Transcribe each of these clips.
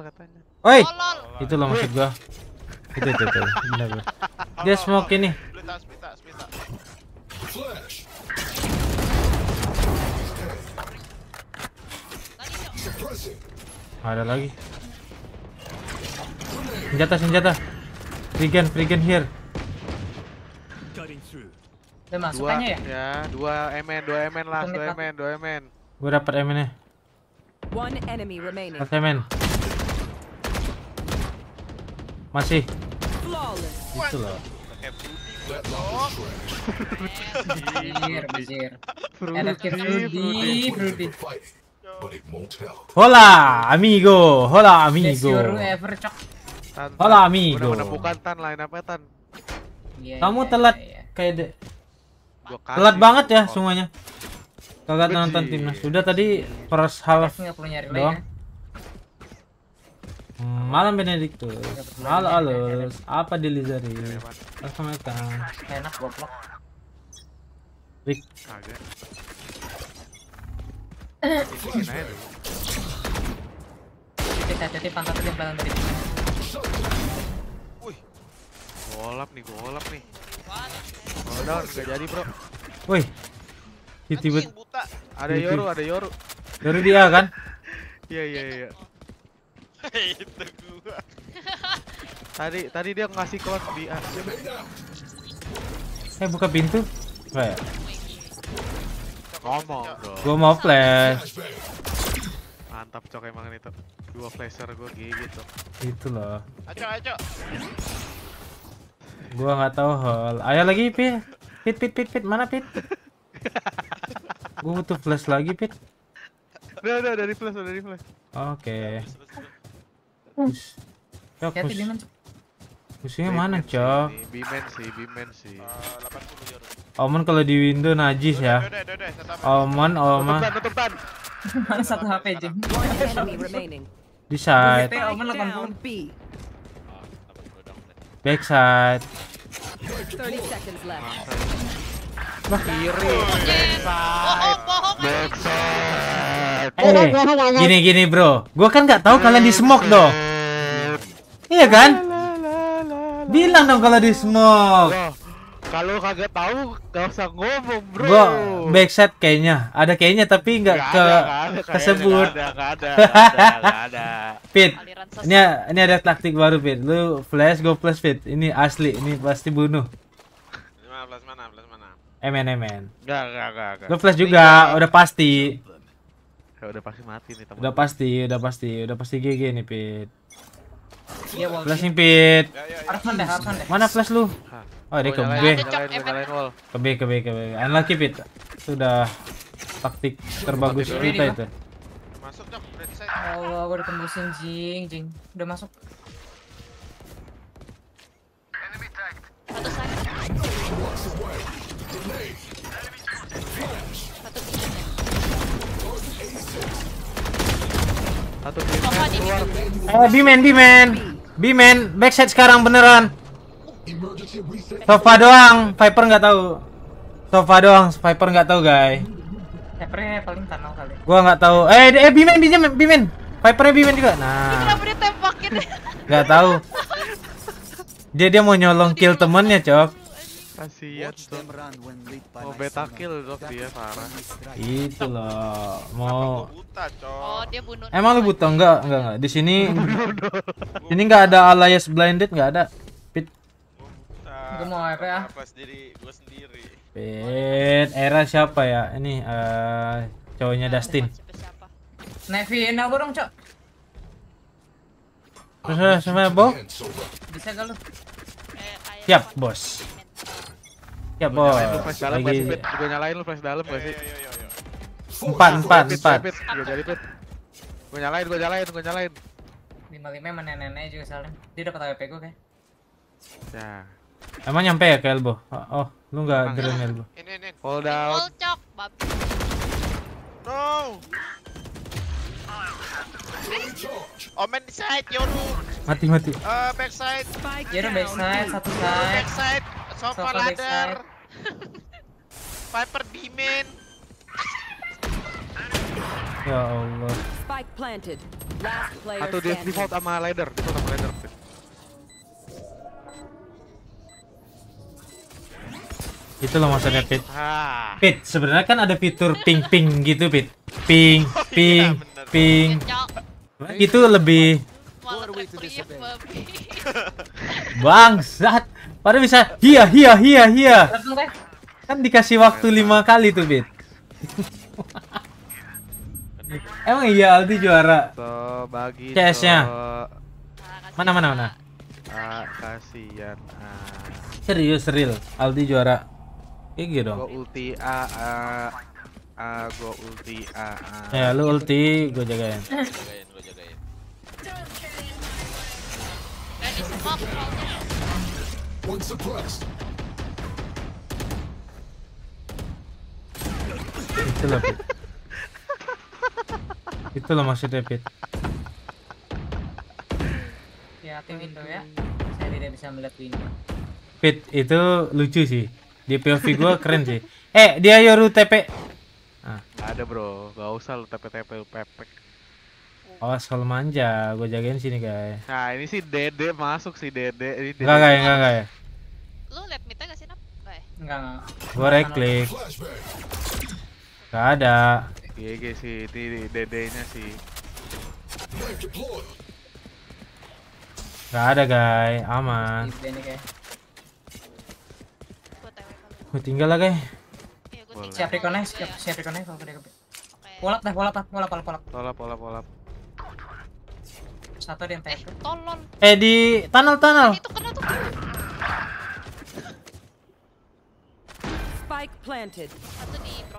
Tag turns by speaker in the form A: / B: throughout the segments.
A: katanya. Oi. Itu loh maksud gua. itu itu itu. Benar benar. Dia smoke ini. Ada lagi. Senjata senjata. Regen regen here.
B: Dua, ya? Ya, dua MN, dua MN lah, dua MN, dua MN.
A: Gua dapat MN-nya.
C: One enemy remaining. Satu
A: MN. Masih. Itu loh. Oh. Hola, amigo. Hola, amigo.
B: Hola, amigo. bukan tan lain apa tan.
A: Iya, Kamu iya, telat iya, kayak de...
B: Telat banget ya oh.
A: semuanya. Kagak nonton timnas. Sudah tadi first half doang. Hmm, malam Benedictus. Halo alus. Apa di Lizari? Assalamualaikum. Enak goblok. Rick. Kita
B: jadi pantat lemparan dari Golap nih, golap nih. Kalau down jadi, Bro.
A: Wih. Tiba-tiba ada Yoru, ada Yoru. Yoru dia kan?
B: Iya, iya, iya itu gua. tadi tadi dia ngasih kon di A.
A: Eh buka pintu. Apa ya?
B: Ngomong dong. Gua mau flash. Mantap cok emang itu. Dua flasher gua gigit Itu loh. ayo ayo
A: Gua nggak tahu hall. Ayo lagi pit. Pit pit pit pit mana pit? gua butuh flash lagi pit.
B: Udah udah dari flash dari flash.
A: Oke. Okay. Hmm.
B: Ya, push.
A: Bimen. mana, Cok?
B: Bimen sih, Bimen sih. Eh,
A: uh, Omon kalau di window najis ya. Omon. Omen. Mana satu HP, Jim? Di side.
C: Omon 80. P.
A: Backside.
C: 30 seconds left. Ah,
A: Nah. gini gini bro, gua kan nggak tahu kalian di smoke dong. Iya kan? Bilang dong kalau di smoke.
B: Kalau kagak tahu gak usah ngomong, Bro. Gua
A: backset kayaknya. Ada kayaknya tapi nggak ke tersebut. Pit. Ini ini ada taktik baru, Pit. Lu flash, go plus Pit. Ini asli, ini pasti bunuh. Emen emen. Gak gak gak. gak. Lu flash juga, udah pasti.
B: Ya, udah pasti mati nih Udah
A: pasti, udah pasti, udah pasti GG nih Pit.
D: Iya, wall. Flashing
A: Pit. Ya, ya, ya. deh, deh. Mana flash lu? Oh, dia oh, ke B. Ke B, ke B, ke B. Unlucky Pit. Sudah taktik terbagus kita itu.
B: Masuk dong, Allah, gua ditembusin jing, jing. Udah masuk. Enemy tagged. Satu
A: Eh, Bimen, Bimen, b backside sekarang beneran. Sofa doang, Viper nggak tahu. Sofa doang, Viper nggak tahu, guys.
B: Vipernya paling tanah kali.
A: Gua nggak tahu. Eh, eh Bimen, Bimen, Bimen, Vipernya b juga. Nah. Kenapa
B: dia tembakin?
A: Nggak tahu. Dia dia mau nyolong kill temennya, Cok.
B: Kasihan Mau beta kill dok dia parah.
A: Itu loh. Mau Oh, dia bunuh. Emang lu buta enggak? Enggak enggak. Di sini Ini enggak ada alias blinded enggak ada. Pit. Gua mau apa ya. Apa sendiri gua sendiri. Pit, era siapa ya? Ini eh, cowoknya Dustin. Nevi, enak dong, Cok. Terus, sama Bo? Bisa lu? Eh, Siap, bos. Ya boy. Lu flash dalam gak sih, Pit?
B: Gue nyalain lu flash dalam gak sih?
A: Empat, empat, empat.
B: Gue jadi Pit. Gue nyalain, gue nyalain, gue nyalain. 55 lima nenek-nenek juga saling. Dia dapat AWP gue kayak.
A: Ya. Emang nyampe ya ke Oh, lu nggak drone kelbo ya?
B: Ini, ini. Hold out. Hold cok, bab. No. Oh, di side, Yoru. Mati, mati. Uh, eh, back side. Yoru back side, satu side. Back side. Sofa, ladder. Viper demon.
A: Ya Allah.
C: Spike planted. Last player Atau dia default
B: sama ladder, default sama ladder.
A: Itu loh maksudnya Pit. Ah. Pit, sebenarnya kan ada fitur ping-ping gitu, Pit. Ping, oh, iya, ping, ping. Iya, Itu lebih Bangsat. Baru bisa hia hia hia hia. Kan dikasih waktu lima kali tuh, Bit. Emang iya Aldi juara. bagi CS-nya. Mana mana mana? Ah, kasihan. Ah. Serius real, Aldi juara. Kayak dong.
B: Gua ulti A A A gua ulti A A. Ya, lu
A: ulti, gua jagain. Jagain,
B: gua jagain.
E: Eh,
B: One suppressed.
A: Itulah Pit. Itulah maksudnya Pit.
B: Ya, tim window ya. Saya tidak bisa melihat window.
A: Pit itu lucu sih. Di POV gua keren sih. Eh, dia yoru TP. Ah.
B: Ada, Bro. Gak usah lu TP-TP pepek.
A: Awas oh, kalau manja, gue jagain sini guys.
B: Nah ini si Dede masuk si Dede. Ini Dede. Enggak kayak enggak
A: kayak. Lu liat mita gak sih nap? Ya? Enggak Gue right click. Gak ada.
B: GG sih ini dd-nya sih.
A: Gak ada guys, aman. Gue tinggal lah guys. Iya, siap reconnect, siap siap reconnect kalau gede
B: gede. Polap dah, polap, polap, polap, polap. Polap, polap, polap. Satu ada yang TNT. Eh, tolol.
A: Eh di tunnel tunnel. Itu kena tuh.
C: Spike planted. Satu di bro.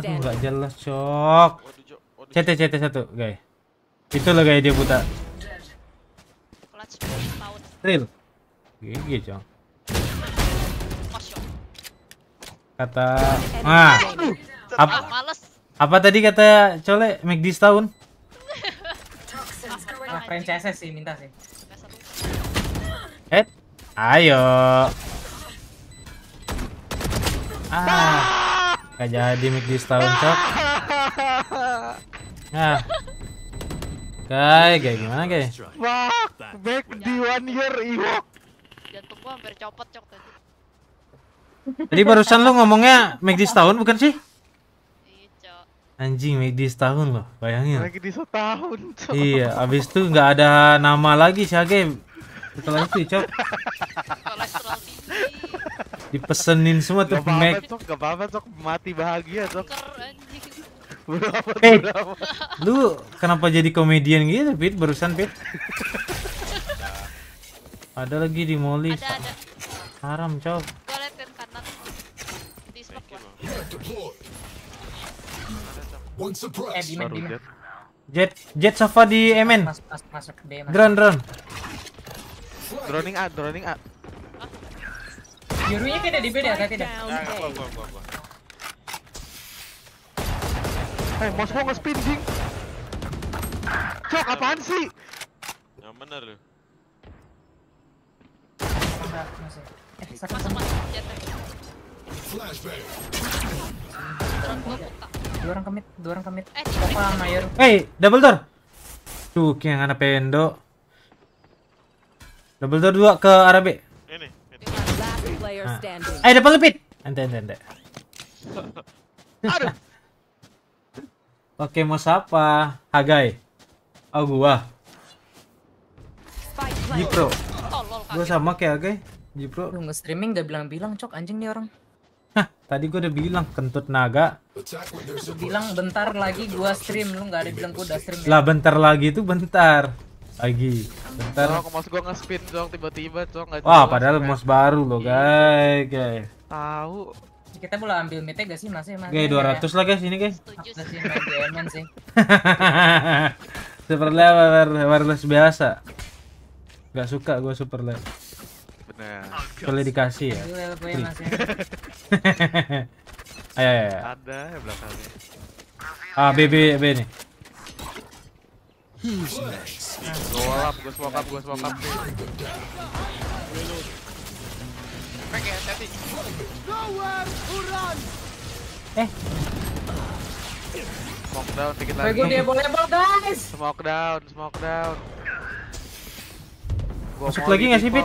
A: Aduh, gak jelas, cok. CT CT satu, guys. Itu loh guys dia buta. Real. Gigi, cok. Kata ah. Ap males apa tadi kata Cole McD tahun
B: Nah, princess sih minta sih.
A: Eh, ayo. Ah, gak jadi McD tahun cok. Nah. kayak kayak gimana guys?
B: Wah, back di
A: one year Iwok.
B: Iya. Jantung gua hampir copot cok tadi. Tadi barusan
A: lu ngomongnya McD tahun bukan sih? Anjing McD setahun loh, bayangin. Lagi
B: di setahun. Cok. Iya,
A: abis itu nggak ada nama lagi sih game. Setelah itu, Cok. Dipesenin semua tuh gak Mac. gak
B: apa-apa, Cok. Mati bahagia, Cok.
A: hey, eh, lu kenapa jadi komedian gitu, Pit? Barusan, Pit? ada lagi di Molly. Haram, Cok.
B: Eh,
A: jet. jet, sofa di MN. Masuk, masuk, masuk B. Masuk. Drone, drone.
B: Droning A, droning A. Jurunya tidak di B deh, tadi dah. Eh,
E: hey, mouse nge-spin, jing. Cok, apaan sih?
B: Yang bener lu.
A: Eh, sakit. Masuk, masuk. Jatuh. Flashbang. Dua orang kemit, dua orang kemit. Eh, Apa mayor? Hey, double door. tuh yang anak pendo. Double door dua ke arah B.
C: Ini. Ah. Eh, depan lepit.
A: Ente, ente, ente. Oke, mau siapa? Hagai. Oh, gua. Jipro. Oh, gua sama kayak Hagai. Jipro. Lu nge-streaming udah bilang-bilang, cok anjing nih orang. Hah, tadi gue udah bilang kentut naga. bilang
B: bentar lagi
A: gue stream, lu nggak ada bilang gue udah stream. Ya. Lah bentar lagi itu bentar lagi bentar oh, mouse gua nge spin dong tiba-tiba cong nggak wah padahal mouse baru loh iya. guys guys
B: tahu kita boleh ambil mete gak sih masih masih dua ratus lah guys ini guys sih
A: super level wireless biasa Gak suka gua super level Nah. Boleh dikasih ya. ya. ayo, ayo, ayo.
B: Ada ya belakangnya.
A: Ah, B, B, B nih.
B: Eh. Smoke down dikit lagi. Gue dia boleh guys. Smoke down, smoke down.
A: Gua Masuk lagi nggak sih, Pit?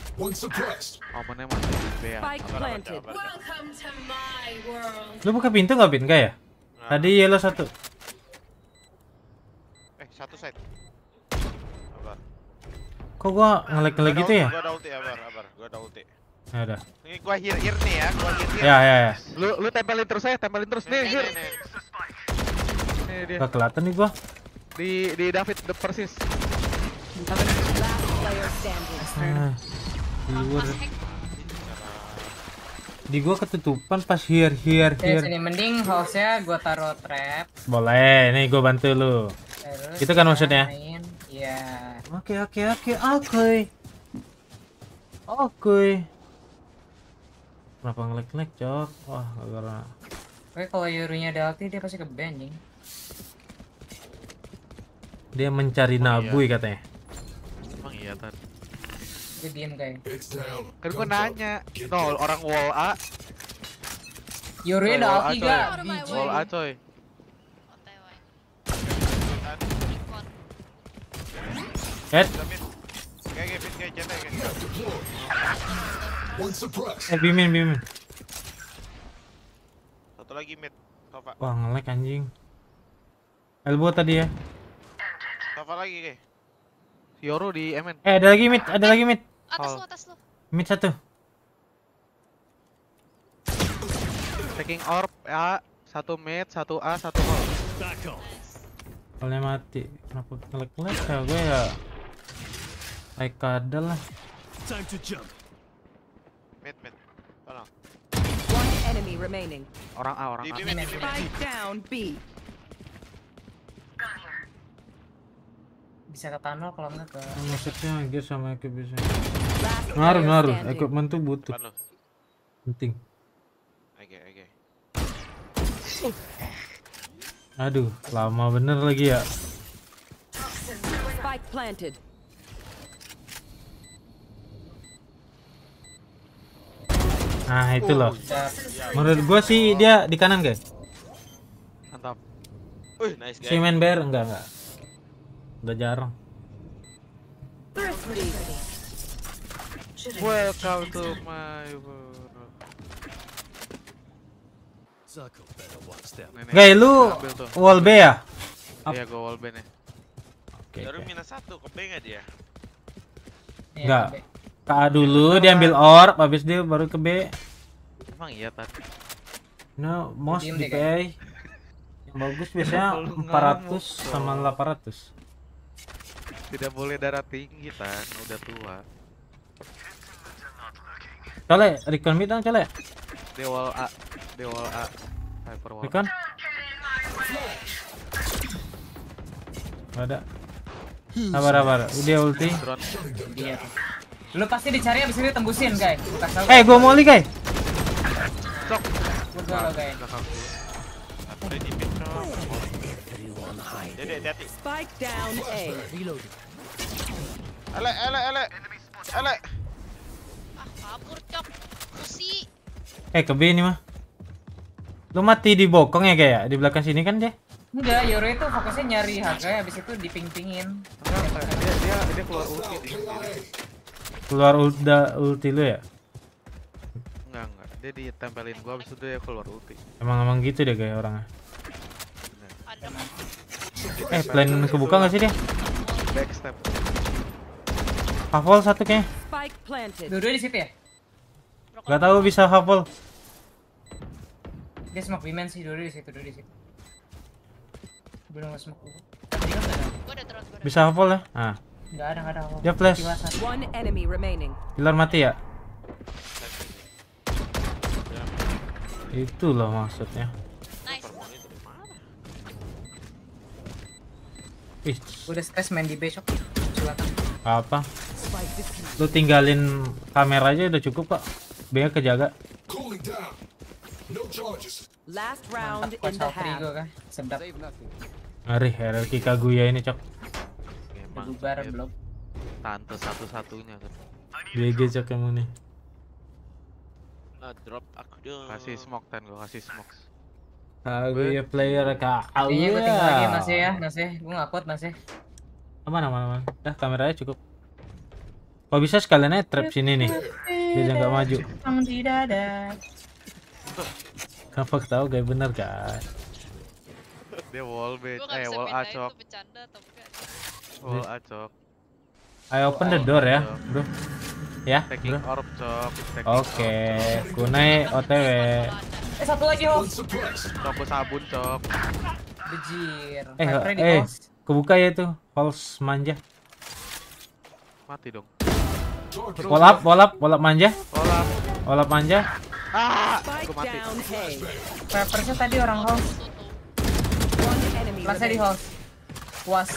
B: One suppressed. B ya.
A: Lu buka pintu nggak bin ya? Tadi yellow satu. Eh satu set Abar. Kok gua ngelag ngelag gitu ya?
B: Gua ada ulti abar abar. Gua ada ulti. Ya udah. Ini gua hir hir nih ya. Gua Ya ya ya. Lu lu tempelin terus ya, tempelin terus nih. hir.
A: dia. Gak kelihatan nih gua.
B: Di di David the persis.
A: Liur. Di gua ketutupan pas here here eh, here. sini
B: mending house-nya gua taruh trap.
A: Boleh, nih gua bantu lu. Terus Itu kan maksudnya. Iya. Oke oke oke oke. Oke. Kenapa ngelek-ngelek, Cok? Wah, gara-gara.
B: Oke, kalau Yurunya ada ulti dia pasti ke band, nih.
A: Dia mencari oh, nabui iya. katanya.
B: Emang iya, tadi. Gue diem kayak. Kan gue nanya. No, orang wall A. Yuri udah ulti gak? Wall A coy. Head.
A: Eh, bimin, bimin.
B: Satu lagi mid. Sofa. Wah,
A: nge-lag anjing. Elbow tadi ya.
B: Sofa lagi, guys. Yoro di MN.
A: Eh, ada lagi mid, ada lagi mid.
B: Atas lu, atas lu. Mid satu. Taking orb A, satu mid, satu A, satu hall.
A: Kalau mati, kenapa kelek-kelek ya gue ya? Like kadal lah.
B: Time to jump. Mid mid. Tolong.
C: One enemy remaining.
B: Orang A, orang A.
C: down B.
B: bisa ke tunnel kalau enggak ke nah,
A: maksudnya gear sama equip bisa ngaruh ngaruh equipment tuh butuh penting oke oke aduh lama bener lagi ya
C: spike planted
A: Nah itu loh. Oh, iya, iya, iya. Menurut gua sih dia di kanan guys.
B: Mantap. Si main bear enggak enggak udah jarang welcome to my world Guys, lu wall B
A: ya? Iya,
B: gua wall B nih. Oke. Okay, Baru okay. minus satu ke B nggak dia?
A: Enggak. Iya, ke A dulu, ambil orb, habis dia baru ke B. Emang iya, Pat. No, most DPI. Yang bagus biasanya 400 sama 800.
B: Tidak boleh darah tinggi tan, udah tua.
A: Cale, recon mid dong cale.
B: Dewal A, Dewal
A: A. Hyper wall. Recon. Gak ada. Sabar sabar, dia ulti. Iya. Lu pasti dicari abis ini tembusin, guys. Eh, hey, gua ulti, guys. Sok. Udah lo, guys.
D: Dede, hati-hati.
C: Spike down A. Reload. Elek, elek, elek. Elek. Ah, kabur,
A: Cok. Kusi. Eh, ke B ini mah. Lu mati di bokong ya kayak di belakang sini kan dia? Enggak, Yoro itu fokusnya nyari harga
B: habis itu diping-pingin. Dia dia dia keluar ulti
A: Keluar ulti, ulti lu ya?
B: Enggak, enggak. Dia ditempelin gua habis itu dia keluar ulti.
A: Emang emang gitu deh kayak orangnya.
B: Eh, plan kebuka nggak sih dia? Backstep.
A: Hafal satu kayaknya.
C: Dua-dua
B: di situ ya?
A: Gak tau bisa hafal.
B: Dia smoke women sih, dua-dua di situ, dua di situ.
A: Belum nggak smoke. Bisa hafal ya? Ah. Gak ada, gak ada. Hafal. Dia flash. Hilar mati ya? Itulah maksudnya. Ih. Udah stres main di besok. Silakan. Apa? Lu tinggalin kamera aja udah cukup, Pak. Biar kejaga.
C: Last round in the half. Kan. Sedap.
A: Mari hierarki Kaguya ini, Cok.
B: Emang bubar belum. Tante satu-satunya kan.
A: BG Cok emang nih.
B: Nah, drop aku dong. Kasih smoke ten gua, kasih
A: smoke. Iya, ya player kak Iya, ya lagi masih
B: ya, masih. Gue nggak kuat masih.
A: Aman, ya. aman, aman. Dah kameranya cukup. kok bisa sekalian aja trap sini nih. Biar nggak maju. kamu Kenapa ketawa gak bener kan?
B: Dia wall bait, eh wall acok. Wall acok.
A: Ayo open the door ya, bro.
B: Ya, bro. Oke, kunai
A: OTW. Eh
B: satu lagi Hof. Sabun sabun cok. Bejir. Eh, eh
A: kebuka ya itu. False manja. Mati dong. Wolap, wolap, wolap manja. Wolap. Wolap manja.
C: Ah, aku mati. Vipersnya tadi orang house. Kelasnya di house. Kuas.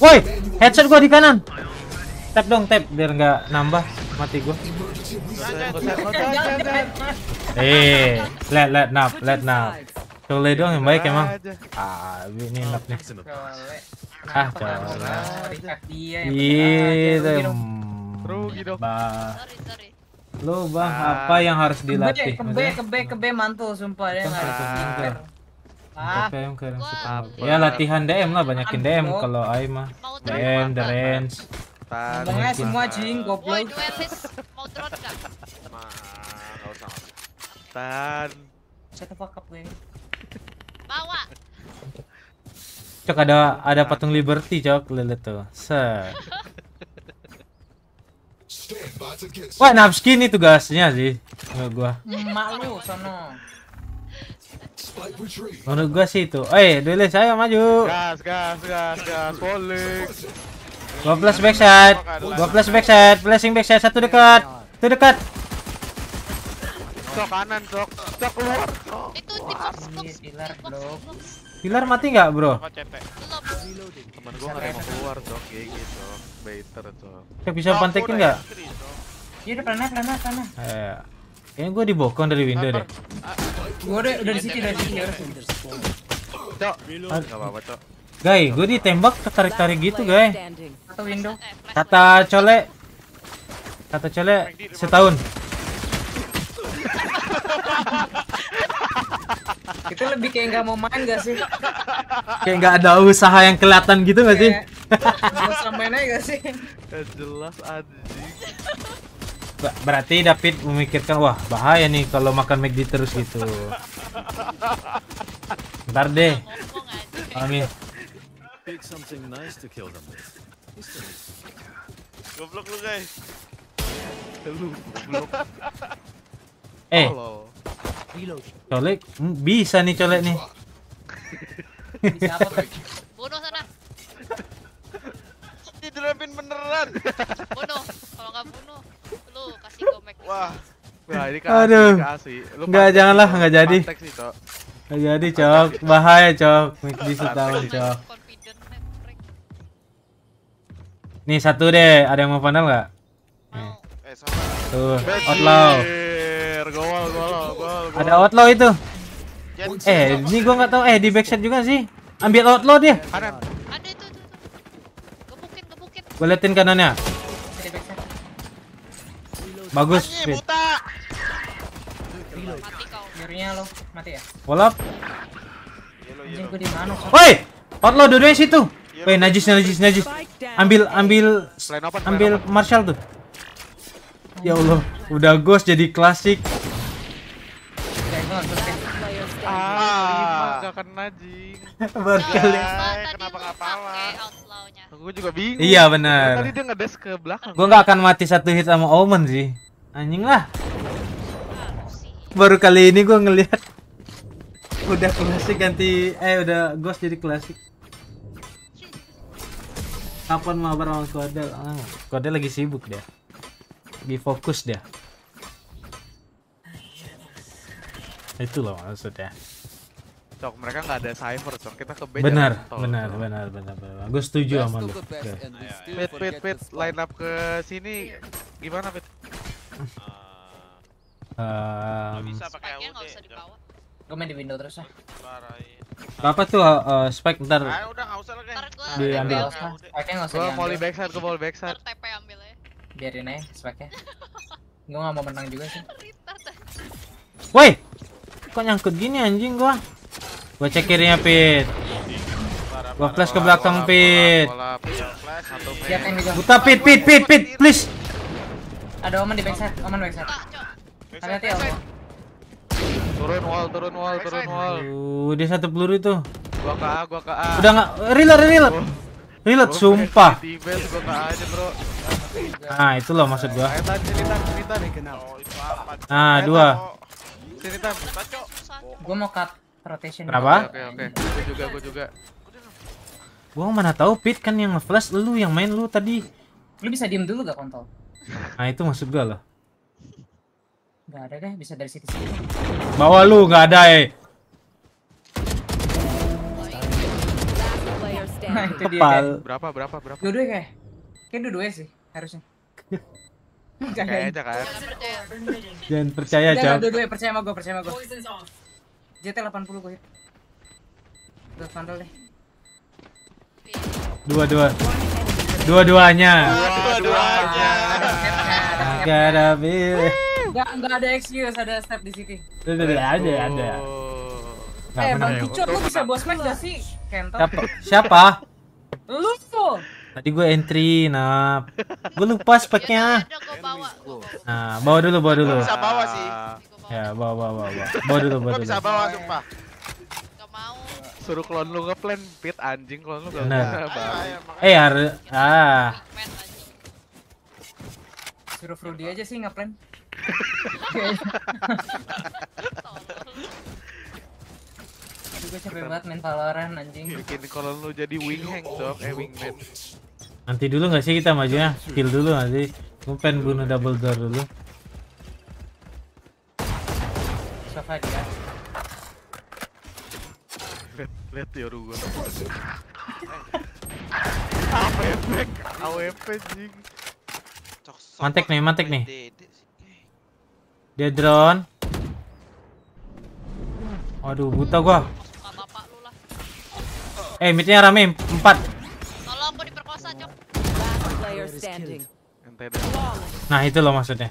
A: Woi, headshot gua di kanan. Tap dong, tap biar nggak nambah mati gua. Eh, let let nap, let nap. Cole doang yang baik emang. Ah, ini nap nih. Ah, cole.
D: Iya,
A: bah Lo bang, apa yang harus dilatih? Kebe, kebe, kebe mantul sumpah ya. Ah, yang keren Ya latihan DM lah, banyakin DM kalau Aima. DM, the range cepetan. Ngomongnya semua jing goblok. Woi, duel
B: Mau drone enggak? Mah, enggak usah. Cepetan. Shut the fuck gue. Bawa.
A: Cok ada ada patung Liberty cok lihat tuh. Se. Wah napskin ini tugasnya sih menurut gua.
B: malu lu sono.
A: Menurut gua sih itu. Eh, dulu saya maju.
B: Gas, gas, gas, gas, boleh.
A: 12 backside. 12 backside. Blessing backside satu dekat. Satu dekat.
B: Cok kanan, cok. Cok keluar. Itu di box box. Pilar,
A: Pilar mati nggak, Bro?
B: Temen gua enggak mau keluar, cok. Baiter,
A: bisa pantekin nggak? Iya,
B: udah pernah, pernah, pernah.
A: Eh, kayaknya gue dibokong dari window deh.
B: Gue udah dari sini, dari sini. Cok. Enggak
A: apa-apa, cok. Guys, gue ditembak tertarik-tarik gitu, guys. Kata window. Kata cole. Kata cole setahun.
B: Kita lebih kayak nggak mau main gak sih?
A: kayak nggak ada usaha yang kelihatan gitu gak sih?
B: Gak main aja gak sih? Eh, jelas anjing.
A: Berarti David memikirkan wah bahaya nih kalau makan McD terus gitu. Ntar deh. Amin. Pick something nice to kill them with. Goblok lu, guys.
B: Lu goblok.
A: Eh. Oh, colek hmm, bisa nih colek nih. Bisa Bunuh
B: sana. Didrapin beneran. Bunuh. Kalau nggak bunuh, lu kasih gomek. Wah.
A: Wah, ini kasih. Aduh. Kasih. Lu enggak janganlah, enggak jadi. Enggak jadi, Cok. Bahaya, Cok. Mic di setahun, Cok. Nih satu deh, ada yang mau panel nggak? Eh, Tuh, outlaw. Ada outlaw itu. eh, ini gua nggak tahu. Eh, di backside juga sih. Ambil outlaw dia. Ada itu, itu, itu. Gua liatin kanannya. Bagus. fit
B: Mati kau. Nyurinya lo, mati ya?
A: Walap. Woi, outlaw dua-duanya situ. Eh najis najis najis. Ambil ambil ambil Marshall tuh. Ya Allah, udah ghost jadi klasik. Berkali. Ah, ya. Iya benar. Tadi dia akan mati satu hit sama Omen sih. Anjing lah. Ah, Baru kali ini gue ngelihat udah klasik ganti eh udah ghost jadi klasik. Kapan mabar sama Kodel? Ah, Kodel lagi sibuk dia. Lagi fokus dia. Itu loh maksudnya.
B: Cok, mereka nggak ada cipher, cok. Kita ke base. Benar, benar, benar, benar, benar. Gue setuju sama lu. Pit, pit, pit, line up ke sini. Gimana, Pit?
A: Uh, bisa pakai UD.
B: Gue main di window terus ya.
A: Berapa tuh uh, spek ntar? Ah, udah enggak usah lah, Ken. Diambil.
B: Speknya enggak usah. Gua poli backside, ke poli backside. TP ambil ya. Biarin aja speknya. Gue enggak mau menang juga sih.
A: Woi. Kok nyangkut gini anjing gua? Gua cek kirinya, Pit. Gua flash ke belakang, Pit. Buta, Pit, Pit, Pit, Pit, please. Ada Omen di backside, Omen backside. Hati-hati, Omen.
B: Turun wall, turun wall, turun
A: wall. Uh, dia satu peluru itu.
B: Gua ke A, gua ke A. Udah enggak reload, reload. Oh.
A: Reload oh, sumpah. Base,
B: gua ka A aja, Bro. Nah, itu loh maksud gua. Ayo, eh, tan, sini tan, sini tan. Oh, itu
A: Nah, eh, dua. Oh. Sini tan.
B: Gua mau cut rotation. Kenapa? Oke, oke. Gua juga, gua juga.
A: Gua mana tahu Pit kan yang flash lu yang main lu tadi.
B: Lu bisa diem dulu gak kontol?
A: Nah, itu maksud gua loh.
B: Gak ada deh, bisa dari situ sini.
A: Bawa lu, gak ada eh.
B: Nah, Berapa, berapa, berapa? Dua-dua kayak. Kayak dua-dua sih, harusnya. Jangan. percaya
A: Jangan percaya, Jangan
B: Dua-dua percaya sama gue, percaya sama gue. JT 80 gue. Gue sandal deh.
A: Dua-dua. Dua-duanya.
B: Dua-duanya.
A: Gak ada pilih.
B: Enggak enggak ada excuse ada step di sini.
A: Ada ada ada. Nah, eh, Bang Kicot, lu bisa
B: boss match gak sih? kento Siapa? Siapa? lu tuh.
A: Tadi gue entry, nah. Gue lupa speknya. Ya, nah, bawa dulu, bawa dulu. Bisa bawa sih. Ya, bawa, bawa, bawa. Bawa dulu, bawa dulu. bisa bawa,
B: sumpah. mau. Suruh klon lu ngeplan pit anjing, klon lu gak bisa
A: Eh, harus ah.
B: Suruh Frodi aja sih ngeplan. Juga gue capek banget main Valorant anjing Bikin kolon lu jadi wing sob, eh wing man.
A: Nanti dulu gak sih kita majunya? Kill dulu nanti Gue pengen bunuh double door dulu
B: Sofa dia Lihat Yoru gue AWP, AWP jing Mantek nih, mantek
A: nih dia drone. Waduh, buta gua. Eh, mid-nya rame empat. Tolong gua diperkosa, Nah, itu loh maksudnya.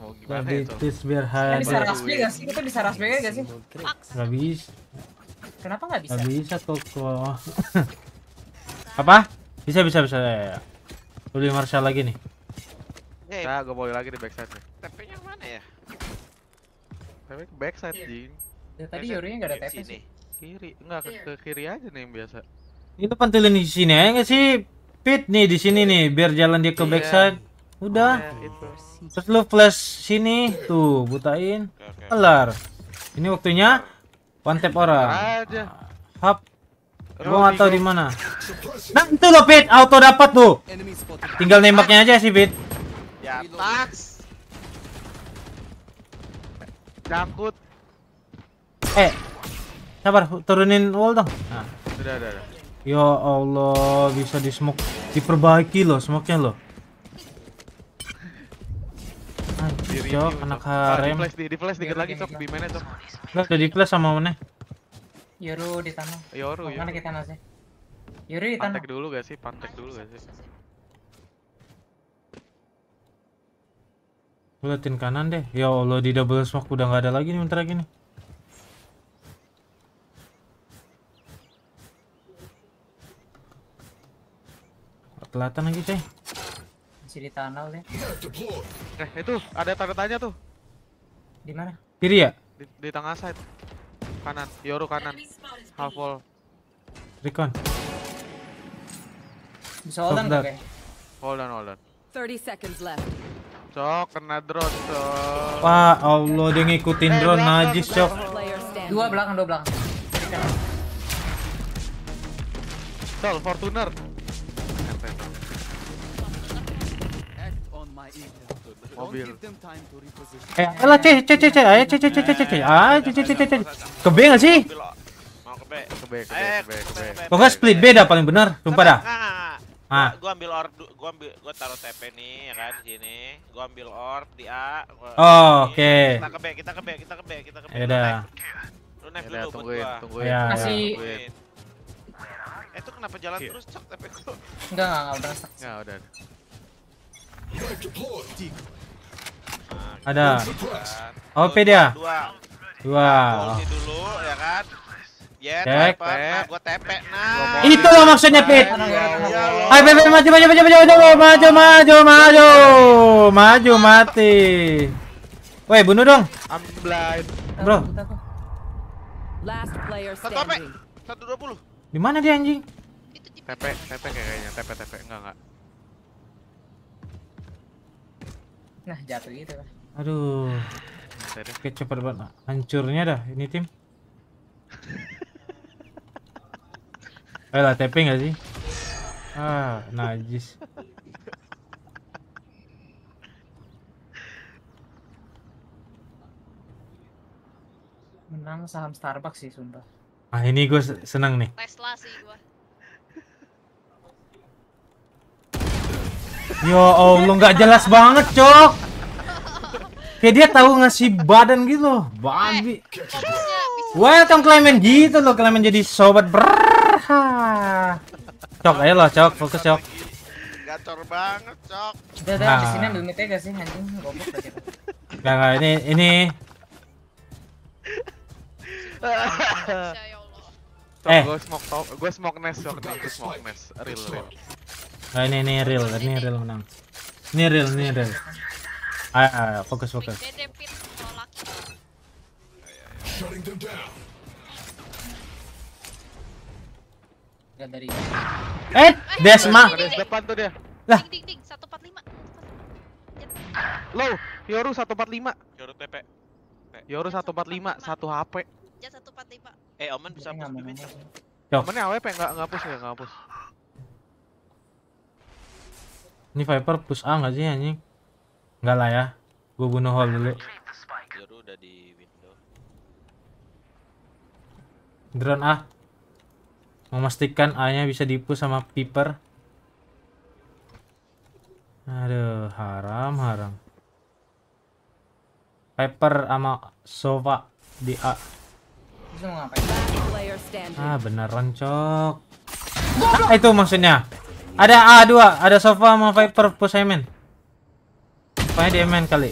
B: Mau gimana Jadi, biar Kita ya, bisa ras gak sih? Kita bisa ras gak sih?
A: Gak bisa. Kenapa gak bisa? Gak bisa, Koko. Apa? Bisa, bisa, bisa. Beli ya, ya, Marshall lagi nih.
B: Saya nah, gue boleh lagi di backside nih. TP yang mana ya? TP ke backside, iya. Jing. Ya, tadi Yorinya nggak ada TP sih. Kiri, enggak ke, ke kiri aja
A: nih yang biasa. Itu pantulin di sini aja gak sih? Pit nih di sini nih, biar jalan dia ke iya. backside. Udah. Iya, Terus lu flash sini, tuh butain. Kelar. Ini waktunya one tap orang. Aja. Hap. Gua atau tau di mana. Nah, itu lo Pit, auto dapat tuh. Tinggal nembaknya aja sih Pit.
B: Ya, Max.
A: Eh. Sabar, turunin wall dong. Nah, sudah, sudah, sudah. Ya Allah, bisa di smoke diperbaiki loh smoke-nya loh.
B: cok, anak ah, harem. di flash, di, flash dikit lagi, cok. Gimana, cok?
A: Enggak, udah di flash sama mana?
B: Yoru di tanah. Yoru, Yoru. Mana kita nasi? yuri tanah. Pantek dulu gak sih? Pantek dulu gak sih?
A: Gue Liatin kanan deh. Ya Allah di double smoke udah nggak ada lagi nih bentar lagi nih. Kelihatan lagi teh.
B: Masih di tunnel deh. Eh itu ada tanda tanya tuh.
A: Di mana? Kiri ya?
B: Di, di tengah side. Kanan, Yoru kanan. Half wall.
A: Recon. Bisa hold on, okay.
B: Hold on, hold on. 30 seconds left. Cok, kena drone, cok.
A: Wah, Allah dia ngikutin eh, drone najis, cok.
B: Dua belakang, dua belakang. cok Fortuner. Mobil.
A: Eh, alah, cek, cek, cek, ayo, cek, cek, cek, cek, cek, cek, cek, cek, cek, ke B nggak sih?
B: Mau ke ke B, ke B, ke B, ke B. Pokoknya split
A: B dah paling benar, sumpah dah. Nah, Ah. Gua, gua ambil orb,
B: gua ambil gua taruh TP nih ya kan di sini. Gua ambil orb di A. Gua, oh,
A: oke. Okay. Kita ke B, kita ke B, kita ke B, kita ke B. Ya udah.
B: Lu naik ya dulu tungguin, gua. Tungguin, ya, Kasih. Ya. Eh, itu kenapa jalan iya. terus cok TP gua? Enggak, enggak, enggak udah Enggak, Ya udah. Nah,
A: gitu. Ada. Nah, OP dia. Dua. Dua. Dua. Dulu ya kan. Ya, yeah, tap, nah, gua tepe, nah. Itulah maksudnya, Pit. Ya Ayo, Pit, maju, maju, maju, maju, maju, maju, maju, maju, maju, mati. Woi, bunuh dong. I'm blind. Bro.
C: satu ape? Satu dua puluh.
A: Di mana dia anjing?
B: Tepe, tepe ya kayaknya, tepe, tepe, enggak, enggak. Nah, jatuh gitu lah.
A: Aduh. Oke, cepet banget. Hancurnya dah ini tim. Eh lah tapping gak sih? Ah, najis.
B: Menang saham Starbucks sih sumpah.
A: Ah ini gue senang nih.
B: Tesla sih gue.
A: Yo ya Allah nggak jelas banget cok. Kayak dia tahu ngasih badan gitu babi. babi. Eh, Welcome Clement gitu loh, Clement jadi sobat ber cok ayo loh cok fokus cok gacor banget cok Kita nah. di sini ambil mitnya gak sih anjing goblok aja enggak ini ini Cok, eh. gue smoke top,
B: gue smoke nest cok, gue smoke nest, real real.
A: Nah, ini ini real, ini real menang. Ini real, ini real. Ayo, ayo, fokus fokus.
B: Shutting them down. dari. Eh, Desma. depan tuh dia. Lah. Ding ding empat 145. Low, Yoru 145. Yoru TP. Yoru 145, 1 HP. Jet 145. Eh, Omen bisa nggak
A: mid. Omennya
B: AWP enggak enggak push enggak push.
A: Ini Viper push A gak sih anjing? nggak lah ya. Gue bunuh hole dulu. Yoru udah di window. Drone A. Memastikan A-nya bisa dipu sama Piper. Aduh, haram, haram. Piper sama Sofa di A. Ah, beneran, Cok. Nah, itu maksudnya. Ada A2, ada Sofa sama Piper pusaimen. Emen. di kali.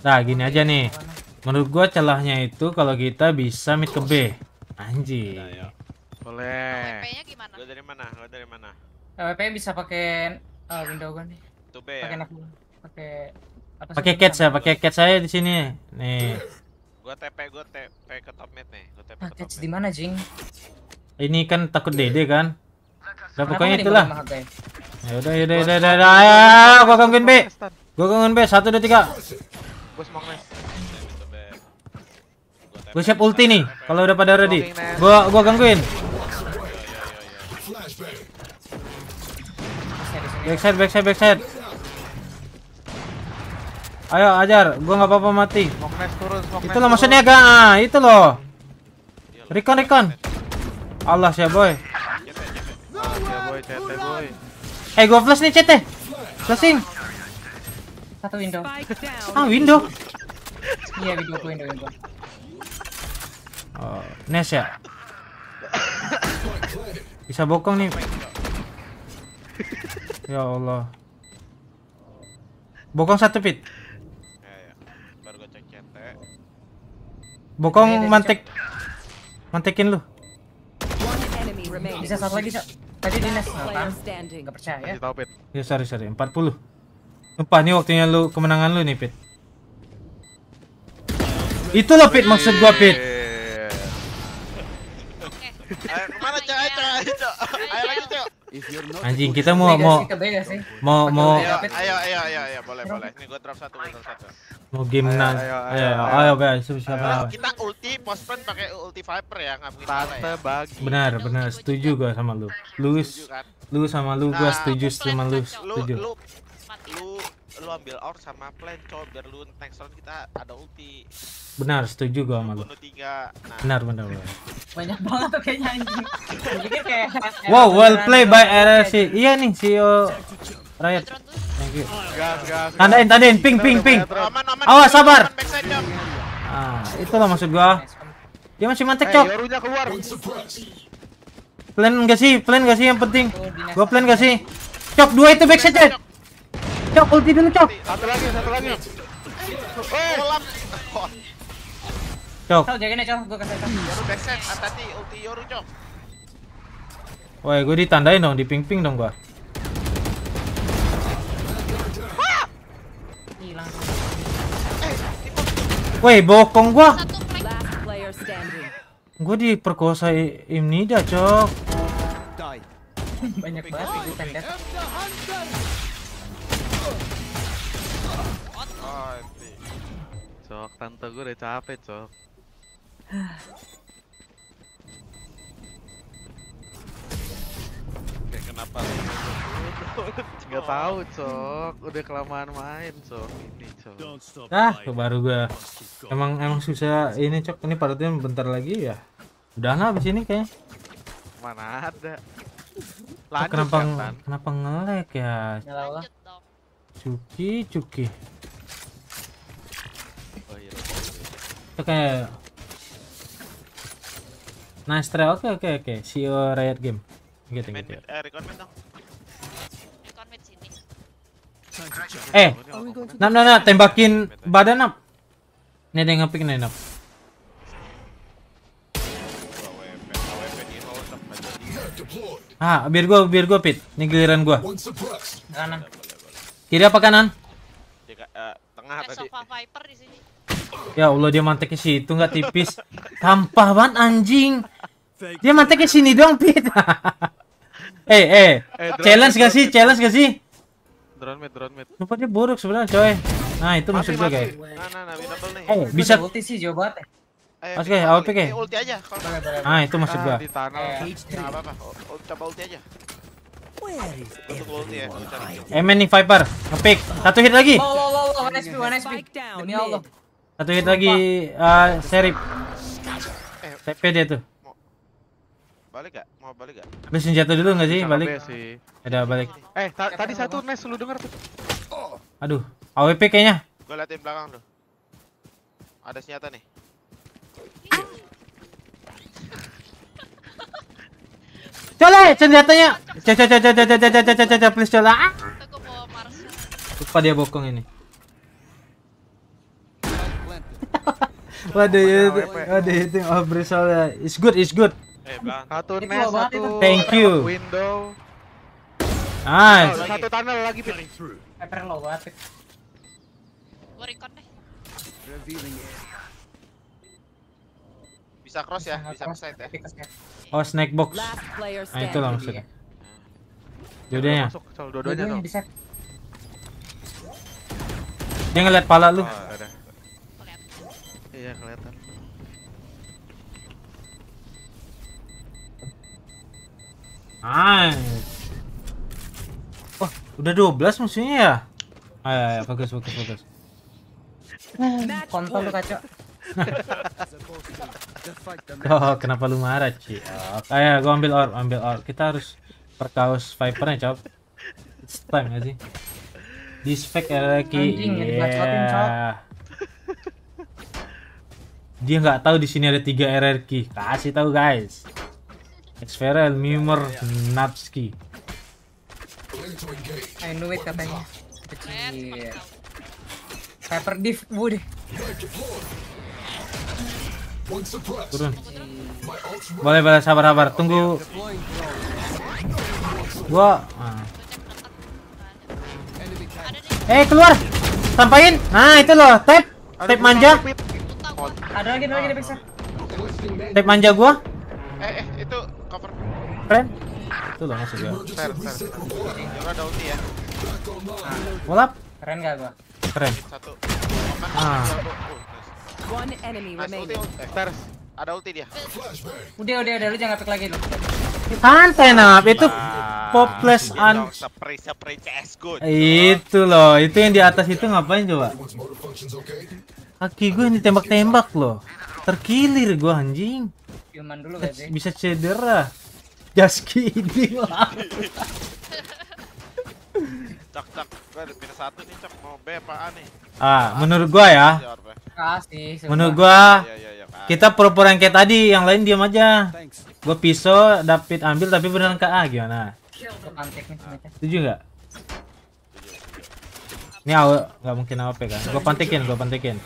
A: Nah, gini aja nih. Menurut gua celahnya itu kalau kita bisa mid ke B. Anjir. Nah, iya.
B: Boleh. WP-nya gimana? Lo dari mana? Lo dari mana? WP-nya eh, bisa pakai uh, window gun nih. To B ya. Pakai
A: apa Pakai cat saya, pakai cat saya di sini. Nih. Gua TP, gua
D: TP ke top mid nih. Gua TP ah,
B: ke
A: top di mana, Jing? Ini kan takut Dede kan? Udah pokoknya itulah. Ya udah, ya udah, ya udah, ya udah. Ayo, gua gangguin B. Gua gangguin B. 1 2 3. Gue smoke gua siap ulti nih. Kalau udah pada ready. gua, gua gangguin. Backside, backside, backside. Ayo ajar, gua nggak apa-apa mati. itu loh maksudnya gak, ah, itu loh. Recon, recon. Allah siap, boy. Eh, gua flash nih CT. Flashing. Satu window. Ah, window.
C: Iya, window, window, window.
A: Oh, Nes ya? Bisa bokong nih. ya Allah. Bokong satu pit. Ya,
B: ya. Ya. Bokong iya, iya, mantek.
A: Mantekin lu.
C: Bisa satu lagi, Cok. Tadi di Nes. enggak
B: percaya percaya.
A: Ya, sorry, sorry. 40. Sumpah ini waktunya lu kemenangan lu nih Pit. Itu loh Pit maksud gua Pit. Anjing kita mau mau ya, mau mau ayo
B: ayo ayo ayo boleh boleh. Ini gua drop satu, gua drop satu.
A: Mau game nas Ayo ayo ayo guys, siapa? Kita ulti postpone pakai ulti Viper ya, enggak mungkin. Tante ya. bagi. Benar, benar. Setuju gua sama lu. Lu kan? lu sama lu gua nah, setuju sama lu. Setuju lu lu ambil or sama plan cok biar lu next round kita ada ulti benar setuju gua sama lu tiga nah. benar benar benar banyak
D: banget tuh kayaknya anjing kayak wow well play by
A: gitu. RRC iya nih CEO Riot thank you tandain tandain ping ping ping awas sabar ah itulah maksud gua dia masih mantek eh, cok plan gak sih plan gak sih yang penting gua plan gak sih cok dua itu back Cok, ulti dulu, Cok.
B: Satu lagi, satu lagi. Hey. Cok. Cok, jagain ya, Cok. Gua kasih Cok. Yoru backset, atati ulti Yoru, Cok.
A: Woi, gue ditandain dong, diping-ping dong gua. Hilang. Woi, bokong gua. Gue diperkosa Imnida, Cok.
C: Banyak banget ikutan, Dad.
B: cok tante gue udah capek cok kayak kenapa nggak oh. tahu cok udah kelamaan main cok ini cok
A: ah tuh baru gue emang emang susah ini cok ini partnya bentar lagi ya udah nggak abis ini kayak
B: mana ada Lanjut, kenapa
A: kenapa ngelek ya? Suki, cuki. Oke. Okay. Nice try. Oke okay, oke okay, oke. Okay. See you Riot Game. oke thank you eh, eh, nam nam nam tembakin badan nam. Nih ada yang ngepick nih nam. Ah, biar gua biar gua pit. Nih giliran gua. Kanan. Kiri apa kanan? Eh, tengah tadi. Ya Allah dia manteknya situ nggak tipis. Tampah banget anjing. Dia manteknya sini dong, Pit. eh, eh. eh challenge gak sih? Challenge gak sih? Drone mid, drone mid. Tempatnya buruk sebenarnya, coy. Nah, itu maksud gue, guys. Nah, nah, nah, nih. Eh, bisa ulti sih coba teh. Mas guys, AWP guys. Ulti aja kalau nah, Ah, itu maksud gua. Di tanah.
B: Eh, apa-apa. Oh, oh, coba ulti aja.
A: Emen ya, eh, nih Viper, ngepick. Satu hit lagi. Low, oh,
B: low, low, low. one HP,
C: 1 HP. Demi Allah.
A: Satu hit lagi uh, eh, serip. TP dia tuh.
B: Balik gak? Mau balik gak?
D: Habis senjata dulu
A: gak sih? Balik. Sih. Ada balik.
B: Eh, ta tadi satu Nes lu denger tuh.
A: Aduh, AWP kayaknya.
B: Gua liatin belakang tuh Ada senjata nih.
A: Cole, senjatanya. Caca caca caca caca caca caca please cola. Lupa dia bokong ini. What do you What do you think of Brisola? It's good, it's good.
B: Eh, satu nes satu. Thank you. Window.
A: Nice. Oh, satu tunnel lagi pilih.
B: Pepper lo banget. record deh. Bisa cross ya, bisa cross side ya.
A: Oh, snack box. Nah, itu lah maksudnya. Jodohnya. Masuk, dua-duanya Dia ngeliat pala lu. Ah. Iya kelihatan. Nice. Wah, udah 12 musuhnya ya? Ayo, ah, iya, ayo, iya, bagus, bagus, bagus.
D: Hmm, kontol lu kacau. oh, kenapa
A: lu marah, Ci? Oh, ah, ayo, iya, gua ambil orb, ambil orb. Kita harus perkaus Viper-nya, Cop. It's time, gak sih? Dispek lagi. Anjing, yeah. Dia nggak tahu di sini ada tiga RRQ. Kasih tahu guys. Xferel, Mimer, iya. Napski.
B: I knew it katanya. Kecil. Paper div, bu
A: deh. Turun. Boleh boleh sabar sabar tunggu. Gua. Ah. Eh keluar. Sampain. Nah itu loh tap. Tap manja.
B: Ada lagi, ada lagi di pixel. Tape manja gua. Eh, eh, itu cover.
A: Keren. Itu loh maksud gua. Fair, fair. ada ulti ya. Mulap. Keren gak gua? Keren. Satu. Ah. Oh,
C: oh, One enemy remaining. Ter, eh, ada ulti dia.
A: Udah, udah, udah lu jangan pick lagi lu. Santai nap, itu ah, CS an. Itu loh, itu yang di atas itu ngapain coba? Kaki gue ini tembak tembak loh. Terkilir gue anjing.
D: Eh,
B: ya.
A: Bisa, cedera. jaski kidding lah.
B: cak cak, gue ada pilih satu nih cak mau B apa nih?
A: Ah, menurut gue ya.
B: Kasih. Menurut gue,
A: iya, iya, iya, kita pura-pura yang kayak tadi, yang lain diam aja. Gue pisau, David ambil tapi beneran ke A gimana? Setuju nggak? Ini awal nggak mungkin AWP kan? Gue pantekin, gue pantekin.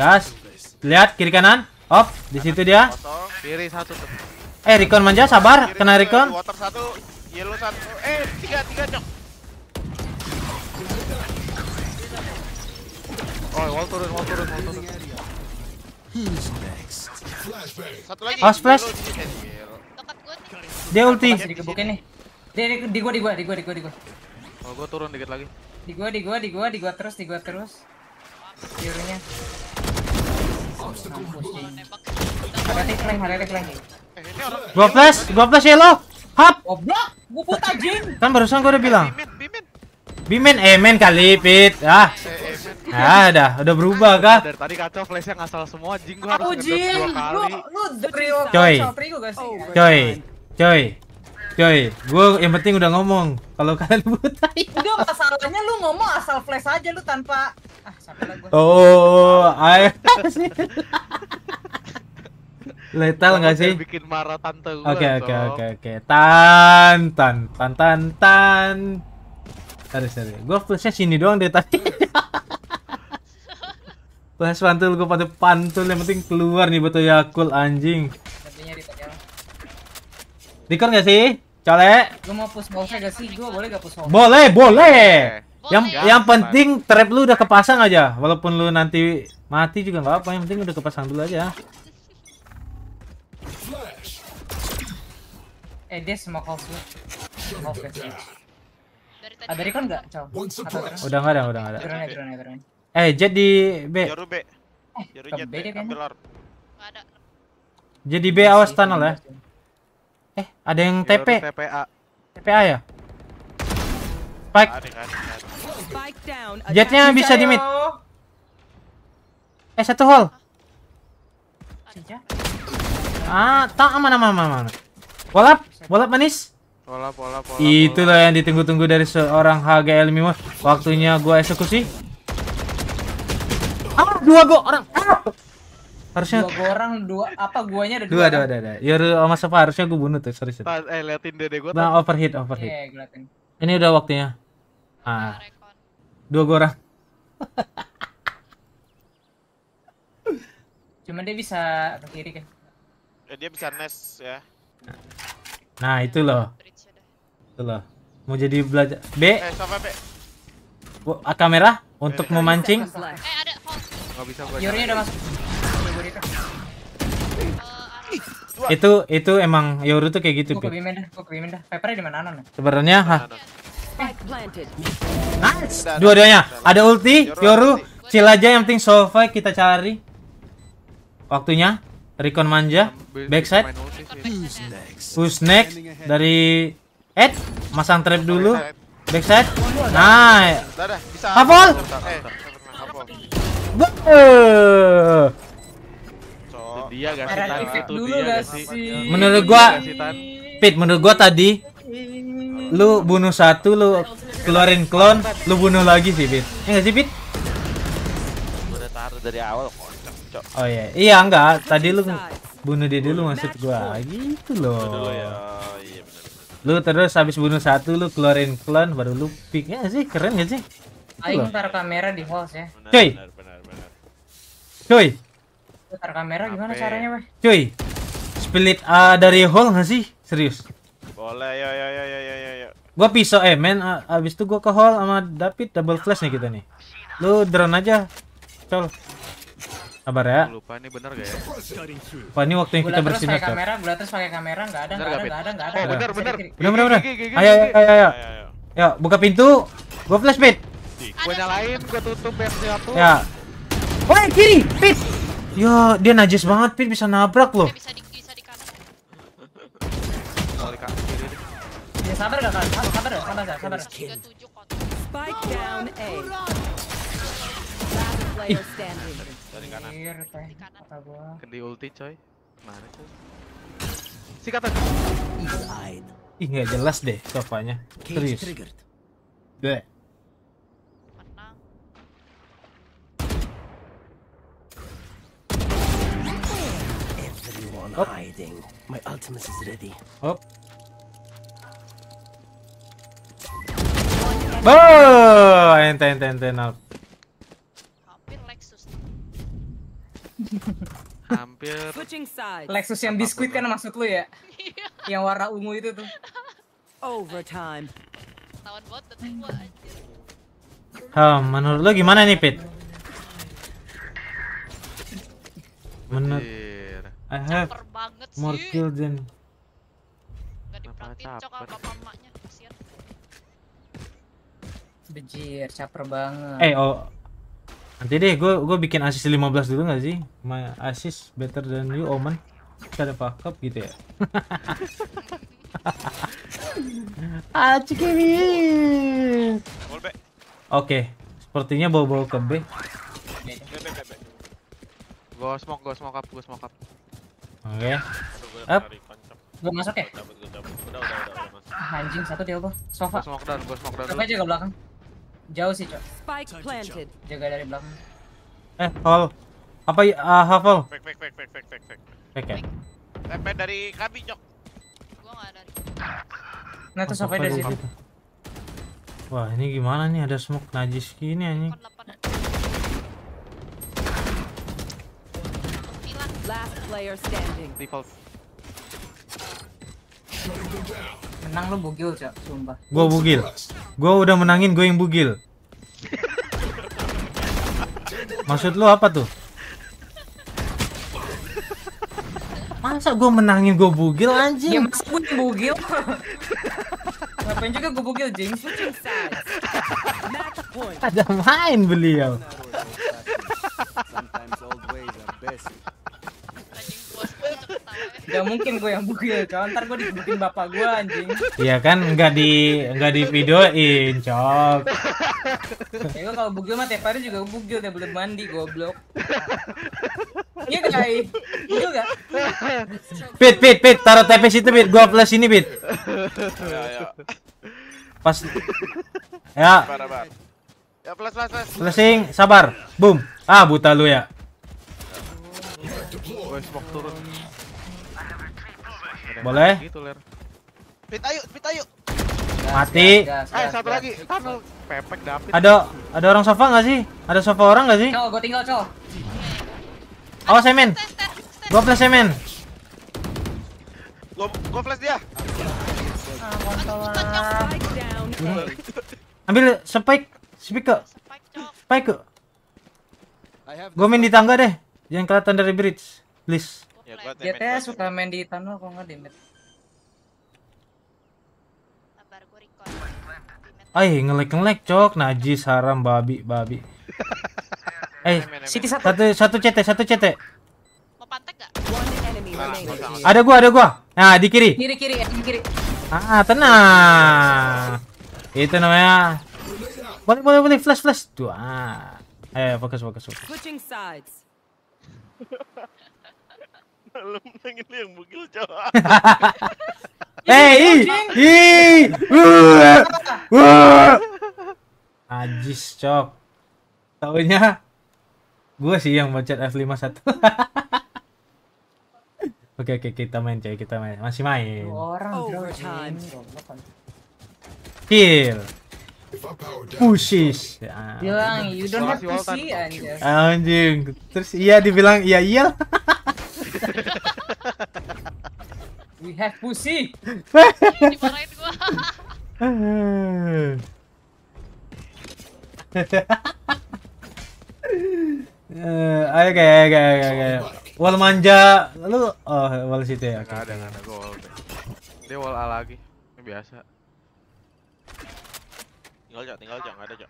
A: Gas. Lihat kiri kanan. Op, di situ dia.
B: Kiri satu tuh.
A: Eh, Recon manja sabar, kena Recon. Water
B: satu, yellow satu. Eh, tiga tiga cok.
C: Oh, wall turun, wall turun, wall turun. Satu lagi. Oh, splash. Dia ulti.
B: dikebukin nih. Dia di, di gua, di gua, di gua, di gua, di gua. Oh, gua turun dikit lagi. Di gua, di gua, di gua, di gua terus, di gua terus. Tiurnya. Ada tik flank, ada tik flank. Eh,
A: gua flash, gua flash lo, Hap. Goblok, gua buta jin. Kan barusan gua udah eh, bilang. Bimen, eh men kali, Pit. Ah.
B: Ah, eh, ya, dah, udah berubah kah? Dari tadi kacau flashnya ngasal semua, jing gua harus ngedot dua kali. Lu, lu, Coy. Coy.
A: Coy, coy, gue yang penting udah ngomong. Kalau kalian buta
B: ya. Udah masalahnya lu ngomong asal flash aja lu tanpa ah
A: sampai lah oh, gue. Oh, oh, oh, ayo. Letal nggak sih? Bikin marah tante gue. Oke oke oke oke. Tan tan tan tan tan. Sorry sorry. Gue flashnya sini doang deh tadi. flash pantul gue pada pantul yang penting keluar nih betul yakul anjing. Record gak sih? Colek. Gue mau push box gak sih? Gue boleh gak push box? Boleh, boleh. Yang boleh. yang penting trap lu udah kepasang aja. Walaupun lu nanti mati juga nggak apa, apa yang penting udah kepasang dulu aja.
B: Eh, dia semua calls lu. Oke. Ada kan gak Cow? Udah
A: nggak ada, udah nggak ada. Drone, drone, drone. Eh, jadi B. B.
B: Eh, B dia kayaknya.
A: Jadi B awas tunnel ya. Eh, ada yang TP. TPA. TPA ya? Spike.
C: Jetnya bisa di mid.
A: Eh, satu hole. Ah, tak aman aman aman. aman. Walap, walap manis. Walap, walap, walap. Itulah yang ditunggu-tunggu dari seorang HGL Mimo. Waktunya gua eksekusi. Ah, dua gua orang. Ah harusnya dua orang dua apa guanya ada dua dua ada ada kan? ya sama siapa harusnya gue bunuh tuh sorry sorry Pas,
B: eh liatin dede gue nah overheat overheat yeah,
A: ini udah waktunya ah dua gua orang
B: cuman dia bisa ke kiri kan ya, dia bisa nes ya
A: nah itu loh itu loh mau jadi belajar B eh, sama B ah, kamera untuk memancing
B: eh ada Gak bisa gua. Yurinya udah masuk.
A: itu itu emang Yoru tuh kayak gitu. Gua dah,
B: gua dah. di mana Anon?
A: Sebenarnya ha.
B: Nice. Dua-duanya.
A: Ada ulti, Yoru. Chill aja yang penting sofa kita cari. Waktunya Recon manja iya, backside. Push iya. next dari Ed masang trap dulu. Backside. Nah. Hafal. Eh, dia gak sih Tan? gak sih? Menurut gua, Pit, menurut gua tadi lu bunuh satu lu keluarin klon lu bunuh lagi sih Pit Iya gak sih Pit? udah taruh dari awal oh iya iya enggak tadi lu bunuh dia dulu maksud gua ah, gitu loh ya. oh, iya, lu terus habis bunuh satu lu keluarin klon baru lu pick iya sih keren gak sih gitu Ayo
B: taruh kamera di host ya. Cuy, Cuy. Putar kamera gimana ya? caranya, weh?
A: Cuy. Split uh, dari hole nggak sih? Serius? Boleh, ya ya ya ya ya ya Gua pisau eh men uh, abis itu gua ke hole sama David double flash nih kita nih. Lu drone aja. Col. Sabar ya. Lupa
B: ini benar gak ya? ini waktu yang kita bersinar. Pakai kamera, gula terus pakai kamera enggak ada, enggak ada, enggak ada, Oh, benar, benar. Benar, benar, benar. Ayo, ayo, ayo,
A: ayo. Ya, buka pintu. Gua flash pit.
B: Gua nyalain, gua tutup Ya,
A: Woi, kiri, Pit. Ya, dia najis banget, Pit bisa nabrak loh. Dia bisa di bisa di kanan. Oh, ya sabar enggak, Kak? Sabar, sabar,
B: sabar, sabar.
C: Spike down A.
B: Dari kanan. Kata ulti, coy. Mana tuh? Si kata.
A: Ih, enggak jelas deh sofanya. Serius. Deh. I'm Hop. hiding. My
C: ultimate is ready. Hop.
A: Oh, ente ente ente nak. Hampir Lexus.
C: Hampir. Lexus yang biskuit kan maksud lu ya? Iya. yang warna ungu itu tuh. Overtime. Tawan bot gua
A: Hmm, menurut lu gimana nih, Pit? Menurut iya. I have caper banget sih. more kill than
B: Gak diperhatiin cok apa bapak kasihan. Bejir, caper banget. Eh, hey,
A: oh. Nanti deh gue gue bikin asis 15 dulu gak sih? My assist better than you Omen. Kita ada pakap gitu ya. ah, Oke, okay. sepertinya bawa-bawa ke B.
B: Gue smoke, gue smoke up, gue smoke up. Oke. Up. Gua masuk ya? Ah, anjing satu dia
C: gua. Sofa. Gua smoke down, gua smoke down. Sampai jaga belakang. Jauh sih, Cok. Spike planted. Jaga dari belakang.
A: Eh, hall. Apa ya? Uh, hafal. Back, back, back, back, back, back, back. Back
B: Tempet dari kami, Cok. Gua nggak ada. Nah, itu sofa dari situ.
A: Wah, ini gimana nih? Ada smoke najis gini anjing.
C: Last player standing.
A: Default.
B: Menang lo bugil, Cak, sumpah.
A: Gua bugil. Gua udah menangin gue yang bugil. Maksud lo apa tuh? Masa gue menangin gue bugil anjing? Ya masa
B: gue yang bugil? Ngapain juga gue bugil, James?
A: Ada main beliau. Gak mungkin gue yang bugil, coy. Ntar gue dibukin bapak gue anjing. Iya kan, nggak di nggak di videoin, cok. ya gue kalau bugil mah tiap hari juga bugil, tiap belum
B: mandi goblok. Iya kai, iya gak?
A: Pit, pit, pit, taruh tepe situ pit, gue plus ini pit. Ya, ya. Pas, ya. Ya plus plus plus. Plusing, sabar, boom. Ah buta lu ya.
B: Gue smoke turun. Boleh. Gitu, Ler. Pit ayo, pit ayo.
A: Mati. Eh, satu lagi. Tunnel
B: pepek dapet. Ada
A: ada orang sofa nggak sih? Ada sofa orang nggak sih? Cow, gua tinggal, cow. Awas oh, semen. Gua flash semen. Gua gua flash dia. Ah, Ambil spike, spike ke. Spike ke. Gue main di tangga deh. Jangan kelihatan dari bridge, please.
B: Ya, gua suka main di tunnel kok nggak damage.
A: Ay, ngelek-ngelek cok, najis haram babi babi. eh, City satu. Satu satu CT, satu CT. Mau pantek gak? ada gua, ada gua. Nah, di kiri.
C: Kiri kiri, di kiri.
A: Ah, tenang. Itu namanya. Boleh, boleh, boleh flash flash. Tuh, ah. Eh, fokus fokus fokus.
C: Lu menangin yang bugil coba. Hei, eh,
A: ih, wuh, Ajis cok. Taunya gue sih yang baca F51. Oke oke kita main coy kita main masih main.
C: Orang overtime.
A: Kill. Pushis. Ya. Bilang you don't have to see anjing. Anjing. Terus iya dibilang ya, iya iya. We have pussy. Dimarahin gua. Eh, ayo kayak kayak kayak kayak wall manja lu oh wall situ ya Enggak ada enggak ada
B: gua wall dia wall A lagi ini biasa tinggal aja tinggal aja nggak ada aja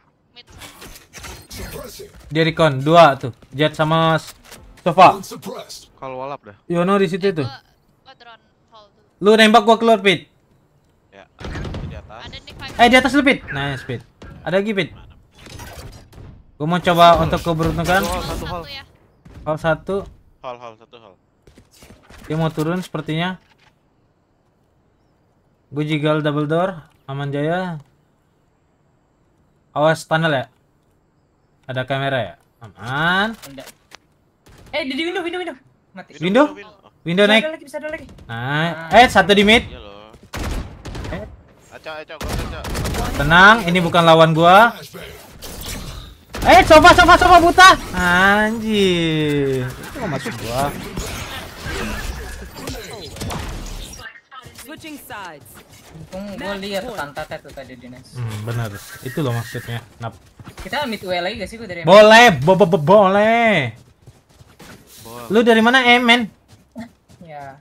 A: dia recon dua tuh jet sama sofa kalau walap dah. Yono di situ itu. Eh, lu nembak gua keluar pit.
B: Ya, di
A: atas. Eh di atas lu pit. Nice pit. Ada lagi pit. Gua mau coba hall. untuk keberuntungan. Hall satu hall. Ya. Hall satu.
B: Hall hall satu hall.
A: Dia mau turun sepertinya. Gue jigal double door, aman jaya. Awas tunnel ya. Ada kamera ya. Aman.
B: Eh, di window, window, window. Mati. Window? Window, naik.
A: Nah, ah. eh satu di mid. Iya eh. Tenang, ini bukan lawan gua. Eh, coba coba coba buta. Anjir. Itu masuk gua.
C: Switching sides. Untung gua lihat tante tuh tadi Dinas.
A: Hmm, benar. Itu loh maksudnya. Nap.
B: Kita mid lagi gak sih gue dari Boleh,
A: bo bo bo boleh. Lu dari mana Emen? Eh, ya.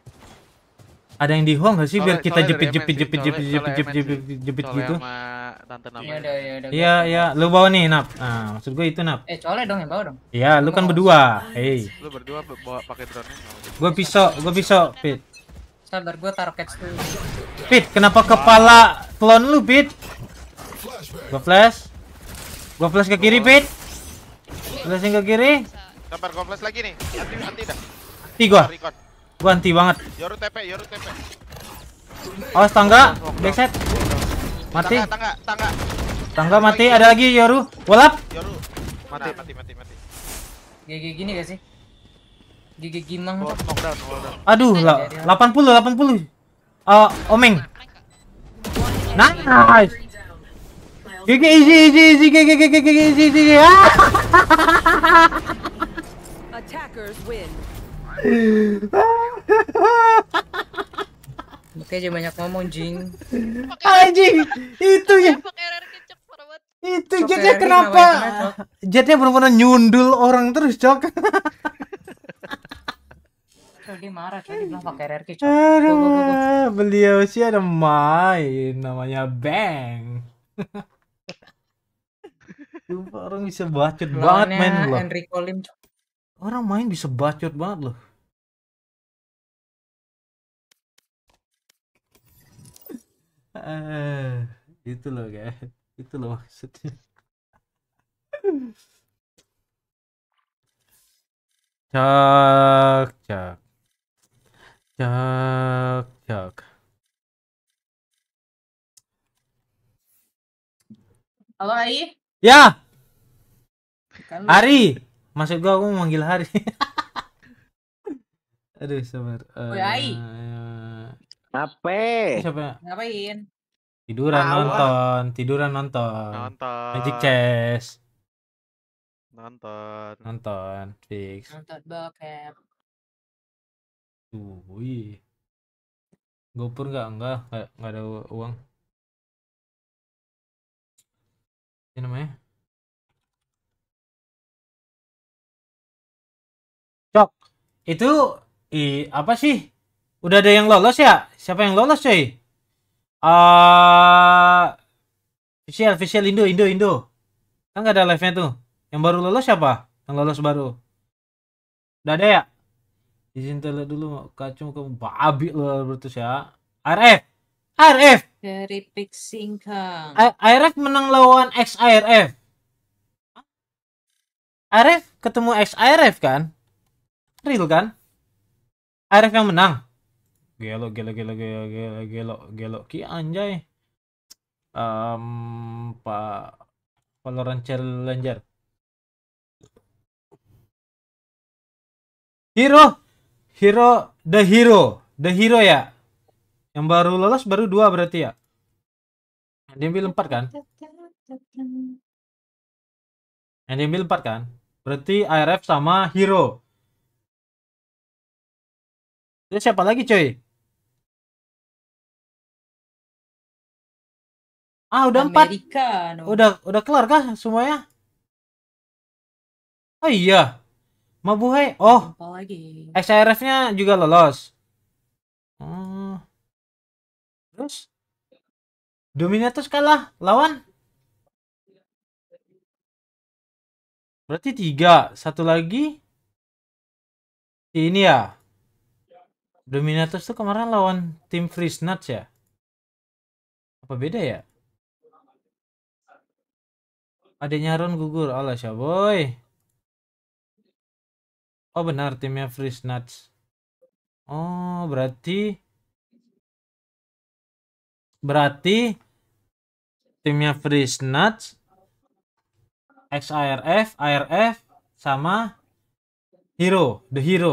A: Ada yang di Huang gak sih biar kita jepit jepit jepit jepit jepit jepit jepit gitu?
B: Ya ya iya iya,
A: lu bawa nih Nap. Nah, maksud gue itu Nap. Eh,
B: colek dong yang bawa dong. Iya, lu kan berdua. Hei. Lu berdua bawa pakai drone.
A: gua pisau, gua pisau, Pit.
B: Sabar, gua taruh catch dulu.
A: Pit, kenapa kepala clone lu, Pit? gua flash. gua flash ke kiri, Pit. Flashing ke kiri.
B: Sabar, gua lagi nih. Anti, anti dah. Anti gua.
A: Gua anti banget. Yoru
B: TP, Yoru TP.
A: Awas oh, tangga, backset. Mati. Tangga, tangga, tangga. Tangga mati, ada lagi Yoru. Walap.
B: Yoru. Mati, mati, mati, mati. GG gini gak sih? GG gimang. Oh, Aduh, 80,
A: 80. Uh, Omeng. Nice. Gigi, easy easy easy GG GG GG easy easy. Ah. attackers win. Oke,
B: jadi banyak ngomong, Jing.
A: Anjing, itu ya. Itu jadinya kenapa? Jadinya benar-benar nyundul orang terus, Cok.
B: Dia marah, Cok. Dia bilang pakai
A: beliau sih ada main namanya Bang. Sumpah orang bisa bacot banget main lo. Enrico Lim, Cok. Orang main bisa bacot banget loh. Uh, itu loh guys itu loh maksudnya cak cak
E: cak cak halo Ari ya kan Ari
A: maksud gua aku manggil hari aduh sabar uh, Ai. Eh, Apa? Siapa?
B: Ngapain?
A: Tiduran Awal. nonton, tiduran nonton. Nonton. Magic Chess. Nonton. Nonton, fix.
E: Nonton bokep.
A: Tuh, wih.
E: Gopur nggak enggak, enggak, enggak ada uang. Ini namanya?
A: itu i apa sih? Udah ada yang lolos ya? Siapa yang lolos cuy? Uh, ah, official, official Indo, Indo, Indo. Kan nggak ada live-nya tuh. Yang baru lolos siapa? Yang lolos baru. Udah ada ya? Izin telat dulu kacung ke babi lo Brutus ya. RF. RF. Dari Pixing RF menang lawan x RF rf ketemu x rf kan? Real kan? RF yang menang. Gelo, gelo, gelo, gelo, gelo, gelo, gelo. Ki anjay. Um, Pak Valorant Challenger. Hero. Hero, The Hero. The Hero ya? Yang baru lolos baru dua berarti ya? ambil empat kan? diambil empat kan? Berarti
E: ARF sama Hero. Terus siapa lagi cuy Ah udah empat. Udah
A: udah kelar kah semuanya? Oh iya. Mabuhay. Oh. XRF-nya juga lolos. Hmm. Terus Dominatus kalah
E: lawan Berarti tiga, satu
A: lagi ini ya. Dominatus tuh kemarin lawan tim Freeze Nuts ya? Apa beda ya? Adiknya Ron gugur, Allah ya boy. Oh benar timnya Nuts. Oh berarti berarti timnya Nuts, XIRF, IRF sama Hero, The Hero.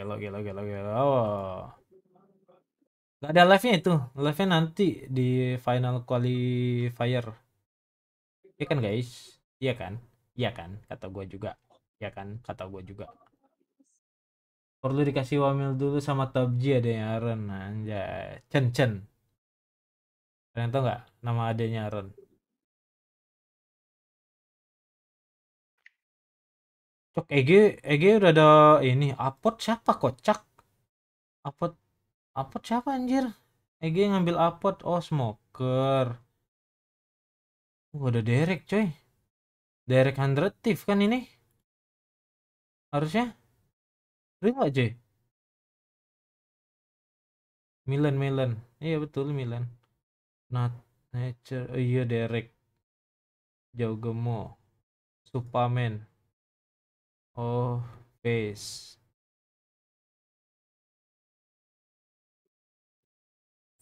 A: Gelo, gelo, gelo, gelo. Oh. ada live-nya itu. Live-nya nanti di final qualifier. Iya kan guys? Iya kan? Iya kan? Kata gua juga. Iya kan? Kata gua juga. Perlu dikasih wamil dulu sama Top G adanya Aaron. Anjay. Cen Cen. Kalian tau gak nama adanya Aaron? Cok EG EG udah ada ini apot siapa kocak apot apot siapa anjir EG ngambil apot oh smoker uh, ada Derek coy Derek hundred thief kan ini
E: harusnya nggak aja
A: Milan Milan iya betul Milan not nature oh, iya Derek Jauh gemo Supamen
E: Oh, face.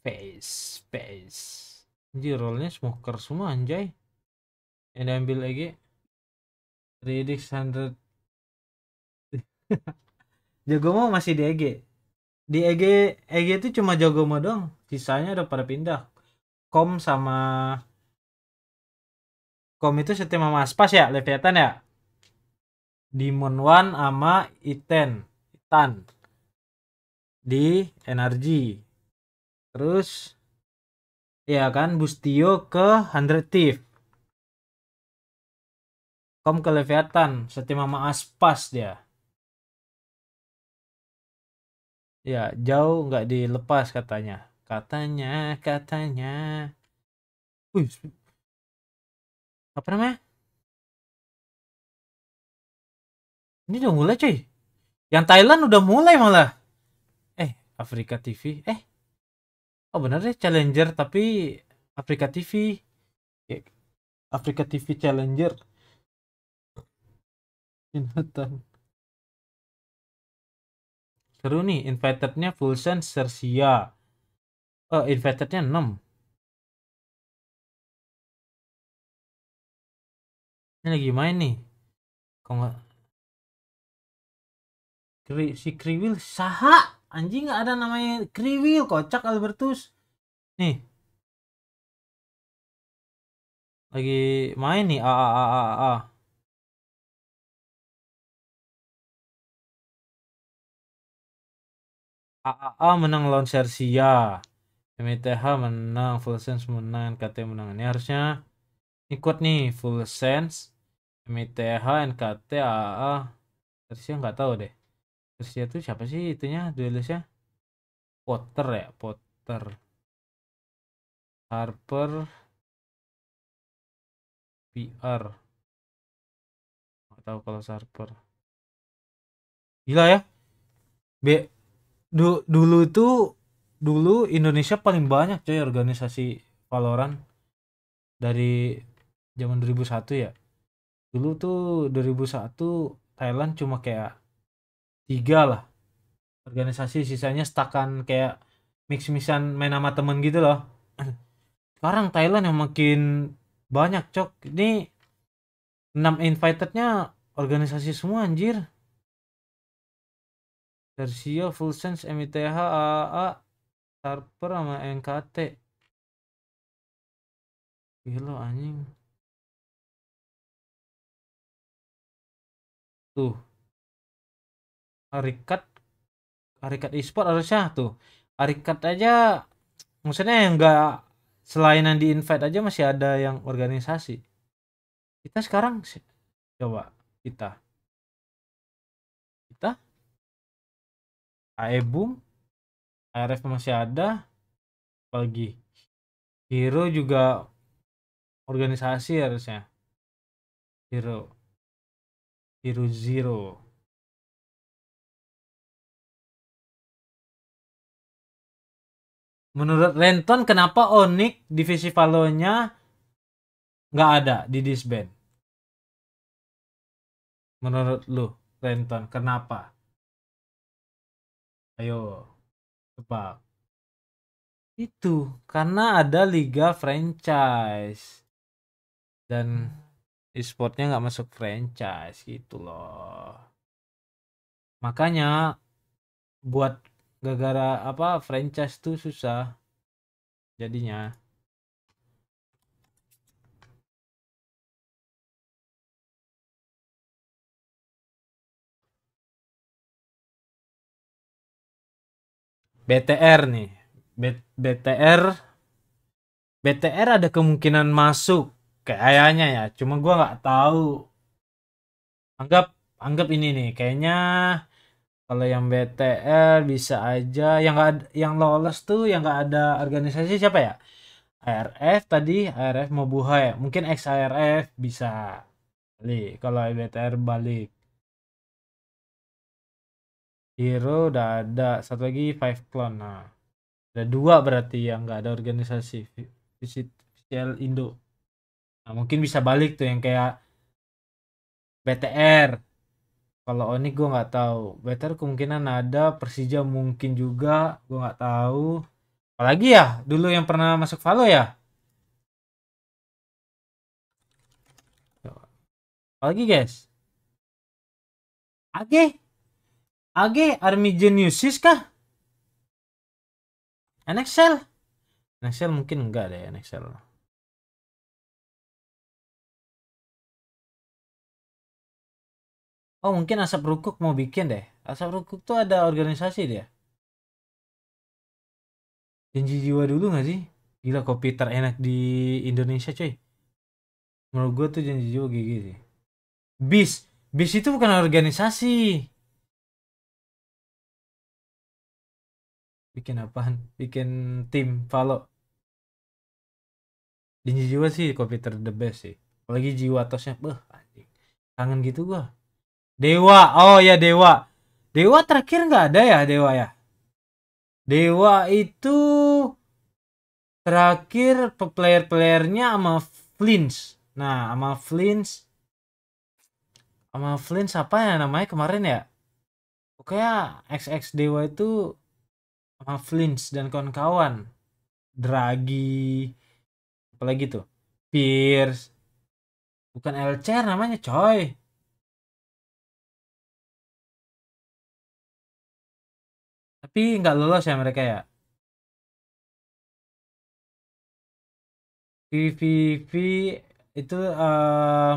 A: Face, face. Jadi rollnya smoker semua anjay. Yang diambil lagi. Redik 100. mau masih di EG. Di EG, EG itu cuma Jagomo dong Sisanya udah pada pindah. Kom sama Kom itu setiap mama Aspas ya, lihat ya? One sama Iten Itan di energi terus ya kan Bustio ke Hundred Thief Kom ke Leviathan Setiap Mama Aspas dia ya jauh nggak dilepas katanya katanya katanya Wih. apa namanya Ini udah mulai cuy. Yang Thailand udah mulai malah. Eh, Afrika TV. Eh. Oh bener deh Challenger tapi Afrika TV. Ya, Afrika TV Challenger.
E: Seru nih, invitednya Fulsen Sersia. Eh, uh, invitednya 6. Ini lagi main nih. Kok gak Kri, si kriwil saha anjing nggak ada namanya kriwil kocak Albertus nih lagi main nih a a a a, a.
A: A menang lawan Sersia. mth menang, Full Sense menang, NKT menang. Ini harusnya ikut nih Full Sense, mth NKT, AAA. Sersia nggak tahu deh terus dia tuh siapa sih itunya duelisnya
E: Potter ya Potter Harper PR atau kalau Harper
A: gila ya B du dulu itu dulu Indonesia paling banyak coy organisasi Valorant dari zaman 2001 ya dulu tuh 2001 Thailand cuma kayak tiga lah organisasi sisanya stakan kayak mix mixan main sama temen gitu loh sekarang Thailand yang makin banyak cok ini 6 invitednya organisasi semua anjir Tersia, Full Sense, MITH, AA,
E: Tarper sama NKT. Gila anjing. Tuh,
A: Arikat Arikat e-sport harusnya tuh Arikat aja maksudnya yang enggak selain yang di invite aja masih ada yang organisasi kita sekarang coba kita
E: kita AE Boom ARF masih ada pagi Hero juga organisasi harusnya Hero Hero Zero Menurut Renton, kenapa Onyx divisi Valonya nggak ada di disband? Menurut lu
A: Renton, kenapa? Ayo cepat Itu karena ada liga franchise dan e-sportnya nggak masuk franchise gitu loh. Makanya buat gara-gara apa franchise tuh susah jadinya BTR nih B BTR BTR ada kemungkinan masuk kayaknya ya cuma gua nggak tahu anggap anggap ini nih kayaknya kalau yang BTR bisa aja yang nggak yang lolos tuh yang nggak ada organisasi siapa ya? ARF tadi ARF Mobuha ya. Mungkin ARF bisa. Li kalau BTR balik. Hero udah ada satu lagi Five Clone nah ada dua berarti yang nggak ada organisasi visit Indo nah mungkin bisa balik tuh yang kayak BTR kalau Oni gue nggak tahu. Better kemungkinan ada Persija mungkin juga gue nggak tahu. Apalagi ya dulu yang pernah masuk Valo ya.
E: Apalagi guys. Age. Age Army Geniusis kah? NXL?
A: NXL mungkin enggak deh NXL. oh mungkin asap rukuk mau bikin deh asap rukuk tuh ada organisasi dia janji jiwa dulu gak sih gila kopi terenak di Indonesia cuy menurut gue tuh janji jiwa gigi sih bis bis itu bukan
E: organisasi bikin
A: apaan bikin tim follow janji jiwa sih kopi ter the best sih apalagi jiwa tosnya Beuh, kangen gitu gua Dewa. Oh ya Dewa. Dewa terakhir nggak ada ya Dewa ya? Dewa itu terakhir player-playernya sama Flinch. Nah, sama Flinch sama Flinch apa ya namanya kemarin ya? Oke Pokoknya XX Dewa itu sama Flinch dan kawan-kawan. Dragi apalagi tuh. Pierce. Bukan LCR namanya, coy.
E: tapi nggak lolos ya mereka ya VVV
A: itu um,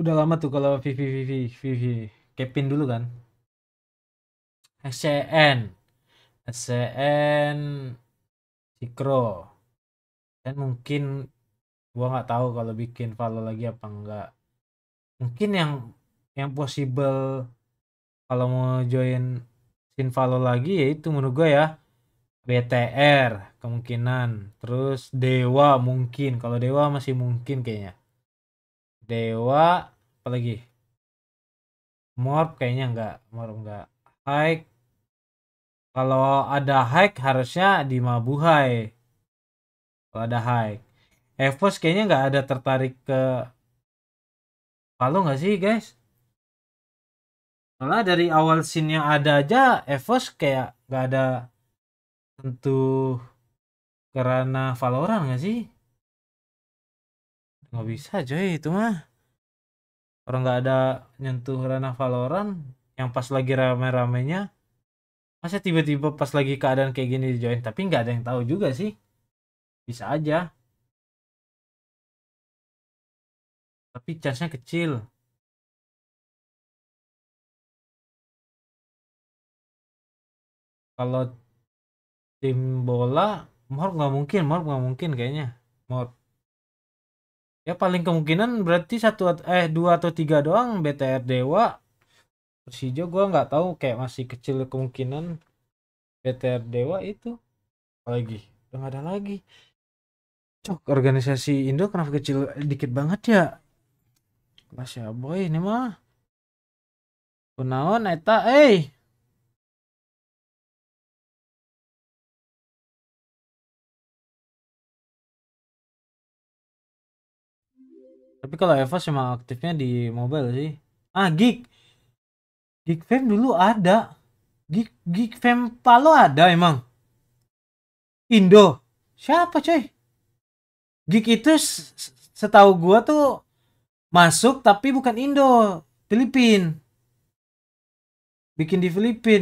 A: udah lama tuh kalau VVVV VV Kevin dulu kan SCN SCN Sikro dan mungkin gua nggak tahu kalau bikin follow lagi apa enggak mungkin yang yang possible kalau mau join Sinvalo lagi ya itu menurut gue ya BTR kemungkinan terus Dewa mungkin kalau Dewa masih mungkin kayaknya Dewa apalagi Morp kayaknya enggak Morp enggak Hike kalau ada hike harusnya di Mabuhay kalau ada hike Evos kayaknya enggak ada tertarik ke Palu enggak sih guys Soalnya dari awal scene yang ada aja Evos kayak gak ada tentu karena Valorant gak sih? Gak bisa coy itu mah. Orang gak ada nyentuh karena Valorant yang pas lagi rame-ramenya masa tiba-tiba pas lagi keadaan kayak gini di join tapi gak ada yang tahu juga sih bisa aja
E: tapi chance-nya kecil kalau
A: tim bola Mor nggak mungkin Mor nggak mungkin kayaknya Mor ya paling kemungkinan berarti satu eh dua atau tiga doang BTR Dewa Persija gue nggak tahu kayak masih kecil kemungkinan BTR Dewa itu lagi udah ada lagi cok organisasi Indo kenapa kecil dikit banget ya Mas ya boy ini mah
E: Gunawan eta eh
A: Tapi kalau Eva cuma aktifnya di mobile sih. Ah, gig gig Fam dulu ada. gig gig Fam Palo ada emang. Indo. Siapa, coy? Geek itu setahu gua tuh masuk tapi bukan Indo, Filipin. Bikin di Filipin.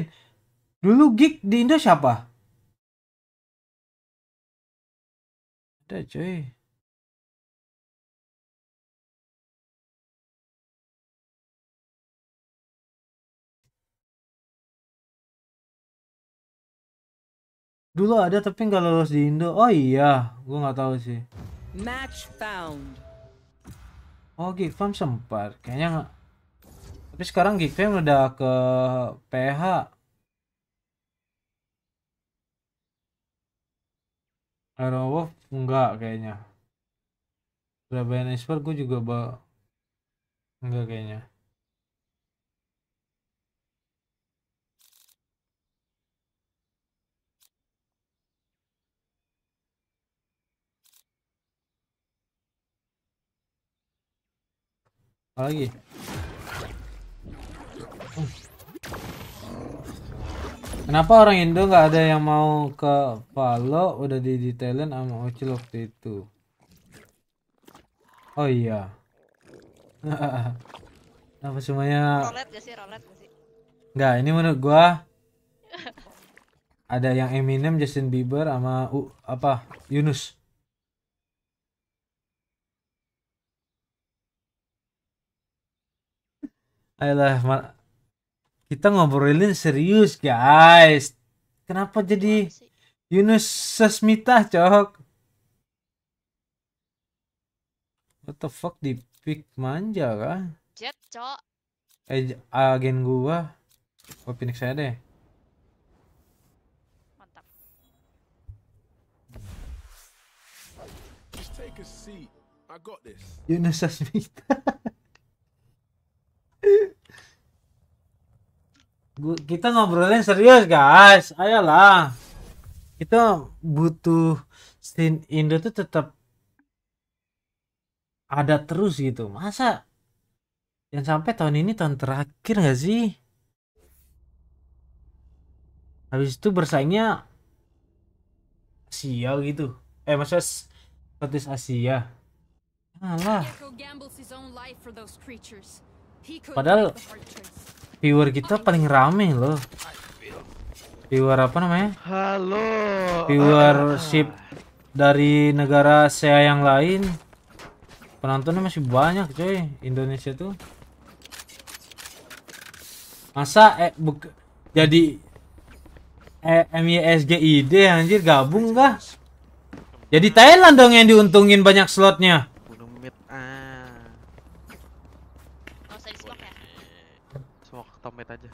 A: Dulu gig di Indo siapa?
E: Ada, coy.
A: dulu ada tapi nggak lolos di Indo oh iya gua nggak tahu sih
E: match
C: found
A: oh fam sempat kayaknya nggak tapi sekarang Geek Fam udah ke PH Arrowwolf enggak kayaknya Surabaya Nisport gue juga bawa. enggak kayaknya apa lagi kenapa orang Indo nggak ada yang mau ke Palo udah di detailin sama Ocil waktu itu oh iya apa semuanya gak ini menurut gua ada yang Eminem Justin Bieber sama uh, apa Yunus Ayolah, kita ngobrolin serius guys. Kenapa jadi Yunus Sasmita cok? What the fuck di pick manja kah?
B: Jet cok.
A: Eh agen gua. Gua oh, pinik saya deh. Mantap.
C: Just take a seat.
D: I got this.
A: Yunus Sasmita. kita ngobrolin serius guys, ayolah. Kita butuh scene Indo tuh tetap ada terus gitu. Masa yang sampai tahun ini tahun terakhir gak sih? Habis itu bersaingnya Asia gitu. Eh maksudnya Southeast Asia. Alah. Padahal viewer kita paling rame loh. Viewer apa namanya? Halo. Viewership dari negara saya e yang lain. Penontonnya masih banyak, coy. Indonesia tuh. Masa eh buk, jadi eh, MYSGID anjir gabung gak? Jadi Thailand dong yang diuntungin banyak slotnya. atau aja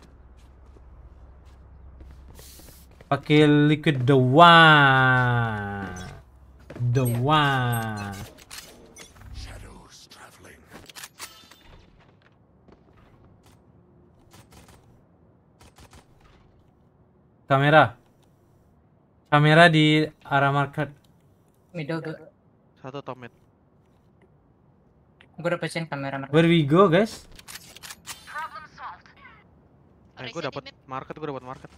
A: pakai liquid the one the iya. one kamera kamera di arah market
B: middle satu tomat. gue udah pesen
A: kamera market where we go guys Eh, gue dapat
B: market, gue dapat market.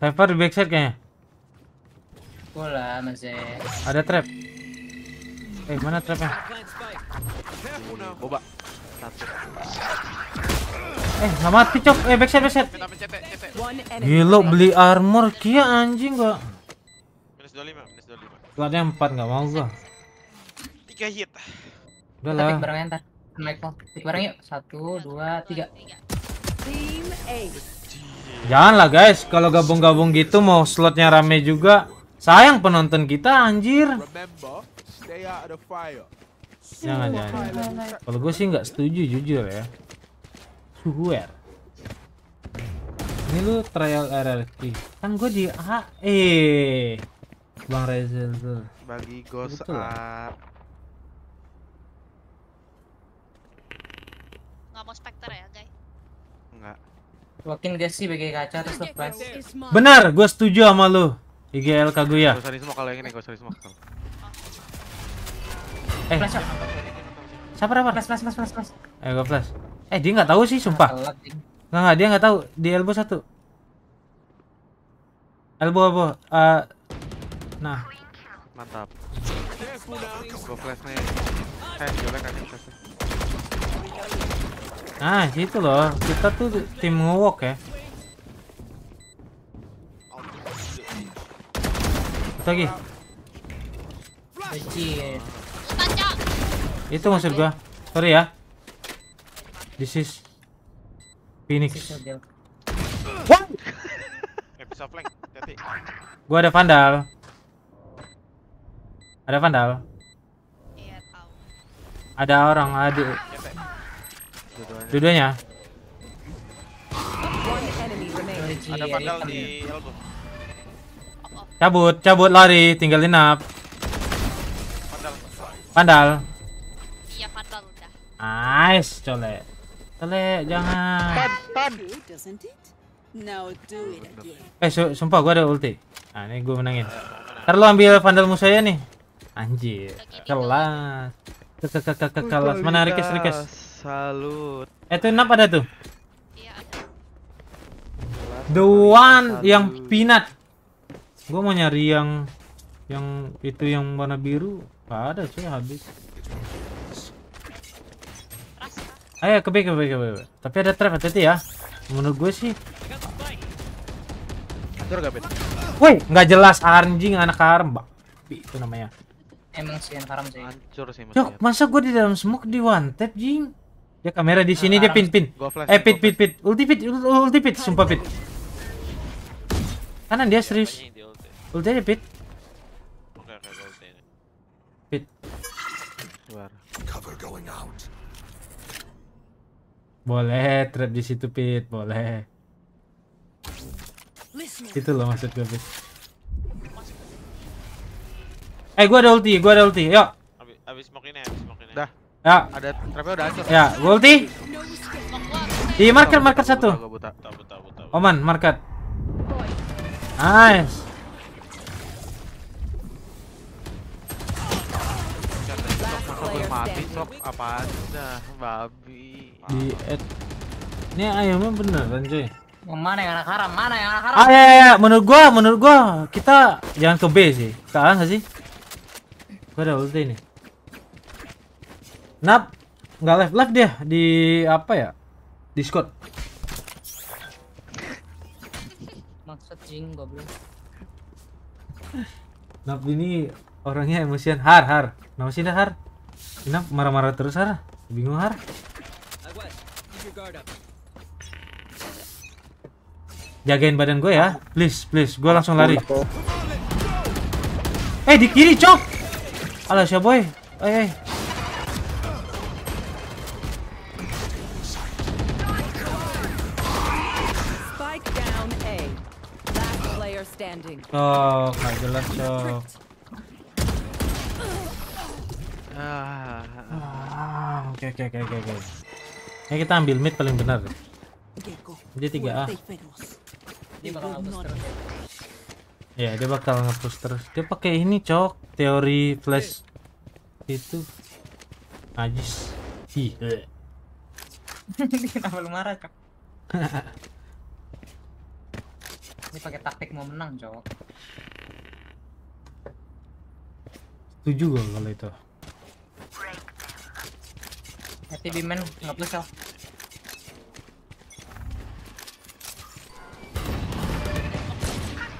A: Sniper di backside kayaknya. Bola masih. Ada trap. Eh mana trapnya? Boba. Eh nggak mati cok. Eh backside backside. Eh, Gila beli armor kia anjing gua. Minus 25, minus 25. Gua ada 4 nggak mau gua. 3 hit. Udah lah. Kita bareng
B: entar. Ya, Naik Bareng yuk. 1 2 3.
A: Janganlah guys, kalau gabung-gabung gitu mau slotnya rame juga. Sayang penonton kita anjir.
B: Jangan jangan.
A: Kalau gue sih nggak setuju jujur ya. Swear. Ini lu trial RRQ. Kan gue di HE. Bang Rezel tuh. Bagi gos A. Ya?
B: Nggak mau spekter ya? Makin gak sih BG kaca atau surprise? Benar,
A: gue setuju sama lu. IGL Kaguya. Gak usah
B: di smoke kalau yang ini, gak usah di smoke.
A: Eh. Siapa apa? Flash, flash, flash, flash, flash. Eh, gue flash. Eh, dia nggak tahu sih, sumpah. Nggak, nggak, dia nggak tahu. Di elbow satu. Elbow, elbow. Uh, nah.
B: Mantap. Gue nih. Eh, jelek aja flashnya.
A: Nah, gitu loh. Kita tuh tim ngewok ya. kita lagi. Itu maksud gua. Sorry ya. This is Phoenix. gua ada vandal. Ada vandal. Iya, ada orang ada Dua-duanya.
C: Ada padal di elbow.
A: Cabut, cabut lari, tinggal inap. Padal. Padal. Iya, padal udah. Nice, colek. Colek jangan.
D: again.
A: Eh, sumpah gue ada ulti. Nah, ini gue menangin. Ntar lo ambil vandal musuh ya nih. Anjir. Kelas. Kelas. Mana Rikes Rikes?
B: Salut.
A: Eh, itu enak ada tuh. Iya, The one yang pinat. Gue mau nyari yang yang itu yang warna biru. Gak ada cuy habis. Ayo ke B ke B ke B. Tapi ada trap hati-hati ya. Menurut gue sih. Atur gak Woi, nggak jelas anjing anak haram, Mbak. itu namanya. Emang sih
B: anak haram sih. Hancur sih. Yo,
A: masa gue di dalam smoke di one tap, jing? Dia kamera di sini dia pin pin. Eh pit pit pit, Ulti ultipit ulti pit sumpah pit. Kanan dia serius. Ulti
B: Cover pit. out.
A: Boleh trap di situ pit, boleh. Itu loh maksud gue pit. Eh gua ada ulti, gua ada ulti. Yuk. Ya. Ada trapnya udah hancur. Ya, gue ulti. Di market market satu. Oman market. Nice.
B: mati sok apa aja babi
A: di ini ayamnya beneran cuy
B: mana yang anak haram mana yang anak haram ah ya ya ya
A: menurut gua menurut gua kita jangan ke B sih ke A nggak sih gua ada ulti nih Nap, nggak live live dia di apa ya? Discord.
B: Maksud jing goblok.
A: Nap ini orangnya emosian. Har, har. Nama sih Har? Nap marah-marah terus Har. Bingung Har. Jagain badan gue ya. Please, please. Gue langsung lari. Eh, di kiri, cok. Alah, siapa boy. Eh, eh. eh. cok oh, gak jelas cok ah, ah, oke oke oke oke ini kita ambil mid paling benar dia tiga a
D: dia bakal terus
A: ya dia bakal ngepush terus dia pakai ini cok teori flash itu najis sih
B: kenapa lu marah cok ini pakai taktik mau menang cowok
A: setuju gak kalau itu hati bimen nggak plus cowok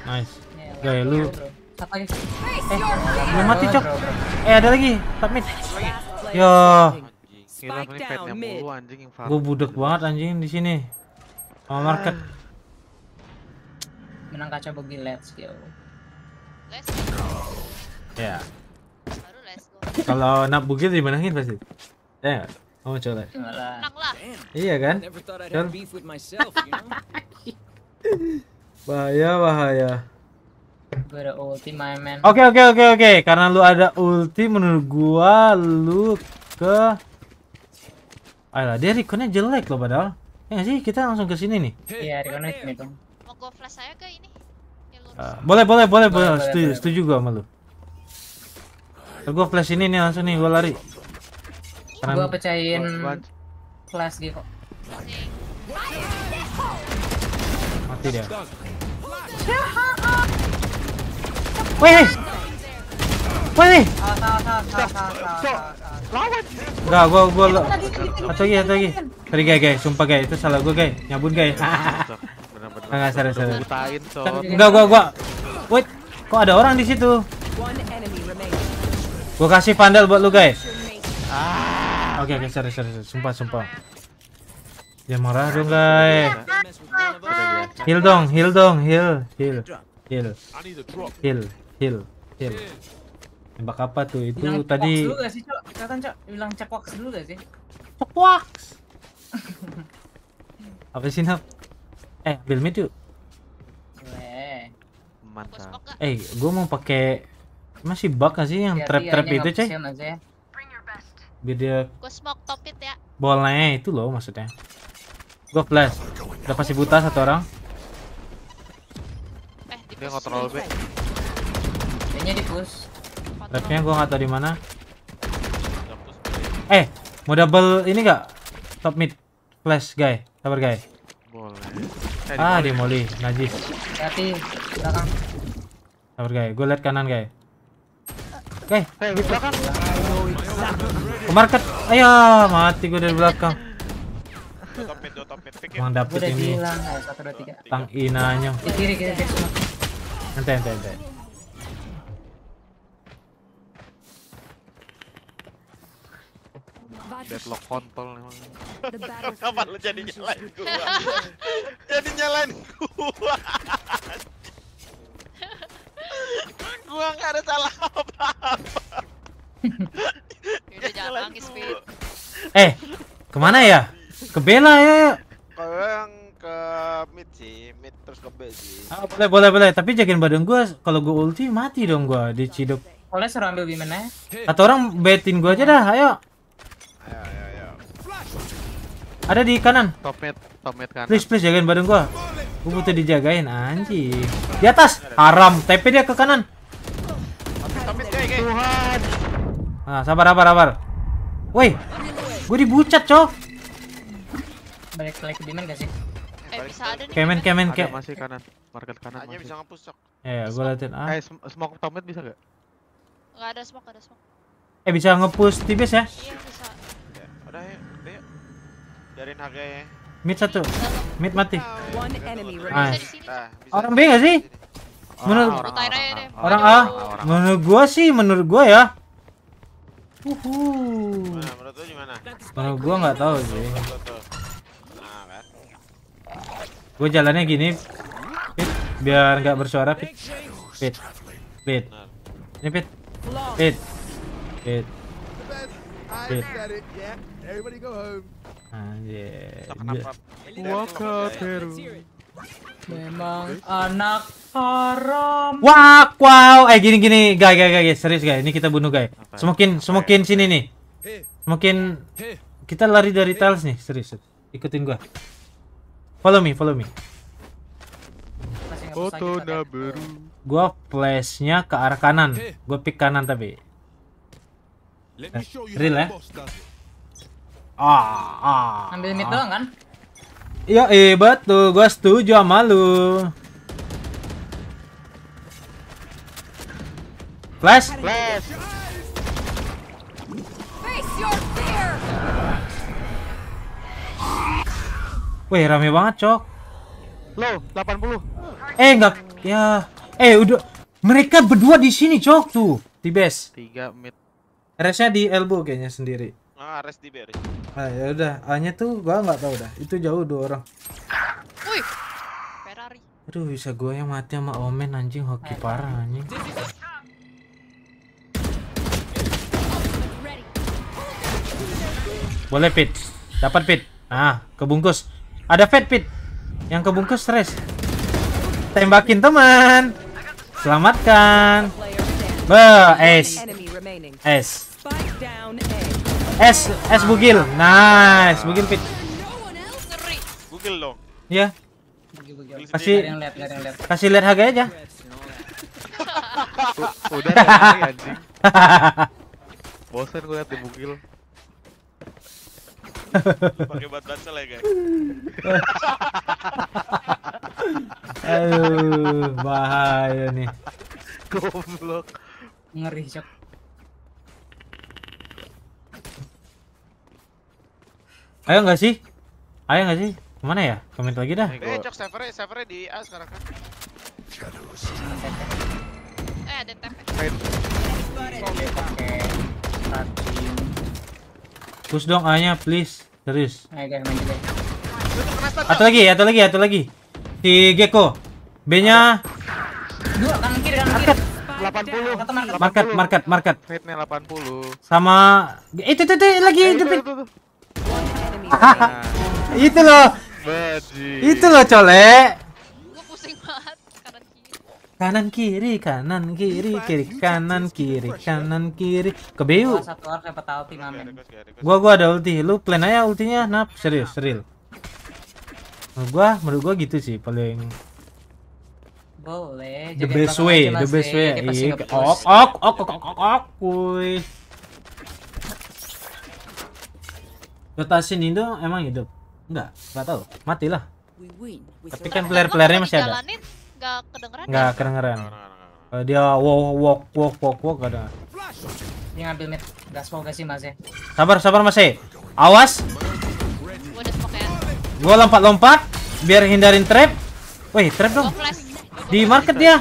A: nice Gaya, ya, lu
D: Satu lagi. Eh, belum mati cok. Eh ada
A: lagi, top mid. Yo. anjing
B: yang Gue budek
A: banget anjing di sini. Sama market. Ah
B: menang kaca bagi let's go let's go
A: ya yeah. kalau nak bugil dimenangin pasti ya mau Oh, hmm, coba. Iya kan? Kan? bahaya, bahaya.
B: Gue ulti my man.
A: Oke oke oke oke. Karena lu ada ulti menurut gua lu ke Ayolah, dia reconnya jelek loh padahal. Ya sih, kita langsung ke sini nih. Iya, reconnya nih, gua flash saya ke ini? Ya, uh, boleh, boleh, boleh, boleh. boleh setuju, boleh, setuju gua sama lu. Eh, gua flash ini nih langsung nih gua lari. Karena gua pecahin flash gitu. Mati dia. Wih. Wih.
D: Enggak, gua gua Atau
A: lagi, atau lagi. Sorry guys, guys, sumpah guys, itu salah gua guys. Nyabun guys. Enggak serius seru. Butain, so. Enggak gua gua. Wait, kok ada orang di situ? Gua kasih pandal buat lu guys. Ah. Oke okay, oke okay, seru seru. Sumpah sumpah. Ya marah dong guys. Heal dong, heal dong, heal, heal, heal, heal, heal, heal. Tembak apa tuh? Itu bilang tadi. Dulu
B: gak sih, Cok? Katakan Cok. Bilang cekwaks dulu gak sih? Cekwaks.
A: apa sih, Nap? eh ambil mid yuk
B: Eh, mantap
A: eh gue mau pakai masih bug gak sih yang trap-trap itu Cek? biar dia gue smoke topit ya boleh itu loh maksudnya gue flash udah pasti buta satu orang
B: eh, dia ngontrol B
D: kayaknya di push
A: trapnya gue gak tau di mana eh mau double ini gak top mid flash guys sabar guys
D: Eh, ah, moli,
A: Najis. Hati, belakang. Sabar, guys. Gue lihat kanan, guys. Oke. hey, di belakang. Ke market. Ayo, mati gue dari belakang. Emang dapet ini. Eh, Tang inanya. kiri, kiri, kiri. Ente, ente, ente. Deadlock kontol emang.
B: Kapan lu jadi nyalain gua? jadi nyalain gua. gua nggak ada salah apa-apa. Udah jangan nangis, Fit. Eh,
A: kemana ya? Ke bela ya? Kalau ke mid sih, mid terus ke B sih. Ah, boleh boleh boleh, tapi jagain badan gua kalau gua ulti mati dong gua diciduk. Boleh suruh ambil gimana? Ya? Atau orang betin gua aja dah, ayo. Ada di kanan. Top mid, top mid kanan. Please, please jagain badan gua. Gua butuh dijagain anjing. Di atas. Haram. TP dia ke kanan. Eh, eh. Tuhan. Nah, sabar, sabar, sabar. Woi. Gua dibucat, cow.
B: Balik lagi di mana sih? Eh, bisa ada nih. Kemen, kemen, kemen. Masih kanan. Market kanan. Hanya bisa ngepush, cok.
A: Iya, gua liatin. Ah. Eh, smoke top mid bisa enggak?
B: Enggak ada smoke, ada smoke.
A: Eh, bisa ngepush tipis ya? Iya, bisa
B: udah yuk, ya, udah ya.
A: Biarin harganya. Mid satu. Mid mati. Nice. Orang B gak sih? Menurut orang, ya, orang, orang, orang, orang, orang, orang A. Menurut gua sih, menurut gua ya. Uhu. Menurut lu gimana? Menurut gua nggak tahu sih. Nah, kan? Gue jalannya gini, pit, biar nggak bersuara pit, pit, pit, ini pit, pit, pit, pit. pit.
C: Everybody go home.
A: Anjir. Memang anak
B: haram.
A: Wak wow. Eh gini gini, guys guys guys, serius guys. Ini kita bunuh guys. Ya? Semakin ya? semakin sini nih. Semakin kita lari dari tiles nih, serius. Ikutin gua. Follow me, follow me.
B: Foto baru.
A: Gua flashnya ke arah kanan. Gua pick kanan tapi. Eh, real ya? Ah, ah. Ambil mid doang kan? Iya, eh betul. Gua setuju sama lu. Flash. Flash. Wih, rame banget, Cok.
B: Lo, 80.
A: Eh, enggak. Ya. Eh, udah mereka berdua di sini, Cok, tuh. Di base. 3 mid. Resnya di elbow kayaknya sendiri. Ah, Ares di beri. Ah ya udah, a tuh gua nggak tahu dah. Itu jauh dua orang. Wih. Ferrari. Aduh, bisa gua yang mati sama Omen anjing hoki Ayo. Eh, parah anjing. Boleh pit. Dapat pit. Nah, kebungkus. Ada fed pit. Yang kebungkus stres. Tembakin teman. Selamatkan. Be, es. Es. S S bugil. Nice, bugil pit. Bugil dong. Iya. Kasih Kasih lihat harga aja. Udah anjing.
B: Bosan gue lihat di bugil. Pakai buat lagi ya, guys.
A: Aduh, bahaya nih. Goblok. Ngeri, Cok. Ayo enggak sih? Ayo enggak sih? Kemana ya? Komen lagi dah. Eh,
B: cok servernya, servernya di A sekarang kan.
A: Eh, ada tap. Push dong A-nya, please. Terus. Atau lagi, atau lagi, atau lagi. Di Gecko. B-nya. Dua kanan kiri, kanan kiri. 80. Market, market, market. Hitnya 80. Sama eh, itu itu, lagi eh, itu. itu loh. Baji. Itu loh, colek. Gue pusing banget kanan kiri kanan kiri kiri kanan kiri kanan kiri ke BU gua gua ada ulti lu plan aja ultinya nap serius seril. menurut gua menurut gua gitu sih paling boleh the best way the best way iya, Ok, ok ok ok ok ok Dota itu emang hidup? Gitu? Enggak, enggak tahu. Matilah. Tapi kan player-playernya masih ada. Enggak kedengeran. Enggak kedengeran. Eh, dia wow wow wow wow enggak ada.
B: Ini ngambil mid. Gas mau sih Mas ya.
A: Sabar sabar Mas. Eh. Awas. Ya. Gua lompat-lompat biar hindarin trap. Woi, trap dong. Di market dia.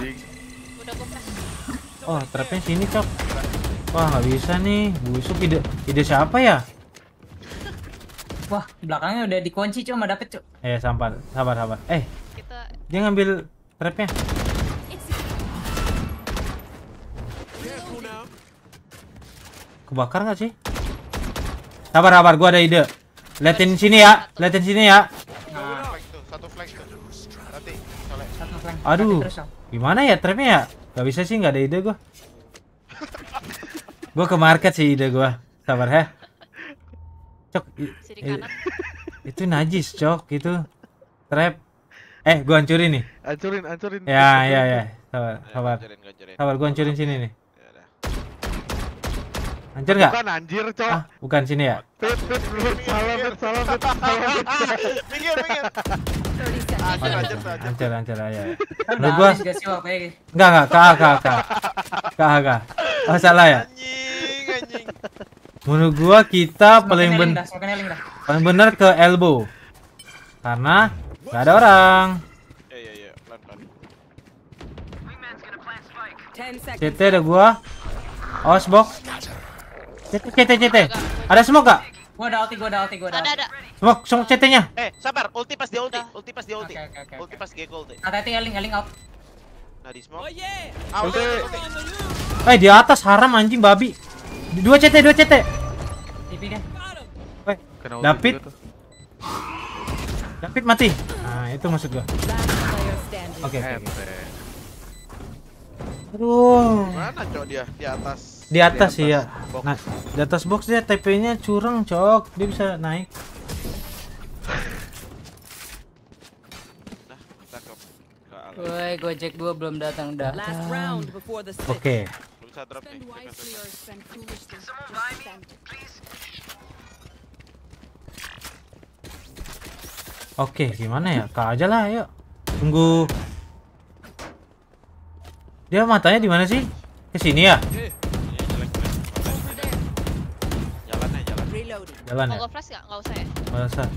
A: Oh, trapnya sini, Cok. Wah, nggak bisa nih. Busuk ide ide siapa ya?
B: Wah, belakangnya udah dikunci cuma dapet, Cuk.
A: Eh, sabar, sabar, sabar. Eh. Kita Dia ngambil trapnya. Kebakar nggak sih? Sabar, sabar, gua ada ide. Liatin sini ya, liatin sini ya. Aduh. Gimana ya trapnya ya? Gak bisa sih, nggak ada ide gua. gua ke market sih ide gua. Sabar, heh cok kanan. itu najis cok itu trap eh gua hancurin nih hancurin hancurin ya hancurin. ya ya sabar ya, sabar sabar gua hancurin sini nih ya Hancur nggak? Bukan
B: anjir, cok. Ah,
A: bukan sini ya?
B: Fit, fit, fit, salah, fit, Anjir, anjir, anjir. Anjir,
A: anjir, Hancur, hancur, hancur. ya. ya. Kan Lu gua Enggak, enggak, KA, KA, KA. KA, Oh, salah ya? Anjing, anjing. Menurut gua kita paling ben paling benar ke elbow. Karena nggak ada orang.
D: Iya iya, iya
C: CT
A: ada gua. Awas box. CT CT CT. Ada smoke enggak?
B: Gua ada ulti, gua ada ulti, gua ada. Ada ada.
A: Smoke, smoke CT-nya.
B: Eh, sabar, ulti pas dia ulti, ulti pas dia ulti. Okay, okay, okay, ulti pas dia ulti. Hati-hati link, link out. Nah, di
A: smoke. Oh yeah. Ulti. Eh, di atas haram anjing babi. Dua CT, dua CT. TP kan? Woi, David. David mati. Nah, itu maksud gua. Oke. oke, okay. Aduh. Di atas. Di atas, iya. Nah, di atas box dia TP-nya curang, cok. Dia bisa naik.
D: Woi, Gojek gua belum
B: datang dah. Oke. Okay bisa drop nih.
D: buy
A: Oke, gimana ya? Kak aja lah, ayo. Tunggu. Dia matanya di mana sih? Ke sini ya? Eh, iya,
D: jalan ya, ya? ya? nggak? usah usah.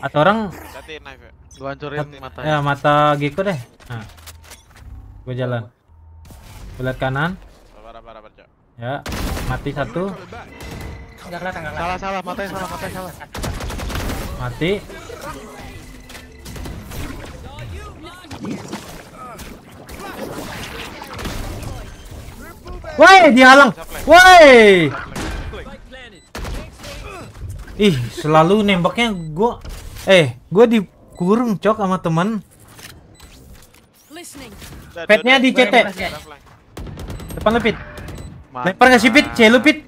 A: Atau orang? Ya mata ya, Giko deh. Nah, gue jalan. Lihat kanan. Ya, mati satu.
D: Enggak kelihatan, enggak Salah, salah, mati salah, mati salah.
A: Mati. Woi, dihalang. Woi. Ih, selalu nembaknya gua eh gua dikurung cok sama teman.
D: Petnya di CT.
A: Depan lu, Pit. Lepar gak sih, Pit? C lu, Pit.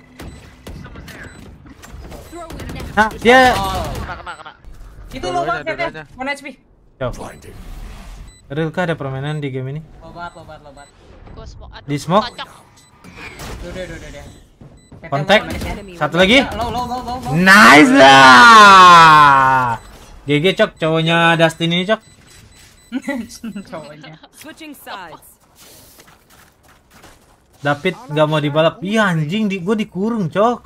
A: Nah, dia... Oh, kena, kena, kena.
B: Itu lo, Bang, ya. Mana HP?
A: Yo. Real kah ada permainan di game ini?
B: Lobat, lobat, lobat. Di smoke? Duh, duh, duh, duh,
A: Kontak. Satu lagi. Nice lah. GG cok, cowoknya Dustin ini cok.
C: cowoknya. Switching sides.
A: David nggak mau dibalap. Iya anjing, di gue dikurung cok.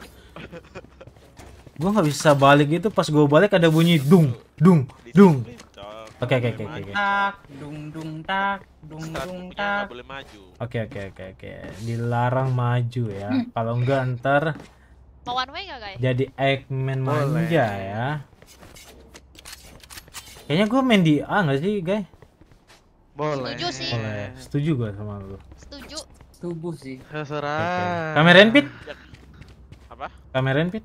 A: Gue nggak bisa balik itu. Pas gue balik ada bunyi dung, dung, dung. Oke oke oke oke. Tak, dung dung tak, dung dung tak. Oke oke oke oke. Dilarang maju ya. Kalau enggak ntar.
B: Mau one way nggak guys?
A: Jadi Eggman manja ya. Kayaknya gue main di A nggak sih guys? Boleh. Setuju sih. Boleh. Setuju gue sama lo. Setuju
B: tubuh sih. Terserah. Kamerain pit. Ya. Apa? Kamerain pit.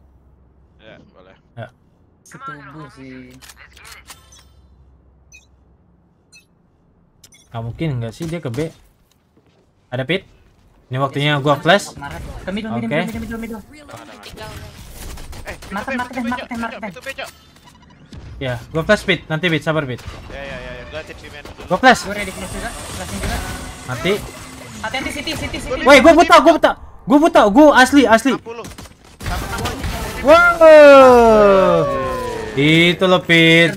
B: Ya, boleh. Ya. Setubuh sih.
A: Gak mungkin nggak sih dia ke B. Ada pit. Ini waktunya gua flash. Ke middle, middle, okay. middle,
B: middle, middle, middle. Eh, market, market, market,
A: Ya, gua flash pit. Nanti pit, sabar pit. Ya, ya, ya, ya. gua Gua flash. Gua ready flash juga.
B: Flashing juga. Mati. Hati-hati Siti, Siti, Siti. Woi, gua buta, gua
A: buta. Gua buta, gua asli, asli. Wow. Itu loh, Pit.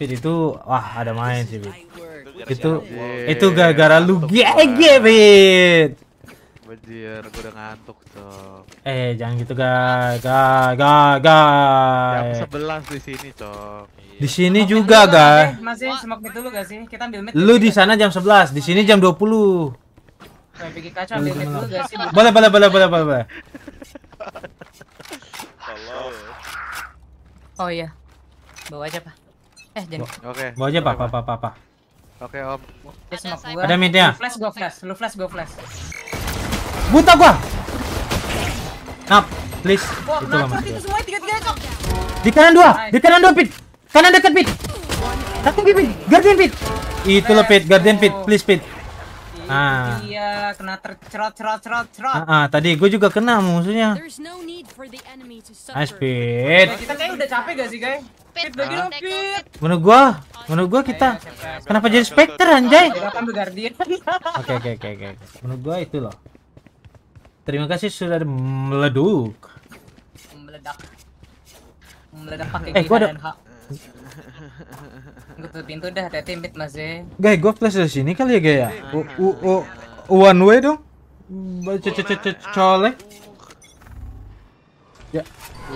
A: Pit itu wah, ada main sih, Pit. Itu itu gara-gara lu gege, Pit.
B: Bajir, gue udah ngantuk cok.
A: Eh, jangan gitu, guys. Ga ga ga. Jam
B: 11 di sini, cok.
A: Di iya. sini smoke juga, dulu, guys. Eh, masih smoke mid dulu gak sih? Kita ambil mid. Lu di ya. sana jam 11, di sini jam 20. Kayak bikin kacau ambil mid dulu gak sih? Boleh, boleh, boleh, boleh, boleh, boleh.
B: Oh iya. Bawa aja, Pak. Eh, jadi. Oke.
A: Okay. Bawa aja, Pak, Pak, Pak, Pak, Pak.
B: Oke, Om. Ada Ada midnya. Flash go flash, lu flash go flash.
A: Buta gua. Nap, please. Wah, itu, itu semua tiga-tiga cok. Di kanan dua, di kanan dua, Pit. Kanan dekat pit. Satu pit. Guardian pit. Itu loh pit. Guardian pit. Please pit. Ah.
B: Iya, kena tercerot cerot
A: cerot cerot. Ah, ah, tadi gue juga kena musuhnya. Nice pit. Kita kayak udah capek gak sih, guys? Pit lagi dong, pit. Menurut gua, menurut gua kita kenapa jadi specter anjay? Oke, oke, oke, oke. Menurut gua itu loh. Terima kasih sudah meleduk. Meledak.
B: Meledak pakai eh, gua ada, dan hak. Gue ke pintu dah, ada hati mas
A: ya. E. Guys, gue flash dari sini kali ya, guys ya. One way dong. Baca colek. Ya.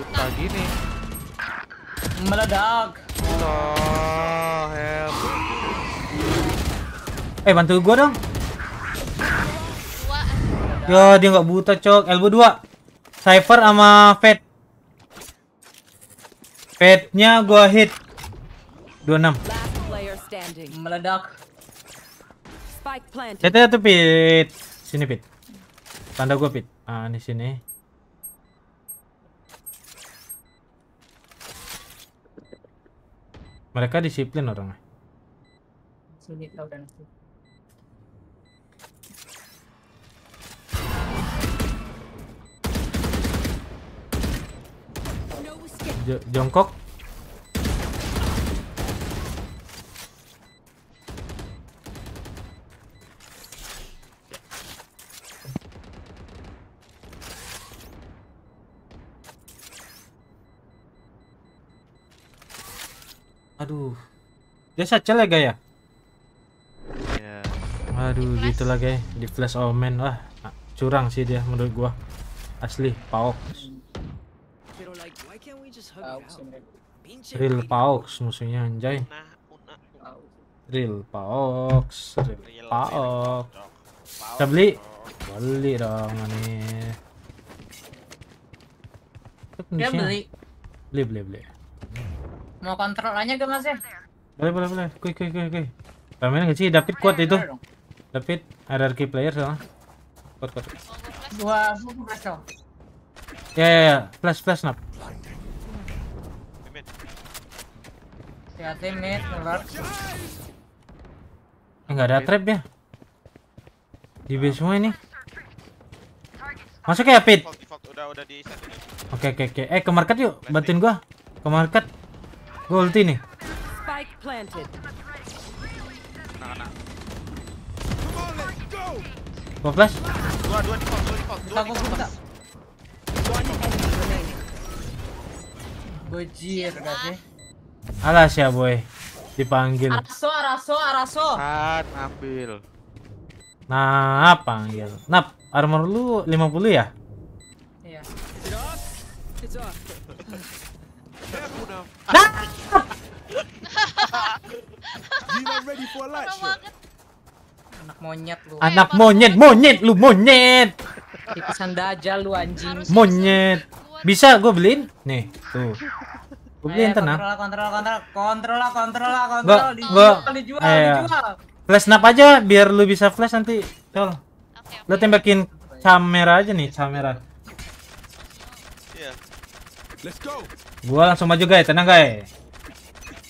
A: Pagi nih.
B: Meledak. Oh, help.
A: Eh, bantu gue dong. Ya, dia nggak buta, cok. Elbow 2. Cypher sama Fed fate nya gua hit. 26.
C: Meledak. Itu
A: tuh pit. Sini pit. Tanda gua pit. Ah, di sini. Mereka disiplin orangnya.
B: Sulit tau dan sini kan
A: jongkok. Aduh. Dia sacel ya, gaya. Ya. Aduh, gitulah gitu lah, guys. Di flash omen lah. Curang sih dia menurut gua. Asli, paok. Real Paox musuhnya anjay. Nah, Real Paox, Real Paox. Kita beli, beli dong ini beli. Beli beli beli. Mau kontrol aja gak mas ya? Boleh boleh boleh. Kuy kuy kuy kuy. Pemain gak sih? David kuat itu. David RRQ player soalnya. Kuat kuat.
B: Dua flash
A: Ya ya ya. Flash flash nap.
B: Hati-hati mid, ngelar.
A: Enggak eh, ada trap ya? Di base semua ini. Masuk ya, Pit? Oke, oke, oke. Eh, ke market yuk. Bantuin gua. Ke market. Gua ulti nih.
C: Spike planted. Gua flash. Dua, dua di
A: dua Gua jir, ya. Alas ya boy dipanggil. Araso, araso,
B: araso. Kan ambil.
A: Nah, apa panggil. Nap, armor lu 50 ya? Iya.
B: Anak monyet lu.
A: Anak monyet, monyet lu, monyet.
B: Tipisan dajal lu anjing.
A: Monyet. Bisa gue beliin? Nih, tuh. Gue beli enten ah. Kontrol
B: kontrol kontrol kontrol kontrol kontrol dijual dijual eh, dijual.
A: Flash snap aja biar lu bisa flash nanti. Tol. Lu tembakin kamera aja nih, kamera.
D: Iya. Let's go.
A: Gua langsung maju guys, tenang guys.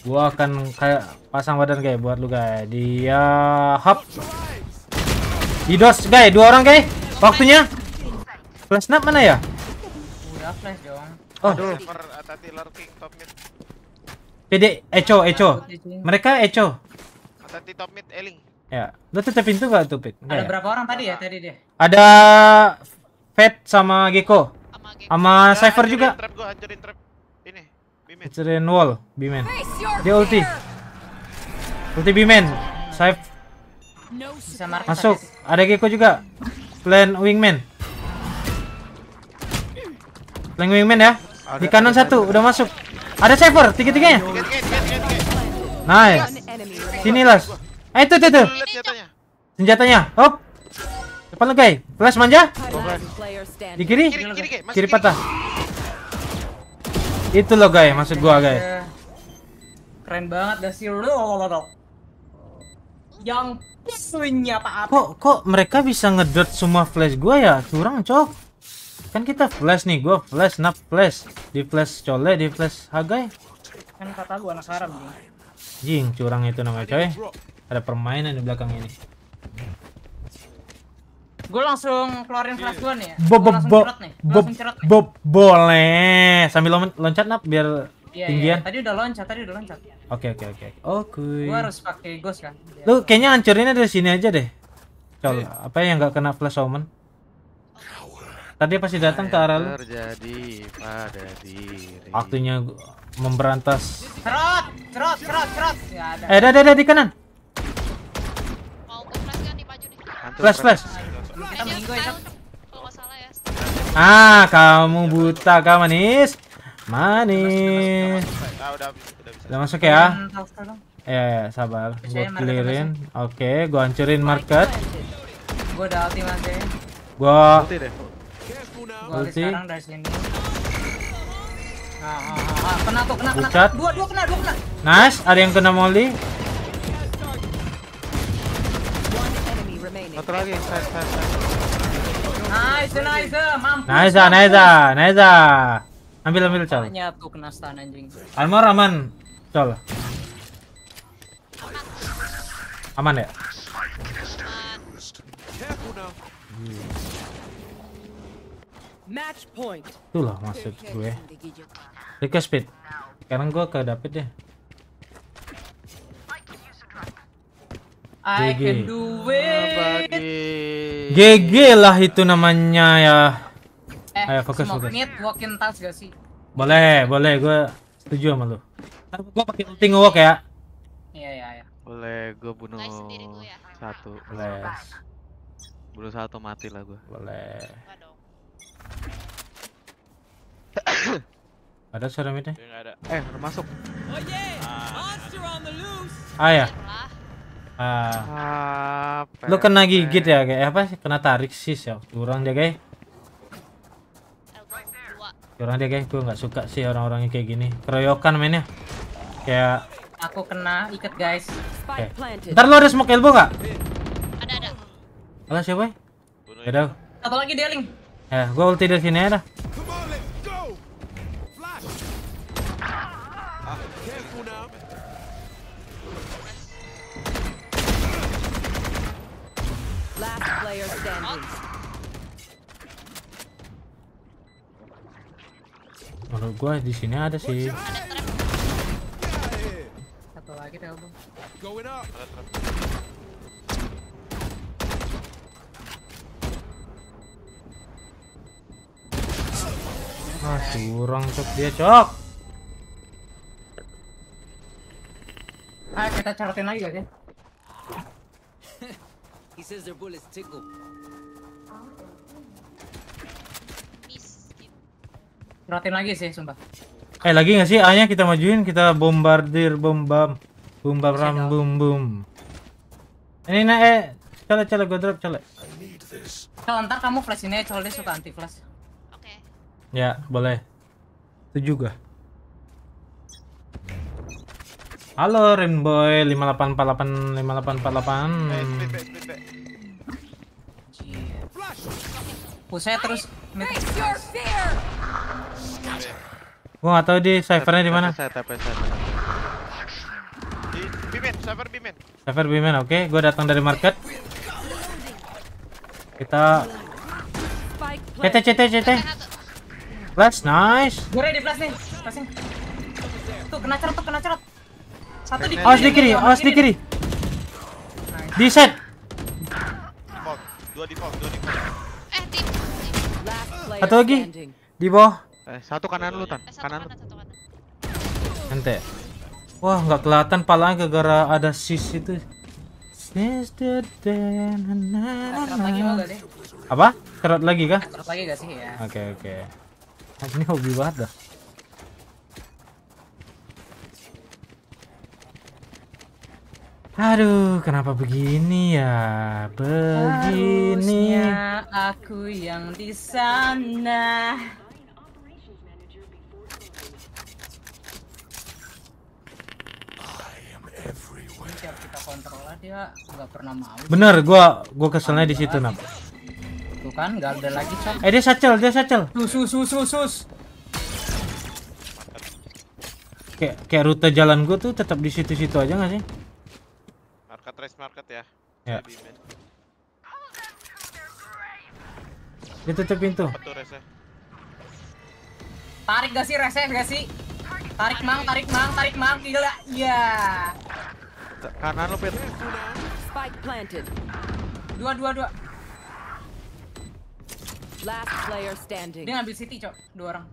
A: Gua akan kayak pasang badan guys buat lu guys. Dia hop. Di dos guys, dua orang guys. Waktunya. Flash snap mana ya?
B: Udah flash dong. Oh. Aduh, per lurking
A: Echo, Echo. Mereka Echo.
B: Atati top mid Eling.
A: Ya. Lu tutup pintu gak tuh, Pit? Ada ya. berapa orang tadi ya tadi dia? Ada fed sama Gecko. Sama Cypher juga. Trap gua hancurin trap. Ini, Bimen. Hancurin wall, Bimen. Dia ulti. Ulti Bimen. Cypher Masuk. Ada Gecko juga. Plan Wingman. Plan Wingman ya di kanan satu, udah masuk. Ada saver, tiga-tiganya. Nice. Sini las. Eh itu itu itu. Senjatanya. Hop. Depan lo guys. Flash manja. Di kiri. Kiri patah. Itu lo guys. Maksud gua, guys. Iya.
B: Keren banget dah si lu. Yang punya
A: apa-apa. Kok kok mereka bisa ngedot semua flash gua ya? Curang, cok. Kan kita flash nih, gua flash, nap flash. Di flash cole, di flash hagai.
B: Kan kata gua anak haram
A: Jing, curang itu namanya coy. Ada permainan di belakang ini.
B: Gue langsung keluarin flash gua nih ya. Bo bo bo
A: bo boleh. Sambil loncat nap biar Iya, tinggian. Iya. Ya.
B: Tadi udah loncat, tadi udah loncat.
A: Oke, oke, oke. Oke. Gua harus
B: pakai ghost kan.
A: Lu kayaknya hancurinnya dari sini aja deh. coba iya. apa yang nggak kena flash summon? Tadi pasti datang ke arah Terjadi pada diri. Waktunya memberantas. Cerot, cerot, cerot, cerot. Ya, eh, ada, ada, ada di kanan. Mau ke flash kan di maju di. Flash, flash. Kita minggu ya. Ah, kamu buta kamu manis? Manis. Ah, udah masuk ya? Eh, sabar. Gue clearin. Oke, gue hancurin market.
B: Gue udah ultimate.
A: Gue lari
B: dari sini. Nah, ah, ah, ah. kena tuh, kena, kena. Bucat. Dua, dua kena, dua kena.
A: Nice, ada yang kena molly.
B: Nice, nice,
A: Nice, Ambil, ambil, Cal. Hanya aman, Cal. Aman ya?
C: Hmm. Itulah maksud gue.
A: Rika speed. Sekarang gue ke David deh. GG. GG lah itu namanya ya. Eh, Ayo fokus fokus.
B: Need in task gak sih?
A: Boleh, boleh. Gue setuju sama lu. Gue pakai ulti ngewalk ya.
B: Iya, iya, iya. Boleh, gue bunuh ya. satu. Boleh. Bunuh satu mati lah gue. Boleh.
A: ada suara midnya? Iya, eh, udah masuk. Oh yeah. Ah, Monster on the loose. Ah ya. Ah. ah Lu kena gigit ya, kayak apa sih? Kena tarik sis ya. kurang dia, guys. Kurang dia, guys. Gue nggak suka sih orang orangnya kayak gini. Keroyokan mainnya. Kayak
B: aku kena ikat, guys. Okay. Ntar lu ada smoke elbow nggak?
A: Ada, ada. Alah siapa? Ada.
B: Satu lagi dealing.
A: Ya, gua ulti dari sini aja dah. Menurut di sini ada sih. Satu lagi ah curang cok dia cok
B: ayo kita caratin lagi guys ya
C: He says their bullets tickle.
B: caratin lagi sih, sumpah.
A: Eh lagi nggak sih A-nya kita majuin, kita bombardir, bom bombam ram, bom bom, Ini nae, eh, cale cale gue drop cale.
B: Cale ntar kamu flash ini, cale suka anti flash.
A: Ya, boleh. Itu juga. Halo Rainboy 5848
B: 5848. Pusat terus.
A: Gua enggak tahu di servernya di mana. Bimen, server Bimen. Server Bimen, oke. Okay. Gua datang dari market. Kita. CT, CT, CT. Flash, nice.
C: Gue ready flash nih. flashing.
A: Tuh kena cerot, tuh kena cerot. Satu di kiri. Awas di kiri, awas di kiri. Di set. Default. Dua default, dua default. Eh, tim. Satu lagi. Di bawah.
B: Eh, satu kanan lu, Tan. Eh, kanan.
A: Ente. Wah, enggak kelihatan palanya gara-gara ada sis itu. Sis the day, nah, Apa? Kerot lagi kah? Kerot lagi gak sih ya? Oke okay, oke. Okay ini hobi banget dah. Aduh, kenapa begini ya? Begini. Harusnya aku yang
B: di sana.
A: kita kontrol dia nggak pernah mau. Bener, gua gua keselnya di situ, Nap kan nggak ada lagi cok eh dia sacel dia sacel sus sus sus sus kayak kayak rute jalan gua tuh tetap di situ-situ aja nggak sih
B: market race market ya ya dia tutup pintu tarik gak sih rese gak sih tarik mang tarik mang tarik mang gila
A: iya yeah. kanan lu pit
C: spike planted dua dua dua Last player standing. Dia ngambil city, Cok. Dua orang.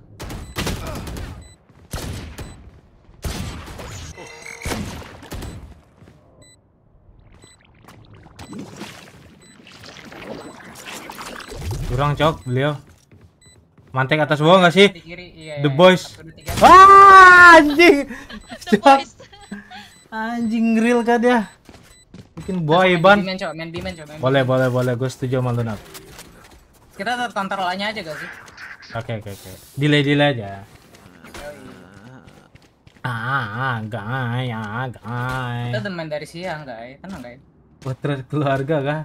A: Kurang, Cok, beliau. Mantek atas bawah nggak sih? Iya, The iya, Boys. Wah, iya. anjing. The Boys. Anjing grill kah dia? Mungkin boy ban. Boleh, boleh, boleh. Gue setuju sama nak. Kita
B: tertantar lainnya aja gak sih?
A: Oke oke oke. Okay. Delay delay aja. Ah, ah, guys, ah, guys. Kita
B: teman dari siang, guys. Tenang, guys.
A: terus keluarga gak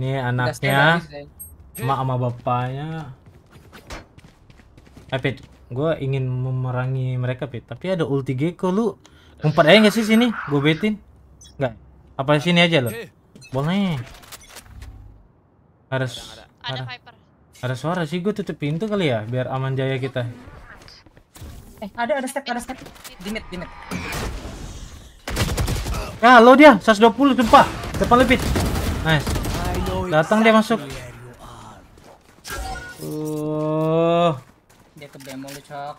A: Ini anaknya. Mak sama bapaknya. Eh, Pit, gue ingin memerangi mereka, Pit. Tapi ada ulti Gecko, lu. Umpat aja gak sih sini? Gue betin. Enggak. Apa sini aja lo? Eh. Boleh. Harus. Ada, ada. ada Viper. Ada suara sih, gue tutup pintu kali ya, biar aman jaya kita.
C: Eh, ada ada step, ada step.
B: Dimit, dimit.
A: ah lo dia 120 gempa. Depan lebih. Nice. Datang dia masuk. Uh.
B: Dia ke bemo lu, Cok.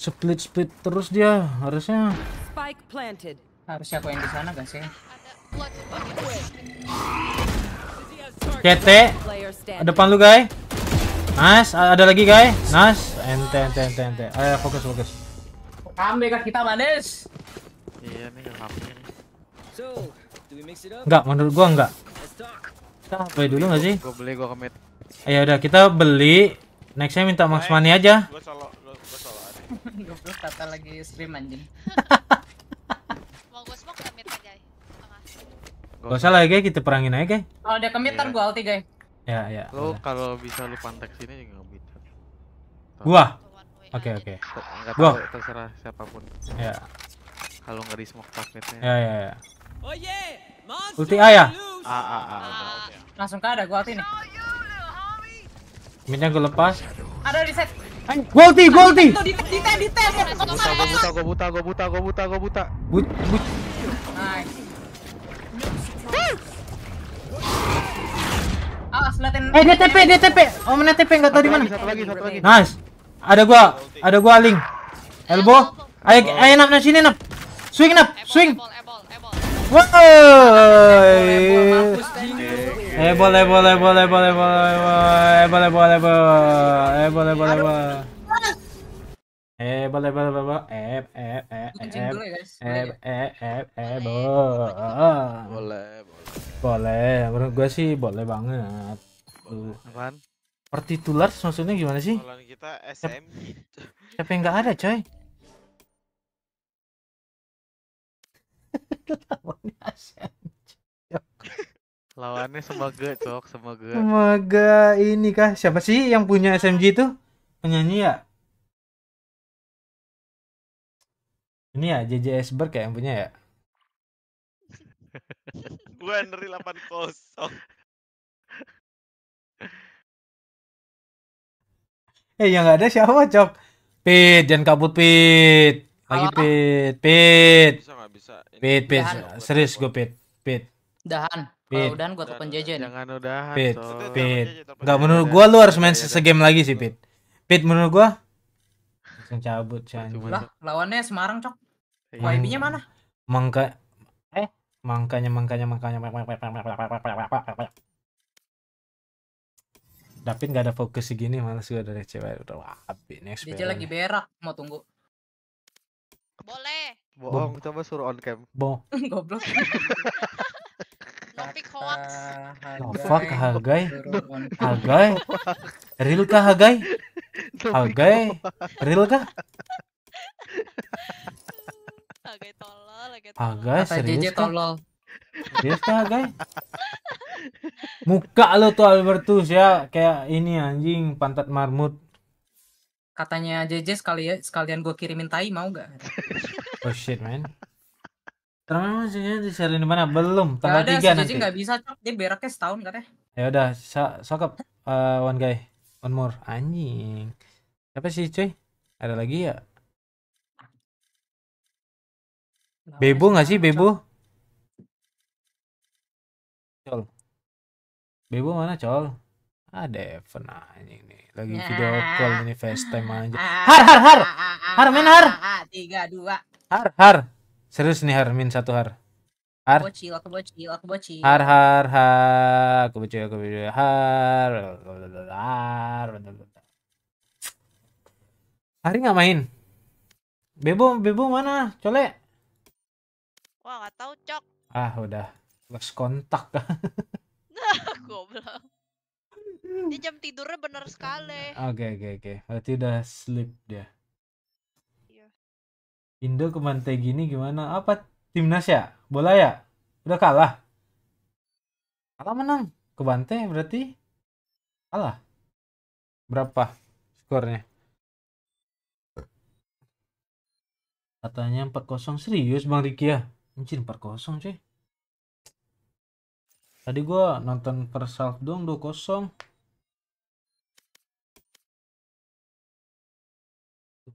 A: Split split terus dia harusnya.
C: Spike planted. Harusnya aku yang di sana gak sih? KT, depan
A: lu guys Nice, ada lagi guys. Nice. Ente ente ente ente. Ayo fokus fokus. Kambe kan kita manis. Iya, ini Enggak, menurut gua enggak. Kita beli dulu gak sih?
B: Gua beli gua commit. Ayo
A: ya udah kita beli. Nextnya minta max eh, money aja. Gua solo, gua solo. belum tata lagi stream anjing. Gak usah lah, guys, kita perangin aja, guys.
B: Kalau oh, udah kemit ntar iya. gua ulti, guys. Ya, ya. Lo kalau bisa lu pantek sini juga ngebit.
A: Gua. Oke, oke. Gua
B: terserah siapapun. Ya. Kalau ngeri smoke paketnya. Ya, ya,
A: ya. Oh, ulti A ya? A,
B: A, A. Langsung ke ada gua ulti nih.
A: Minnya gua lepas.
B: Ada set. Gua ulti, gua ulti. Di di
A: Gua buta, gua buta, gua buta, gua buta, gua buta. Nice. Oh, Eh DTP DTP dia TP. Oh mana TP enggak tahu di mana. Satu lagi, satu lagi. Nice. Ada gua, ada gua link. Elbow. Ayo ayo nap nap sini nap. Swing nap, swing. Wow. boleh, boleh boleh boleh boleh boleh boleh boleh boleh boleh boleh Eh, boleh, boleh, boleh, eh, eh, eh, eh, eh, eh, eh, boleh, boleh. Boleh, menurut gue sih boleh banget. Boleh. Apaan? Partitulars maksudnya gimana sih? Kalau
B: kita SM gitu.
A: Siapa yang nggak ada, coy?
B: Lawannya Lawannya semoga, cok, semoga. Semoga
A: ini kah? Siapa sih yang punya SMG itu? Penyanyi ya? Ini ya JJ Berk ya yang punya ya?
E: gue ngeri delapan kosong.
A: Eh yang nggak ada siapa cok? Pit, jangan kabut Pit. Lagi Pit, Pit. Pit, Pit, serius gue Pit, Pit. Dahan. Pit.
B: Kalau gue telepon jajan. Jangan udah. Pit, Pit.
A: Gak menurut gue lu harus main segame lagi sih Pit. Pit menurut gue langsung cabut sih. Lah
B: lawannya Semarang cok. YB-nya iya. mana?
A: Mangka Mangkanya, mangkanya, mangkanya, tapi nggak ada fokus segini, malas gue dari cewek udah habis next. Dia lagi
B: berak, mau tunggu. Boleh. Bohong, coba suruh on cam. Bohong. Goblok.
A: Topik hoax. Nova fuck Hagai? Hagai? Real kah Hagai? Hagai? Real kah? Hagai tolol, Hagai tolol. Hagai serius JJ tolol. Serius kah guys? Muka lo tuh Albertus ya kayak ini anjing pantat marmut.
B: Katanya JJ sekali ya, sekalian gue kirimin tai mau gak?
A: oh shit man. Terus maksudnya di di mana? Belum, ya tanggal gak ada, 3 nanti. Gak
B: bisa, Cok. Dia beraknya setahun katanya.
A: Ya udah, so sokap uh, eh, one guy, one more. Anjing. Siapa sih, cuy? Ada lagi ya? Bebo nggak sih Bebo? Col. Bebo mana Col? Ada Evan anjing nih. Lagi video call ini FaceTime aja. Har har har. Har main har. Tiga dua. Har har. Serius nih har min satu har. Har. bocil,
D: aku bocil, aku bocil. Har
A: har har. Aku bocil, aku bocil. Har. Har. Hari nggak main. Bebo, Bebo mana? Colek. Wah, nggak tau Cok. Ah, udah. Lost kontak.
B: nah, goblok. Dia jam tidurnya bener
A: sekali. Oke, okay, oke, okay, oke. Okay. Berarti udah sleep dia. Iya. Indo ke gini gimana? Apa timnas ya? Bola ya? Udah kalah? Kalah menang. Ke Bante berarti kalah. Berapa skornya? Katanya 4-0 serius Bang Riki ya? Anjir 4-0 cuy. Tadi gua nonton per self doang 2-0.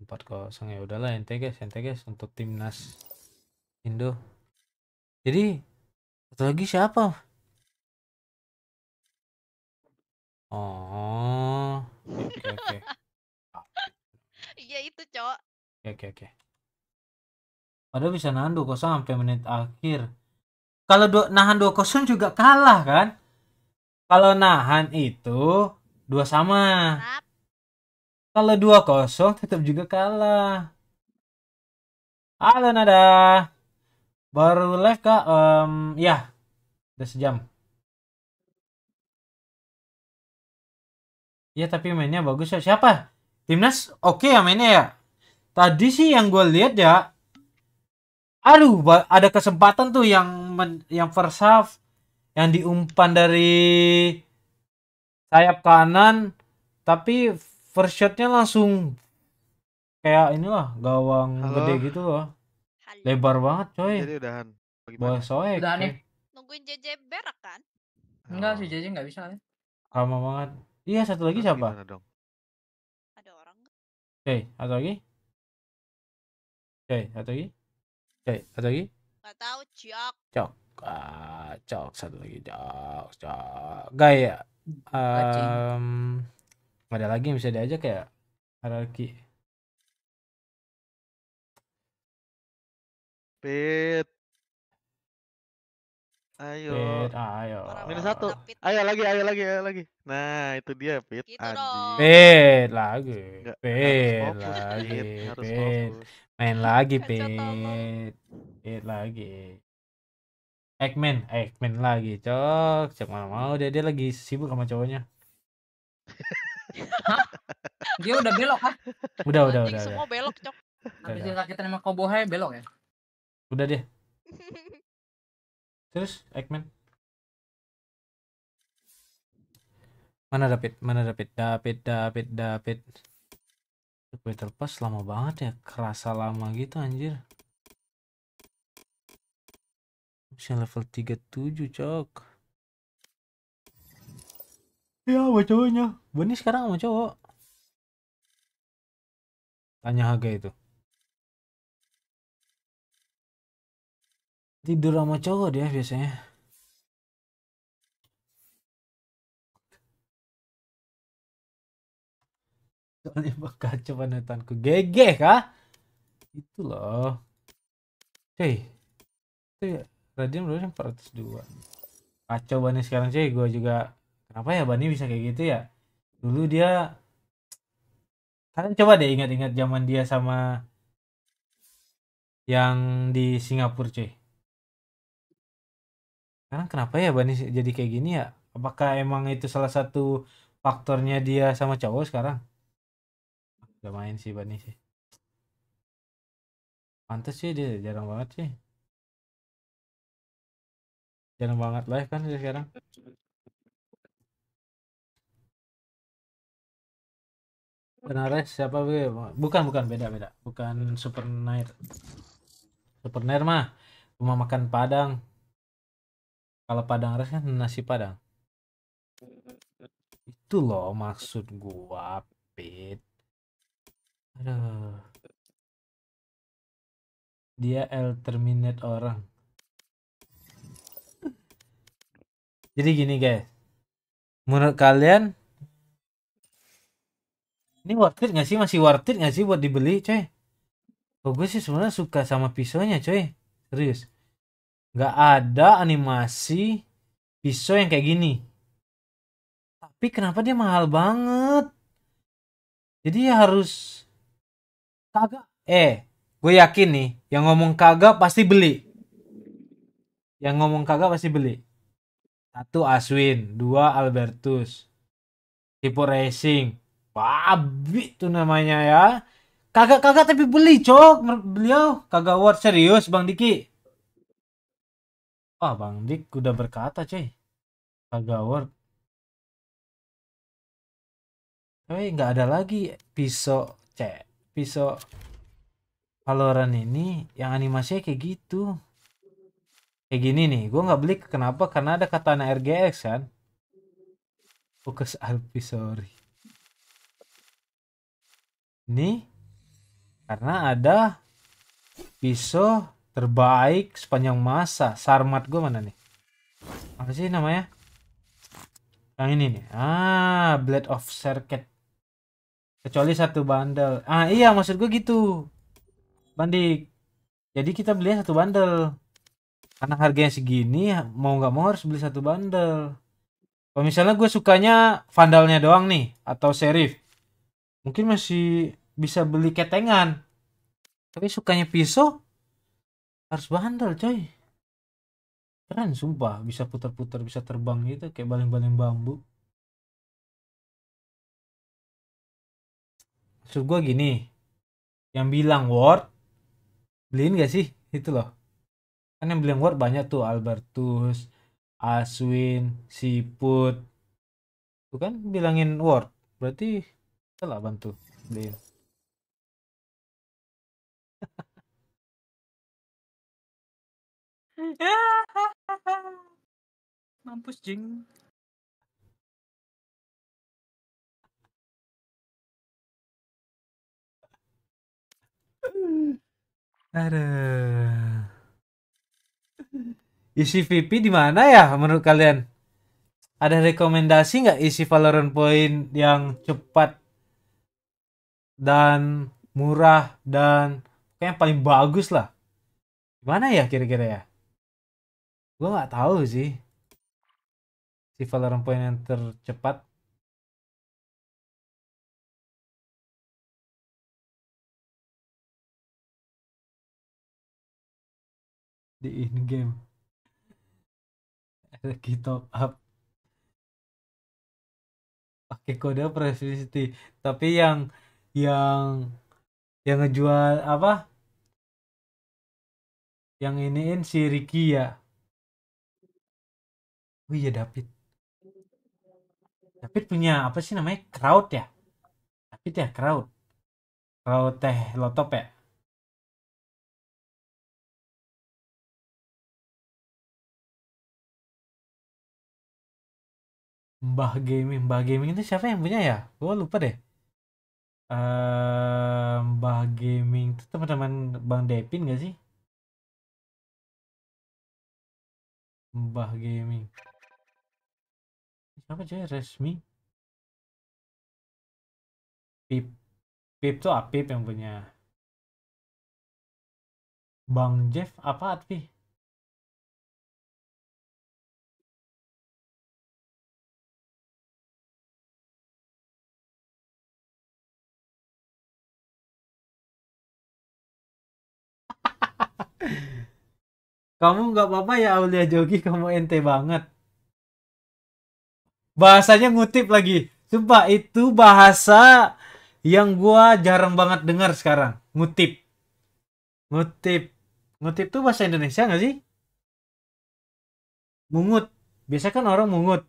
E: 4 kosong ya
A: udahlah ente guys, ente guys untuk timnas Indo. Jadi satu lagi siapa? Oh. Oke okay, oke. Okay. Iya itu, Cok. Oke okay, oke okay, oke. okay padahal bisa nahan 2-0 sampai menit akhir kalau do- nahan 2-0 juga kalah kan kalau nahan itu dua sama kalau 2-0 tetap juga kalah halo Nada baru live kak um,
E: ya udah sejam
A: ya tapi mainnya bagus ya siapa timnas oke okay ya mainnya ya tadi sih yang gue lihat ya aduh ada kesempatan tuh yang men, yang first half yang diumpan dari sayap kanan tapi first shotnya langsung kayak inilah gawang Halo. gede gitu loh Halo. lebar banget coy jadi udahan Bagaimana? soek udahan nih nungguin JJ berak kan enggak oh. sih JJ nggak bisa nih, lama banget iya satu lagi siapa dong? ada orang oke okay, satu lagi oke okay, satu lagi Oke, ada lagi. Gak tahu, cok cok Ah, cok satu lagi, cok cok Gaya. Um, ada lagi yang bisa diajak ya? Hierarki.
E: Pit.
B: Ayo. Pit,
E: ayo. Minus satu.
B: Ayo lagi, ayo lagi, ayo lagi. Nah, itu dia Pit. Gitu Pit lagi. Nggak, pit harus lagi. Pit. pit.
A: Main lagi Pit. Pit lagi. Eggman, Eggman lagi, cok. cok mana mau dia dia lagi sibuk sama cowoknya.
B: Hah? Dia udah belok ah? Udah, udah, udah. Semua belok, cok. Habis dia kakitan sama Kobohai belok ya?
A: Udah deh. Terus Eggman? Mana David? Mana David? David, David, David. Twitter Pass lama banget ya. Kerasa lama gitu anjir. Masih level 37 cok. Ya sama cowoknya. Bani sekarang sama cowok. Tanya Haga itu.
E: tidur sama cowok dia biasanya
A: soalnya coba netanku gege kah itu loh cuy itu radian berapa 402 kacau bani sekarang cuy gua juga kenapa ya bani bisa kayak gitu ya dulu dia kalian coba deh ingat-ingat zaman dia sama yang di Singapura cuy sekarang kenapa ya Bani jadi kayak gini ya apakah emang itu salah satu faktornya dia sama cowok sekarang gak main sih Bani sih
E: pantas sih dia jarang banget sih jarang banget live kan sih sekarang
A: Benares siapa bukan bukan beda beda bukan Super Nair Super Nair mah rumah makan Padang kalau Padang Res kan nasi Padang itu loh maksud gua pit aduh dia L terminate orang jadi gini guys menurut kalian ini worth it gak sih masih worth it gak sih buat dibeli coy kok gue sih sebenarnya suka sama pisaunya coy serius nggak ada animasi pisau yang kayak gini tapi kenapa dia mahal banget jadi ya harus kagak eh gue yakin nih yang ngomong kagak pasti beli yang ngomong kagak pasti beli satu Aswin dua Albertus Hippo Racing babi tuh namanya ya kagak kagak tapi beli cok beliau kagak worth serius Bang Diki Wah Bang
E: Dik udah berkata cuy Kagak word
A: Tapi nggak ada lagi pisau cek Pisau Valorant ini yang animasinya kayak gitu Kayak gini nih gue nggak beli kenapa karena ada katana RGX kan Fokus Alpi sorry Ini karena ada pisau terbaik sepanjang masa sarmat gue mana nih apa sih namanya yang ini nih ah blade of circuit kecuali satu bandel ah iya maksud gue gitu bandik jadi kita beli satu bandel karena harganya segini mau nggak mau harus beli satu bandel kalau misalnya gue sukanya vandalnya doang nih atau serif mungkin masih bisa beli ketengan tapi sukanya pisau harus bandel coy keren sumpah bisa putar-putar bisa terbang gitu kayak baling-baling bambu maksud gue gini yang bilang word beliin gak sih itu loh kan yang bilang word banyak tuh Albertus Aswin Siput itu kan bilangin word berarti salah bantu beliin
E: Mampus jing.
A: Ada. Isi VP di mana ya menurut kalian? Ada rekomendasi nggak isi Valorant Point yang cepat dan murah dan kayak paling bagus lah? Mana ya kira-kira ya? gue nggak tahu sih si Valorant Point yang tercepat
E: di in game
A: lagi top up pakai kode presisi tapi yang yang yang ngejual apa yang iniin si Ricky ya Wih oh ya David. David punya apa sih namanya? Crowd ya? David ya crowd. Crowd teh lotop ya?
E: Mbah Gaming. Mbah Gaming itu siapa yang punya ya? Gue lupa deh. Uh, Mbah Gaming itu teman-teman Bang Depin gak sih? Mbah Gaming siapa aja resmi pip pip tuh apip yang punya bang Jeff apa Atpi Kamu nggak apa-apa ya Aulia Jogi, kamu
A: ente banget bahasanya ngutip lagi sumpah itu bahasa yang gua jarang banget dengar sekarang ngutip ngutip ngutip tuh bahasa Indonesia gak sih
E: mungut biasa kan orang mungut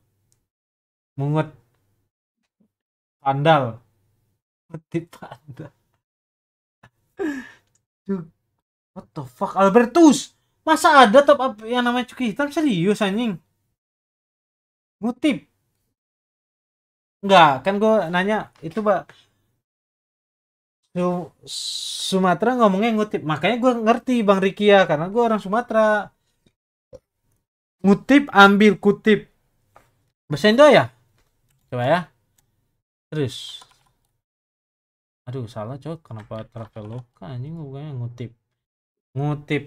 E: mungut
A: pandal ngutip pandal what the fuck Albertus masa ada top up yang namanya cuki hitam serius
E: anjing ngutip Enggak, kan gue
A: nanya itu pak Sumatera ngomongnya ngutip, makanya gue ngerti Bang Riki ya karena gue orang Sumatera. Ngutip ambil kutip. Bahasa Indo ya? Coba ya. Terus. Aduh, salah cok. Kenapa Traveloka ini bukannya ngutip. Ngutip.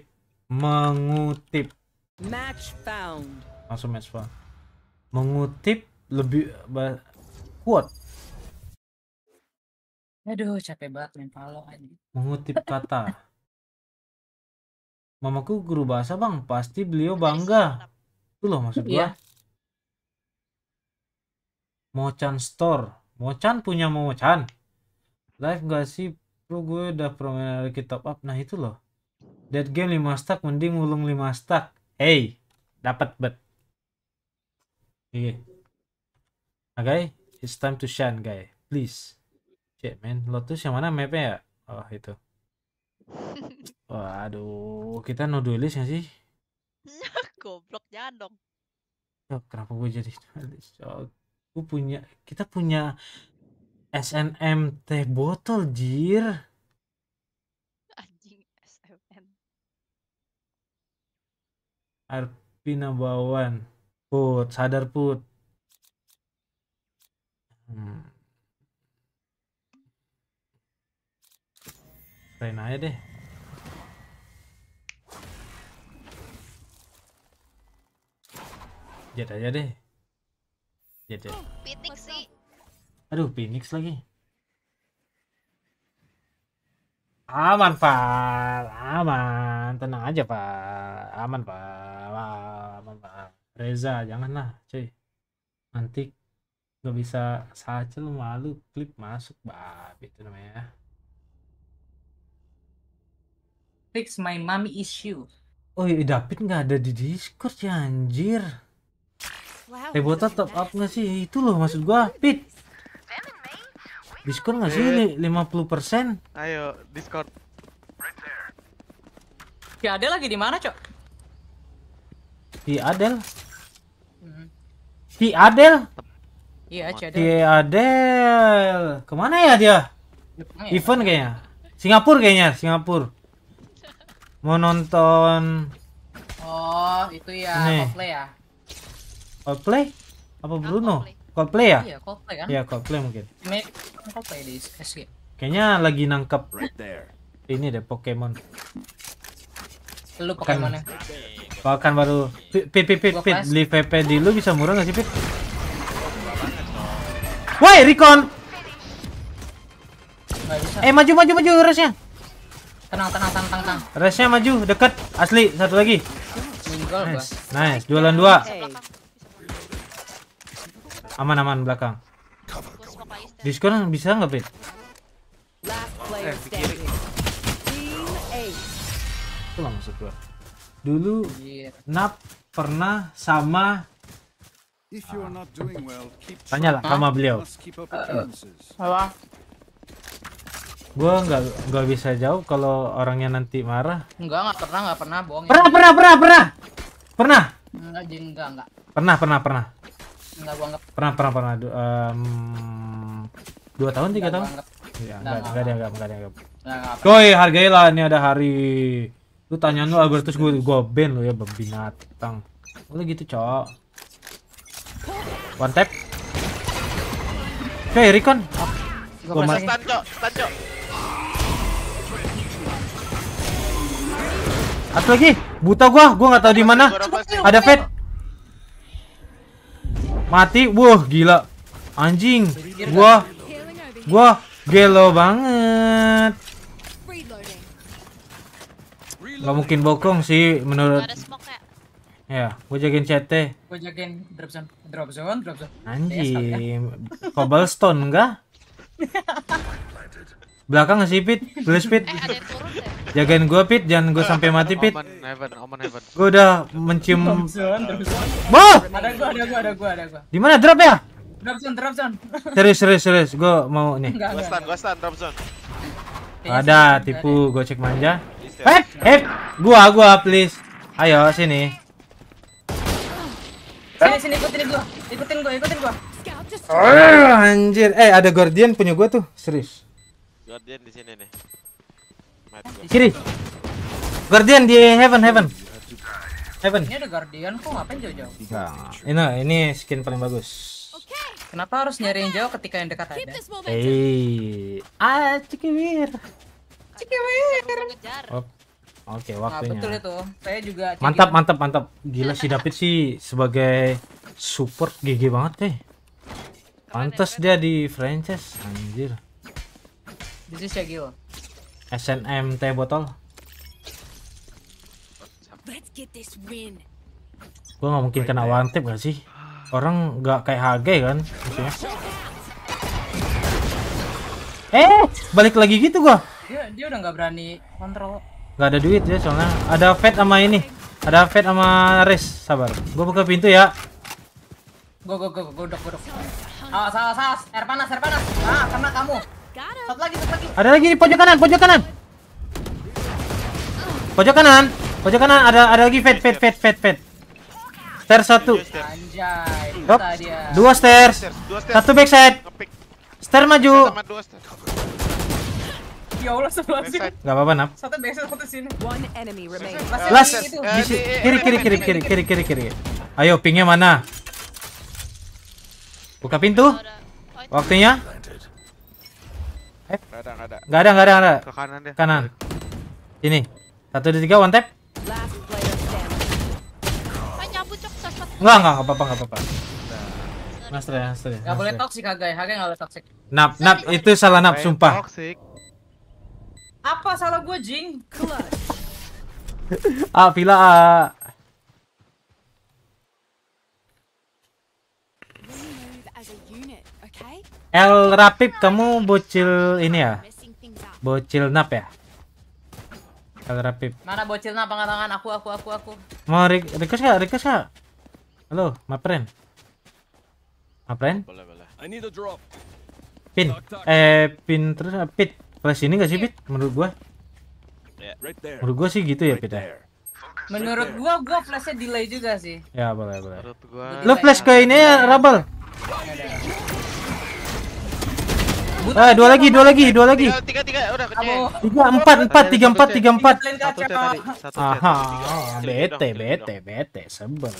A: Mengutip.
C: Match found.
A: Langsung match found. Mengutip lebih bah, kuat.
B: Aduh, capek banget main Palo aja.
A: Mengutip kata. Mamaku guru bahasa bang, pasti beliau bangga. Itu loh maksud iya. gua. Iya. Mochan Store. Mochan punya Mochan. Live gak sih? Bro gue udah permainan kita up. Nah itu loh. Dead game 5 stack mending ulung 5 stack. Hey, dapat bet. Okay. Oke. Okay. It's time to shine, guys. Please. Shit, man. Lotus yang mana map ya? Oh, itu. Waduh, kita no duelist gak sih? Goblok, jangan dong. Oh, kenapa gue jadi duelist? Oh, gue punya, kita punya SNM teh botol, jir.
D: Anjing SNM.
A: Arpina Bawan. Put, sadar put. Hmm. aja deh. Jet aja deh. Jet Phoenix sih. Aduh, Phoenix lagi. Aman, Pak. Aman. Tenang aja, Pak. Aman, Pak. Aman, Pak. Reza, janganlah, cuy. Antik nggak bisa sacel malu klip masuk babi itu namanya
B: fix my mommy issue
A: oh iya David nggak ada di Discord ya anjir wow, buat top up nggak sih itu loh maksud gua Pit Discord nggak sih eh. lima puluh persen
B: ayo Discord Ya ada lagi di mana, Cok?
A: Di Adel. Di mhm. Adel.
B: Iya, ada. Iya,
A: Adel. Kemana ya dia? Ya? Event kayaknya. Singapura kayaknya, Singapura. Mau nonton
B: Oh, itu ya Ini. Coldplay ya.
A: Coldplay? Apa Bruno? Ah, Coldplay. Coldplay ya? Iya, Coldplay kan. Iya, Coldplay mungkin.
B: Coldplay di SG.
A: Kayaknya lagi nangkep right there. Ini deh Pokemon. Lu Pokemon Bahkan baru pit pit pit pit beli PP di lu bisa murah gak sih pit? Woi, recon. Eh, maju maju maju resnya. Tenang, tenang, tenang, tenang. Resnya maju, deket. Asli, satu lagi. Nice, nice. Jualan dua. Aman aman belakang. Diskon bisa nggak, Pit? Itu lah Dulu iya. Nap pernah sama
D: Tanya lah sama ah, beliau. Eh,
B: apa?
A: Gue nggak nggak bisa jauh kalau orangnya nanti marah.
B: Enggak nggak pernah nggak pernah bohong. Ya. Pernah pernah pernah pernah pernah. Enggak jeng
A: enggak enggak. Pernah pernah pernah. Enggak gua enggak. Pernah pernah pernah. Du dua tahun tiga tahun. Iya enggak enggak ada enggak enggak ada enggak. Koi hargailah ini ada hari. Lu tanya lu Albertus gue gua ban lu ya binatang. Lu gitu cok. One tap. Oke, Recon. Gua mati.
D: Stun, Cok. Stun, Cok.
A: Satu lagi. Buta gua, gua nggak tahu di mana. Ada pet. Mati. Wah, gila. Anjing. Gua gua gelo banget. Gak mungkin bokong sih menurut Ya, gue jagain CT.
B: Gue jagain drop zone, drop zone, drop zone. Ya, ya,
A: ya. cobblestone enggak? Belakang sih Pit, please Pit. Eh, ya? Jagain gue Pit, jangan gue sampai mati Pit.
B: Gue udah mencium. Drop zone,
A: drop Ada gue, ada gue, ada gue, ada gue. Di mana drop ya? Drop zone, drop zone. Serius, serius, serius. Gue mau nih. Gue
B: stun, gue stun, drop zone. Iya, ada tipu,
A: gue cek manja. Eh, eh, gua, gua please. Ayo sini.
C: Sini sini ikutin gua. Ikutin gua, ikutin gua. Oh,
A: anjir. Eh, ada guardian punya gua tuh, serius. Guardian di sini nih. Mati Kiri. Guardian di heaven, heaven. Heaven. Ini ada guardian kok ngapain jauh-jauh? Nah, ini ini skin paling bagus.
B: Kenapa harus nyari yang jauh ketika yang dekat ada?
A: Hey,
B: ah, cikimir. Cikimir.
A: Oke. Oke, nah, waktunya. Nah, betul
B: itu. Saya juga Mantap, gitu. mantap,
A: mantap. Gila si David sih sebagai support GG banget deh. Pantas dia di franchise anjir. This is Shagil. SNM teh botol. Let's get Gua nggak mungkin kena one tap gak sih? Orang nggak kayak HG kan maksudnya. Eh, balik lagi gitu gua.
B: Dia dia udah nggak berani kontrol
A: nggak ada duit ya soalnya ada Fed sama ini ada Fed sama Res sabar gue buka pintu ya
D: gue gue gue gue dok gue
B: awas awas awas air panas air panas ah kena kamu satu lagi satu lagi
A: ada lagi di pojok kanan pojok kanan pojok kanan pojok kanan ada ada lagi Fed Fed Fed Fed Fed Stair satu. Anjay, ya. dua stairs. Dua stairs. Satu backside. Stair maju.
C: Ya Allah sebelah sini.
A: Enggak apa-apa, Nap. Satu
C: besok satu sini. One enemy remaining. Eh, Last eh, eh, kiri kiri kiri kiri kiri
A: kiri kiri. Ayo, pingnya mana? Buka pintu. Waktunya. Eh? Gak ada, gak ada. Gak ada, gak ada, ada. Ke kanan deh. Kanan. Sini. Satu dua tiga, one tap. Enggak, enggak, apa-apa, enggak apa-apa. Nah. Master ya, master ya. Enggak boleh
B: toxic kagak ya, kagak enggak boleh toxic.
A: Nap, nap, itu salah nap, sumpah.
B: Toxic. Apa salah gue, Jing?
A: ah, Vila. Ah. El Rapip, kamu bocil ini ya? Bocil nap ya? El Rapip.
B: Mana bocil nap angkat tangan? Aku, aku, aku, aku.
A: Mau re request gak? Request gak? Halo, my friend. My friend? Boleh, boleh. Pin. Eh, pin terus. Ah, pit. Flash ini gak sih, iya. Pit? Menurut gua. Ya. Menurut gua sih gitu ya, Pit ya?
B: Menurut gua, gua flashnya delay juga sih.
A: Ya boleh boleh. Lo flash ke ini ya, Rabal. Ah, eh, dua lagi, dua lagi, dua lagi. Tiga, tiga, udah Tiga, empat, empat, tiga, empat, tiga, empat. Aha, bete, bete, bete, sebel.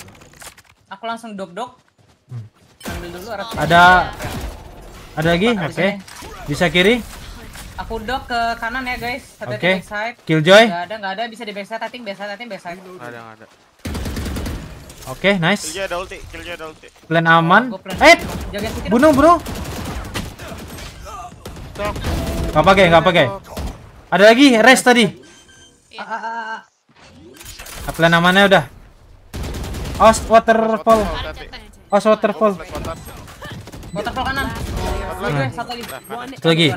B: Aku langsung dok dok. Hmm. Ambil dulu Ada,
A: ada lagi, oke. Bisa kiri.
B: Aku dok ke kanan ya guys. Oke. Okay. Backside. Killjoy. Gak ada, gak ada. Bisa di backside. Tating backside, tating backside. Gak
A: ada, gak ada. Oke, okay, nice. Killjoy ada ulti, Killjoy ada ulti. Plan aman. Oh, plan. Eh, bunuh bro. Stok. Gak pakai, gak Ada lagi rest tadi.
C: Ah, ah,
A: ah. Plan amannya udah. Os waterfall. Os waterfall.
C: Waterfall kanan.
B: Satu lagi. Satu lagi.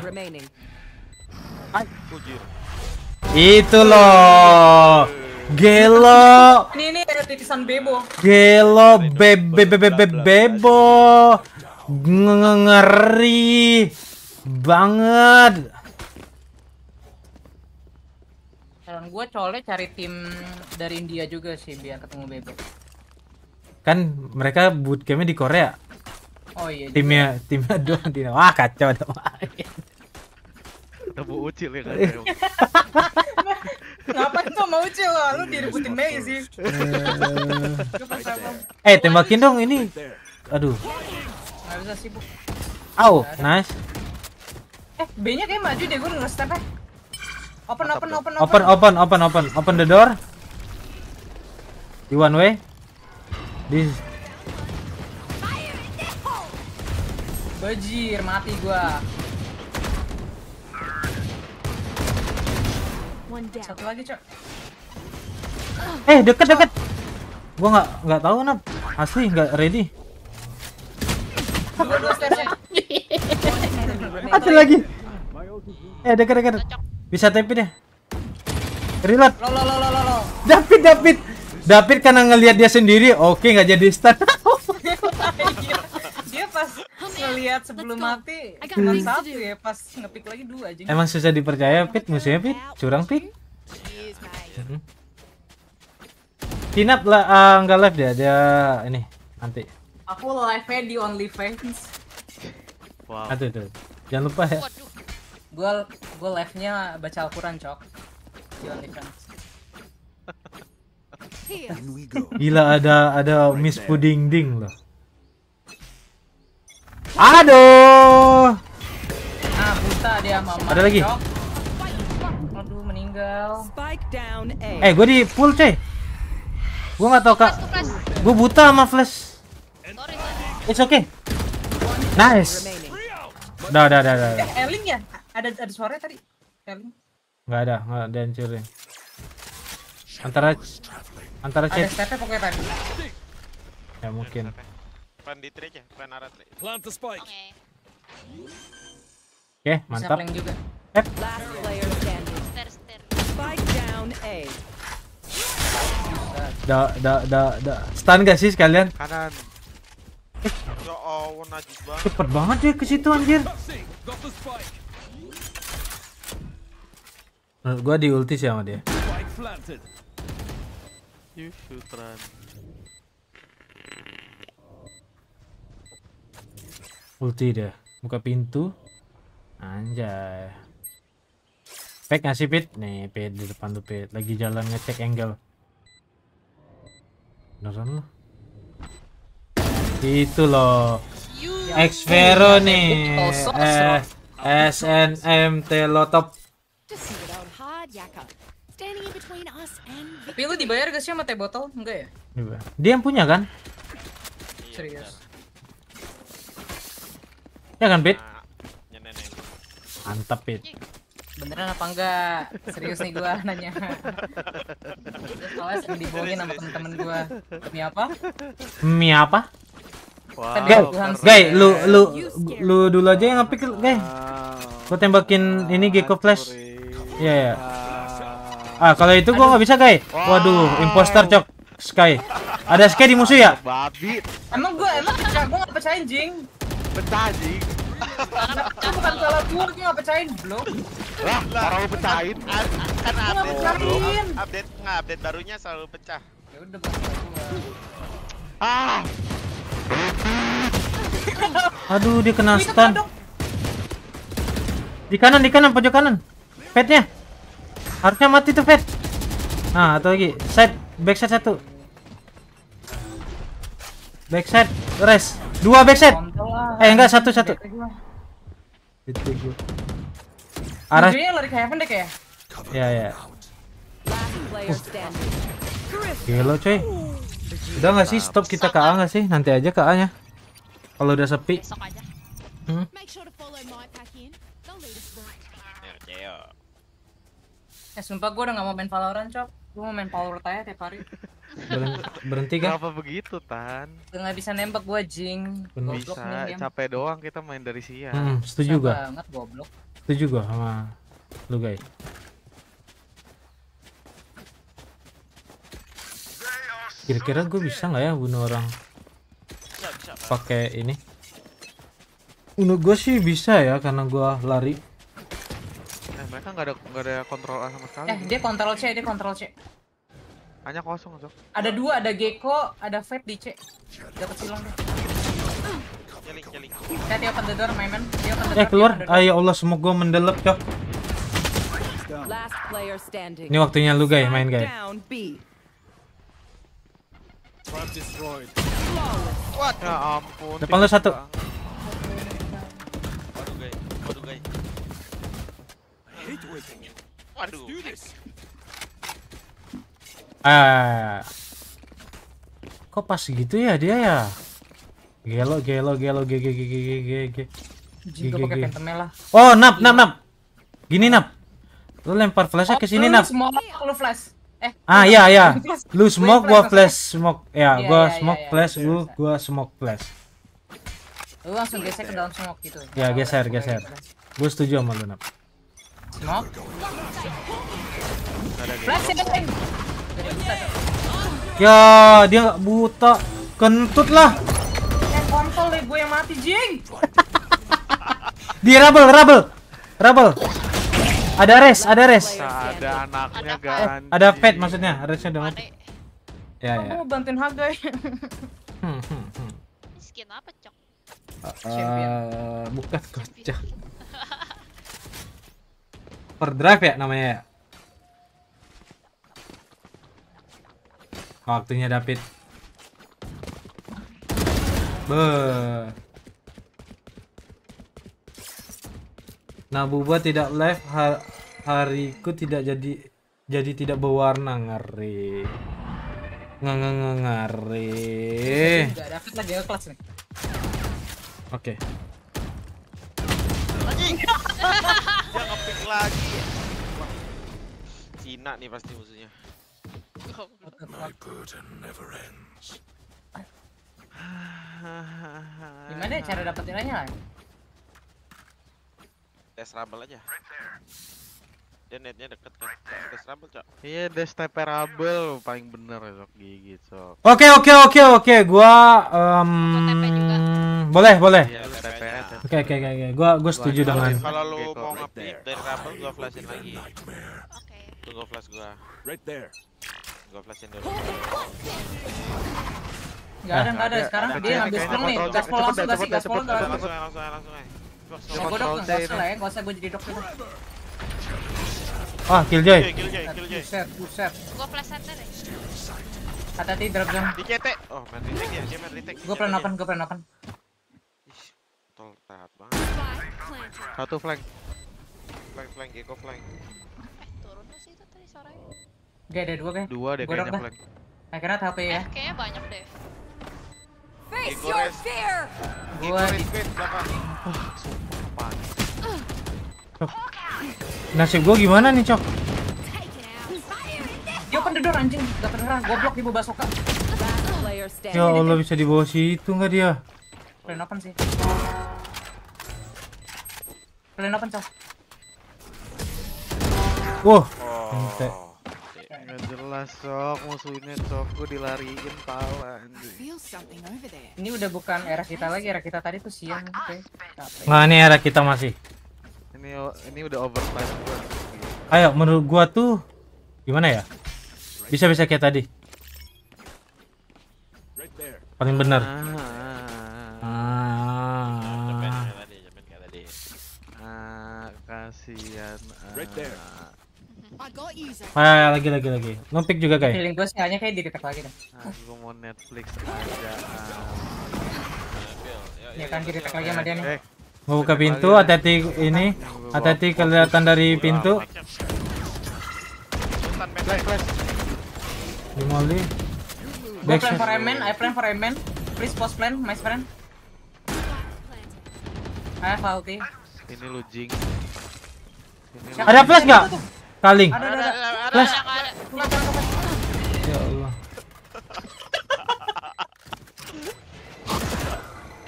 A: Itu loh. Gelo. Ini ini ada titisan bebo. Gelo bebe bebe be, bebo. Ngeri banget.
B: Saran gue colek cari tim dari India juga sih biar ketemu bebo.
A: Kan mereka bootcampnya di Korea. Oh iya. Timnya timnya doang di wah kacau dong
B: ketemu Ucil ya kan
A: Ngapain tuh mau Ucil lah, lu iya, direbutin iya, Mei iya. sih Eh tembakin dong ini Aduh Gak bisa sibuk Au, nice Eh B nya kayak maju deh, gue nge-step ya eh. Open open open open open open open open open the door di one way di Bajir mati gua Satu lagi, Cok. Eh, deket deket. Gua nggak nggak tahu nap. Asli nggak ready. Dua, dua Ada lagi. Eh, deket deket. Bisa tapi deh. Ya? Reload. Lo, lo, lo, lo, lo. David, David. David karena ngelihat dia sendiri, oke okay, nggak jadi stand
B: pas ngelihat sebelum mati cuma satu ya pas ngepick lagi dua aja emang
A: susah dipercaya pit musuhnya pit curang pit iya, Kinap kan? lah uh, nggak live dia dia ini nanti aku live di only OnlyFans wow. aduh tuh jangan lupa ya
B: Gue gua gua live nya baca Al-Quran cok di OnlyFans
A: Gila ada ada Miss Puding Ding loh. Aduh.
B: Ah, buta dia mama. Ada lagi. Aduh, meninggal.
C: Eh, gue
A: di full, cuy. Gue gak tahu Kak. Gue buta sama flash. It's okay. Nice. Dah, dah, dah, dah.
B: Eling eh, ya? Ada ada suara tadi? Eling.
A: Enggak ada, enggak ada hancurin. Antara antara chat. Ada step pokoknya tadi. Ya mungkin.
B: Plan di tree aja, ya, plan arah tree. Plant the spike. Oke.
A: mantap. Bisa juga. Eh. Last player Da da da da. Stun gak sih sekalian?
B: Kanan. Eh.
A: Ya Allah, najis banget. Cepet banget dia ke situ anjir. Menurut gua di ulti sama dia.
B: You should run.
A: Ulti dia. Buka pintu. Anjay. pek ngasih pit? Nih, pit di depan tuh pit. Lagi jalan ngecek angle. Beneran lo? Itu loh. Xvero nih. Eh, SNM Telotop.
B: Tapi lu dibayar gak sih sama teh botol? Enggak ya?
A: Dia yang punya kan? Serius. Ya kan, Pit? Nah, Mantap, Pit.
B: Beneran apa enggak? Serius nih gua nanya. Soalnya sering dibohongin sama temen-temen gua. Demi apa? Demi apa? Wow, kan guys, guys, lu gitu. lu
A: lu dulu aja yang ngepick, guys. Gua tembakin ini Gecko Flash. Iya, yeah, ya. Ah, kalau itu gua nggak bisa, guys. Waduh, imposter cok. Sky. Ada Sky di musuh ya?
B: Babi.
A: Emang gua emang gua enggak percaya anjing pecah sih
B: bukan salah gua dia nggak pecahin belum lah orang lu pecahin kan update pecahin
A: update nggak update barunya selalu pecah ya udah ah aduh dia kena stun di kanan di kanan pojok kanan petnya harusnya mati tuh pet nah atau lagi side backside satu backside rest Dua backset. Eh enggak satu satu. Itu gue. Arah.
B: Ini ya, lari ke heaven deh kayak.
A: Ya ya. Gelo cuy. Udah nggak sih stop kita ke A nggak sih? Nanti aja ke A nya. Kalau udah sepi. Hmm.
B: Eh sumpah gue udah gak mau main Valorant cok Gue mau main Valorant aja tiap hari
A: Berhenti, berhenti kan? Kenapa begitu, Tan?
B: Enggak bisa nembak gua, Jing. Bener. Bisa, nih, capek doang kita main dari siang. Hmm, setuju gua. banget, goblok.
A: Setuju gua sama lu, guys. Kira-kira gua bisa nggak ya bunuh orang? Pakai ini. Bunuh gua sih bisa ya karena gua lari.
B: Eh, mereka nggak ada nggak ada kontrol sama sekali. Eh, dia kontrol C, dia kontrol C. Hanya kosong, tuh. Ada dua, ada Gecko, ada Fat di C. Dapat silang. Jelik, jeli. Tadi open the door, my man. Dia open the eh, door. Eh,
A: keluar. Ayo Allah, semoga gua mendelep, Cok. Ini waktunya lu, guys, main, guys.
B: What? Ya ampun. Depan lu satu. Waduh, guys.
A: Waduh, guys. Waduh. Eh. Kok pas gitu ya dia ya? Gelo, gelo, gelo, ge ge ge ge ge ge pakai lah. Oh, nap, nap, nap. Gini, nap. Lu lempar oh, ke sini, nap.
B: lu flash. Eh, ah iya iya. Lu smoke gua flash
A: smoke. Ya, iya, gua iya, iya, smoke flash lu, gua smoke flash.
B: Lu langsung ke dalam smoke gitu.
A: Ya, geser, geser. Gua setuju sama lu, nap.
B: Smoke.
D: Flash ya,
A: Ya, dia buta. Kentut lah. Eh, kontol deh gue yang mati, jing. dia rubble rubble rubble. Ada res, ada res. Ada anaknya ganti. Eh, ada pet maksudnya, resnya udah mati. Ya, ya.
B: Kamu bantuin Hagai.
A: hmm, hmm, hmm. Skin apa, Cok? Uh, bukan kocak. Per drive ya namanya ya? Waktunya David. Be. Nah buat tidak live ha hariku tidak jadi jadi tidak berwarna ngeri. Nggak nggak ngeri. Oke. Okay.
B: Cina nih pasti musuhnya. My burden never ends. Gimana cara dapat nilainya? Tes rubble aja. Dia netnya deket kan. Tes rubble, Cok. Iya, tes teper rubble paling bener sok gigi sok. Oke, oke,
A: oke, oke. Gua um, boleh, boleh. Iya, oke, oke, oke, oke. Gua gua setuju dengan.
B: Kalau lu mau ngapit dari rubble gua flashin lagi. Oke. Tunggu flash gua. Right there flashin dulu.
D: Enggak ada, enggak ada. Sekarang dia ambil skill nih. Gaspol langsung kasih gaspol langsung. Langsung eh, langsung langsung. Ya gua dok enggak usah lah ya,
B: enggak usah gua jadi dok dulu.
A: Ah, kill Joy. Kill
B: Joy, kill Joy. Buset, buset. Gua flash center deh. hati tadi drop zone. Di Oh, main retake ya, dia main retake. Gua plan open, gua plan open. Tol tahat banget. Satu flank. Flank flank, Eko flank. Dia ada dua kan? Dua deh kayaknya flag. Nah, kena HP ya. Eh,
A: kayaknya banyak deh. Face your fear.
B: Gua di belakang.
A: Nasib gua gimana nih, Cok?
B: Dia open the door anjing, gak pernah goblok di Basoka.
A: Ya Allah bisa di bawah situ nggak dia?
B: Plan open sih. Plan open, Cok. Wah. Wow. Oh lah sok musuhnya sok gue dilariin pala ini udah bukan era kita lagi era kita tadi tuh siang oke okay.
A: nggak ini era kita masih
B: ini ini udah overtime gue
A: ayo menurut gua tuh gimana ya bisa bisa kayak tadi paling benar ah, ah,
B: ah, kasihan ah.
A: Ah, lagi lagi lagi. numpik juga, guys. Healing
B: gue sih hanya kayak di lagi deh. Ah, mau Netflix aja. Ah. Ya kan kita lagi sama dia nih.
A: Mau eh. buka pintu, ya. hati-hati ini. Hati-hati kelihatan dari pintu. di Dimoli. Back plan for Emen,
B: I plan for Emen. Please post plan, my friend. I have Ini lu jing. Ada flash enggak? Kaling. Ada, ada, ada. Flash. Ya Allah.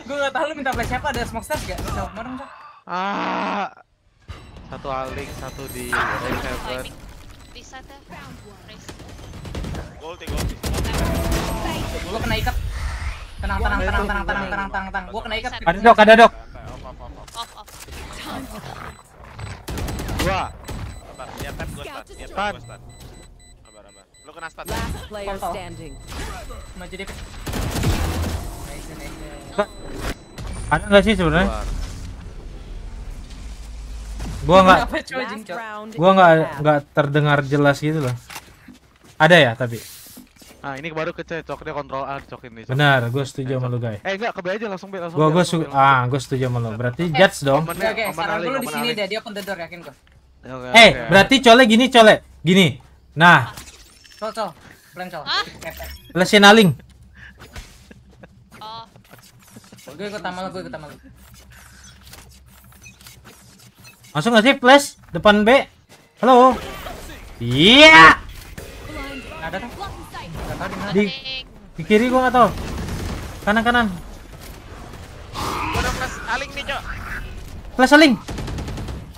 B: Gue gak tahu lu minta flash siapa ada smoke stars gak? Bisa kemarin cok. Ah. Satu aling, satu di X7. Gue kena ikat. Tenang, tenang, tenang, tenang, tenang, tenang, tenang, tenang. Gue kena ikat. Ada dok, ada
A: dok. Off, off, off. Off,
B: off. Dua stun. Iya, tap, gue stun. Abar, abar. Lu kena stun. Last player standing. Maju deh.
A: Ada nggak sih sebenarnya? Gua nggak, gua nggak nggak terdengar jelas gitu loh. Ada ya tapi.
B: Ah ini baru kecocok dia kontrol A ini. nih. Benar,
A: gue setuju eh, sama lu guys.
B: Eh enggak, B aja langsung B langsung. Gua gue
A: ah, gue setuju sama lu. Berarti judge dong. Oke,
B: sekarang saran dulu di sini deh, dia pendedor yakin gue.
D: Okay, eh, okay. berarti
A: cole gini cole, gini. Nah.
B: cole cole blank cole Ah? Lesin aling. Oh. oh. Gue ikut tamal, gue ikut tamal.
A: Masuk nggak sih flash depan B? Halo. Iya. Yeah.
B: Ada tuh. Di,
A: di kiri gua atau Kanan kanan.
B: Udah flash aling nih cok.
A: Flash aling.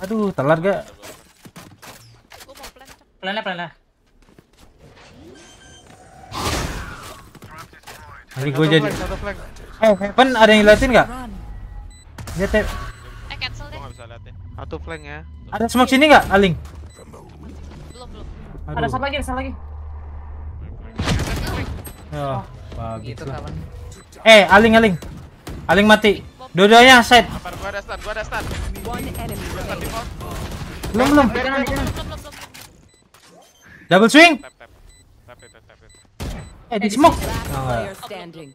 A: Aduh, telat gak? Pelan-pelan, pelan-pelan. Jadi gue jadi.
B: Eh, Heaven ada yang liatin nggak?
A: Dia tep. Eh,
B: cancel deh. Gua bisa liatin.
A: Satu flank ya.
B: Ada smoke sini nggak, Aling? Belum, belum. Ada satu lagi,
A: ada satu lagi. Ya, oh, bagus. Gitu, kawan. Eh, Aling, Aling. Aling mati. Dua-duanya set. gua
B: ada stun, gua ada stun.
A: Belum, belum. Belum, belum. Double swing.
C: Eh, di smoke. Oh. Iya. okay.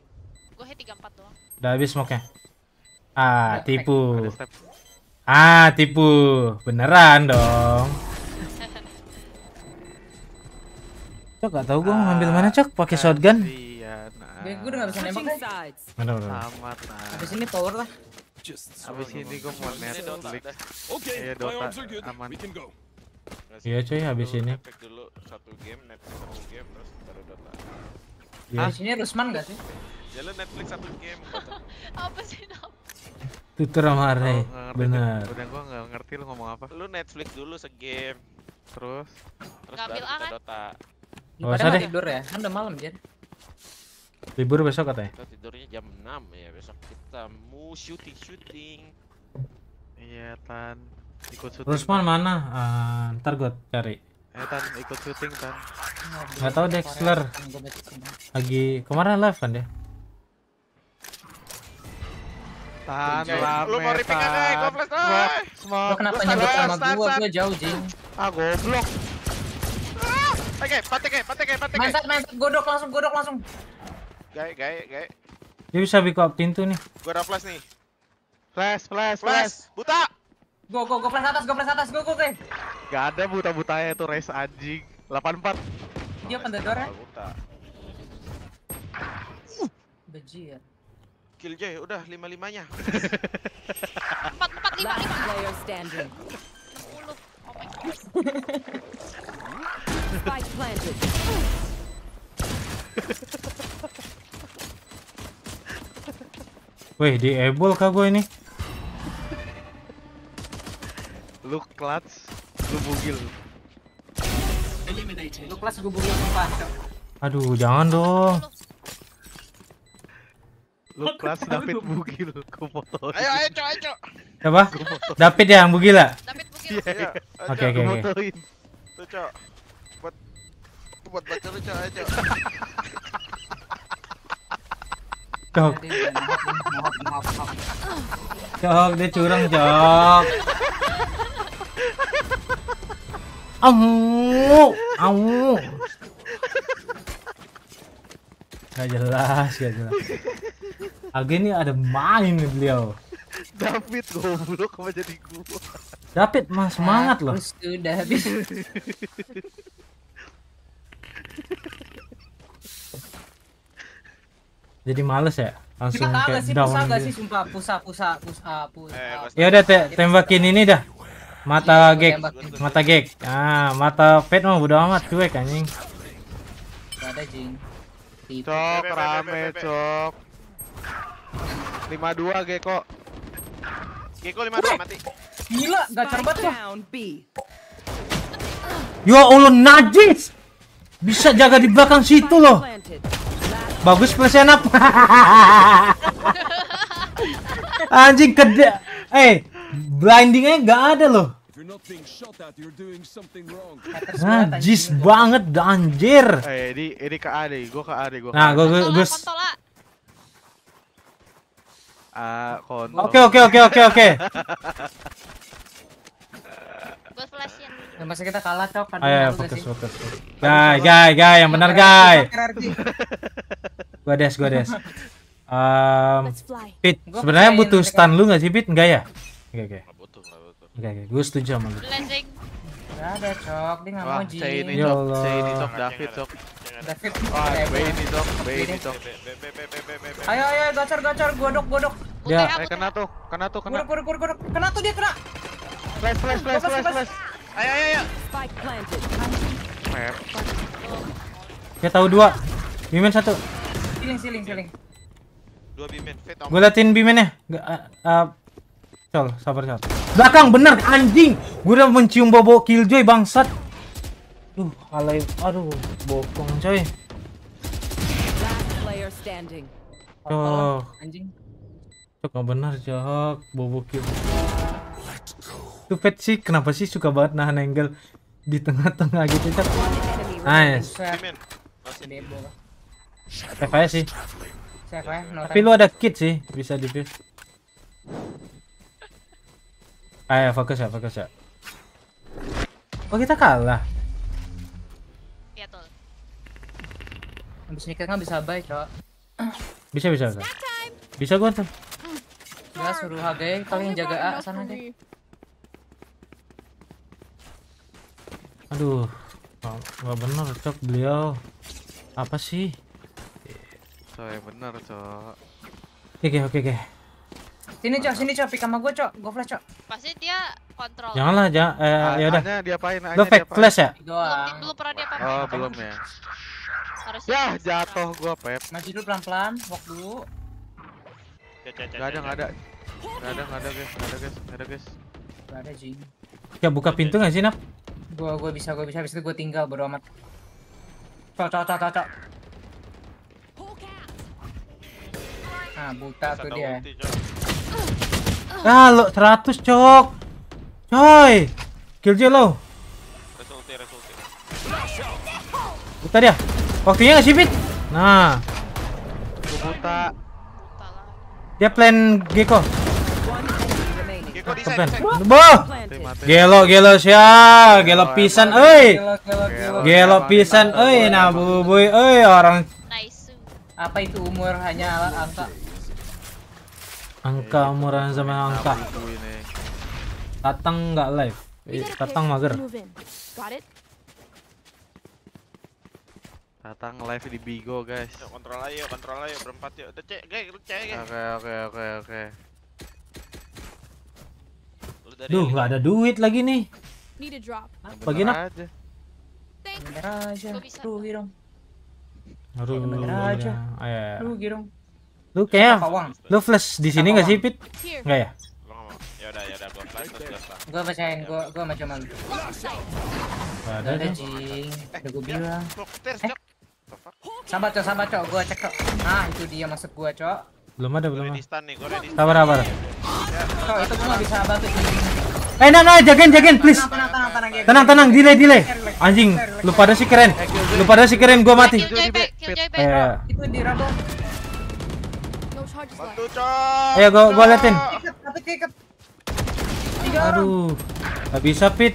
A: Udah habis smoke-nya. Ah, tipu. Ah, tipu. Beneran dong. Cok, gak tau gue ngambil mana, Cok. Pakai ah, shotgun.
B: Gue udah gak bisa nembak. Mana, mana. ini power lah. Abis ini gue mau Netflix. Oke, Ayo, Dota aman. We can go. Iya cuy habis ini. dulu satu game, Netflix satu game terus baru Dota.
A: Iya. Ya. Ah, sini Rusman gak sih?
B: Jalan Netflix satu game. apa sih no?
A: Tutur Amare, oh, benar. Udah
B: gua enggak ngerti lu ngomong apa. Lu Netflix dulu segame, terus terus Ngambil baru kita kan? Dota.
A: Gak usah deh. tidur
B: ya, kan udah malam jadi.
A: Libur besok katanya.
B: Kita tidurnya jam 6 ya, besok kita mau shooting shooting. Iya, -shooting. Tan ikut syuting Rusman mana uh,
A: ntar gue cari
B: eh tan ikut syuting tan Gak tau Dexler
A: lagi kemarin live kan dia
B: Tan, rame, lu mau ripping aja, gue flash doi Lu kenapa nyebut sama gue? Gue jauh, Jing Ah, goblok ah, Oke, pate ke, eh, pate ke, eh, pate ke eh. Mantap, mantap. godok langsung, godok langsung
A: Gae gae gae. Dia bisa bikin pintu nih
B: Gua ada flash nih Flash, flash, flash Buta Go go go flash atas, go flash atas, go go go. Gak ada buta-butanya itu race anjing. 84. Dia pendedor ya? Buta. Uh, Bejir. Kill Jay, udah 55 nya Empat empat lima lima. Player
C: standing. Oh Spike planted. Wih, di able kah gue
D: ini? Lu clutch, lu bugil. Lu
B: clutch gua bugil sumpah.
A: Aduh, jangan dong.
B: Lu clutch ya ya? David bugil, gua iya, foto. Ayo ayo co ayo co, Siapa? David yang bugil lah.
A: David bugil. Oke oke oke. Tuh co, Buat buat baca lu co, ayo co, Cok. Cok, dia curang, Cok. Au, au. Gak jelas, gak jelas. Agen ini ada main nih beliau.
B: David goblok kok jadi gua.
A: David mah semangat loh. Sudah habis. jadi males ya langsung kita kayak sih, down pusa gitu. sih sumpah pusa pusa pusa pusa eh, ya udah tembakin ini dah Mata iya, gek, mata gek. Ah, mata pet mah udah amat cuek anjing.
B: Gak ada jing. Cok rame cok. 52 geko. Geko 52 mati.
C: Gila, gacor banget ya.
A: Ya Allah najis. Bisa jaga di belakang situ loh. Bagus persenap. Anjing kede. Eh, hey blindingnya nggak ada loh
B: Najis
A: banget anjir.
B: Eh, ini ini ke Ari, Gue ke Ari, gue. Nah, gue gue gue. Ah, kontol. Oke, oke, oke, oke, oke. Gua flashin. Yang masa kita kalah, Cok. Ayo, ah, iya, fokus, fokus. Guys, guys, guys, yang benar, guys. Gua des, gua des.
A: Um, Pit, sebenarnya butuh stun lu nggak sih, Pit? Enggak ya? Oke oke. butuh, butuh. Oke oke, gue setuju sama lu.
B: Blazing. Gak ada cok, dia nggak mau jin. Saya ini ya cok,
A: saya ini cok, David cok. David. Oh, B ini cok, B ini cok.
B: Ayo ayo, gacor gacor, godok godok. Ya, eh kena tuh, kena tuh, kena. Godok godok godok, kena tuh dia kena.
C: Flash flash flash flash flash. Ayo ayo ayo. Spike
B: Map.
A: Dia tahu dua. bimen satu.
C: Siling siling siling.
A: Dua bimen. Gue liatin bimennya. ya? Cal, sabar Cal. Belakang bener anjing. Gue udah mencium bobo killjoy bangsat. Duh, alay. Aduh, bokong coy. Oh. Anjing. Cok benar cok, bobo kill. Tuh pet sih kenapa sih suka banget nahan angle di tengah-tengah gitu cok. Nice. Save aja sih. Tapi lu ada kit sih, bisa di Eh, Ayo ya, fokus ya, fokus ya. Oh kita kalah. Iya
B: tol. Abis ini kita bisa baik cok.
A: Bisa bisa bisa. Bisa gue tuh.
B: Ya suruh HG kalian jaga A sana deh.
A: Aduh, nggak benar cok beliau. Apa sih?
B: Cok benar cok.
A: Oke oke oke. Sini cok, sini cok, pick sama gue cok, gue flash cok. Pasti dia kontrol. Janganlah, ya, eh, ah, ya udah. diapain fake flash ya?
B: Belum, belum pernah
A: dia apa Oh, belum ya.
B: Harus ya, jatuh gue pep. Maju dulu pelan-pelan, walk dulu. Gak ada, gak ada. Gak ada, gak ada guys, gak ada guys, gak ada guys. Gak ada jing.
A: Ya buka pintu gak sih nap? gue gue bisa, gue bisa. Habis itu gue tinggal bodo amat.
B: Cok, cok, cok, cok, cok. Ah, buta tuh dia. Ulti,
A: Ah, lo 100, cok. Coy. Kill dia lo. Resulti, Buta dia. Waktunya nggak sipit. Nah. buta. Dia plan Gecko. Gecko di Boh. Gelo, gelo sia, gelo pisan euy. Iya, iya, iya. Gelo pisan euy nah bubuy euy orang.
B: Apa itu umur hanya alat angka?
A: Angka iya, murahan iya, sama iya, angka. Tatang nggak live. Eh, tatang mager.
B: Tatang live di Bigo, guys. Yuk, kontrol aja, kontrol aja berempat yuk. Udah cek, guys, lu cek, guys. Oke, oke, oke, oke.
A: Duh, nggak ada duit lagi nih. Bagi nak. Bener aja. Rugi dong. Rugi ya. aja. Eh. Rugi dong. Lu kayaknya lu flash di sini nggak sih, Pit? nggak ya? gue percayain gue gue gua flash Gua ada gua gua
B: sama ada Enggak ada anjing. Udah gua bilang. Eh. ada eh. Cok, ada Cok. ada cek, Cok. Nah, itu dia masuk gua, Cok.
A: Belum ada, belum. ada stun ada ada Sabar, sabar.
B: Cok, itu bisa bantu
A: Eh, nah, nah, jagain, jagain, please. Tenang, tenang, tenang, tenang, tenang, delay, delay. Anjing, lu pada sih keren. Lu pada sih keren, gua eh, mati. Eh, itu Bantu, Cok. Ayo, gua gua liatin. Aduh. Gak bisa, Pit.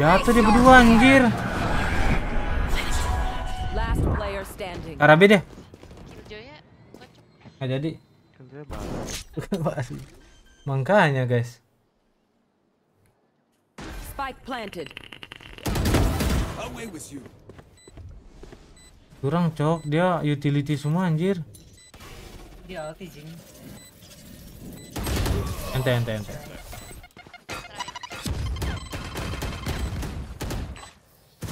A: Jatuh dia berdua anjir. Arah B deh. Gak jadi. Mangkanya guys.
C: Spike planted.
A: Kurang cok, dia utility semua anjir. Dia Ente ente ente.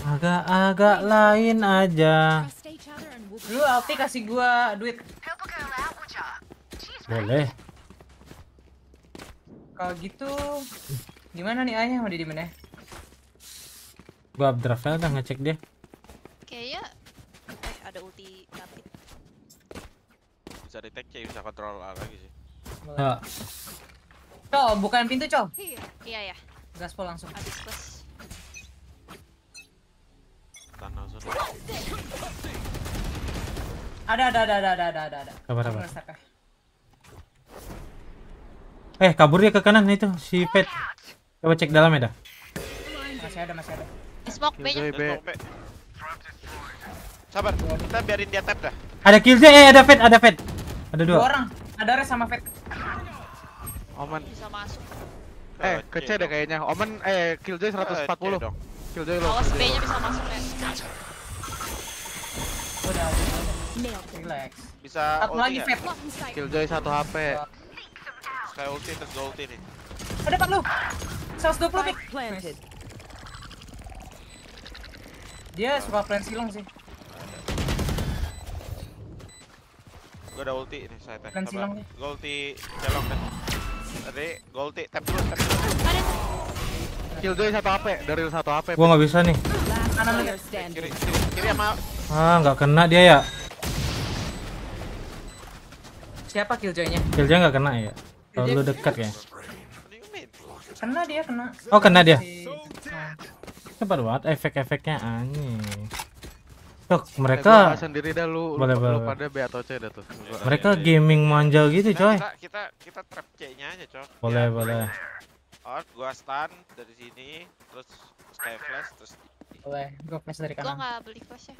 A: Agak-agak lain aja. Lu Alti kasih gua duit. Boleh. Kalau gitu gimana nih ayah mau di mana? Gua updraftnya udah ngecek dia.
B: Kayaknya eh, ada ulti bisa detect ya bisa kontrol A lagi sih.
A: Nah. Ya. bukan pintu,
B: Co Iya, iya ya. Gaspol langsung. Abis plus. Tanah
D: zone. Ada, ada, ada, ada, ada, ada, ada.
A: Kabar, apa? Eh, kabur dia ke kanan itu si Pet. Coba cek dalam ya dah.
B: Masih ada, masih ada. Smoke B-nya. Sabar, kita biarin dia tap dah.
A: Ada kill dia, eh ada fed ada fed. Ada dua. dua orang. Ada Res sama vet. Omen. Bisa masuk. Eh, kece deh kayaknya. Omen eh kill joy 140. Kill joy lo. Kalau B-nya bisa masuk,
B: Ren. Udah, Relax. Bisa Satu lagi vet. Ya? Kill joy 1 HP. Kayak ulti terus go ulti nih.
C: Ada depan lu. 120 pick.
B: Dia suka plan silong sih. Gue ada ulti nih saya teh. Kan Gue ulti celok deh. Tadi gue ulti tap dulu tap dulu. Kill gue satu HP, dari satu HP. Gua nggak bisa nih. Kanan lagi. Ya. Kiri kiri kiri sama.
A: Ah nggak kena dia ya.
B: Siapa killjoy-nya?
A: Killjoy nggak kena ya. Terlalu dekat ya. Kena dia kena. Oh kena dia. Cepat banget efek-efeknya aneh. Cok, mereka eh, sendiri dah lu, boleh, lu, boleh. lu pada
B: B atau C dah tuh. Mereka ya, gaming ya. manja gitu, coy. Nah,
A: kita kita kita trap C-nya aja, coy. Boleh, ya, boleh. Oh, gua stun dari sini, terus stay flash, terus boleh, gua flash dari kanan. Gua enggak beli flash ya.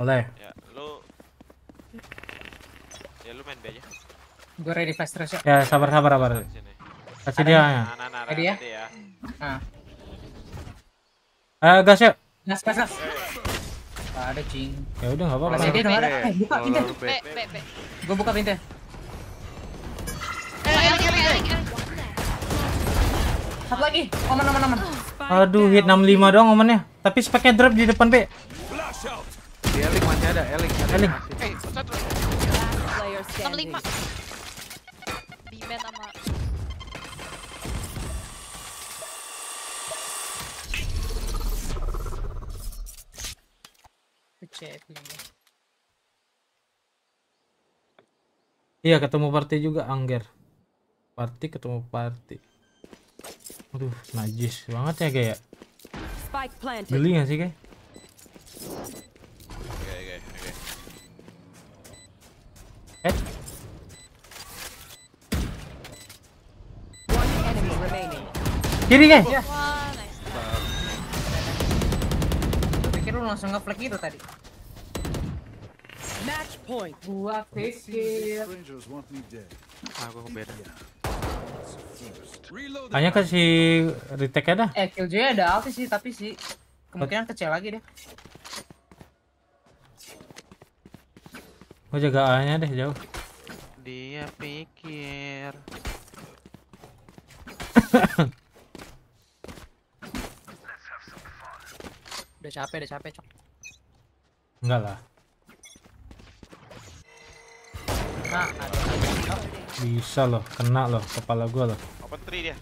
B: Boleh. Ya, lu Ya lu main B aja. Gua ready flash terus ya. Ya, sabar sabar sabar. Kasih dia ya. Nah,
A: nah, nah, ready ya. Nah. Eh, gas yuk. Gas, gas, gas.
B: Gak ada cing. Ya udah nggak apa-apa. Masih ada. Eh, buka pintu. Eh, Gua buka pintu. Eh, satu lagi. Oman oman oman.
A: Aduh, hit 65 doang omannya. Tapi speknya drop di depan, P. Di Elik masih ada, Eling. Eling. Eh,
C: 65.
B: Bimen sama
A: kayak juga. Iya ketemu party juga Angger. Party ketemu party. Aduh, najis banget ya kayak.
C: Beli nggak sih kayak?
A: Eh? Kiri guys. Ya. nice.
B: Pikir lu langsung nge-flag itu tadi. Match point. Ah, gua pikir.
A: gue Hanya kasih retake ada?
B: Eh, kill ada alti sih, tapi sih kemungkinan kecil lagi deh.
A: Gua jaga A-nya deh jauh. Dia pikir.
B: udah capek, udah capek, Cok. Enggak lah. kena
A: Bisa loh, kena loh kepala gua loh.
B: Open 3 dia.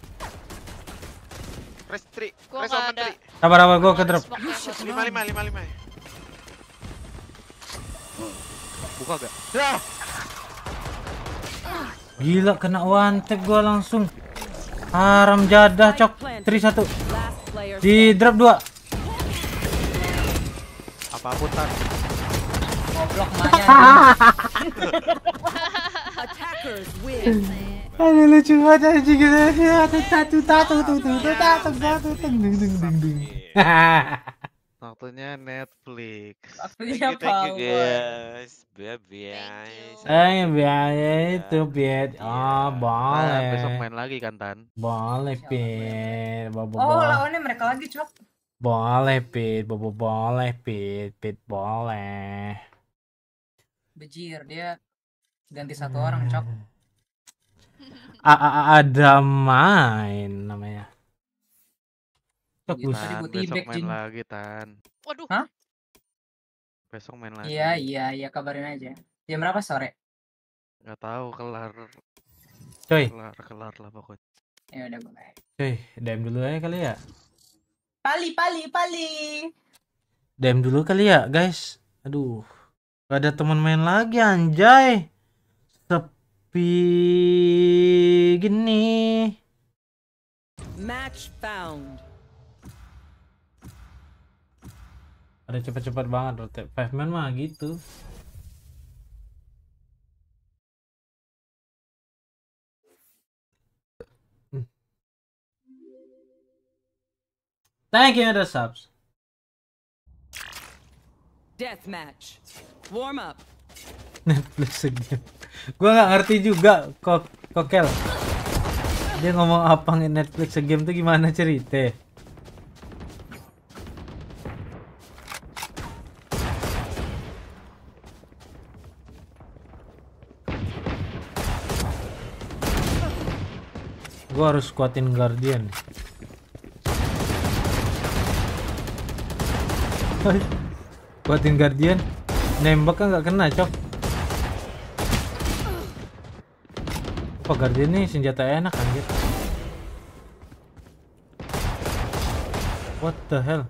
B: press 3. press open 3.
A: Sabar sabar gua ke drop.
B: 55 55 Buka gak? Ya.
A: Gila kena one tap gua langsung. Haram jadah cok. 3 1. Di drop 2.
B: Apapun tar goblok
A: Aduh lucu banget anjing gitu. Tatu tatu tatu tatu tatu tatu ding ding ding ding. Waktunya
B: Netflix. Waktunya thank you, guys. Bye bye. Eh
A: bye itu bye. Oh boleh. besok main
B: lagi kan Tan?
A: Boleh Pit. Oh lawannya
B: mereka lagi cok.
A: Boleh Pit. Bobo boleh Pit. Pit boleh
B: bejir dia ganti satu hmm. orang cok hmm,
A: hmm. A -a ada main namanya Cok, gitu. tadi gue tibek main lagi tan
B: waduh Hah? besok main lagi iya iya iya kabarin aja jam berapa sore nggak tahu kelar coy kelar kelar lah pokoknya
C: ya udah boleh
A: coy DM dulu aja kali ya
C: pali pali pali
A: DM dulu kali ya guys aduh Gak ada teman main lagi anjay. Sepi gini.
C: Match found.
A: Ada cepat-cepat banget loh. Five man mah gitu. Thank you, the subs. Death match. Warm up. Netflix game. Gua nggak ngerti juga kok kokel. Dia ngomong apa Netflix game tuh gimana cerita? Gua harus kuatin Guardian. kuatin Guardian. Nembak kan nggak kena cok apa Guardian nih senjata enak anjir What the hell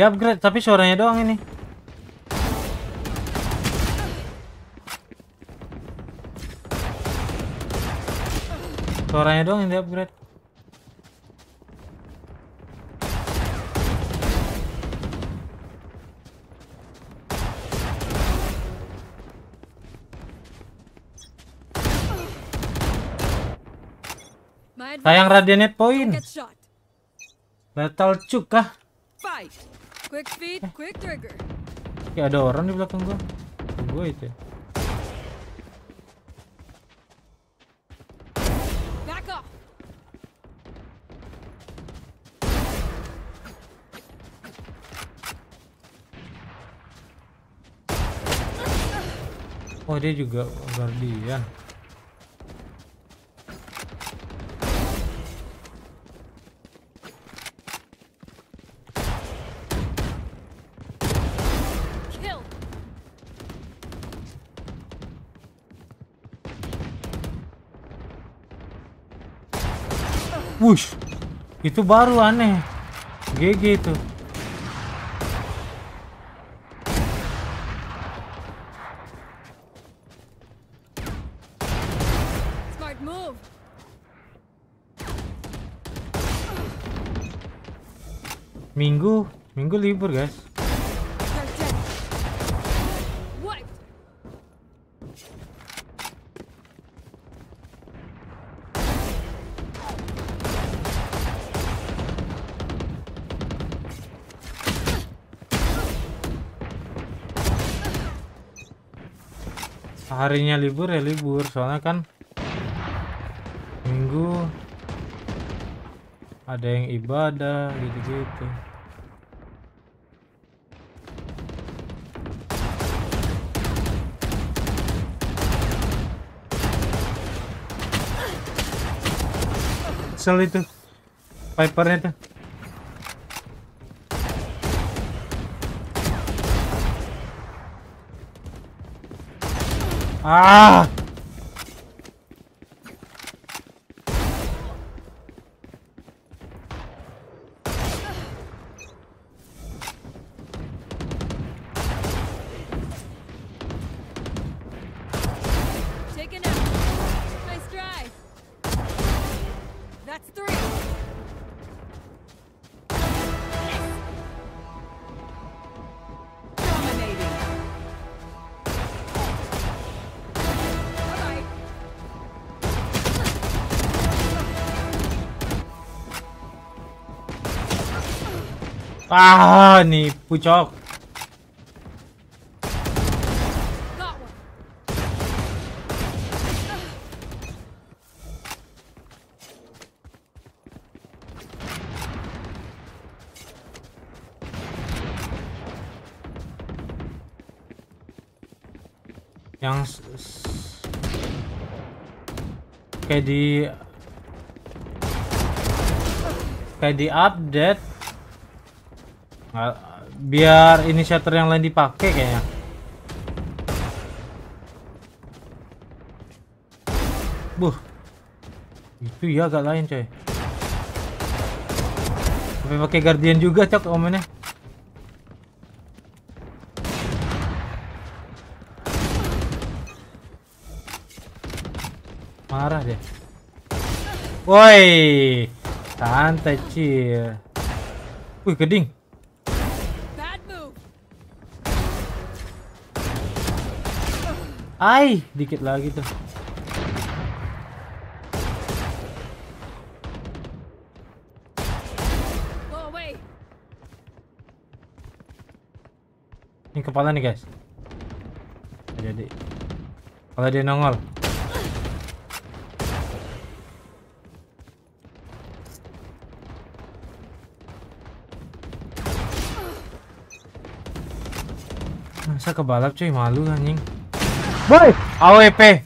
A: Dia upgrade tapi suaranya doang ini. Suaranya doang yang di upgrade. Sayang Radianet Point. Battle Cuk kah?
C: Fight.
E: Quick feet, quick trigger.
A: Kayak ada orang di belakang gua. Gua itu. Ya. Oh dia juga guardian. Itu baru aneh. GG itu. Minggu, minggu libur guys. harinya libur ya libur soalnya kan minggu ada yang ibadah gitu-gitu sel itu Pipernya tuh
D: 아!
A: Ah, nih pucok. yang kayak di kayak di update biar inisiator yang lain dipakai kayaknya buh itu ya agak lain coy tapi pakai guardian juga cok omennya marah deh woi santai cil wih keding Ai, dikit lagi tuh. Ini kepala nih guys. Jadi kalau dia nongol. Masa kebalap cuy malu anjing. Boy, AWP.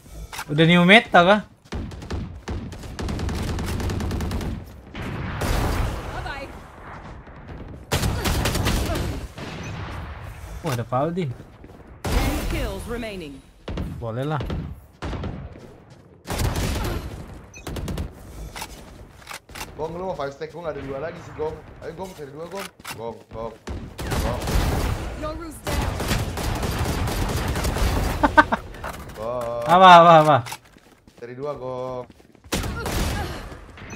A: Udah new meta kah? Wah, oh, ada Paladin. Boleh lah.
B: Gong lu mau five stack, gua gak ada dua lagi sih Gong Ayo Gong, cari dua Gong Gong, Gong Gong
A: Gong. Apa apa apa?
B: Dari dua Gong.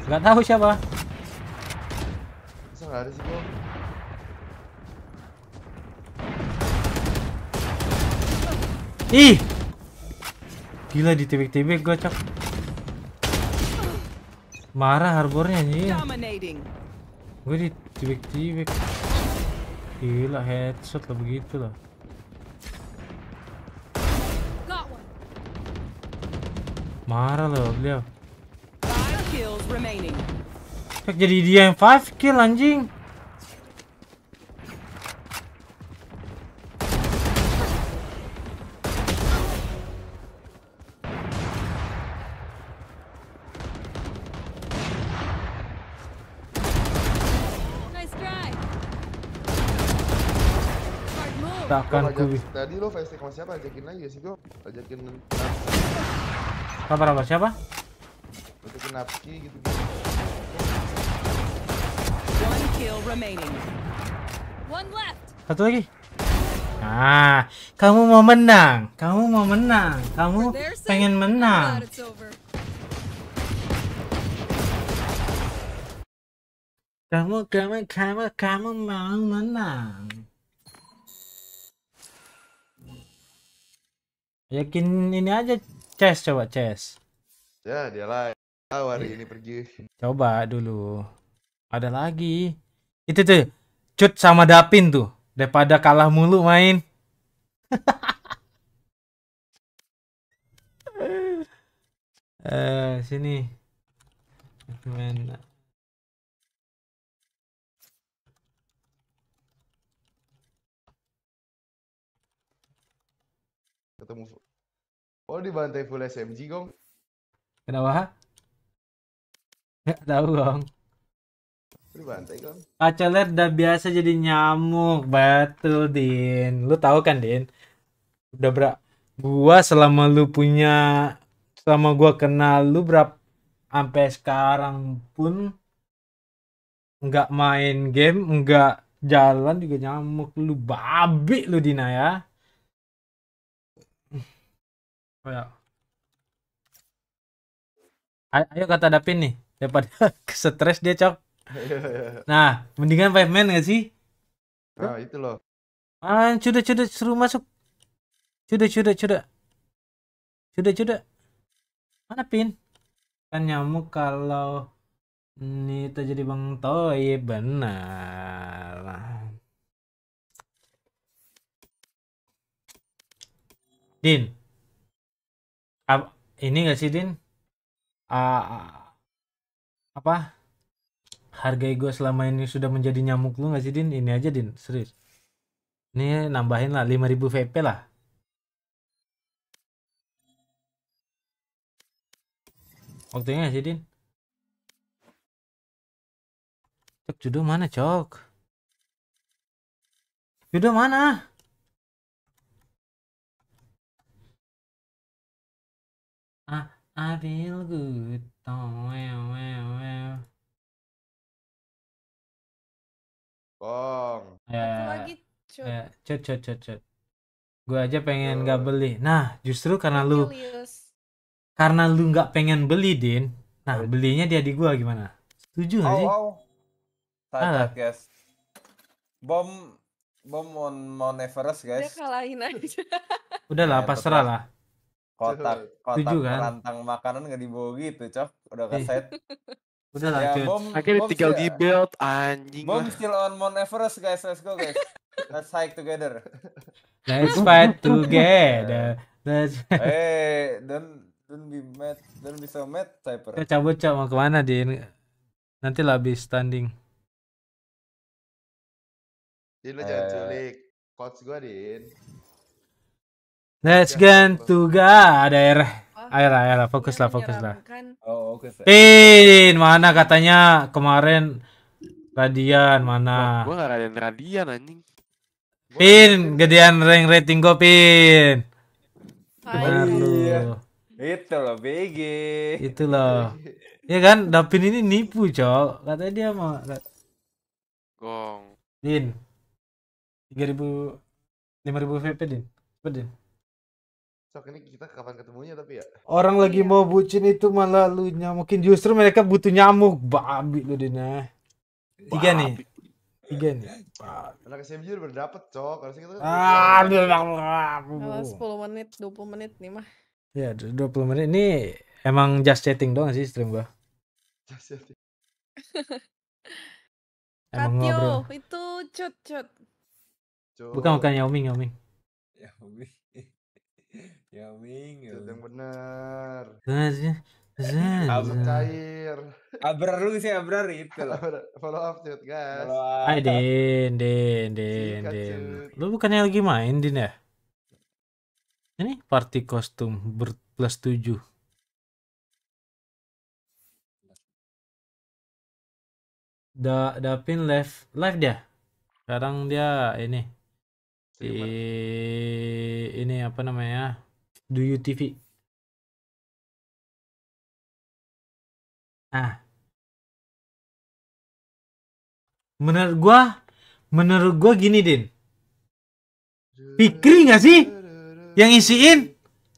A: Gak tahu siapa.
B: Bisa nggak ada sih Gong?
A: Ih. Gila di tebek-tebek gue cak Marah harbornya anjir. Gue di tebek-tebek. Gila headshot lah begitu lah. Marah loh beliau. Kek jadi dia yang 5 kill anjing.
B: Takkan nice ku. Tadi lo face sama siapa? Ajakin aja sih, Go. Ajakin
A: Sabar, sabar. Siapa?
B: Itu gitu.
C: One kill remaining. One
A: left. Satu lagi. Nah, kamu mau menang, kamu mau menang, kamu pengen menang. Kamu, kamu, kamu, kamu mau menang. Yakin ini aja Chess coba Chess.
B: Ya dia lah. Tahu hari ini pergi.
A: Coba dulu. Ada lagi. Itu tuh. Cut sama Dapin tuh. Daripada kalah mulu main. Eh sini. Mana?
B: ketemu Oh di dibantai full SMG gong.
A: Kenapa? Gak tahu gong.
B: Dibantai gong.
A: Paceler udah biasa jadi nyamuk, betul Din. Lu tau kan Din? Udah berak. Gua selama lu punya, selama gua kenal lu berapa sampai sekarang pun nggak main game, nggak jalan juga nyamuk lu babi lu Dina ya. Oh ya. Ayo kata Dapin nih, daripada stres dia cok. Nah, mendingan five man gak sih? Nah, itu loh. Ah, cude cude suruh masuk. cude cude cude cude cude Mana pin? Kan nyamuk kalau ini terjadi Bang Toy benar. Din, Ab, ini gak sih Din? Uh, apa harga ego selama ini sudah menjadi nyamuk lu gak sih Din? Ini aja Din, serius. Ini nambahin lah 5000 VP lah. Waktunya gak sih Din?
E: Cok, judul mana cok? Judul mana? I feel good. Oh, well, well, well. Bong. Ya.
A: lagi cut. Ya, cut, cut, cut, cut. Gue aja pengen nggak beli. Nah, justru karena lu karena lu nggak pengen beli, Din. Nah, belinya dia di gua gimana? Setuju nggak oh, sih? Oh. Ah. guys. Bom bom on Mount Everest, guys. Udah
B: kalahin aja.
A: Udahlah, nah, pasrah lah kotak kotak Tujuh, kan? rantang makanan nggak dibawa gitu cok udah iya. kaset udah lah ya, bom, akhirnya bom tinggal di build anjing bom lah. still on Mount Everest guys let's go guys let's hike together
B: let's fight together
A: let's hey don't don't be mad don't be so mad cyper kita cabut cok mau kemana din nanti lah habis standing Din
E: lo
B: jangan eh. culik coach gua Din
A: Let's go to God. Ada air. Oh. air lah. fokus lah, fokus lah. Oh, fokus. Eh, mana katanya kemarin Radian mana? Gue
B: gak Radian Radian anjing.
A: Pin, gedean rank rating gue Pin. Benar lu. Iya. Itu loh BG. Itu loh. Iya kan, dapin ini nipu, Cok. Katanya dia mau Gong. Din. 3000 5000 VP, Din. Cepet, Din.
B: Sok ini kita kapan ketemunya tapi ya.
A: Orang lagi iya. mau bucin itu malah lu mungkin justru mereka butuh nyamuk babi lu Dina. Tiga nih. Tiga nih.
B: Anak SMP udah berdapat, Cok. Harusnya kita Ah, udah
A: Kalau
D: 10 menit, puluh menit nih mah.
A: Ya, dua puluh menit ini emang just chatting doang sih stream gua.
B: Just chatting.
A: emang Katio,
C: ngobrol. itu cut cut.
A: Bukan bukan Yaoming, Yaoming. Yaoming. Ya Ming. Yang benar. Ya. Abrar
B: Abrar lu sih Abrar itu. Abrar. Follow up cut guys.
A: Hai Din, Din, Din, Din. Lu bukannya lagi main Din ya? Ini party kostum ber plus tujuh. Da dapin live live dia. Sekarang dia ini di ini apa namanya? Do you
E: TV? Ah, Menurut gua, menurut gua gini,
A: Din. Fikri gak sih? Yang isiin?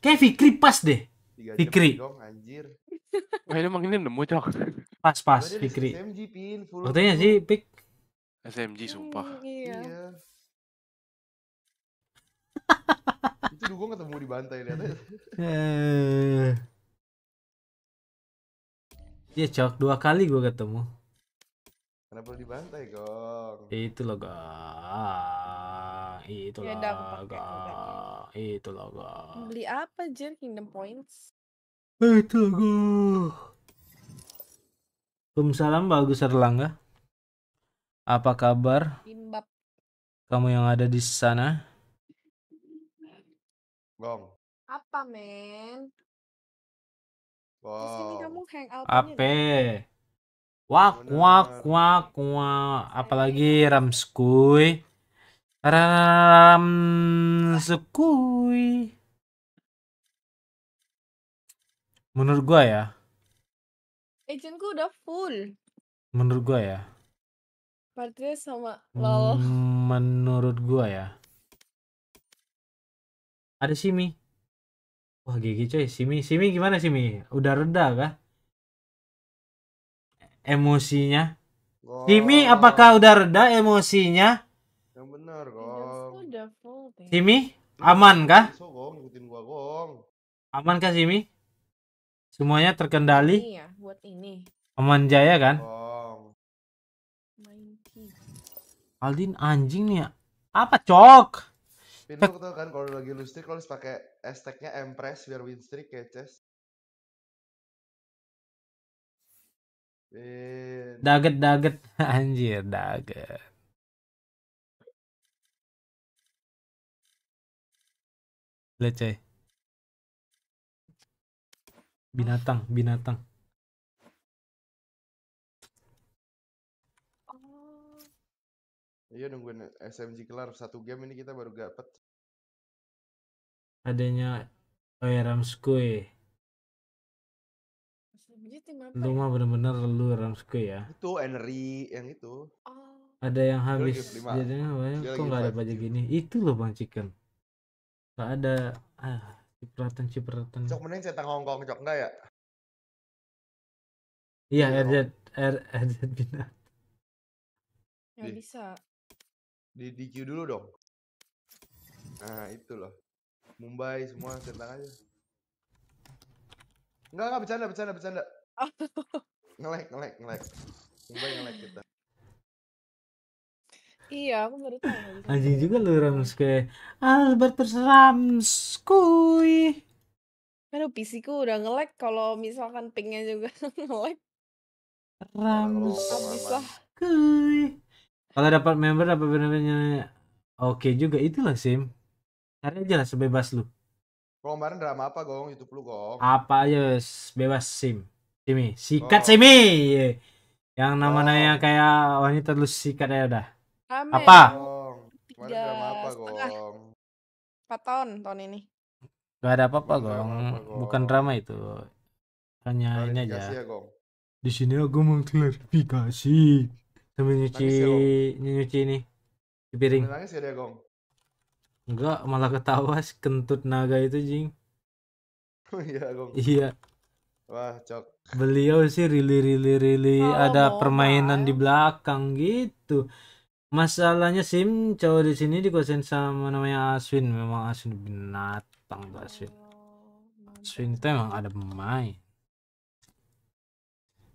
A: Kayak Fikri pas deh. Fikri. Dong, anjir. Wah, emang ini nemu, Cok. Pas, pas, Fikri. Katanya sih, Pik.
B: SMG, sumpah. Iya. Aduh gue ketemu di bantai lihat aja.
A: Iya cok, dua kali gue ketemu.
B: Kenapa di bantai gong?
A: Itu loh gong, itu ya loh gong, itu loh gong. Beli apa Jen Kingdom Points? Itu loh gong. Waalaikumsalam Bagus Erlangga. Apa kabar? Kamu yang ada di sana?
E: Gong. Apa,
B: men? Wow. Di sini kamu
A: hangout Wak wak wak wak. Apalagi ramskui. Ramskui. Menurut gua ya.
E: Agentku udah full.
A: Menurut gua ya.
E: Partnya sama lol.
A: Hmm, menurut gua ya ada Simi wah gigi coy Simi Simi gimana Simi udah reda kah emosinya wow. Simi apakah udah reda emosinya yang benar Gong Simi aman kah aman kah Simi semuanya terkendali
B: iya buat ini
A: aman jaya kan Gong. Aldin anjing nih ya apa cok
B: Pintu tau kan kalau lagi lu streak lo harus pakai hashtagnya Empress biar win streak ya, Ces.
E: Daget daget anjir daget. Leceh. Binatang, binatang.
B: Oh. Iya nungguin SMG kelar satu game ini kita baru dapet
E: adanya
A: Ramskoy. lu ya? mah bener-bener lu Ramskoy ya.
B: Itu Henry yang itu. Oh.
A: Ada yang habis jadinya banyak kok nggak ada baju gini. Gitu. Itu loh Bang Chicken. Gak ada ah cipratan cipratan. Cok
E: mending saya Hongkong cok enggak ya? Iya, iya RZ RZ er, Binat. Gak bisa.
B: Di DQ dulu dong. Nah, itu loh. Mumbai semua tentang aja. Enggak, enggak bercanda, bercanda, bercanda. ngelek, ngelek,
A: ngelek. Mumbai ngelek kita. Iya, aku baru tahu. Anjing juga lu ke Albert Ramskoy.
B: Aduh, kan PC ku udah ngelek kalau misalkan pingnya juga ngelek. Ramskoy. lah.
A: Kalau dapat member apa benar benar oke okay juga itulah Sim. Cari aja lah sebebas lu.
B: Kalau kemarin drama apa
A: gong YouTube lu gong? Apa aja bebas sim. Simi, sikat oh. Simi. Yang namanya oh. kayak wanita lu sikat ya udah. Amin. Apa?
B: Gong. Kemarin drama apa gong? 4 tahun tahun ini.
A: Gak ada apa-apa gong. gong. Bukan drama itu. Hanya ini aja. Ya, gong. Di sini aku mau klarifikasi. Sambil nyuci, ya, nyuci ini. Di piring. Nangis ya dia gong. Enggak, malah ketawa si kentut naga itu, Jing.
B: Oh iya, Iya. Wah, cok.
A: Beliau sih really really rili oh, ada kan? permainan di belakang gitu. Masalahnya Sim cowok di sini dikuasain sama namanya Aswin. Memang Aswin binatang tuh Aswin. Oh, Aswin itu iya. emang ada pemain.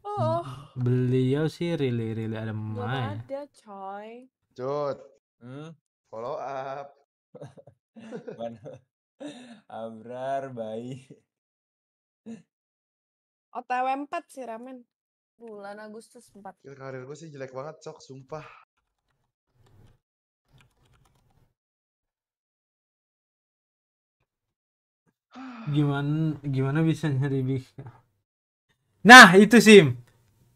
A: Oh. Beliau sih really really ada pemain.
B: ada, coy. Jod. Hmm? Follow up. Mana? Abrar, bayi. OTW empat sih ramen. Bulan
E: Agustus 4.
B: Ya, karir gue sih jelek banget, Cok. Sumpah.
A: Gimana gimana bisa nyari bis? Nah, itu Sim.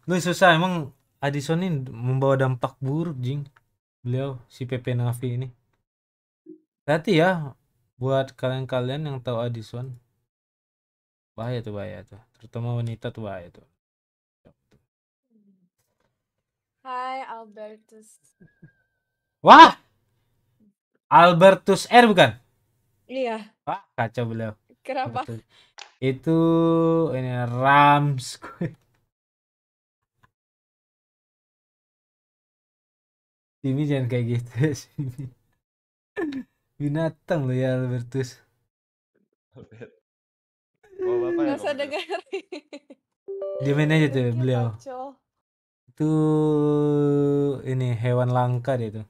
A: Lu susah emang Addison ini membawa dampak buruk, Jing. Beliau si Pepe Navi ini hati ya buat kalian-kalian yang tahu Addison bahaya tuh bahaya tuh terutama wanita tuh bahaya tuh
D: Hai Albertus
A: wah Albertus R bukan iya wah kacau beliau kenapa Albertus. itu ini Rams
E: Simi jangan kayak gitu
A: binatang lo ya Albertus
D: Albert oh, bapak ya, nggak usah
A: dia main aja tuh beliau itu ini hewan langka dia tuh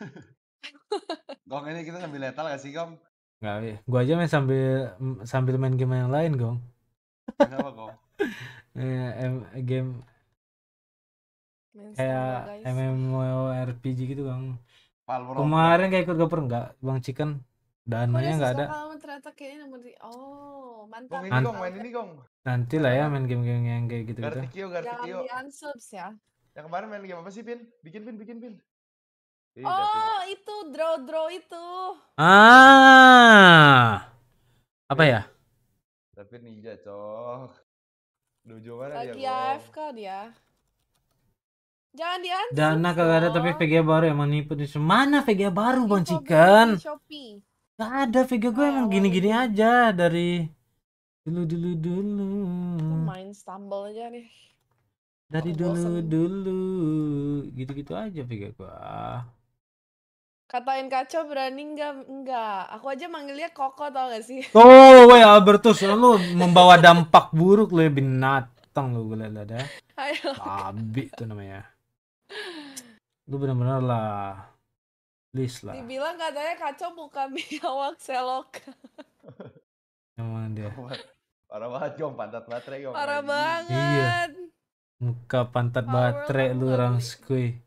B: Gong ini kita sambil lethal gak sih Gong?
A: Gak, ya. gua aja main sambil sambil main game yang lain Gong. Kenapa Gong? Eh, game kayak MMORPG gitu Gong. Palmer Kemarin kayak ikut goper enggak, Bang Chicken? Dananya enggak ada. ternyata kayaknya nomor di
B: Oh, mantap. Gong main ini gong.
A: Nanti lah ya main game-game yang kayak gitu
B: gitu. ya. Yang kemarin main game apa sih, Pin? Bikin Pin, bikin Pin. oh, itu draw draw itu.
A: Ah. Apa ya? Tapi ninja, cok. Dojo mana Lagi dia? Lagi
B: AFK dia.
D: Jangan diantar.
A: Dana kagak ada tapi VGA baru emang nipu di Mana VGA baru Bang Cikan?
B: Shopee.
A: Gak ada VGA gue emang gini-gini aja dari dulu dulu dulu.
B: main stumble aja nih.
A: Dari dulu dulu gitu-gitu aja VGA gue. Katain kacau berani enggak? Enggak. Aku aja manggilnya Koko tau gak sih? Oh, weh oh, oh, ya, Albertus oh, lu membawa dampak buruk lu ya, binatang lu gue lihat ada. Abi tuh namanya lu bener-bener lah please lah
C: dibilang katanya kacau muka biawak selok
A: emang dia
B: parah banget jong pantat baterai jong. parah banget
A: iya. muka pantat baterai lu orang sekui.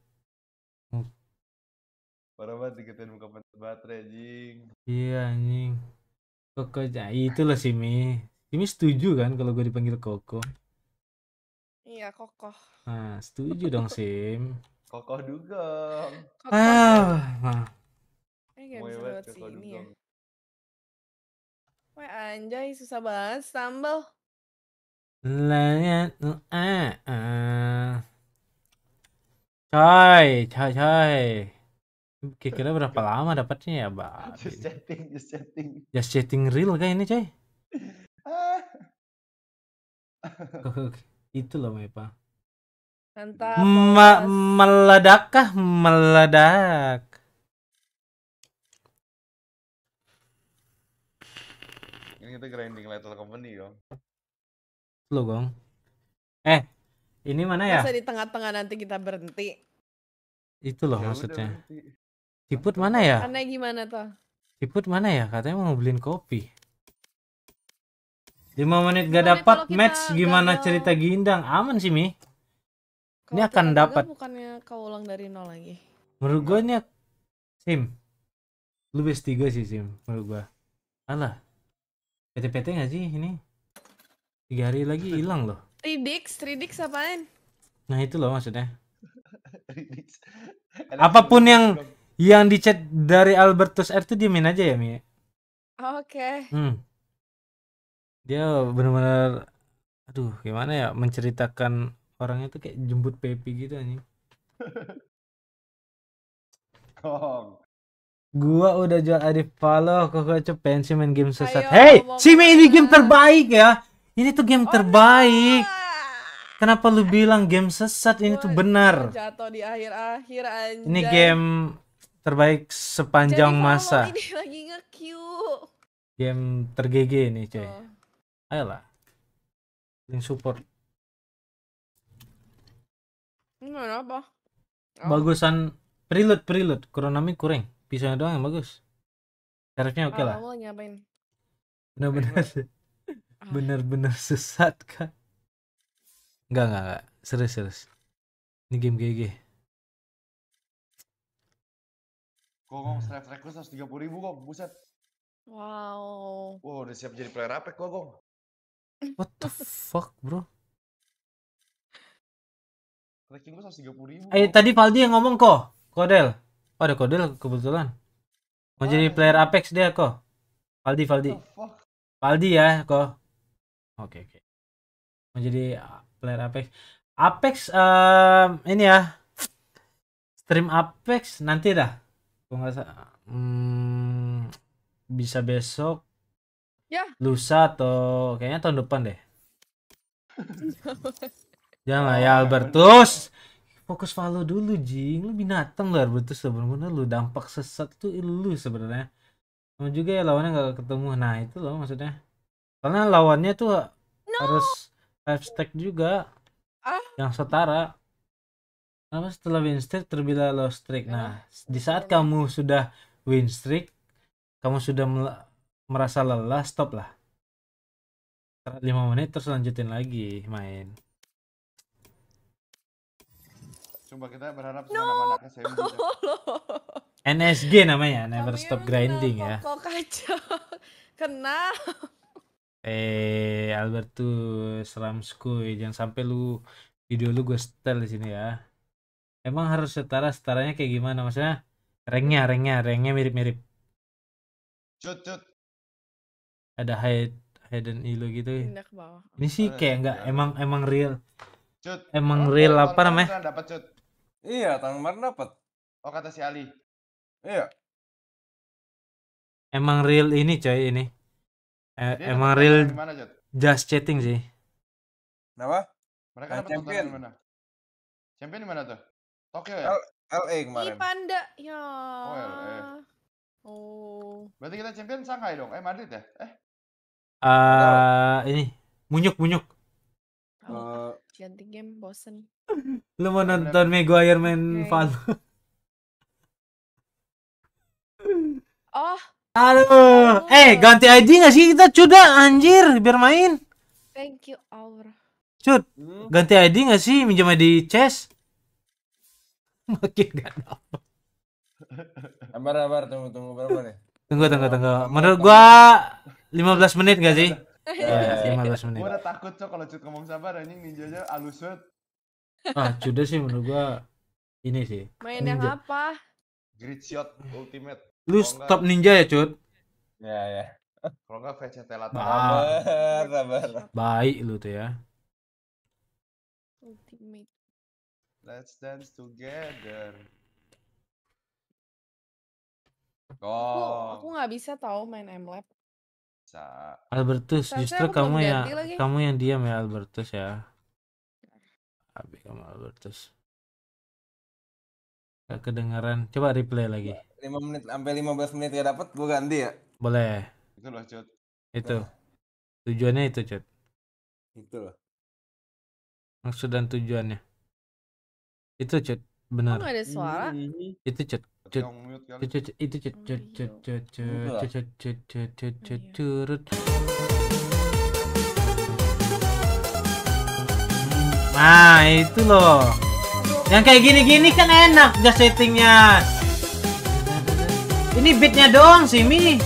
B: parah banget diketin muka pantat baterai jing.
A: iya anjing koko itu lah Si mi setuju kan kalau gue dipanggil koko
B: Iya, kokoh.
A: Nah, setuju dong, Sim. Kokoh juga Kokoh. Ah, nah.
B: Eh, gak bisa lewat sini ya. Wah, anjay, susah banget sambal.
A: Lainnya, uh, ah, ah. Coy, coy, coy. Kira-kira berapa lama dapatnya ya, ba
B: Just chatting, just chatting.
A: Just chatting real kayak ini, coy. Ah itu loh Mepa
B: mantap Ma
A: meledak kah meledak
B: ini kita grinding little Company dong
A: lo gong eh ini mana ya Masa di
B: tengah-tengah nanti kita berhenti
A: itu loh ya maksudnya Siput mana ya?
B: Karena gimana tuh
A: Siput mana ya? Katanya mau beliin kopi. 5 menit gak dapat match gimana gagal... cerita Gindang? Aman sih, Mi. Kalo ini akan dapat.
B: Bukannya kau ulang dari nol lagi.
A: Menurut gue ini Sim. Lu best tiga sih, Sim, menurut gue. Alah. PT-PT gak sih ini? Tiga hari lagi hilang loh. Ridix, Ridix apain Nah, itu loh maksudnya. Apapun yang yang dicat dari Albertus R itu diemin aja ya, Mi. Oke. Okay. Hmm dia benar-benar aduh gimana ya menceritakan orangnya tuh kayak jemput Pepi gitu anjing
D: Kong
A: gua udah jual adik Paloh kok gua pensi main game sesat hey Simi ini game terbaik ya ini tuh game oh, terbaik iya. kenapa lu bilang game sesat ini tuh benar jatuh di akhir-akhir
D: anjay ini game
A: terbaik sepanjang masa game tergege ini cuy oh ayolah link support
B: mana apa
A: oh. bagusan preload preload kronami kurang pisahnya doang yang bagus tarifnya oke okay ah, lah bener-bener nah, bener-bener sesat kak enggak enggak enggak serius serius ini game GG
B: kok ngomong strike request 30 ribu kok buset
E: wow
B: wow udah siap jadi player apa kok gong
E: What the fuck, bro?
B: Ranking gue 130 ribu. Eh,
A: tadi Valdi yang ngomong kok. Kodel. Oh, ada Kodel kebetulan. Mau jadi player Apex dia kok. Valdi, Valdi. Valdi ya kok. Oke, okay, oke. Okay. Mau jadi player Apex. Apex um, ini ya. Stream Apex nanti dah. nggak Hmm, bisa besok Ya. Lusa atau kayaknya tahun depan deh. Jangan lah ya ah, Albertus. Fokus follow dulu Jing. Lu binatang lu Albertus sebenarnya lu dampak sesat tuh lu sebenarnya. Sama juga ya lawannya nggak ketemu. Nah, itu loh maksudnya. Karena lawannya tuh no. harus stack juga. Ah. Yang setara. apa setelah win streak terbilang low streak? Nah, di saat iya. kamu sudah win streak, kamu sudah merasa lelah stop lah 5 menit terus lanjutin lagi main
B: Coba kita berharap no. nama
A: NSG namanya, Never Stop Grinding ya. Kok
B: kacau. Kena.
A: Eh, Albertus Ramskoy, jangan sampai lu video lu gue setel di sini ya. Emang harus setara, setaranya kayak gimana maksudnya? Rengnya, rengnya, rengnya mirip-mirip. Cut, cut ada hide Hayden ilu gitu ya. Ini sih kayak nggak emang emang real. Cut. Emang oh, real apa namanya?
B: Dapat cut. Iya, tahun kemarin dapat. Oh kata si Ali. Iya.
A: Emang real ini coy ini. Eh, emang real gimana, just chatting sih.
E: Kenapa? Mereka nah, dapat champion mana?
B: Champion di mana tuh? Tokyo ya? L LA kemarin. Di
E: Panda. Ya. Oh,
B: LA. Oh. Berarti kita champion Shanghai dong. Eh Madrid ya? Eh
A: uh, ini munyuk munyuk
B: uh, ganti game bosen
A: lu mau nonton Maguire main okay. Valo oh Halo, oh. eh ganti ID gak sih kita cuda anjir biar main.
D: Thank you Aura.
A: Cut, hmm. ganti ID gak sih minjem ID chess? Makin gak dapet. Sabar, sabar, tunggu, tunggu berapa nih? Tunggu, tunggu, tunggu. Menurut gua lima belas menit gak sih? Iya, iya. Iya, lima belas menit. Gua udah
B: takut cok kalau cut ngomong sabar anjing ninja aja alusut.
A: Ah, cude sih menurut gua ini sih. Main yang
B: apa? Grid shot ultimate. Lu stop ninja ya, Cut? Ya, ya. Kalau enggak VCT latar.
A: Baik lu tuh ya.
B: Ultimate.
E: Let's dance together. Oh, aku
B: gak bisa tahu main MLab baca. Albertus, Sasa justru kamu ya, lagi. kamu
A: yang diam ya Albertus ya. Abi kamu Albertus. Gak kedengaran. Coba replay lagi. 5 menit sampai 15 menit gak dapat, gue ganti ya. Boleh. Itu loh, Cut. Itu. Tujuannya itu, Cut. Itu loh. Maksud dan tujuannya. Itu, Cut. Benar. Oh, ada suara? Itu, Cut. Itu Nah, itu loh. Yang kayak gini-gini kan enak just settingnya. Ini beatnya doang sih, Mi.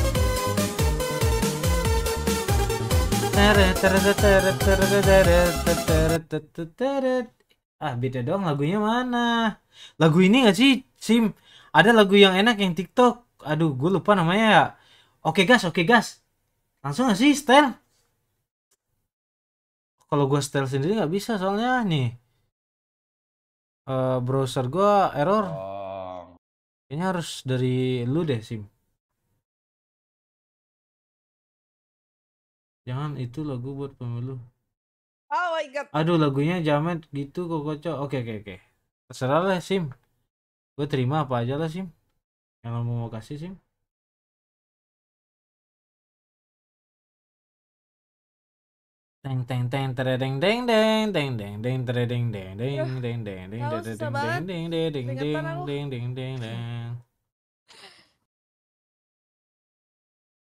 A: Ah, beatnya doang lagunya mana? Lagu ini gak sih, Sim? ada lagu yang enak yang TikTok aduh gue lupa namanya ya oke gas oke gas langsung sih style kalau gue style sendiri nggak bisa soalnya nih uh, browser gue error Ini kayaknya harus dari lu deh sim jangan itu lagu buat pemilu oh my god aduh lagunya jamet gitu kok kocok oke oke oke terserah lah sim gue terima apa aja lah sim yang kamu mau kasih sim teng teng teng teredeng deng deng deng deng deng teredeng deng deng deng deng deng deng deng deng deng deng deng deng deng deng deng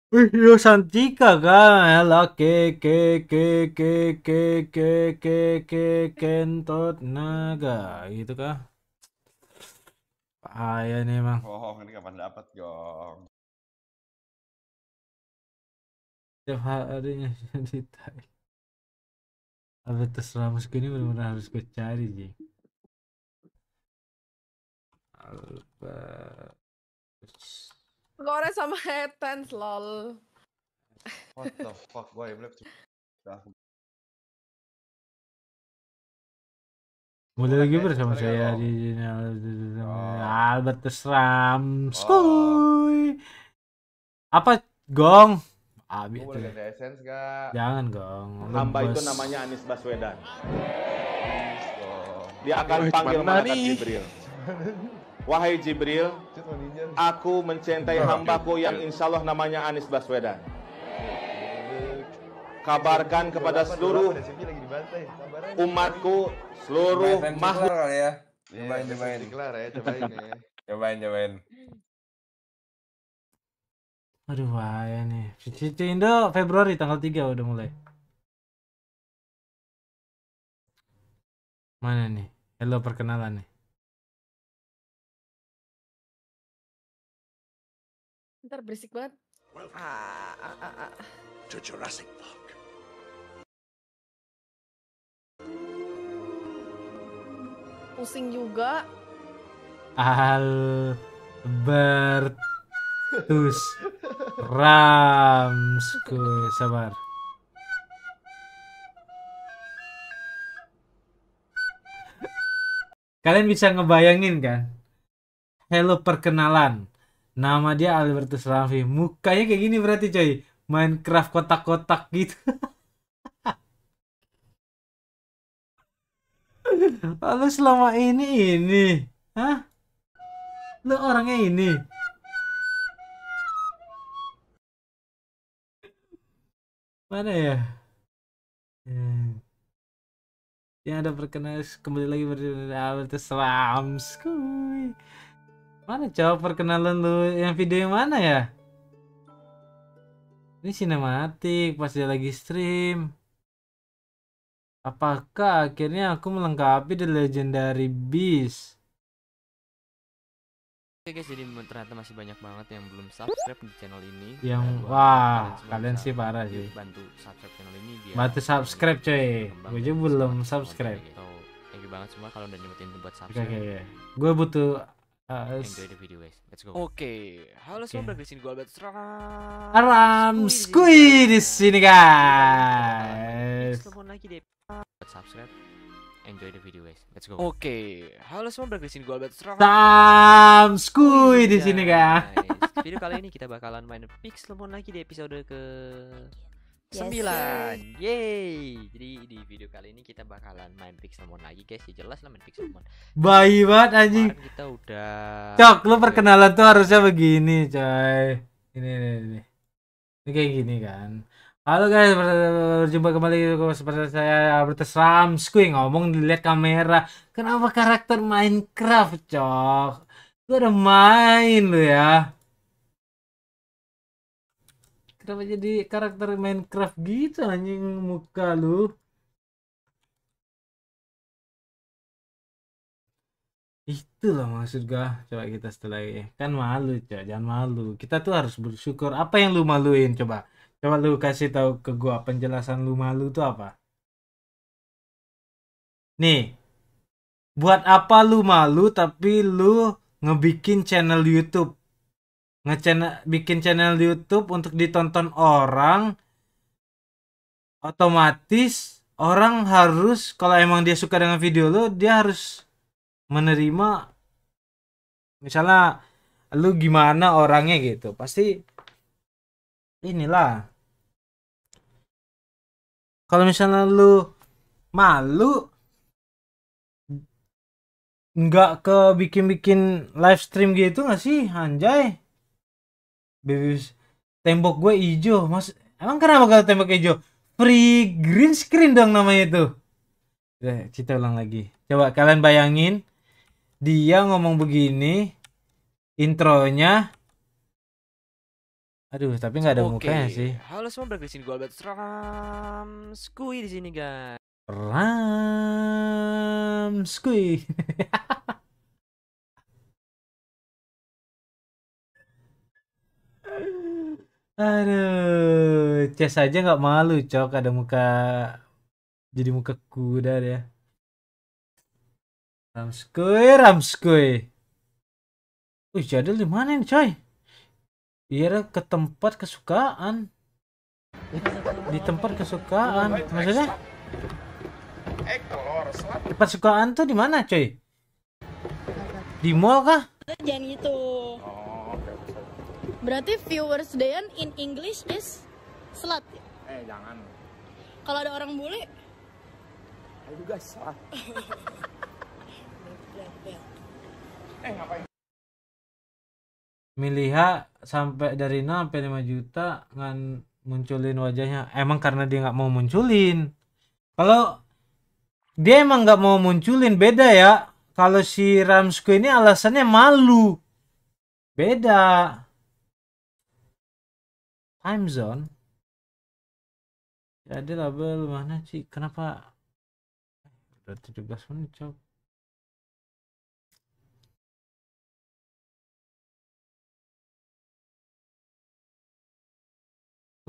A: Wih, lo Santika kan, la ke ke ke ke ke ke ke ke kentot naga, gitu kah? Bahaya nih emang.
B: Bohong, ini kapan
A: dapat,
E: dong? Setiap harinya jadi tai. Apa terserah ini benar-benar harus gue cari, Ji. Alba. Lore sama Hetans, lol. What the fuck, gue belum
A: Mulai lagi bersama saya di oh. Albert Seram. Oh. Skuy. Apa gong?
B: Abi ah, itu. Ya. Jangan gong. Hamba itu namanya Anis Baswedan. Dia akan panggil malaikat Jibril. Wahai Jibril, aku
A: mencintai hambaku yang insya Allah namanya Anis Baswedan kabarkan kepada seluruh
B: umatku
A: seluruh makhluk
B: ya. Iya, cobain, cobain. Ya, cobain cobain ya. Cobain, cobain.
A: Aduh, bahaya nih. Cici Indo Februari tanggal 3
E: udah mulai. Mana nih? Hello perkenalan nih. Ntar berisik banget. Ah, ah, ah, ah. To Jurassic Park.
D: Pusing juga.
A: Albertus Ramsku sabar. Kalian bisa ngebayangin kan? Hello perkenalan. Nama dia Albertus Ramfi. Mukanya kayak gini berarti coy. Minecraft kotak-kotak gitu. Lu selama ini ini, hah? Lu orangnya ini. Mana ya? ya ada perkenalan kembali lagi berdua itu swams. Mana cowok perkenalan lu? Yang video yang mana ya? Ini sinematik pas dia lagi stream. Apakah akhirnya aku melengkapi The Legendary Beast?
B: Oke guys, jadi ternyata masih banyak banget yang belum subscribe di channel ini. Yang nah, wah, kalian, kalian sih parah sih. Bantu subscribe channel ini biar Bantu
A: subscribe coy. Gue juga belum subscribe.
B: Gitu. Thank you banget semua kalau
A: udah nyempetin buat subscribe. Oke, okay, okay, Gue butuh Uh, Enjoy the video guys. Let's go. Oke, okay. halo okay. semua balik di sini gue Albert Ram Squid di sini guys.
B: Selamat lagi deh buat subscribe enjoy the video guys let's go oke okay. halo semua balik di sini gue Albert Strava
A: Samskui di iya, sini guys video kali ini
B: kita bakalan main Pixelmon lagi di episode ke sembilan yes, Yeay Jadi di video kali ini kita bakalan main Pixelmon lagi guys Ya jelas lah main Pixelmon
A: Bayi banget anjing kita udah Cok lo perkenalan tuh harusnya begini coy Ini ini ini Ini kayak gini kan Halo guys, berjumpa kembali seperti saya Albert Ramsku yang ngomong dilihat kamera. Kenapa karakter Minecraft, cok? Lu ada main lu ya. Kenapa jadi karakter Minecraft gitu
E: anjing muka lu?
A: Itulah maksud gua. Coba kita setelah ini Kan malu, cok. Jangan malu. Kita tuh harus bersyukur. Apa yang lu maluin coba? Coba lu kasih tahu ke gua penjelasan lu malu tuh apa? Nih, buat apa lu malu tapi lu ngebikin channel YouTube? Ngechannel bikin channel YouTube untuk ditonton orang otomatis orang harus kalau emang dia suka dengan video lu, dia harus menerima misalnya lu gimana orangnya gitu. Pasti inilah kalau misalnya lu malu nggak ke bikin-bikin live stream gitu nggak sih anjay baby tembok gue hijau mas emang kenapa kalau tembok hijau free green screen dong namanya itu deh cerita ulang lagi coba kalian bayangin dia ngomong begini intronya Aduh, tapi nggak ada okay. mukanya sih. Halo semua, balik sini gue Albert
B: ram
A: Skui di sini guys. Ram Skui. Aduh, Chess aja nggak malu, cok. Ada muka jadi muka kuda ram dia. ram Ramskui. Wih, jadul di mana nih, coy? Iya, ke tempat kesukaan. Di tempat kesukaan. Maksudnya? Tempat kesukaan tuh di mana, coy? Di mall kah? Jangan gitu.
B: Berarti viewers Dayan in English is slut. Eh, jangan. Kalau ada orang bule? Ayo guys, slut.
E: eh, ngapain?
A: Miliha sampai dari 0 sampai 5 juta ngan munculin wajahnya emang karena dia nggak mau munculin kalau dia emang nggak mau munculin beda ya kalau si Ramsku ini alasannya malu beda
E: time zone jadi label mana sih kenapa udah 17 menit coba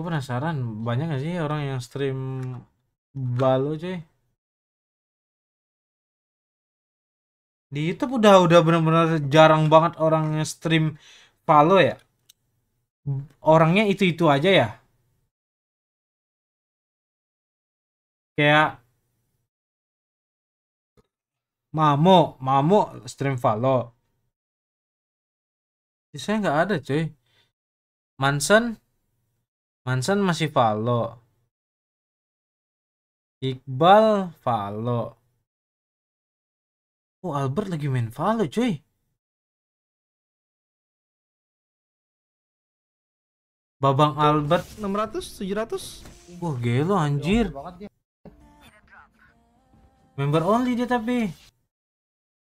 E: gue penasaran banyak gak sih orang yang
A: stream balo cuy di YouTube udah udah benar-benar jarang banget orang yang stream balo ya orangnya itu itu aja ya kayak Mamo, Mamo stream Valo. Saya nggak ada, cuy. Manson Manson masih follow.
E: Iqbal follow. Oh, Albert lagi main follow cuy.
A: Babang Albert 600 700. Wah, gelo anjir. Member only dia tapi.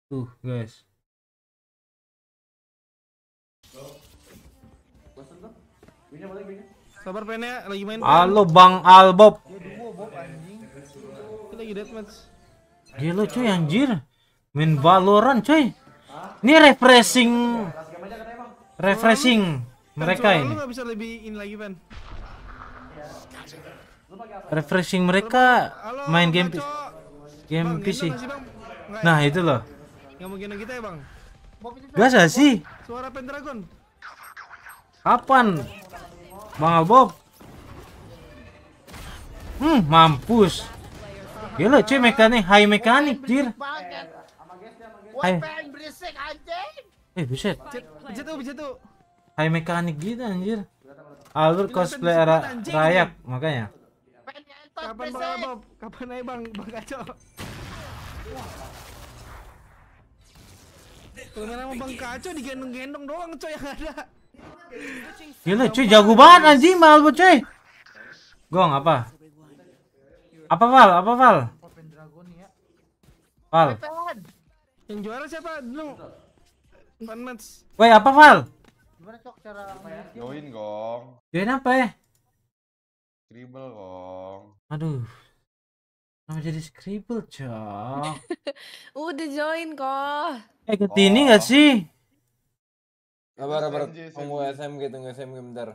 E: Tuh, guys.
A: Bosan tuh. Bini Sabar pennya lagi main. Halo Bang Albob. Ya, lagi deathmatch. Gila cuy anjir. Main Valorant cuy. Ini refreshing refreshing mereka ini. Enggak bisa lebih in lagi, Pen. Refreshing mereka main game PC. game PC. Nah, itu loh. Enggak mungkin kita ya, Bang. Gak sih? Suara Pendragon. Kapan? Bang Bob, Hmm, mampus. Gila cuy mekanik, high mekanik, dir. High. Eh, buset. High mekanik gitu anjir. Alur cosplay era rayap makanya.
D: Kapan Bang Albob?
B: Kapan naik Bang Bang Kaco? Kalau mana Bang Kaco digendong-gendong doang coy yang ada.
A: Gila cuy jago banget anjing bu cuy. Gong apa? Apa Val? Apa Val? Val. Yang juara siapa dulu? Fun match. Woi, apa Val? Gimana cok cara
B: join Gong? Join apa ya? Scribble Gong.
A: Aduh. Nama jadi scribble cok. Udah join kok. Eh, ketini oh. gak sih? Sabar, sabar. Tunggu SMG, tunggu SMG bentar.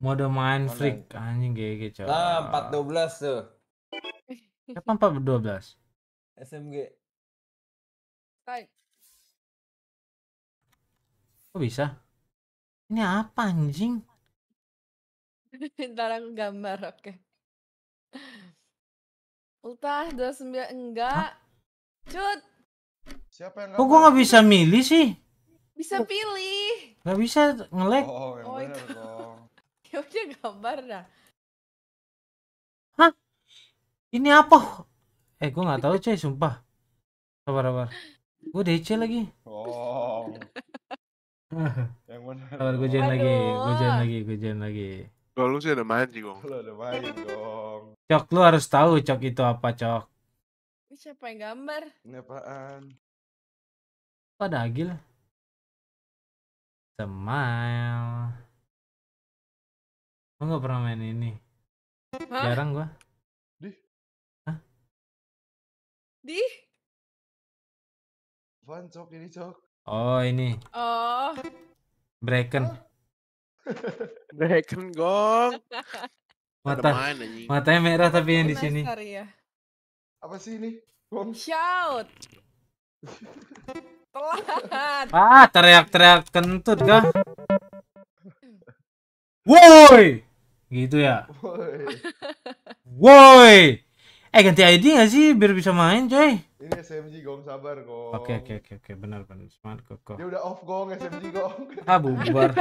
A: Mode main freak anjing GG
E: gitu. Nah,
A: 412 tuh. Kapan 412?
E: SMG. Hai. Kok bisa? Ini apa anjing?
A: Ntar aku gambar, oke. Okay. Ultah 29 enggak. Cut. Siapa yang Kok gue nggak bisa milih sih? Bisa pilih. Gak bisa ngelek. Oh, oh, yang oh itu. ya udah gambar dah. Hah? Ini apa? Eh, gue nggak tahu cuy, sumpah. Sabar, sabar. Gue DC lagi. Oh. yang mana? Sabar, gue jalan lagi, gue jalan lagi, gue jalan lagi. Kalau lu sih ada main sih, Gong. Lu ada main, Gong. Cok, lu harus tahu Cok itu apa, Cok.
B: Siapa yang gambar? Ini apaan?
A: Apa dagil?
E: Smile. Gue gak pernah main ini. Hah? Jarang gua. Di? Hah? Di? Apaan cok ini cok? Oh ini.
B: Oh.
A: Breaken. Breaken gong. Mata, matanya merah tapi yang di sini apa sih ini? Long shout. Telat. Ah, teriak-teriak kentut kah? Woi. Gitu ya. Woi. Eh ganti ID gak sih biar bisa main, coy?
B: Ini SMG gong sabar, kok. Oke,
A: oke, oke, oke, benar benar. Smart kok. Dia
B: udah off gong SMG gong. Ah, bubar.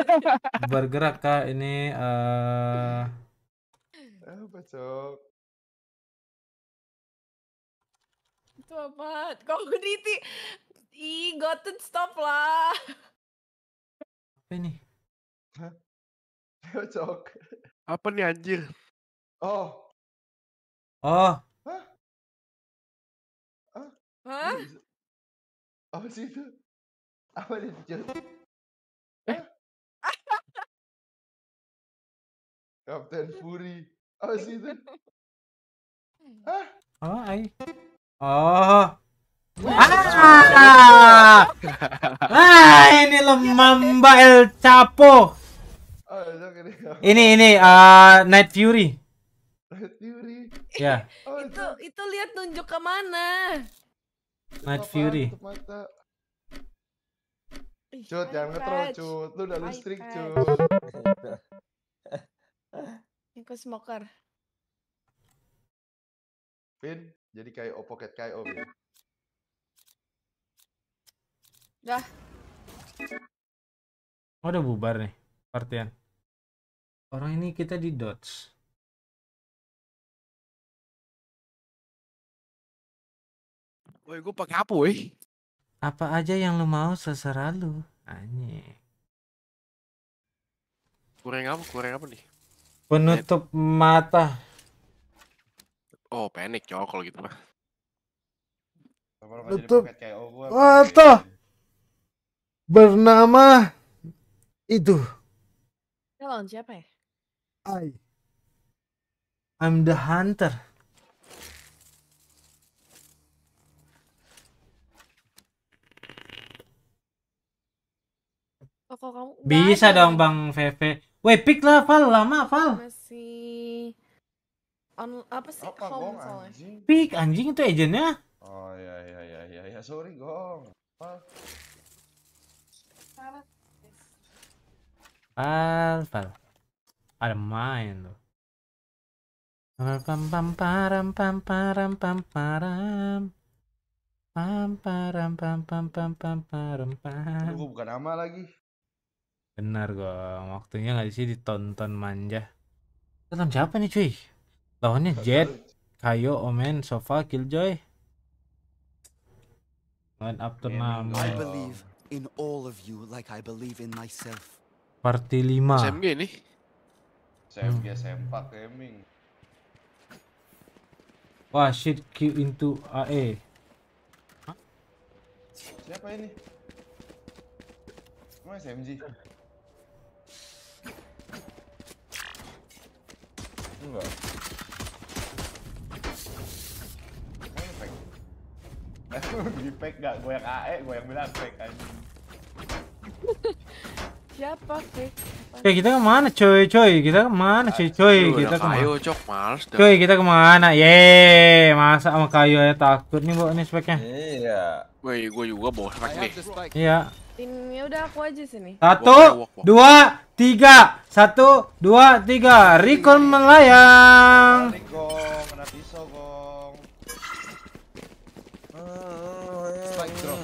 A: bubar gerak, Kak. Ini eh
B: uh... apa, Cok?
E: Itu apa? i Ih, gotten stop lah. Apa ini? Hah? Cok. Apa nih anjir? Oh. Oh. Hah? Hah? Hah? Apa sih itu? Apa nih itu? Eh? Kapten Fury. Apa sih itu?
A: Hah? Oh, ai. Oh. Ah! ah, ini lemah Mbak El Capo. Oh, ini ini uh, Night Fury.
C: Night Fury.
A: Ya. Yeah.
B: Oh, itu itu lihat tunjuk ke mana?
A: Night Fury.
B: Cut, jangan ngetrol, Cut. Lu udah listrik, Cut.
E: Ini ke smoker.
B: Pin. Jadi kayak o pocket kayak o gitu.
E: Dah.
A: Oh, udah bubar nih partian. Orang ini kita di dodge.
B: Woi, gue pakai apa, woi?
A: Apa aja yang lu mau seserah lu. Anye.
B: Kurang apa? Kurang apa nih?
A: Penutup mata
B: Oh, panik cowok kalau gitu mah. Tutup. Oh, Wato.
A: bernama itu.
B: Kalau siapa ya?
A: I. I'm the hunter.
B: Kok kamu... Bisa
A: dong Bang Feve? Weh, pick lah, Val. Lama, Val.
D: Masih on anu, apa sih apa, home gong, anjing.
A: Pik anjing itu agentnya.
B: Oh iya iya iya iya ya sorry gong. Apa?
A: Pal pal. Ada main lo Pam pam param pam param pam param. Pam param pam pam pam pam param pam. Gue
B: bukan nama lagi.
A: Benar pam waktunya nggak sih ditonton manja. Tonton siapa nih cuy? Lawannya Jet, Kayo, Omen, Sofa, Killjoy. Line up turnamen. I
E: believe in all of you like
B: I believe in myself.
A: Parti 5. SMG
B: ini. SMG hmm. sempak gaming.
A: Wah, shit Q into AE.
B: Siapa ini? Mana SMG. Enggak. di pack gak? Gue yang AE, gue yang bilang pack aja.
D: Siapa sih?
A: Oke kita kemana coy coy kita kemana coy coy kita kemana kayu cok males dah. coy kita kemana ye masa sama kayu aja takut nih bawa ini speknya
B: iya woi gue juga bawa spek deh. iya
A: ini udah aku aja sini satu walk, walk, walk. dua tiga satu dua tiga recon melayang recall.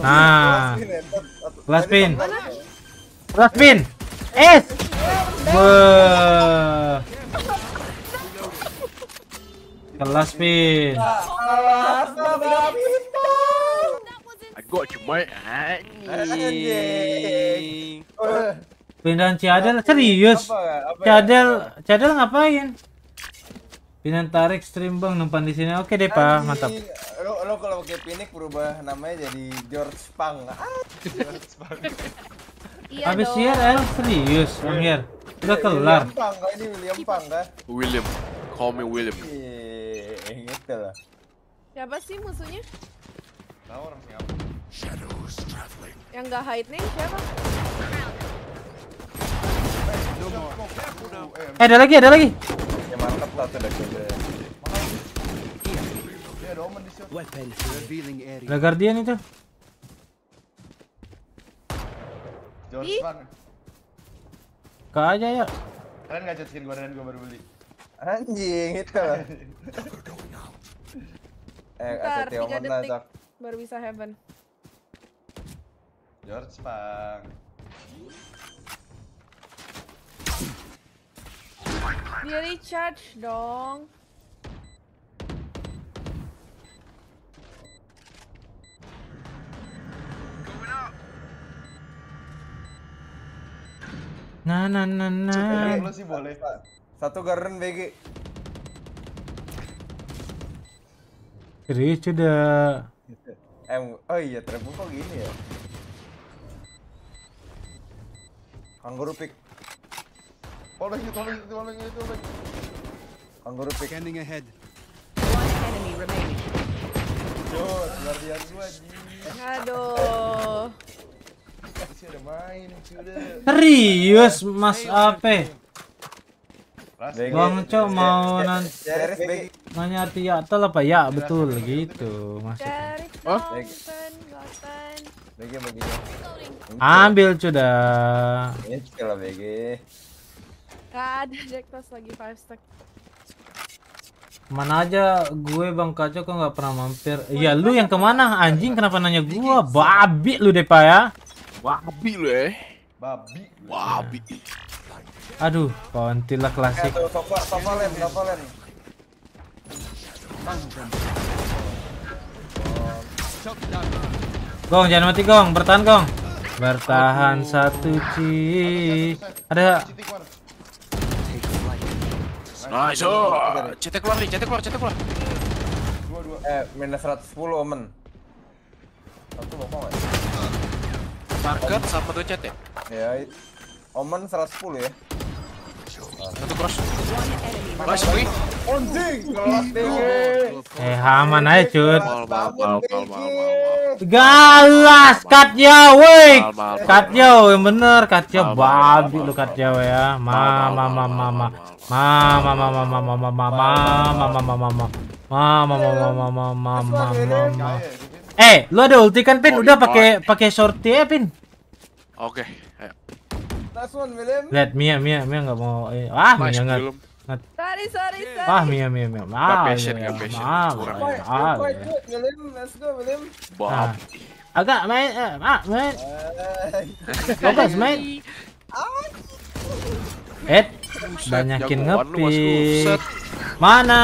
A: Nah. Last pin. Last pin. Es. Wah. Kelas pin. I got you, mate. Anjing. Pindahan Cadel serius. Ya? Cadel, cadel ngapain? Pinan tarik stream bang numpang di sini. Oke deh pak, mantap. Lo lo kalau pakai pinik berubah
B: namanya jadi George Pang. Ah, George Pang. iya Abis share El serius, Bang Yer. Iya. Udah iya, kelar. William Pang ini William Pang kah?
A: William, call me William.
B: Iya, gitu lah. Siapa sih musuhnya? Tahu orang siapa. Shadows traveling. Yang nggak hide nih siapa?
A: Eh, eh ada lagi, ada lagi
B: mantap tuh
C: iya.
A: ada Guardian itu. Kak aja ya.
B: Kalian nggak cat skin gue dan baru beli.
A: Anjing itu.
B: eh, ada Tioman lah,
A: Baru bisa heaven.
B: George Pang.
E: Di recharge dong.
A: Nah, nah, nah, nah. Ya, Lu sih boleh. pak, Satu garden BG. Rich udah. Em, oh iya, terbuka gini ya. Kangguru
B: pick. Kangaroo pick.
C: ahead. One enemy remaining. luar biasa Aduh.
A: Serius, Mas Ape. Bang Cok mau nanti nanya arti ya atau apa ya betul gitu Mas.
D: Oh? Ambil
A: sudah.
C: Gak ada Jackpot lagi five stack.
A: Mana aja gue Bang Kaco kok nggak pernah mampir. Iya lu kan yang kemana anjing kenapa nanya gue Babi lu deh Pak ya. Babi lu eh. Babi. Babi. Aduh, kontilah klasik. Eh, Gong, jangan mati Gong, bertahan Gong. Bertahan satu ci. Ada Nice. Oh. CT keluar nih, CT keluar, CT keluar. Dua, dua. Eh, minus 110 Omen. Satu bokong ya. Target
B: Omen. sama dua CT. Ya.
A: ya Omen 110 ya.
B: Satu cross. Nice, Wi. Anjing, kelas
A: Eh, aman aja, Cut. Galas katnya woi. Katnya woi bener, katnya babi lu katnya ya. Mama mama mama. Mama mama mama mama mama mama mama mama mama mama mama mama. Eh, lu ada ulti kan, Pin? Udah pakai pakai shorty ya, Pin.
B: Oke, ayo.
A: Lihat Mia, Mia, Mia nggak mau. Ah, Mia nggak.
C: Sorry, sorry, sorry. Ah, Mia, Mia,
A: Mia. Ah, passion, nggak passion. Ah, ah. Let's go, Milim. Bob. Agak main, ah, main. Fokus, main. Ah. Eh, banyakin ngepick. Mana?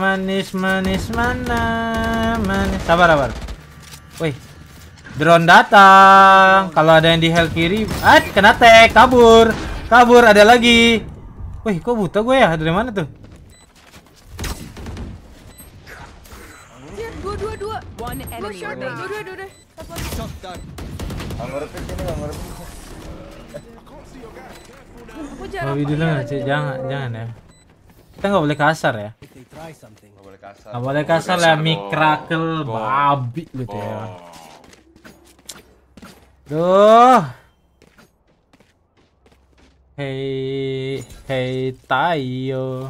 A: Manis, manis, mana? Manis. Sabar, sabar. Woi. Drone datang. Kalau ada yang di hell kiri, ah kena tag, kabur. Kabur ada lagi. Wih, kok buta gue ya? Dari mana tuh?
C: Iya, dua, dua, dua. One enemy. Dua, dua, dua, dua.
D: Nggak ngerti ini, nggak ngerti. Aku jarang. Oh, jangan, jangan, jangan
A: ya. Kita nggak boleh kasar ya.
D: Nggak boleh kasar. Nggak boleh kasar lah, mikrakel babi
A: gitu ya. Duh. Hei, hei Tayo.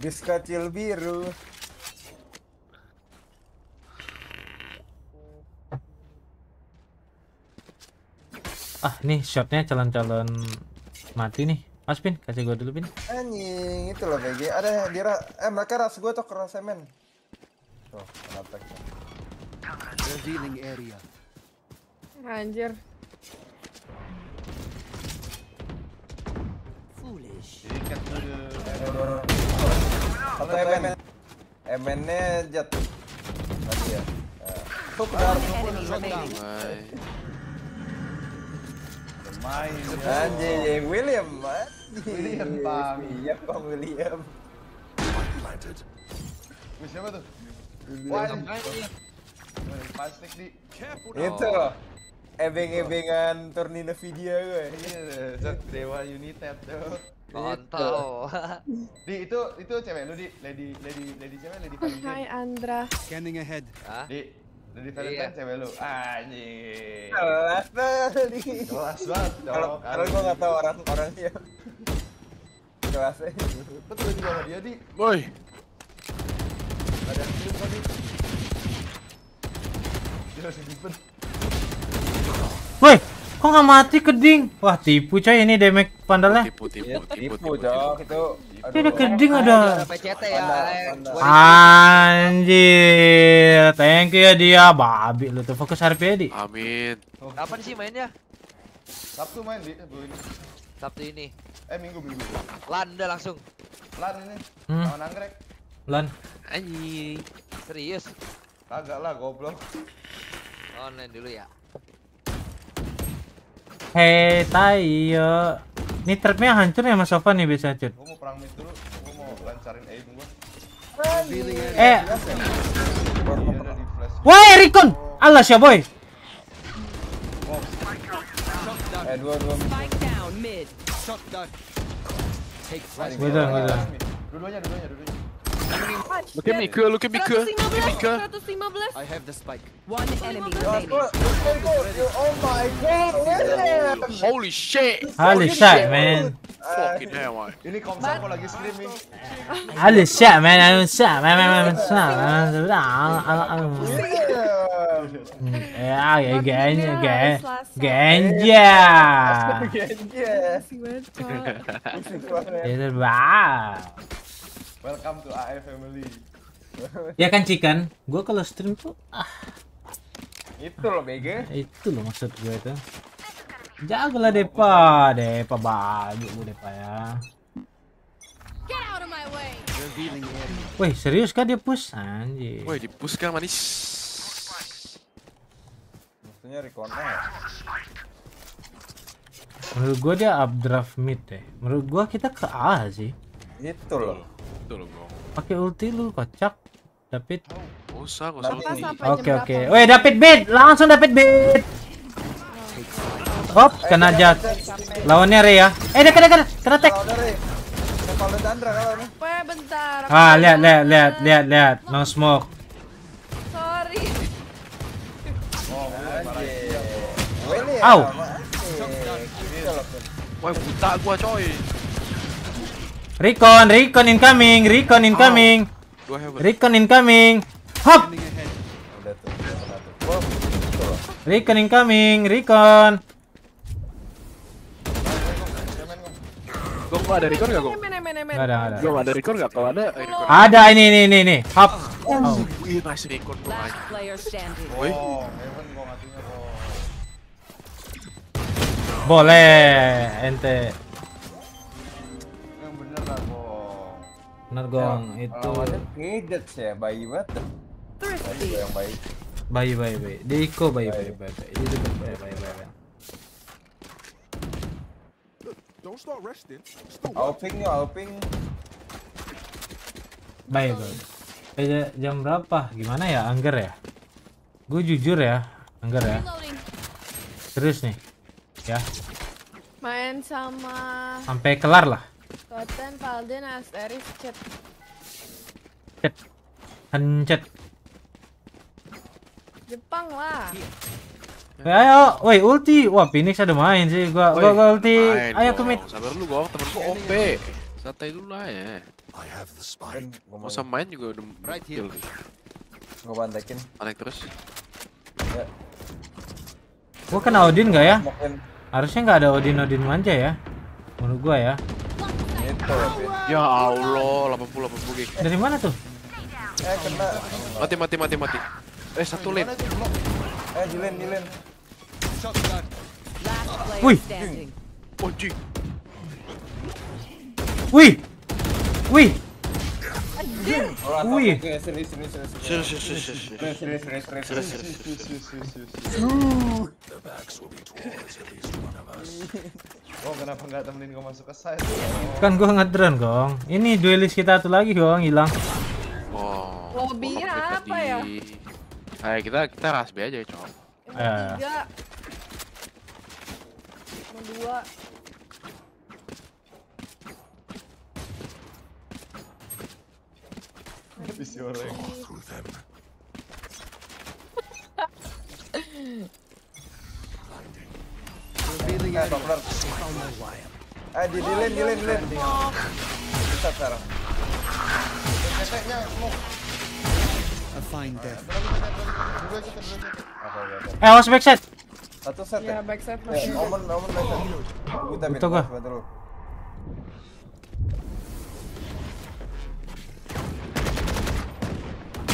D: Bis biru.
A: ah nih shotnya calon-calon mati nih Mas Pin, kasih gua dulu Pin
B: anjing itu loh BG ada dia eh mereka ras gua tuh keras semen
C: tuh kenapa Revealing area
B: anjir
A: foolish ikat dulu satu emen emennya jatuh mati ya Tuh, keluar, tuh,
C: main anjing
B: William anjing
C: William bang
B: William bang William planted siapa tuh Wah, Plastik di Itu Ebeng-ebengan Tornino Vidya gue Iya, Dewa United tuh Kontol. di itu itu cewek lu di lady lady lady cewek lady
D: Hai Andra.
B: Scanning ahead. Di jadi Valentine kan iya. cewek lu. Anjing. Kelas tadi. Kelas banget. Kalau kalau gua enggak tahu orang orangnya. Kelasnya. Betul juga sama dia, Di.
D: Woi. Ada skill tadi.
B: Dia masih dipet.
A: Woi. Kok nggak mati keding? Wah tipu coy ini damage pandalnya.
D: Tipu tipu iya, tipu, tipu, tipu, itu.
A: Aduh. Ada keding ada. Ya, Anjir, thank you ya dia babi lu tuh fokus RP ya, di. Amin. Oh. Kapan sih mainnya?
B: Sabtu main di ini. Sabtu ini. Eh minggu minggu. Lan udah langsung. Lan ini. Hmm. Lawan anggrek. Lan. Anjir. Serius? Kagak lah goblok. Online dulu ya.
A: Hei, Tayo. Ini trapnya hancur ya Mas Sofa nih biasa Cut. Gue mau
B: perang
D: mid dulu. Gue mau lancarin aim gue. Eh.
A: Woi, Rikon. Allah ya, boy. Eh,
C: dua dua. Spike down mid. Shot down. Take Dua dua. Dua-duanya, dua-duanya, dua-duanya. Look at Mika, look at Mika. Look at Mika.
B: I have the spike.
C: One enemy remaining. Oh my god,
B: Holy shit. Holy shit, man. Fucking hell, man. Ini komsel kok lagi streaming.
A: Holy shit, man. I don't shit, man. Man, man, man.
D: Yeah, okay, yeah, okay. yeah, Genja.
B: Genja.
A: Genja.
B: Welcome to AF Family. ya kan
A: Cikan, gue kalau stream tuh ah.
B: Itu loh BG.
A: Ah, itu loh maksud gue itu. Jago lah Depa, Depa bagus lu Depa ya. Woi serius kah dia push anjir? Woi di push kah manis? Maksudnya reconnect. Ya? Menurut gua dia updraft mid deh. Menurut gua kita ke A sih.
B: Itu loh.
A: Pakai ulti lu kocak. dapit Oh, usah, usah ulti. Oke, oke. Woi, dapit beat, langsung dapit beat. Hop, eh, kena jat. Lawannya rey ya. Eh, dekat dekat, kena tag. Ah, lihat lihat lihat lihat lihat, no smoke. Sorry. Oh, ya, Au. Woi, buta gua coy. Recon, recon incoming, recon oh. incoming. Oh. Recon incoming. Hop. Recon incoming, recon.
B: Gua ada recon enggak, gua?
A: Enggak ada, ada. Gua
B: ada recon enggak? Kalau ada recon. Ada ini ini ini ini.
A: Hop. Oh,
B: oh. recon
A: Boleh, ente. Benar gong, ya, itu. Ada ah, gadget ya, bayi banget. Bayi yang baik. Bayi bayi bayi. Diko bayi bayi bayi. Itu bayi bayi bayi. Don't start resting. I'll ping you, I'll ping. Bayi bayi. Eh, jam berapa? Gimana ya, Angger ya? Gue jujur ya, Angger ya. Terus nih, ya. Main sama. Sampai kelar lah. Goten,
D: Paladin, Asteris, Chat. Chat. Hancet.
B: Jepang lah.
A: Ya, ayo, ya. woi ulti. Wah, Phoenix ada main sih. Gua gua, gua ulti. Ayo ke mid.
B: Sabar lu, gua gua OP. Santai dulu lah ya. I have the spike. Mau sama main juga udah right kill. Gua bantekin. Alek terus. Ya.
A: Gua kena Odin ga ya? Harusnya nggak ada Odin Odin manja ya. Menurut gua ya.
B: Ya Allah, 80 80 gig. Dari mana tuh? Eh kena. Mati mati mati mati. Eh satu lane.
A: Eh di lane di lane. Wih. Oh, Wih. Wih anjir. Wih. Kan gong. Ini duelis kita tuh lagi gong hilang. Wow. Lobbynya apa ya?
B: Ayo eh, kita kita rasbi aja cowok.
A: Eh.
C: habis goreng. Eh, Doppler. Eh, di dilin, dilin, dilin. Bisa sekarang.
D: Efeknya mau.
A: A fine death. Eh, awas backset. set. Satu set. Ya, back set. Omen, iya, omen back set. Kita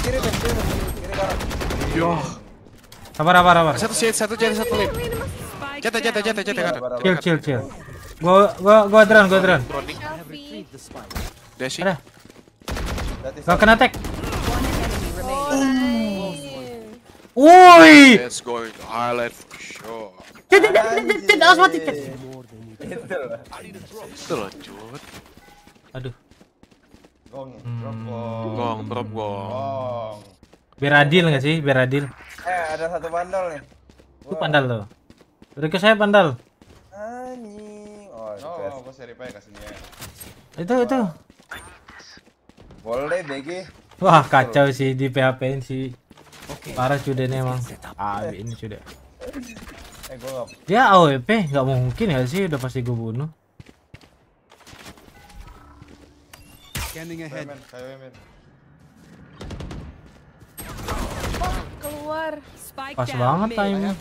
A: kiri kiri Yo. Sabar, sabar, sabar. Satu shield, satu jadi satu lip. jatuh, jatuh, jatuh, jatuh. kanan. Chill, chill, chill. Gua gua gua drone, gua drone. Dashing. Ada. Gak kena tag. Woi.
B: Let's go highlight for sure. Cet, cet,
D: cet, cet,
B: Gong ya?
A: hmm. Drop gong. Gong, drop gong. Gong. Biar adil nggak sih? Biar adil.
B: Eh, ada satu pandal nih.
A: Itu pandal loh. Beri saya pandal.
B: Anjing. Oh, oh gue seri pake kasihnya.
A: Itu, Wah. itu. Boleh, BG. Wah, kacau Terus. sih di PHP-in sih. Okay. Parah cude nih emang. Ah, ini cude. Eh, gua Dia AWP, nggak mungkin ya sih udah pasti gue bunuh.
D: Scanning ahead.
B: Oh, keluar. Pas banget timing.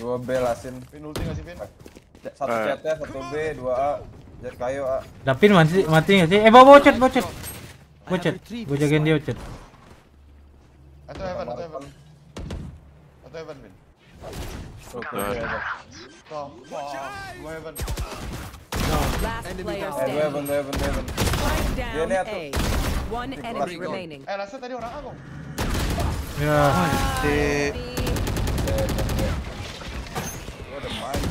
A: Dua B lasin. Pin ulti sih Pin? Satu eh. CT, satu B, dua A. Jet kayu A. Dapin mati mati nggak sih? Eh bawa bocet bocet. Bocet. Gue jagain dia bocet. Atau Evan,
B: atau Evan. Atau Evan Pin. Nah. Oke. Come on.
C: Raven. No. Last player standing. Raven,
D: Raven, Raven.
C: Strike down A. One enemy remaining. Eh, rasa tadi orang aku.
B: Ya. Mati. What a mind.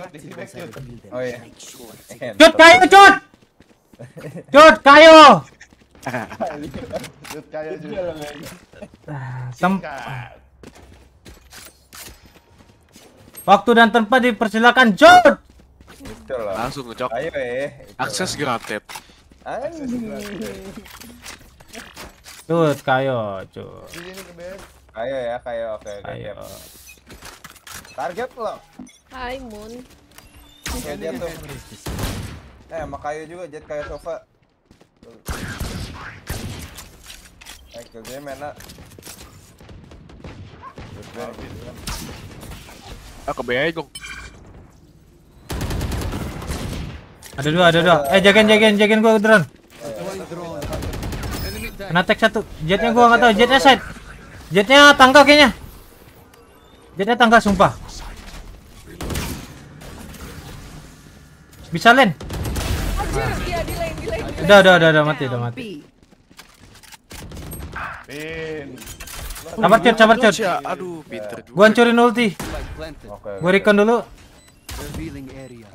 B: Eh? Oh yeah. Jod kayo, Jod!
A: Jod kayo!
B: Jod kayo juga.
A: Tempat. Waktu dan tempat dipersilakan, Jod.
B: Langsung ngecok. Ayo eh.
A: Akses gratis.
B: Akses gratis.
A: kayo, jod, Kayo ya, kayo, oke. Kayo.
B: Target lo. Hai Moon. Oke, dia tuh. Eh, sama juga, jet kayo sofa. Eh, kill dia
D: mana?
A: Ah, kok Ada dua, ada dua. Eh, jagain, jagain, jagain gua drone. Kena tag satu. Jetnya gua nggak tahu. Jetnya side. Jetnya tangga kayaknya. Jetnya tangga sumpah. Bisa lane Udah, udah, udah, udah mati, udah mati.
B: Sabar cer, sabar cer. Iya, aduh, pinter juga. Gua
A: hancurin ulti. Oke. Gua recon dulu.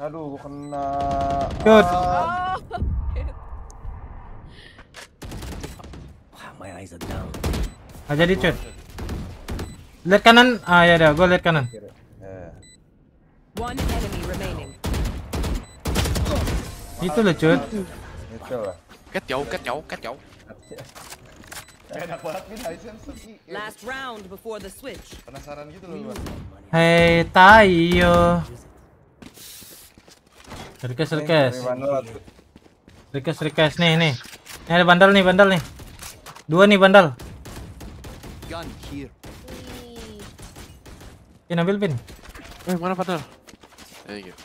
B: Aduh, gua kena. Good.
C: My eyes are down.
A: Ah, jadi cut. Lihat kanan. Ah, ya udah, gua lihat kanan.
C: One enemy remaining.
A: Itu loh, cut.
B: Itu lah. Cắt chậu, cắt chậu, cắt chậu. Iya.
C: Last round before the switch.
A: Penasaran gitu loh Hey, Hei, Tayo. Rikes, rikes. Rikes, rikes nih, nih. Ini ada bandel nih, bandel nih. Dua nih bandel.
C: Gun here.
A: Pin ambil pin. Eh, mana bandel?
D: Thank you.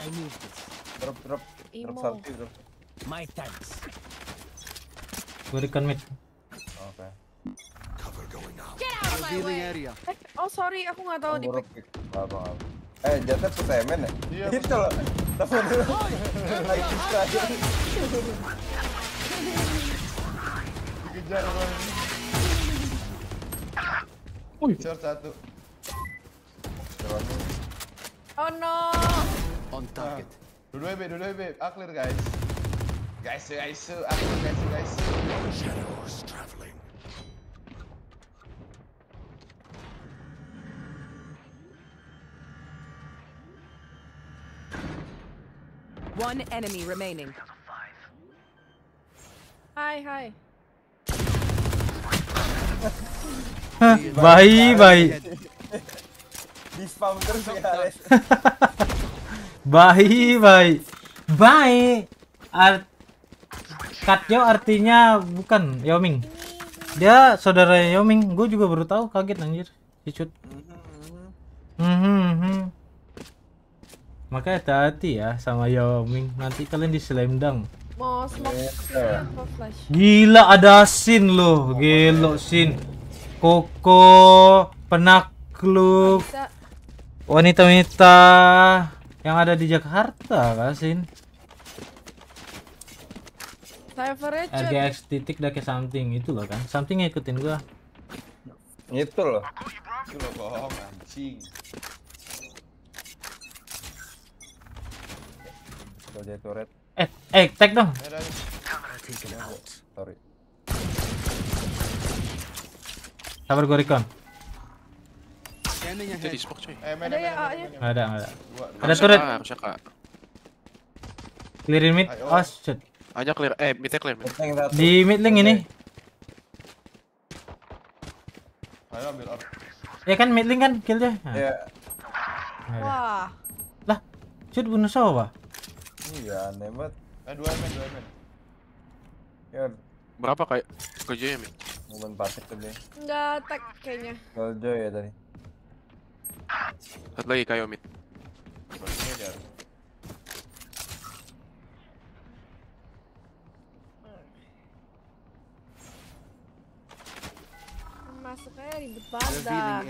D: I need this. Drop, drop. Drop salty, drop. My
A: thanks. Gue recon mid.
D: Oke.
C: Okay.
B: Eh, oh sorry, aku nggak tahu di pick.
C: Apa apa. Eh, ya? Iya. Itu loh. Iya. Lagi
B: kita. Dikejar Wih. satu. Oh no. On ah. target. Dua B, dua B, ah, clear guys. Guys, guys, ah, guys, guys. guys. Shadows traveling.
C: One enemy remaining. Hi, hi.
A: Bye bye. Bye bye. Bye. Katyo artinya bukan Yoming. Dia saudara Yoming. Gue juga baru tahu kaget anjir. Dicut. Mm -hmm. Makanya hati-hati ya sama Yoming. Nanti kalian di slam
D: Mau iya, iya.
A: Gila ada sin loh, gelo sin. Koko, penakluk, wanita-wanita yang ada di Jakarta kasin. sin. RGX titik kayak something itu loh kan something ngikutin gua itu loh
C: itu loh bohong anjing Kalau turret.
A: Eh, eh, tag dong. Sorry. Sabar gua recon.
C: Itu di smoke cuy. Eh, ada ya, ada, ada. Ada
A: turret. Clearin mid. Oh shit. Hanya clear. Eh, mid clear. Mid. Di mid link ini. Ayo ambil orb. Ya kan mid link kan killnya. Nah. Iya.
C: nah.
A: Yeah. Wah. Lah, shoot bunuh siapa?
B: Iya, aneh banget. Eh, 2 mid, 2 mid Ya. Berapa kayak ke Joy ya mid? Momen pasif tadi.
D: Enggak tag kayaknya.
B: Kalau Joy ya tadi. Satu lagi kayak mid Berarti dia harus masuknya ribet banget dah.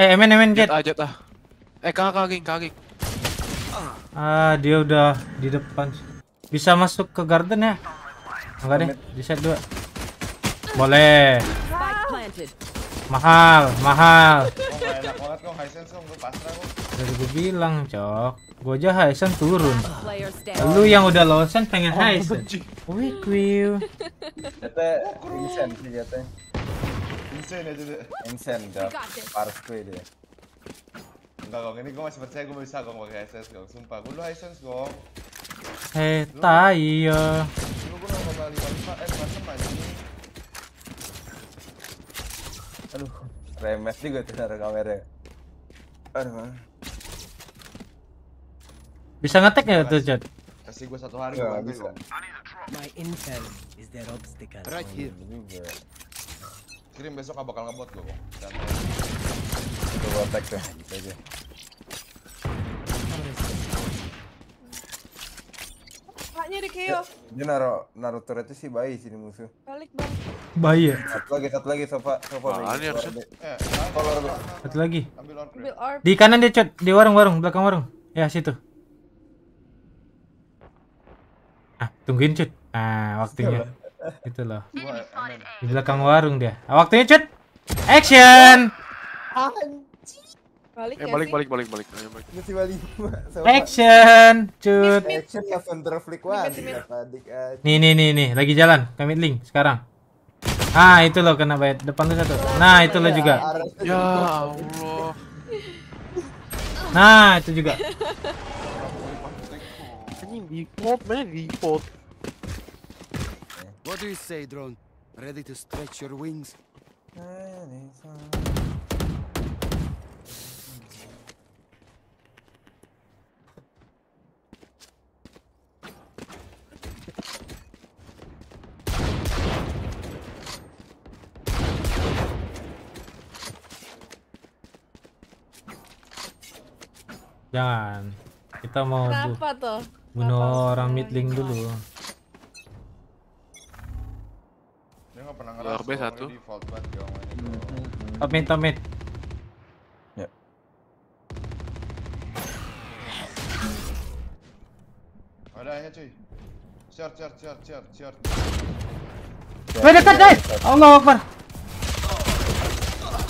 A: Eh, emen emen jet. Ah, jet ah, Eh,
B: kakak kakak, kakak
A: Ah, dia udah di depan. Bisa masuk ke garden ya? Enggak deh, di set dua. Boleh. Mahal, mahal. Dari gue bilang, cok. Gue aja Haisen turun. Lu yang udah sen pengen oh, Haisen. Wih, kuil.
B: Kata Vincent sih Insane aja ya, deh. Insane udah harus gue dia. Enggak gong, ini gue masih percaya gue bisa gong pakai SS gong. Sumpah, gue lu sense gong.
A: Hei, tai ya.
B: Lu gue nambah balik lima eh macam aja.
A: Aduh, remes gue tuh naruh kamera. Aduh. Bisa ngetek ya tuh, Jod?
B: Kasih gue satu hari iya, gue bisa. My intel is their obstacle. Right here kirim besok ah bakal ngebot gue kok Itu coba tag deh
A: gitu aja di KO. Dia naro naro turret si bayi sini musuh. Balik Bang. Bayi ya. Satu lagi satu lagi sofa sofa. Ah, ini harusnya. Eh, satu lagi. Ambil orb. Di kanan dia cut di warung-warung belakang warung. Ya situ. Ah, tungguin cut. Ah, waktunya. Gitu loh.
D: Di
A: belakang warung dia. Ah, waktunya cut. Action.
B: Balik eh, balik, balik, balik, balik, balik, balik. Action, cut. Action langsung eh,
A: Nih, nih, nih, nih, lagi jalan. Kami link sekarang. Ah, itu loh kena Depan lu satu. Nah, itu lo juga. Ya
B: Allah.
A: Nah, itu juga. Ini di mana
C: What do you say, drone? Ready to stretch your wings?
A: Jangan. Kita mau Kenapa tuh? bunuh Kenapa? orang midling dulu.
B: pernah ngerasa satu gitu. hmm. ya. Ada aja cuy Short, short, short, short, short
A: Wah dekat deh, Allah Akbar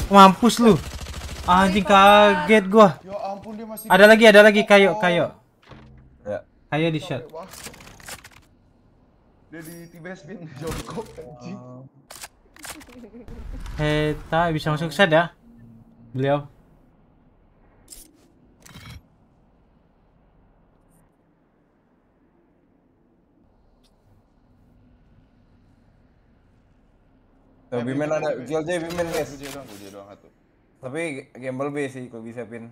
A: Mampus lu Anjing kaget gua ya Ada lagi, ada lagi, oh. kayo, kayo Ya Kayo di shot
B: jadi tibes bin jongkok anjing.
A: Heta oh. eh, bisa masuk set ya beliau. Eh, Tapi main ada, GLJ Bimen guys. Gue doang, gue doang satu. Tapi gamble B sih, kalau bisa pin.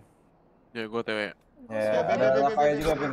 A: Ya, gue TW. Ya, ada kayak juga pin.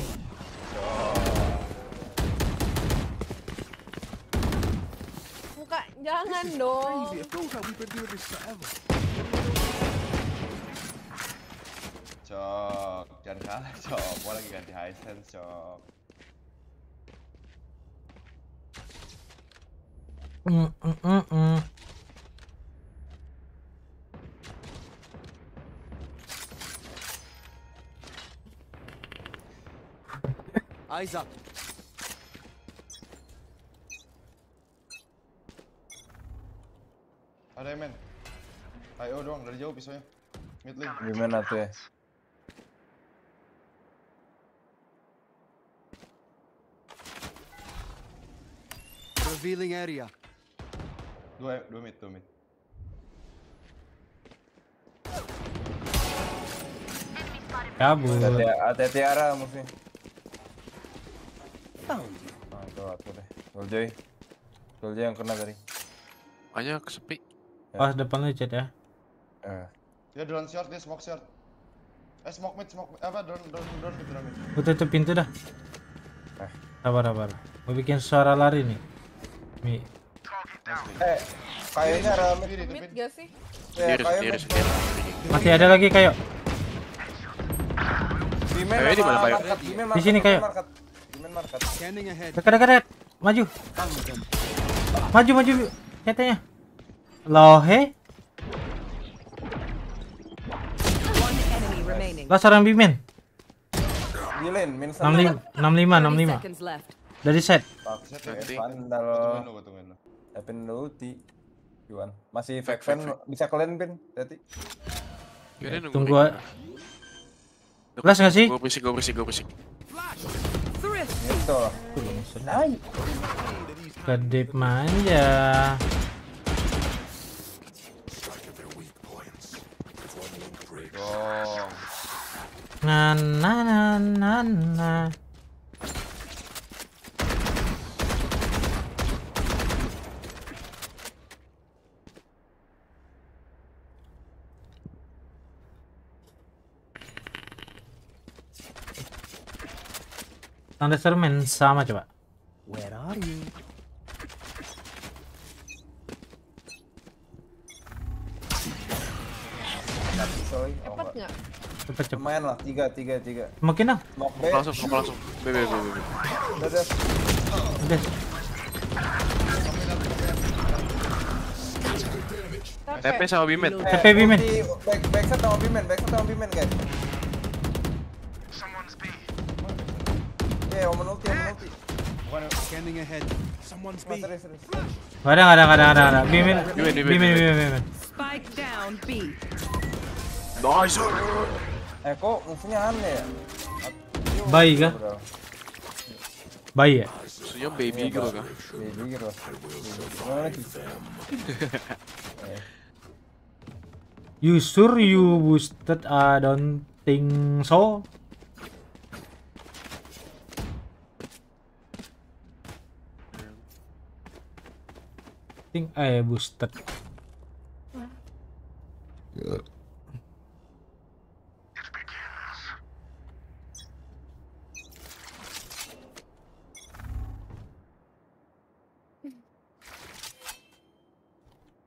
D: Jangan
C: dong.
B: Cok, jangan kalah cok. Gua lagi ganti high sense cok.
D: Mm -mm -mm
E: -mm. Eyes up.
B: Ada men. ayo doang dari jauh pisaunya. Mid lane. Gimana
D: tuh ya?
C: Revealing area.
B: Dua, dua mid, dua mid.
D: Kabur.
A: tiara hati Tahu. musuhnya. Mantap aku deh. Goljoy. Goljoy yang kena tadi. Hanya sepi. Ya. Pas depan lu chat ya. Eh.
B: Ya drone short, dia smoke short. Eh smoke mid, smoke mid. apa drone drone drone mid drone mid.
A: Gua tutup pintu dah. Eh. Sabar sabar. Mau bikin suara lari nih. Mi. Eh, kayaknya ada
D: mid. Mid sih? Ya, kayak
A: Masih ada lagi kayak. kayo di eh, mana kayak? Di sini kayak. Dekat dekat. Maju. Maju maju. Katanya. Lohe. he? orang seorang bimin. Di min 65, 65, Dari set. Tapi lu eh, di ti. Juan. Masih fake fan bisa kalian pin berarti. Tunggu. Flash enggak sih? Gua bersih, gua bersih, gua bersih. Itu. Kedip manja. Na na na na na. Tanda cermin sama coba.
C: Where are you?
A: Cepet cepet. main lah, tiga, tiga, tiga. Makin dong. Ah. Langsung, langsung. B, B, B, B. Udah, udah.
B: TP sama Bimet. TP Bimen. Back back sama Bimen, back sama Bimen, guys.
D: Ya, yeah, omen ulti,
C: omen ulti. Scanning ahead. Someone's B.
A: Ada, ada, ada, ada, ada. Bimet, Bimet, Bimet, Bimet.
C: Spike down B.
A: Nice.
B: Eh kok musuhnya aneh ya?
A: Bayi kah? Iya, Bayi ya?
B: Musuhnya baby iya, gitu kan? Baby gitu. Gimana lagi?
A: You sure you boosted? I don't think so. Think I boosted. Yeah.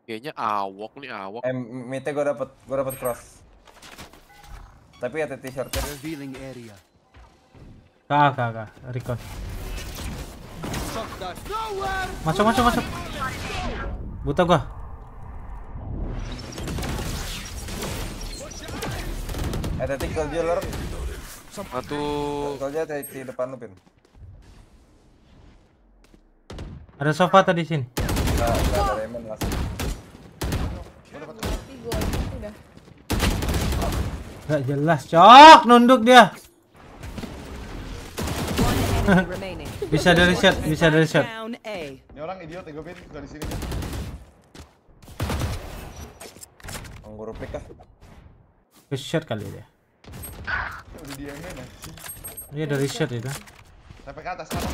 B: Kayaknya awok nih, awok.
A: Eh, mete gue dapet, gue dapet cross.
B: Tapi ada ya, t-shirtnya. Revealing area.
A: Kak, kak, kak, Masuk, masuk, masuk. Buta gua. Ada eh, tikel dia lor. Satu. Tikelnya ada di depan lu, Ada sofa tadi sini. Nah, ada Raymond masuk. Gak jelas, cok. Nunduk dia. bisa dari set, bisa dari set.
B: Ini orang idiot, gue pin dari sini. Anggur pick ah.
A: Reset kali dia. Dia dari set itu.
B: Sampai ke atas, atas.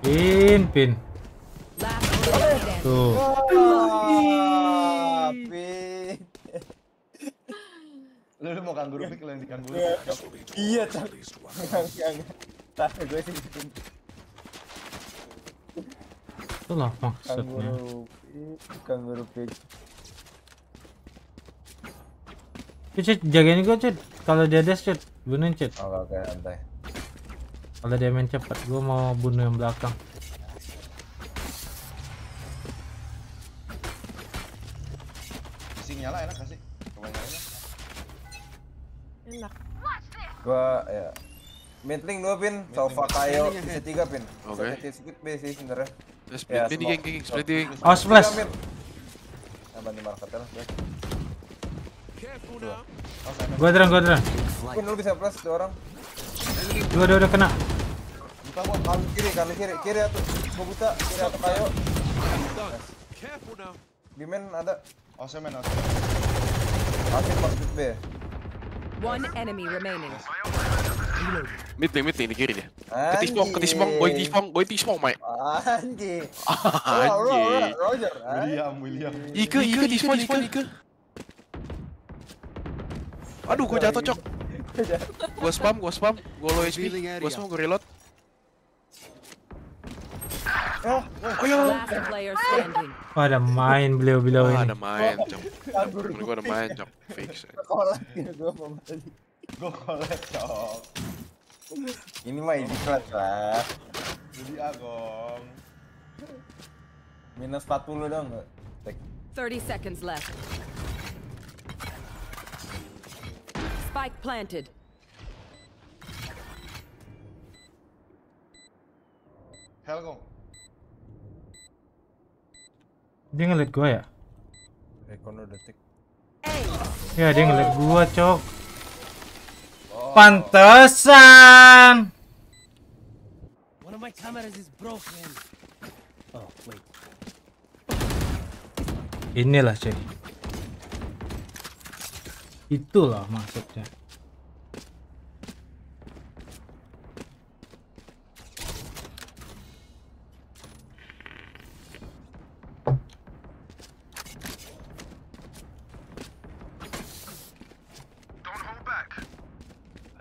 A: Pin, pin.
D: Tuh. Oh,
B: lu, lu mau kangguru pik lu yang dikangguru. Iya, iya Cak.
D: Enggak, gue sih.
A: Itulah maksudnya. Kangguru pik, kangguru pik. Cet, jagain gue cet. Kalau dia dash cet, bunuhin cet. Oke, oh, oke, santai. Kalau dia main cepat, gue mau bunuh yang belakang.
B: nyala enak gak sih? Coba nyala Enak.
A: Gua ya. mintling 2 pin, Sofa Kayo bisa tiga pin. Oke. Okay. split B sih sebenarnya. Ya, split B ya, di geng geng, split di geng. Oh, splash. Nah, bantu marketnya lah, splash. Gua drone, gua drone. Pin lu bisa plus dua orang. Dua, dua, udah kena. Buka gua kanan kiri, kanan kiri, kiri atau
B: gua buta, kiri atau Kayo. Di main ada Osemen, Osemen. Kan
C: One enemy remaining.
B: kiri dia. Ketis pong, boy tis boy tis pong, Mike. William, William. Ike, Ike, tis pong, Ike. Aduh, gue jatuh, cok. Gue spam, gue spam, gue low HP, gue spam, gue reload. Last player standing.
A: What a mind blow below ini. Ada main jump. Ini gua ada main jump fix.
C: Kolek gua mau beli. Gua kolek
A: dong. Ini mah iklan lah. Jadi agong. Minus 40 dong
C: 30 seconds left. Spike planted.
D: Helgong.
A: Dia ngeliat gua ya? Recon detik. Ya dia ngeliat gua, cok. Oh. Pantesan. Oh, Inilah, cuy. Itulah maksudnya.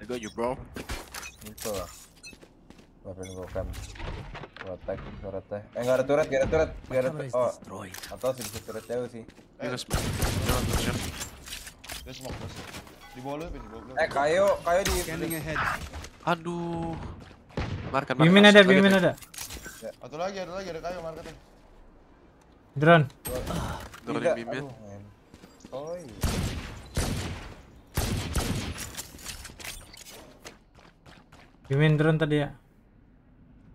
A: got you, bro. Info lah. Gue attack di turretnya. Eh nggak ada turret, nggak ada turret, nggak ada turret. Oh, atau sih bisa turret jauh sih. Eh, jangan terjam. Dia smoke Di bawah lu, di bawah Eh, kayu, kayu di. Scanning ahead. Aduh. Market, market. Bimin ada, bimin ada. Ya. Satu Atau lagi, ada lagi, ada kayu marketnya.
B: Drone. Drone bimin.
A: Oh iya. Di main drone tadi ya?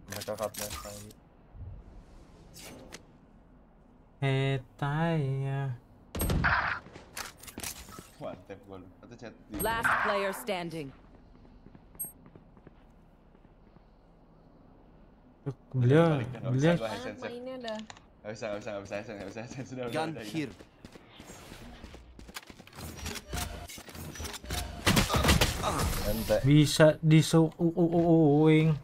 A: Mereka kapten lagi. Etaya.
B: Mantep gol. Atau chat.
C: Last player standing.
A: Beliau, beliau. Mainnya
B: bisa, Gak bisa, gak bisa, gak bisa, gak bisa, gak bisa, gak bisa, gak bisa, gak bisa,
D: Ente.
A: Bisa disuing.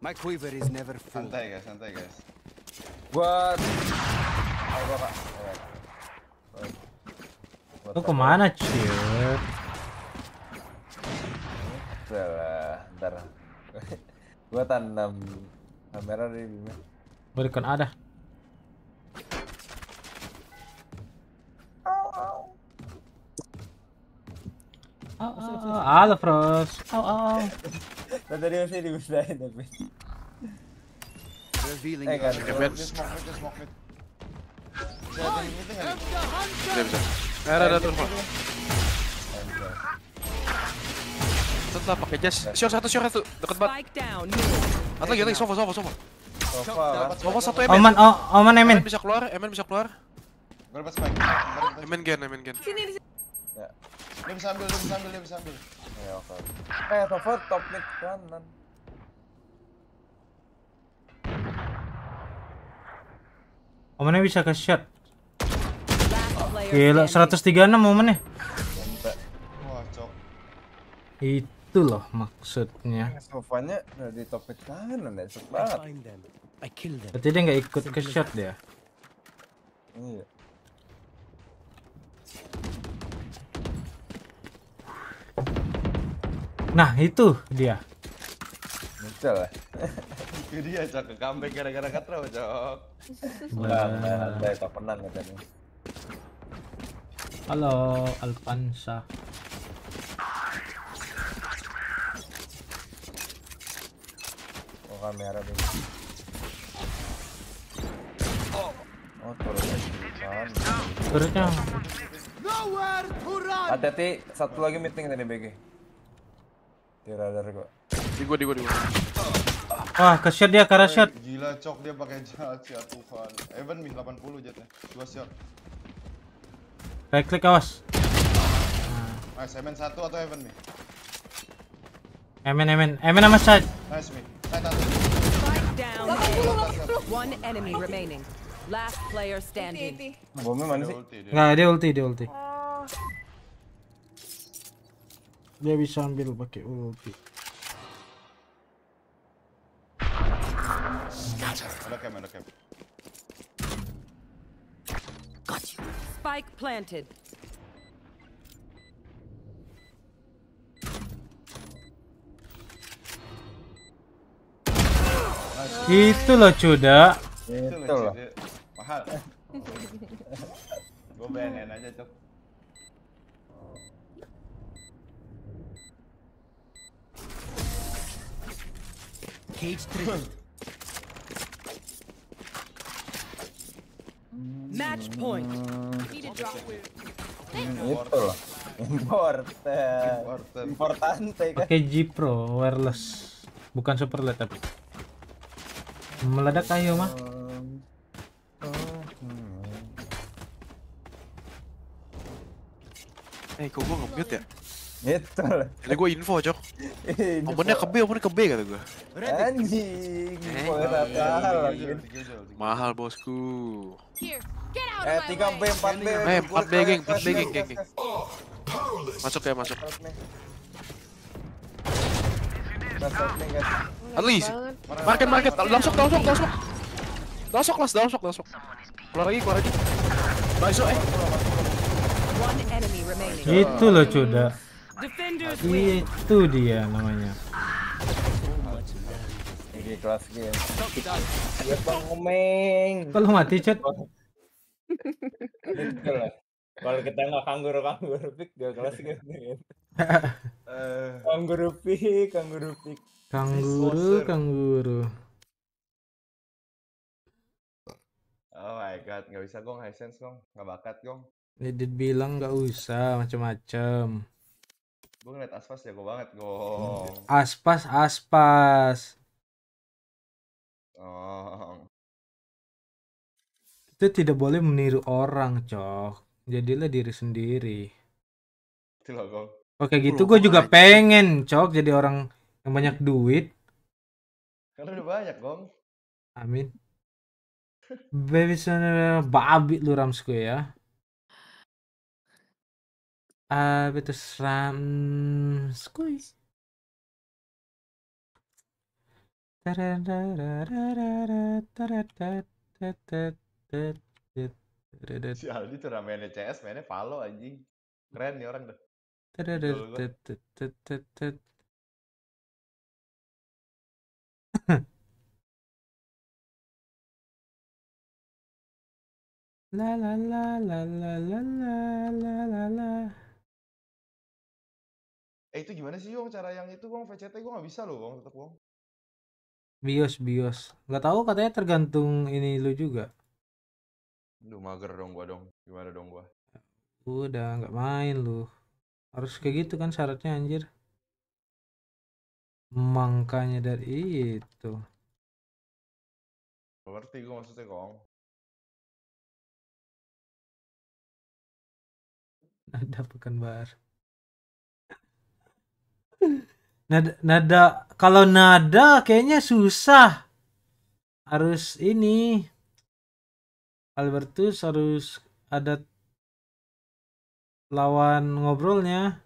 C: My quiver is never full. Santai guys, santai guys. Buat. Ayo bapak.
A: Lu kemana cuy? Udahlah, ntar. Gua tanam kamera di mana? Berikan ada. Oh, oh, oh, oh. frost. Oh, oh. oh. Dan tadi tapi. Revealing. Eh, kan.
B: pakai jas. Short satu, short satu. Dekat banget. Atau lagi, sofa, sofa, sofa.
A: Sofa satu Emen. Oman, oh, Oman Emen. Bisa
B: keluar, Emen bisa keluar. Emen gen, Emen gen. Ya. Dia bisa ambil, dia bisa ambil, dia bisa ambil. Ya, oke. Okay. Eh, cover top mid kanan.
A: Omennya bisa ke shot. Gila, 136 momennya. Itu loh maksudnya. Sofanya di top mid kanan ya, cepat Berarti dia nggak ikut ke shot dia. Iya. Nah, itu dia. Muncul.
B: itu dia, Cok. Comeback gara-gara katro, Cok. Enggak, nah.
A: saya pernah katanya. Halo, Alpansa. Oh, kamera dulu. Oh, turutnya. turunnya Hati-hati, satu lagi meeting tadi BG. Di radar gua. Di gua, di gua, di gua. Wah, ke shot dia, ke shot.
B: Gila, cok dia pakai jet ya Tuhan. Even min 80 jetnya. Dua shot.
A: Right click awas.
B: Ah. Nice, Emen satu atau Evan mih?
A: Emen, Emen. Emen sama Sad.
B: Nice mih. Side
C: satu. One enemy remaining. Last player standing.
A: Bomnya mana sih? Enggak, dia ulti, dia ulti. dia bisa ambil pakai ulti
C: spike planted
A: Itu loh cuda.
B: Itu loh. Mahal. Gue bayangin aja cok.
C: Cage triggered.
B: Match point. Need a Itu loh. Importante kan. Pakai
A: G Pro wireless. Bukan super light tapi. Meledak ayo mah. Eh,
B: kok gua nge ya? Itu. lah. Ini gue info, Cok. Omennya ke B, kebe ke B kata gue.
E: Anjing. Eh,
B: Mahal bosku. Eh, 3B, 4B. Eh, 4B geng, 4B geng, geng, geng. Masuk ya, masuk. least Market, market. Langsung, langsung, langsung. Langsung, las, langsung, langsung. Keluar lagi, keluar lagi. Nice, eh.
C: Gitu
A: loh, Cuda itu dia namanya Jadi kelas game ya bang omeng kalau mati chat gitu kalau kita nggak kanggur kanggur pik gak kelas game Kanggur pik eh. kanggur pik kangguru kangguru
B: Oh my god, nggak bisa gong, high sense gong, nggak bakat gong.
A: Nidit bilang nggak usah macam-macam
B: gue ngeliat aspas jago banget gue.
A: aspas aspas oh itu tidak boleh meniru orang cok jadilah diri sendiri Oke okay, oke gitu gue juga pengen cok jadi orang yang banyak duit
E: karena udah banyak gong
A: amin baby
E: sana babi lu ramsku ya А
A: это Ram Squeeze. Si
B: Aldi tuh mainnya CS, mainnya Palo anjing. Keren nih orang tuh.
E: La la la la la la la la la Eh itu gimana sih Wong cara yang itu Wong VCT gue nggak bisa loh Wong tetap Wong.
A: BIOS BIOS. Gak tahu katanya tergantung ini lu juga.
D: Lu mager dong gua dong. Gimana dong gua?
A: Udah nggak main lu. Harus kayak gitu kan syaratnya anjir. mangkanya
E: dari itu. Ngerti gue maksudnya kong. Ada pekan bar
A: nada nada kalau nada kayaknya susah harus ini Albertus harus ada lawan ngobrolnya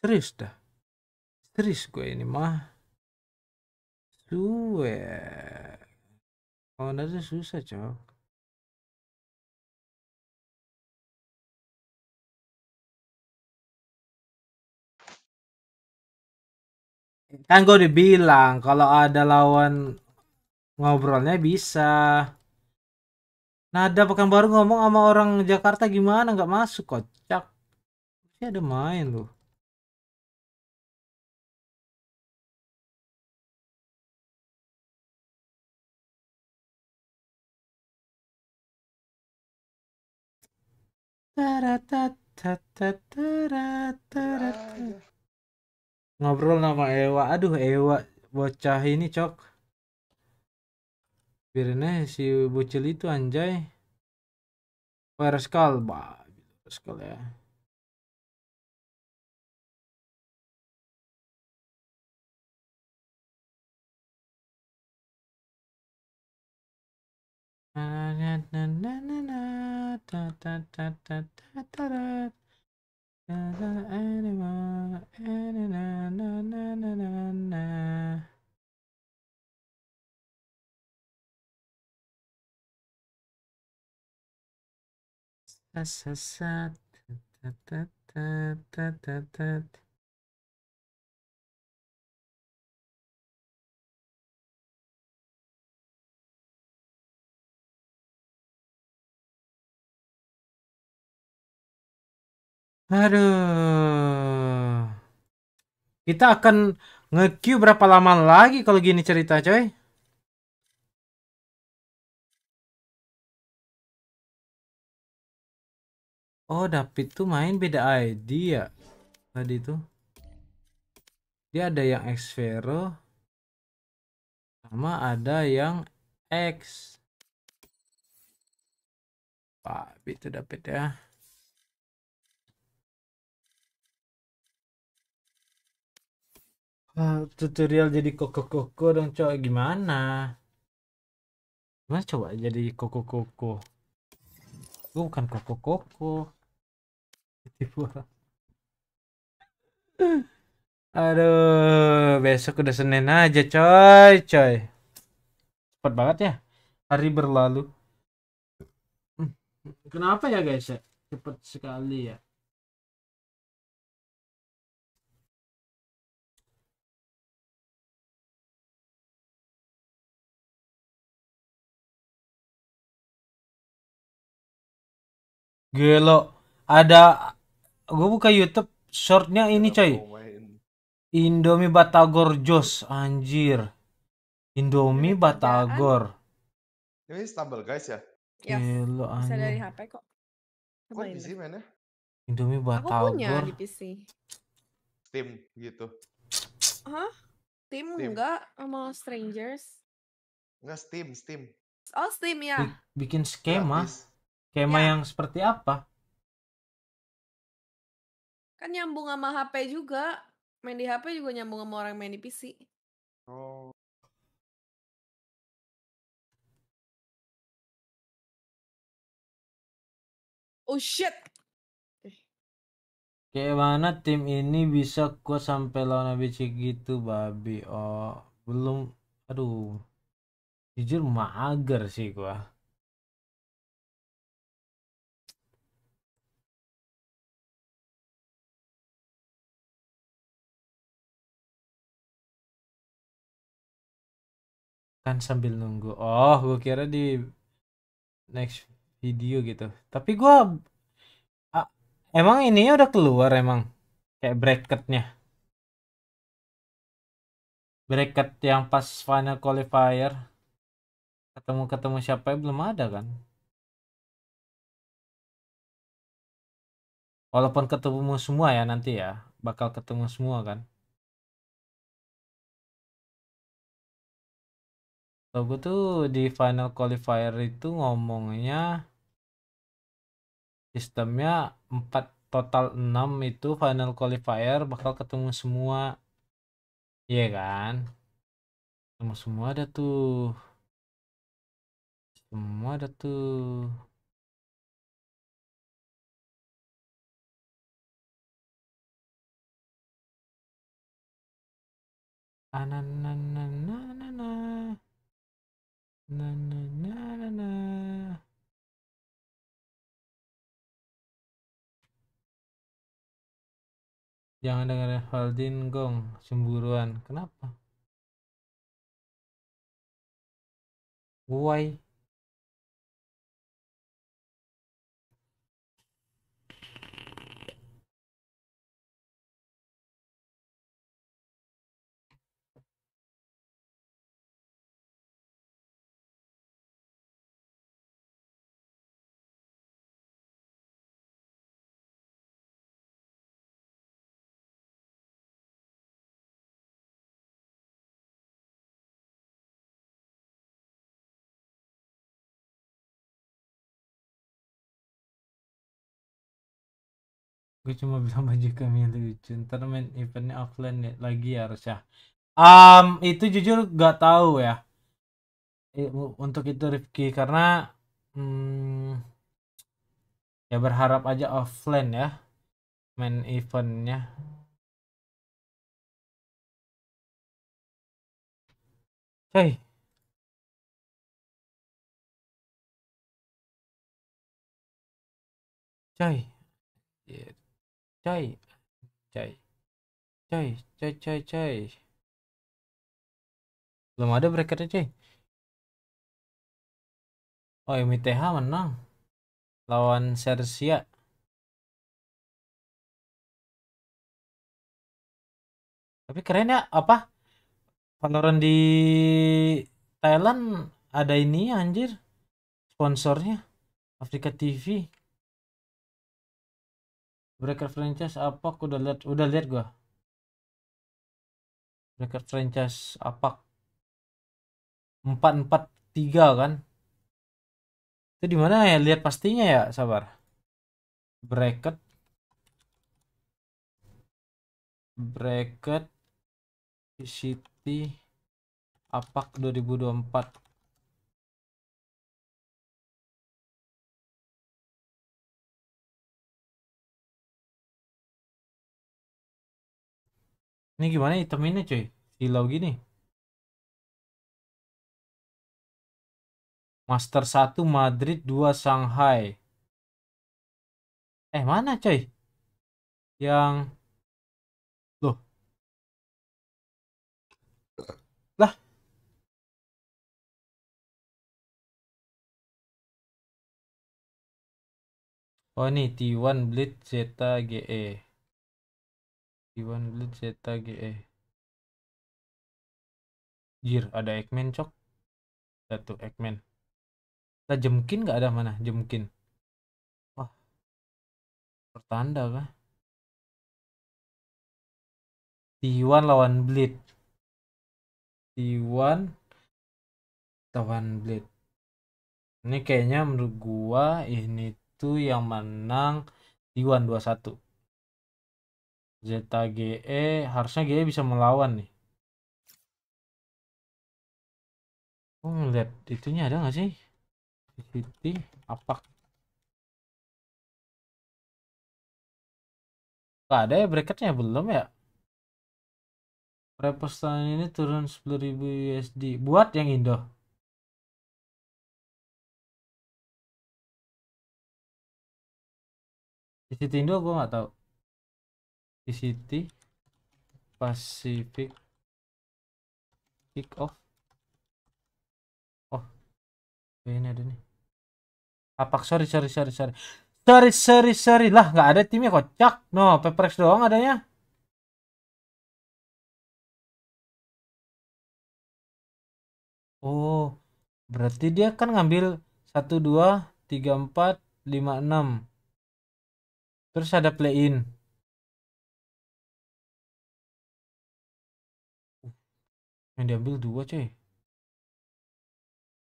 A: serius dah serius gue ini mah suwe oh nada susah cok.
E: kan gue udah bilang
A: kalau ada lawan ngobrolnya bisa Nada baru ngomong sama orang Jakarta gimana nggak masuk kocak ini ada
E: main loh ta ta ta ta ta
B: ta ta
A: ngobrol nama Ewa aduh Ewa bocah ini cok birne si bocil itu anjay Verskal bah Verskal ya
E: na na na
A: na na na ta ta ta ta ta ta Sa
E: sa sa ta ta ta ta ta ta ta Aduh. Kita akan nge berapa lama lagi kalau gini cerita, coy? Oh, David tuh main beda ID ya.
A: Tadi tuh. Dia ada yang Xfero, sama ada yang X.
E: Pak, itu David ya.
A: Ah, tutorial jadi koko-koko dong cok gimana gimana coba jadi koko-koko gue bukan koko-koko tipu aduh besok udah Senin aja coy coy Cepet banget ya hari berlalu kenapa ya guys ya? Cepet sekali ya Gelo. Ada gue buka YouTube shortnya ini iya, coy. Indomie Batagor Jos anjir. Indomie Batagor.
B: Ini stumble guys ya.
A: ya Gelo anjir. Bisa dari
B: HP kok. Kok PC mainnya?
A: Indomie Batagor. Aku punya
B: di gitu. Hah? Steam, enggak sama strangers? Enggak Steam, Steam. Oh Steam ya.
A: bikin skema.
E: Gratis. Kema Ya. yang seperti apa? Kan nyambung sama HP juga. Main di HP juga nyambung sama orang main di PC. Oh. Oh shit.
A: Kayak eh. mana tim ini bisa kuat sampai lawan ABC gitu, babi? Oh, belum. Aduh. Jujur mager sih gua. kan sambil nunggu oh gue kira di next video gitu tapi gue ah, emang ini udah keluar emang kayak bracketnya bracket yang pas final qualifier ketemu ketemu siapa ya? belum ada kan
E: walaupun ketemu semua ya nanti ya bakal ketemu semua kan
A: Kalau gue tuh di final qualifier itu ngomongnya sistemnya 4 total 6 itu final qualifier bakal ketemu semua. Iya kan? Ketemu semua ada tuh. Semua ada tuh.
E: Anananananana na na na na na Jangan dengar Faldin Gong, cemburuan. Kenapa? Why? gue cuma bilang baju kami
A: lucu ntar main eventnya offline ya, lagi ya harusnya um, itu jujur gak tahu ya untuk itu Rifki karena hmm, ya berharap aja offline ya main
E: eventnya hey Cai. Coy. Coy. Coy, coy, coy, coy. Belum ada bracketnya, coy. Oh, MITH menang. Lawan Sersia.
A: Tapi keren ya, apa? Valorant di Thailand ada ini anjir. Sponsornya. Afrika TV. Breaker franchise apa?
E: Udah lihat, udah lihat gua. Breaker franchise apa? 443 kan? Itu di mana ya? Lihat pastinya ya, sabar. Bracket bracket city apak 2024 Ini gimana item ini cuy? Silau gini. Master 1 Madrid 2 Shanghai. Eh mana cuy Yang loh. Lah. Oh ini T1 Blitz Zeta GE Iwan Blitz Zeta GE Jir ada Eggman cok satu Eggman kita nah, jemkin nggak ada mana jemkin wah pertanda kah T1 lawan Blitz
A: T1 lawan Blitz ini kayaknya menurut gua ini tuh yang menang T1 21 ZGE eh, harusnya GE bisa melawan nih. Oh, ngeliat itunya ada nggak sih? VCT apa?
E: Gak ada ya bracketnya belum ya? Repostan ini turun 10.000 USD buat yang Indo. VCT Indo gue nggak tahu. VCT Pacific kick off
A: oh ini ada nih apak sorry sorry sorry sorry sorry sorry sorry lah nggak ada timnya kocak no peperex doang adanya oh berarti dia kan ngambil 1 2 3 4 5 6 terus ada play in
E: yang diambil dua cuy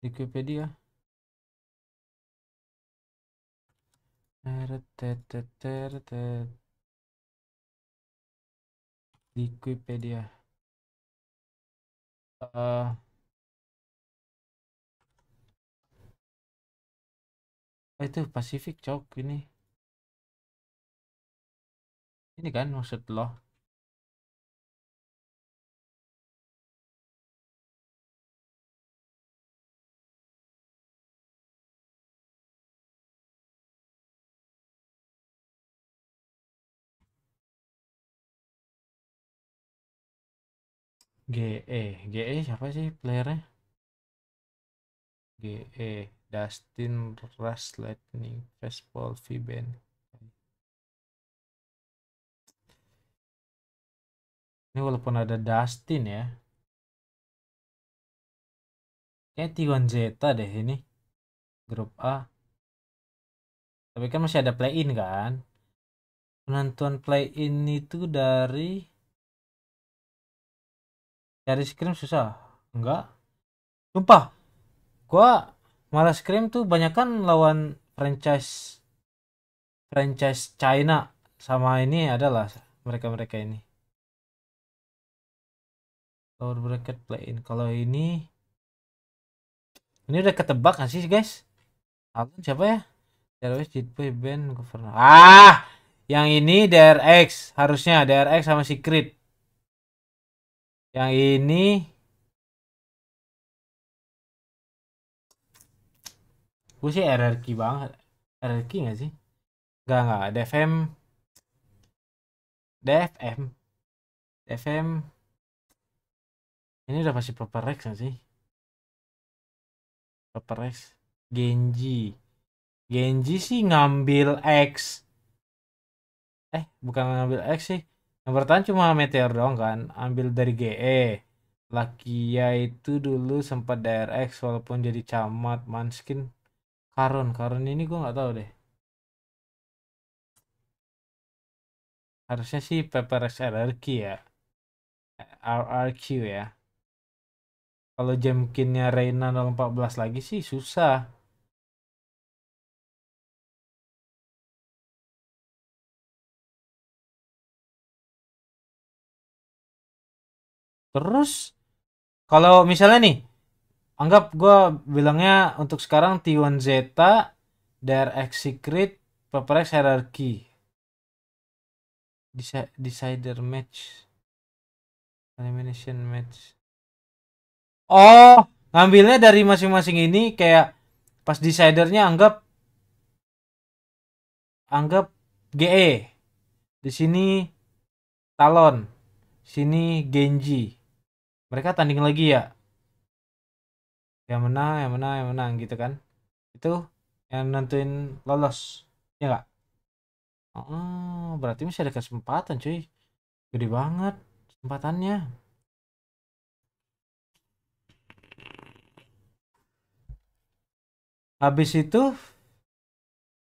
E: di Wikipedia di Wikipedia uh, itu Pasifik cok ini ini kan maksud lo GE GE siapa sih playernya GE Dustin Rush Lightning Fastball v ini walaupun ada Dustin ya kayak Tiwan Zeta deh ini grup A tapi kan masih ada play-in kan penentuan play-in itu
A: dari cari skrim susah enggak sumpah gua malah skrim tuh banyak kan lawan franchise franchise China sama ini adalah mereka-mereka ini lower bracket play in kalau ini ini udah ketebak gak sih guys Apa siapa ya j p Ben Governor ah yang ini DRX harusnya DRX sama Secret yang ini
E: gue sih RRQ banget.
A: RRQ gak sih? Gak gak. DFM. DFM. DFM. Ini udah pasti proper Rex gak sih? Proper Rex. Genji. Genji sih ngambil X. Eh, bukan ngambil X sih yang bertahan cuma Meteor doang kan, ambil dari GE. Lakia ya itu dulu sempat DRX walaupun jadi camat Manskin Karun Karun ini gue nggak tahu deh harusnya sih PPRS RRQ ya RRQ ya kalau jamkinnya Reina 014 lagi sih susah Terus kalau misalnya nih anggap gue bilangnya untuk sekarang T1 Zeta DRX Secret Paperex Hierarchy Decider Match Elimination Match Oh ngambilnya dari masing-masing ini kayak pas decidernya anggap anggap GE di sini Talon sini Genji mereka tanding lagi ya yang menang yang menang yang menang gitu kan itu yang nentuin lolos ya nggak oh berarti masih ada kesempatan cuy gede banget kesempatannya habis itu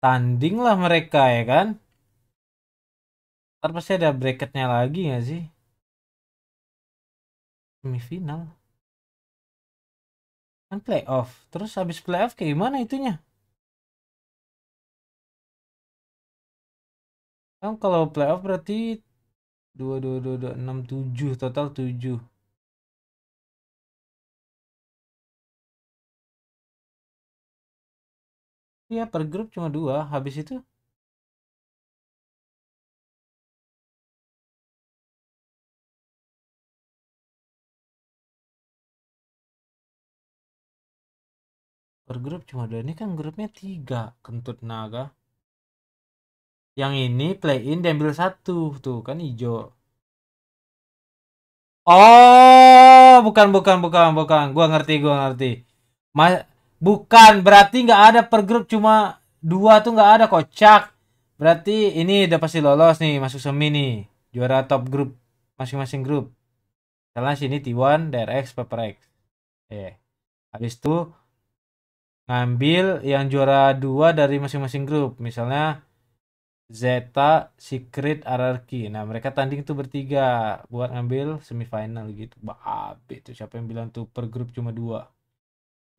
A: tanding lah mereka ya kan ntar pasti ada
E: bracketnya lagi nggak sih semifinal kan playoff terus habis playoff kayak gimana itunya kan kalau playoff berarti dua dua dua dua enam tujuh total tujuh Iya per grup cuma dua habis itu per grup cuma dua ini kan grupnya tiga
A: kentut naga yang ini play in diambil satu tuh kan hijau oh bukan bukan bukan bukan gua ngerti gua ngerti Ma bukan berarti nggak ada per grup cuma dua tuh nggak ada kocak berarti ini udah pasti lolos nih masuk semi nih juara top grup masing-masing grup karena sini T1, DRX, PaperX. Eh, Yeah. Habis itu ngambil yang juara dua dari masing-masing grup misalnya Zeta, Secret, RRQ. Nah mereka tanding tuh bertiga buat ngambil semifinal gitu. babi tuh siapa yang bilang tuh per grup cuma dua.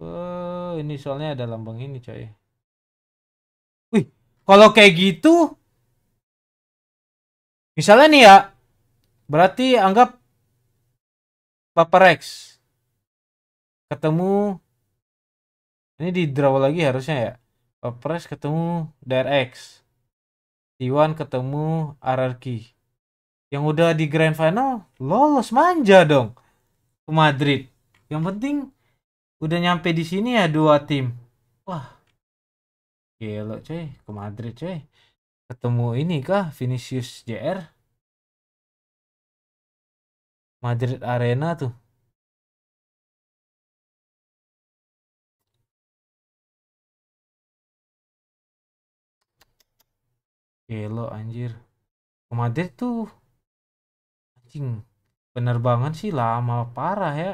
A: Oh, ini soalnya ada lambang ini coy.
E: Wih, kalau kayak gitu, misalnya nih ya,
A: berarti anggap Papa Rex ketemu ini di draw lagi harusnya ya. Papres ketemu DRX. Iwan ketemu RRQ. Yang udah di grand final lolos manja dong ke Madrid. Yang penting udah nyampe di sini ya dua tim. Wah. Gelo cuy, ke Madrid cuy. Ketemu ini kah Vinicius JR?
E: Madrid Arena tuh.
A: Gelo anjir. Ke tuh anjing penerbangan sih lama parah ya.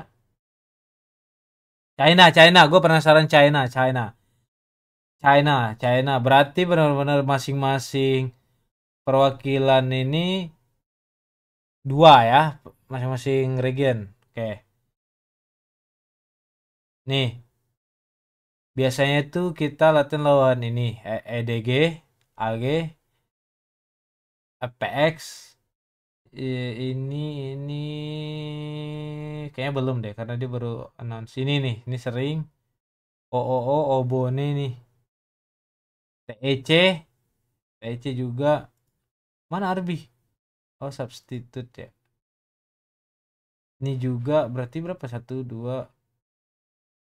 A: China, China, gue penasaran China, China. China, China. Berarti benar-benar masing-masing perwakilan ini dua ya, masing-masing region. Oke. Nih. Biasanya itu kita latihan lawan ini EDG, e AG, FPX ini ini kayaknya belum deh karena dia baru announce ini nih ini sering OOO Obone nih TEC TEC juga mana Arbi oh substitute ya ini juga berarti berapa satu dua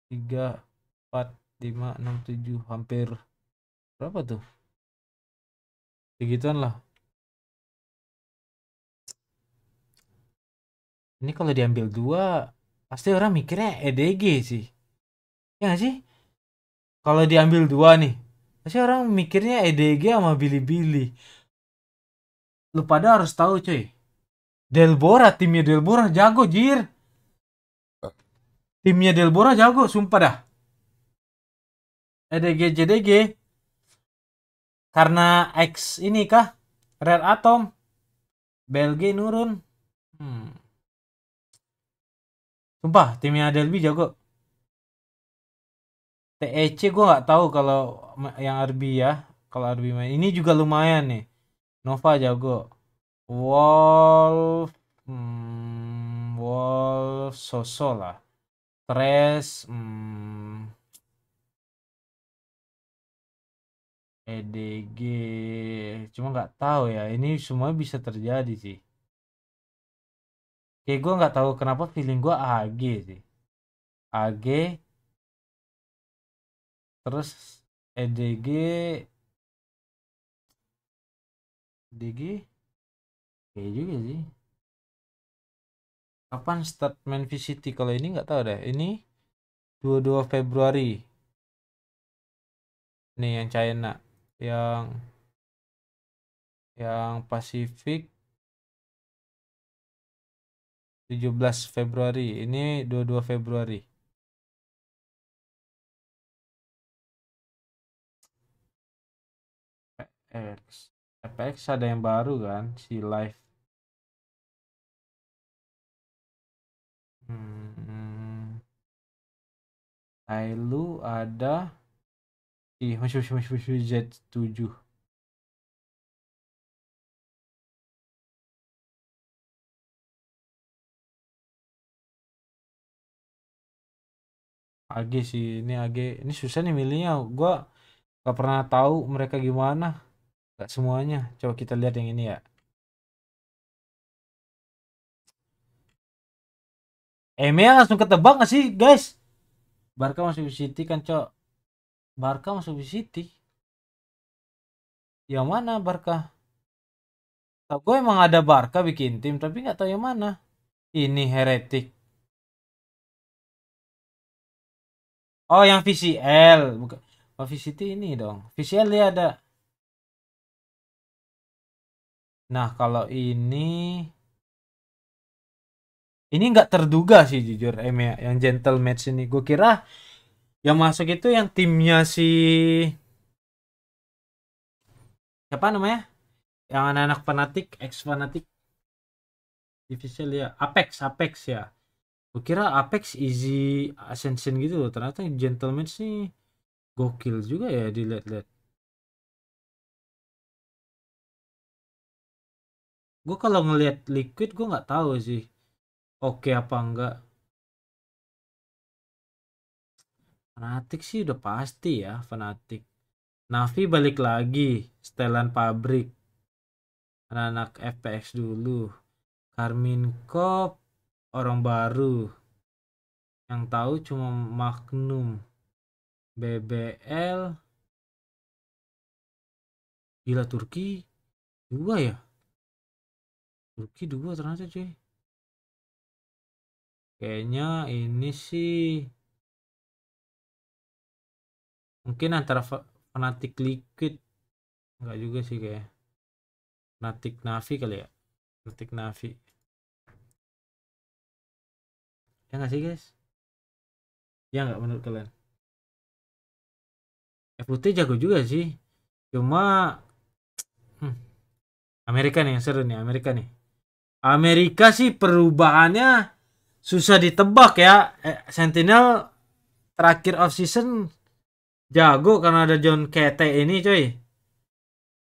A: tiga empat lima enam tujuh hampir
E: berapa tuh segituan lah
A: ini kalau diambil dua pasti orang mikirnya EDG sih ya gak sih kalau diambil dua nih pasti orang mikirnya EDG sama Billy lu pada harus tahu cuy Delbora timnya Delbora jago jir timnya Delbora jago sumpah dah EDG JDG karena X ini kah Red Atom BLG nurun hmm Sumpah timnya lebih jago. TEC gue nggak tahu kalau yang RB ya. Kalau RB main ini juga lumayan nih. Nova jago. Wolf hmm, Wolf Soso lah. Tres hmm, EDG cuma nggak tahu ya ini semua bisa terjadi sih Kayak gue nggak tahu kenapa feeling gue AG sih.
E: AG terus EDG EDG kayak e juga sih kapan start main VCT kalau ini nggak tahu deh ini 22 Februari nih yang China yang yang Pasifik 17 Februari. Ini 22 Februari. FX. FX ada yang baru kan si live. Hmm. Ailu ada Ih, masih masih masih Z7.
A: AG sih ini AG ini susah nih milihnya gua gak pernah tahu mereka gimana gak semuanya coba kita lihat yang ini ya
E: Eme langsung ketebak gak sih guys
A: Barca masuk di City kan cok Barca masuk di City yang mana Barca tau gue emang ada Barca bikin tim tapi nggak tahu yang mana ini heretik Oh, yang VCL, bukan oh, VCT ini dong. VCL
E: dia ada. Nah, kalau ini
A: ini nggak terduga sih jujur em ya yang gentle match ini gue kira yang masuk itu yang timnya si siapa namanya yang anak-anak fanatik ex fanatik divisi ya apex apex ya kira Apex easy ascension gitu loh. Ternyata Gentleman sih gokil juga ya di dilihat-lihat.
E: Gue kalau ngelihat
A: Liquid gue nggak tahu sih. Oke okay apa enggak. Fanatik sih udah pasti ya, Fanatik. Navi balik lagi, setelan pabrik. Anak-anak FPX dulu. Karmin Cop orang baru yang tahu cuma Magnum BBL
E: gila Turki dua ya Turki dua ternyata cuy kayaknya ini sih mungkin antara fanatik liquid enggak juga sih kayak fanatik navi kali ya fanatik navi ya nggak sih guys ya nggak menurut kalian FUT jago juga sih cuma hmm,
A: Amerika nih yang seru nih Amerika nih Amerika sih perubahannya susah ditebak ya eh, Sentinel terakhir off season jago karena ada John Kete ini coy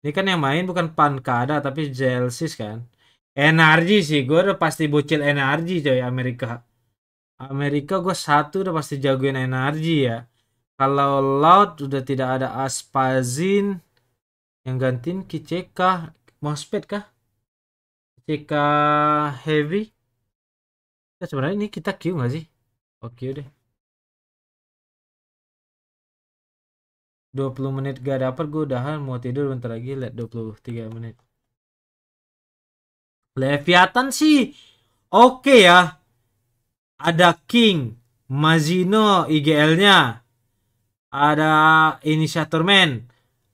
A: ini kan yang main bukan Pankada tapi Jelsis kan energi sih gue udah pasti bocil energi coy Amerika Amerika gue satu udah pasti jagoin energi ya. Kalau laut udah tidak ada Aspazin yang gantiin Kiceka, Mosfet kah? Kiceka Heavy. Ya, sebenarnya ini kita Q nggak sih? Oke oh, deh.
E: 20 menit gak dapet gue
A: udahan mau tidur bentar lagi liat 23 menit. Leviathan sih oke okay ya ada King, Mazino IGL-nya, ada Initiator Man,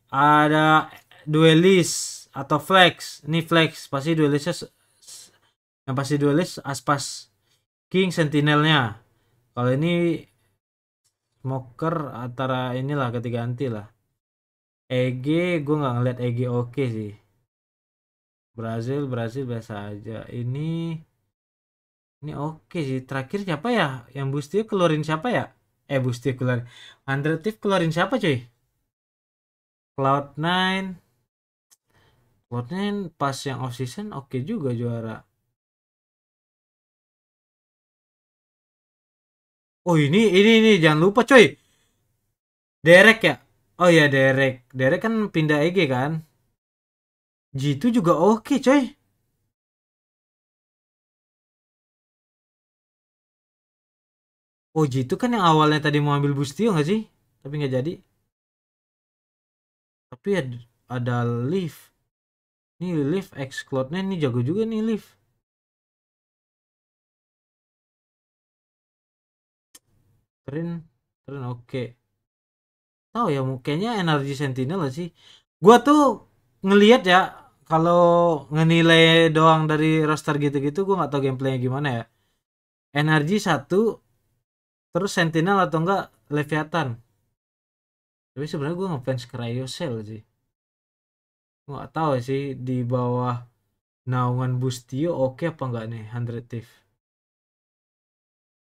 A: ada Duelist atau Flex. Ini Flex, pasti duelist yang pasti Duelist Aspas King Sentinelnya. Kalau ini Smoker antara inilah ketiga anti lah. EG gue nggak ngeliat EG oke okay sih. Brazil Brazil biasa aja. Ini ini oke sih. Terakhir siapa ya? Yang Bustio keluarin siapa ya? Eh Bustio keluarin. Hundred Thief keluarin siapa cuy? Cloud9. Cloud9 pas yang off season oke juga juara. Oh ini ini ini jangan lupa cuy. Derek ya. Oh ya Derek. Derek kan pindah EG kan. G itu juga oke okay, coy. Oji oh, itu kan yang awalnya tadi mau ambil Bustio nggak sih? Tapi nggak jadi. Tapi ada, ada Leaf. Nih Leaf X Cloud-nya nih jago juga nih Leaf. Keren, keren oke. Okay. Tahu ya mukanya Energy Sentinel lah sih. Gua tuh ngelihat ya kalau ngenilai doang dari roster gitu-gitu gue nggak tau gameplaynya gimana ya. Energy satu, terus Sentinel atau enggak Leviathan tapi sebenarnya gue ngefans Cryocell sih gue gak tahu sih di bawah naungan Bustio oke okay apa enggak nih hundred Thief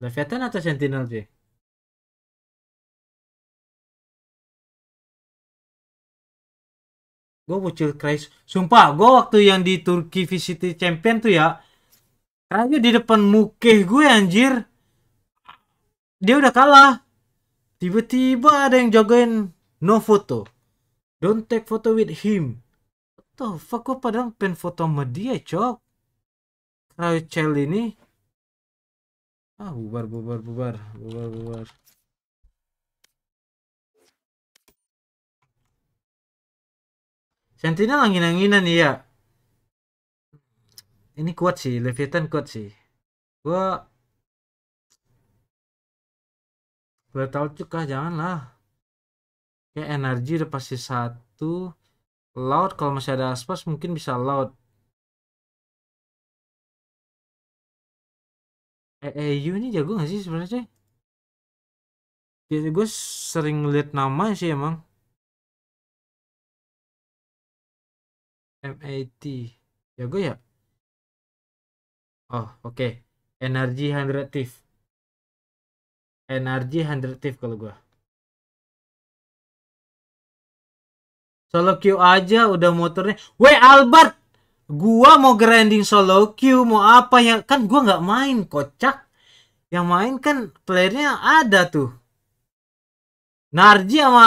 A: Leviathan atau Sentinel sih gue bucil Christ sumpah gue waktu yang di Turki VCT Champion tuh ya Raja di depan mukeh gue anjir dia udah kalah tiba-tiba ada yang jagain no photo don't take photo with him tuh fuck gue padahal pengen foto sama dia cok Rachel ini ah bubar bubar bubar bubar
E: bubar Sentinel angin-anginan iya ini
A: kuat sih Leviathan kuat sih gua Bertalcuk juga Janganlah. Kayak energi udah pasti satu. Loud kalau masih ada aspas mungkin bisa loud.
E: Eh, eh, EEU ini jago gak sih sebenarnya? Jadi gue sering lihat nama sih emang. MAT jago ya? Oh oke, okay. energi handretif.
A: NRG 100 tip kalau gua. Solo Q aja udah motornya. Weh Albert, gua mau grinding solo Q, mau apa ya? Kan gua nggak main kocak. Yang main kan playernya ada tuh. Narji sama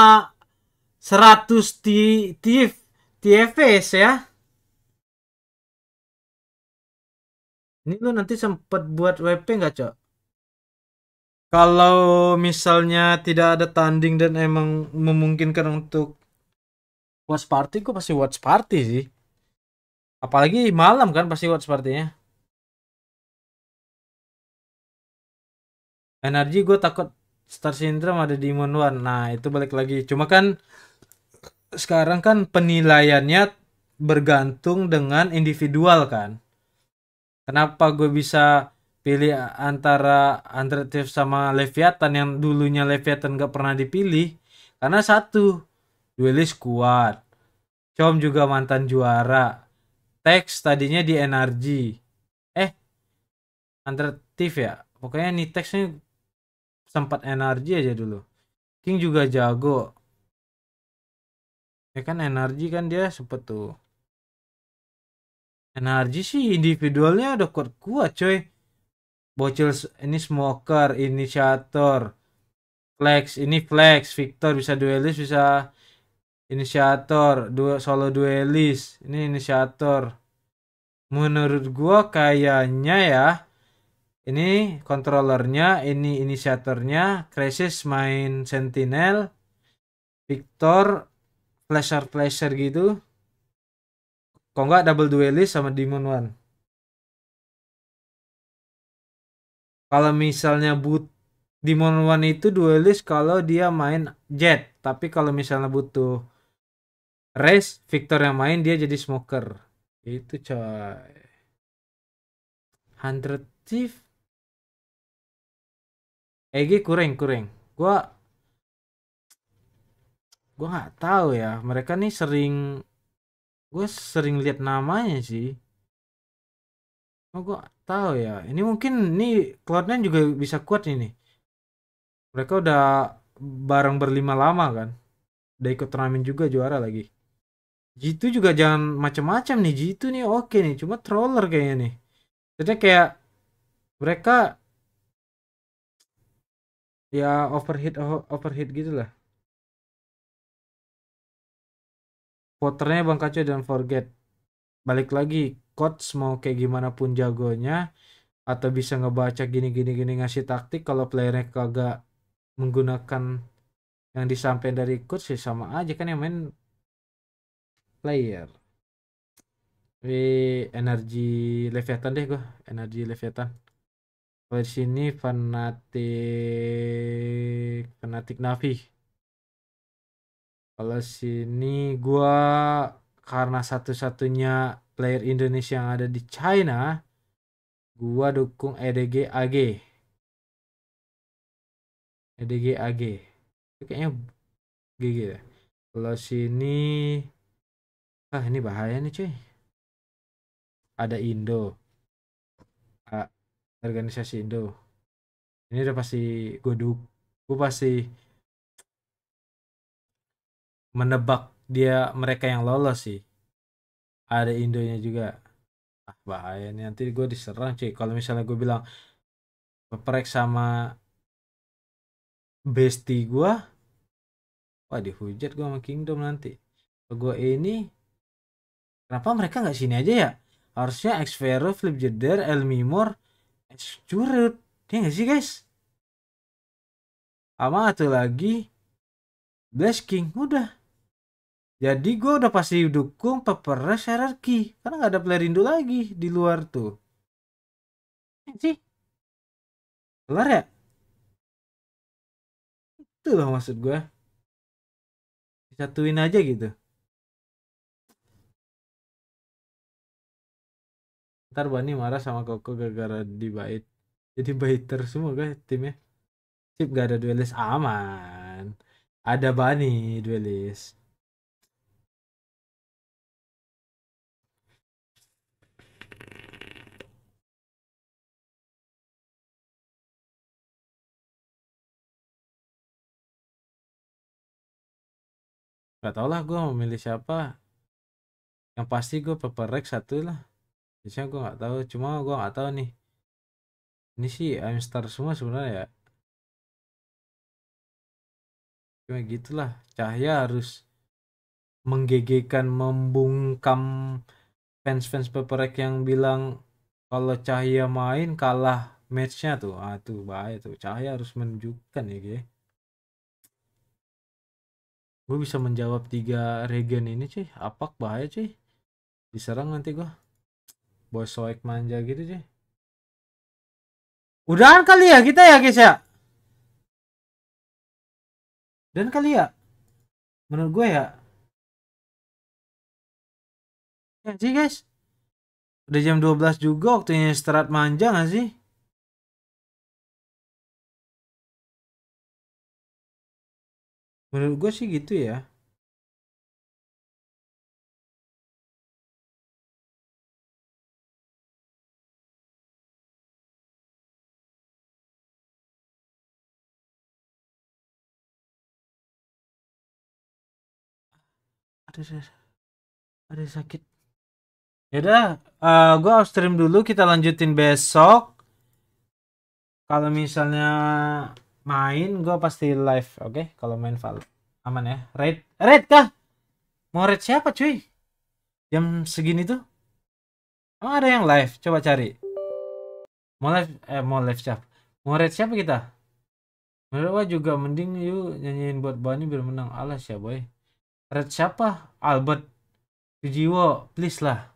A: 100
E: TIF TF TFS ya.
A: Ini lu nanti sempet buat WP nggak, Cok? kalau misalnya tidak ada tanding dan emang memungkinkan untuk watch party gue pasti watch party sih apalagi malam kan pasti watch partinya energi gue takut Star Syndrome ada di Moon One nah itu balik lagi cuma kan sekarang kan penilaiannya bergantung dengan individual kan kenapa gue bisa pilih antara Tiff sama Leviathan yang dulunya Leviathan gak pernah dipilih karena satu duelis kuat Chom juga mantan juara Tex tadinya di NRG eh Tiff ya pokoknya nih Tex sempat NRG aja dulu King juga jago ya kan NRG kan dia sempet tuh NRG sih individualnya udah kuat-kuat coy Bocil ini smoker, inisiator. Flex, ini flex, Victor bisa duelis, bisa inisiator, du solo duelis, ini inisiator. Menurut gua kayaknya ya, ini controllernya, ini inisiatornya, Crisis main Sentinel, Victor flasher-flasher gitu. Kok nggak double duelis sama Demon One. kalau misalnya but Demon One itu duelist kalau dia main Jet tapi kalau misalnya butuh race Victor yang main dia jadi smoker itu coy
E: 100 thief EG kurang
A: kurang gua gua nggak tahu ya mereka nih sering gue sering lihat namanya sih Oh, gua tahu ya. Ini mungkin ini keluarnya juga bisa kuat ini. Mereka udah bareng berlima lama kan. Udah ikut turnamen juga juara lagi. G2 juga jangan macam-macam nih. G2 nih oke nih, cuma troller kayaknya nih. Jadi kayak mereka ya overheat oh, overheat gitu lah. Voternya Bang Kacau dan Forget. Balik lagi coach mau kayak gimana pun jagonya atau bisa ngebaca gini gini gini ngasih taktik kalau playernya kagak menggunakan yang disampaikan dari coach ya sama aja kan yang main player We energi Leviathan deh gua, energi Leviathan kalau sini fanatik fanatik Navi kalau sini gua karena satu-satunya player Indonesia yang ada di China, gua dukung EDG AG. EDG AG. Itu kayaknya GG ya. Kalau sini ah ini bahaya nih cuy. Ada Indo. Ah, organisasi Indo. Ini udah pasti gua duk. gua pasti menebak dia mereka yang lolos sih ada Indonya juga ah bahaya nih nanti gue diserang cuy kalau misalnya gue bilang peprek sama besti gue wah dihujat gue sama kingdom nanti gue ini kenapa mereka nggak sini aja ya harusnya Vero, Flip Jeder, Elmimor, Curut ya nggak sih guys sama atau lagi Blast King udah jadi gue udah pasti dukung peperas RRQ karena nggak ada Indo lagi di luar tuh.
E: Iya sih, kelar ya? Itu loh maksud gue. Disatuin aja gitu. Ntar Bani marah
A: sama Koko gara-gara di bait. Jadi baiter semua gue timnya. Sip gak ada duelis aman. Ada Bani duelis.
E: Gak tau lah gue memilih
A: siapa. Yang pasti gue paper Rex satu lah. Biasanya gue nggak tahu. Cuma gue nggak tahu nih. Ini sih I'm Star semua sebenarnya ya. Cuma gitulah. cahaya harus menggegekan, membungkam fans-fans rex yang bilang kalau cahaya main kalah matchnya tuh ah tuh bahaya tuh cahaya harus menunjukkan ya guys Gue bisa menjawab tiga regen ini cuy. Apak bahaya cuy. Diserang nanti gue. Boy soek manja gitu cuy.
E: Udahan kali ya kita ya guys ya. Dan kali ya. Menurut gue ya. Ya sih guys. Udah jam 12 juga waktunya istirahat manja gak sih? menurut gue sih gitu ya ada
A: ada sakit ya udah uh, eh, gue off stream dulu kita lanjutin besok kalau misalnya main gue pasti live oke okay? kalau main Val aman ya raid raid kah mau raid siapa cuy jam segini tuh emang ada yang live coba cari mau live eh mau live siapa mau raid siapa kita menurut gue juga mending yuk nyanyiin buat Bani biar menang alas ya boy raid siapa Albert Sujiwo please lah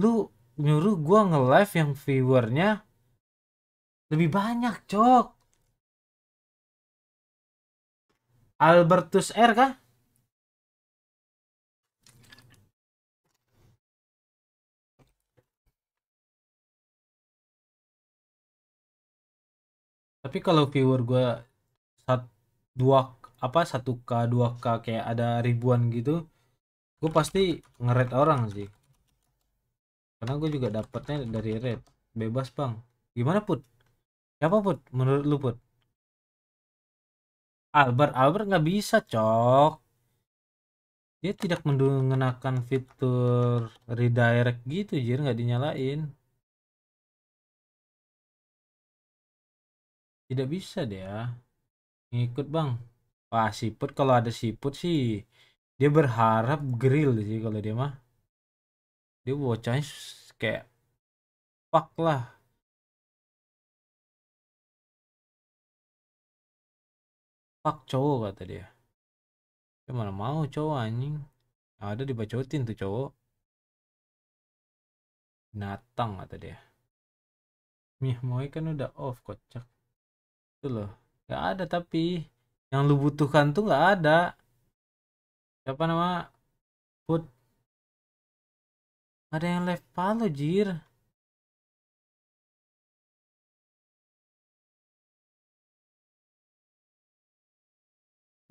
A: lu nyuruh gua nge-live yang viewernya lebih banyak cok
E: Albertus R kah? Tapi kalau viewer gue
A: sat dua apa satu k dua k kayak ada ribuan gitu, gue pasti ngeret orang sih. Karena gue juga dapetnya dari red, bebas bang. Gimana put? Siapa put? Menurut lu put? Albert Albert nggak bisa cok dia tidak menggunakan fitur redirect gitu jir nggak dinyalain
E: tidak bisa dia
A: ngikut bang wah siput kalau ada siput sih dia berharap grill sih kalau dia mah dia bocahnya
E: kayak pak lah fuck cowok kata dia dia mana mau cowok anjing ada dibacotin tuh cowok natang kata dia
A: mih mau kan udah off kocak itu loh nggak ada tapi yang lu butuhkan tuh gak ada siapa nama
E: put, ada yang left palu jir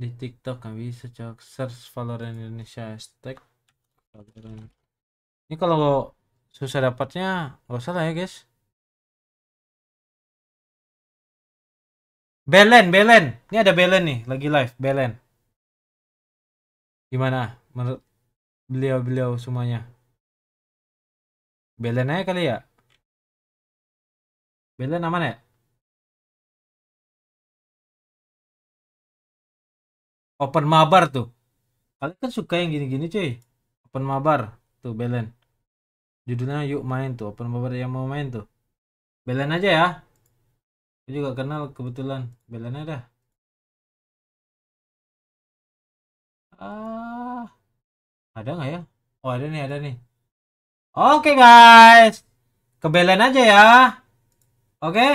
A: di TikTok kan bisa cok search Valorant Indonesia hashtag Valorant. Ini kalau susah dapatnya nggak usah lah
E: ya guys. Belen, Belen.
A: Ini ada Belen nih, lagi live, Belen. Gimana menurut beliau-beliau semuanya? Belen aja kali ya? Belen aman ya? open mabar tuh kalian kan suka yang gini-gini cuy open mabar tuh belen judulnya yuk main tuh open mabar yang mau main tuh belen aja ya aku juga kenal kebetulan belen ada
E: ah
A: ada nggak ya oh ada nih ada nih oke okay, guys ke belen aja ya oke okay?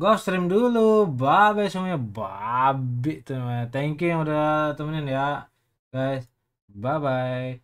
A: Gue stream dulu. Babe semuanya. Babi teman Thank you yang udah temenin ya. Guys. Bye-bye.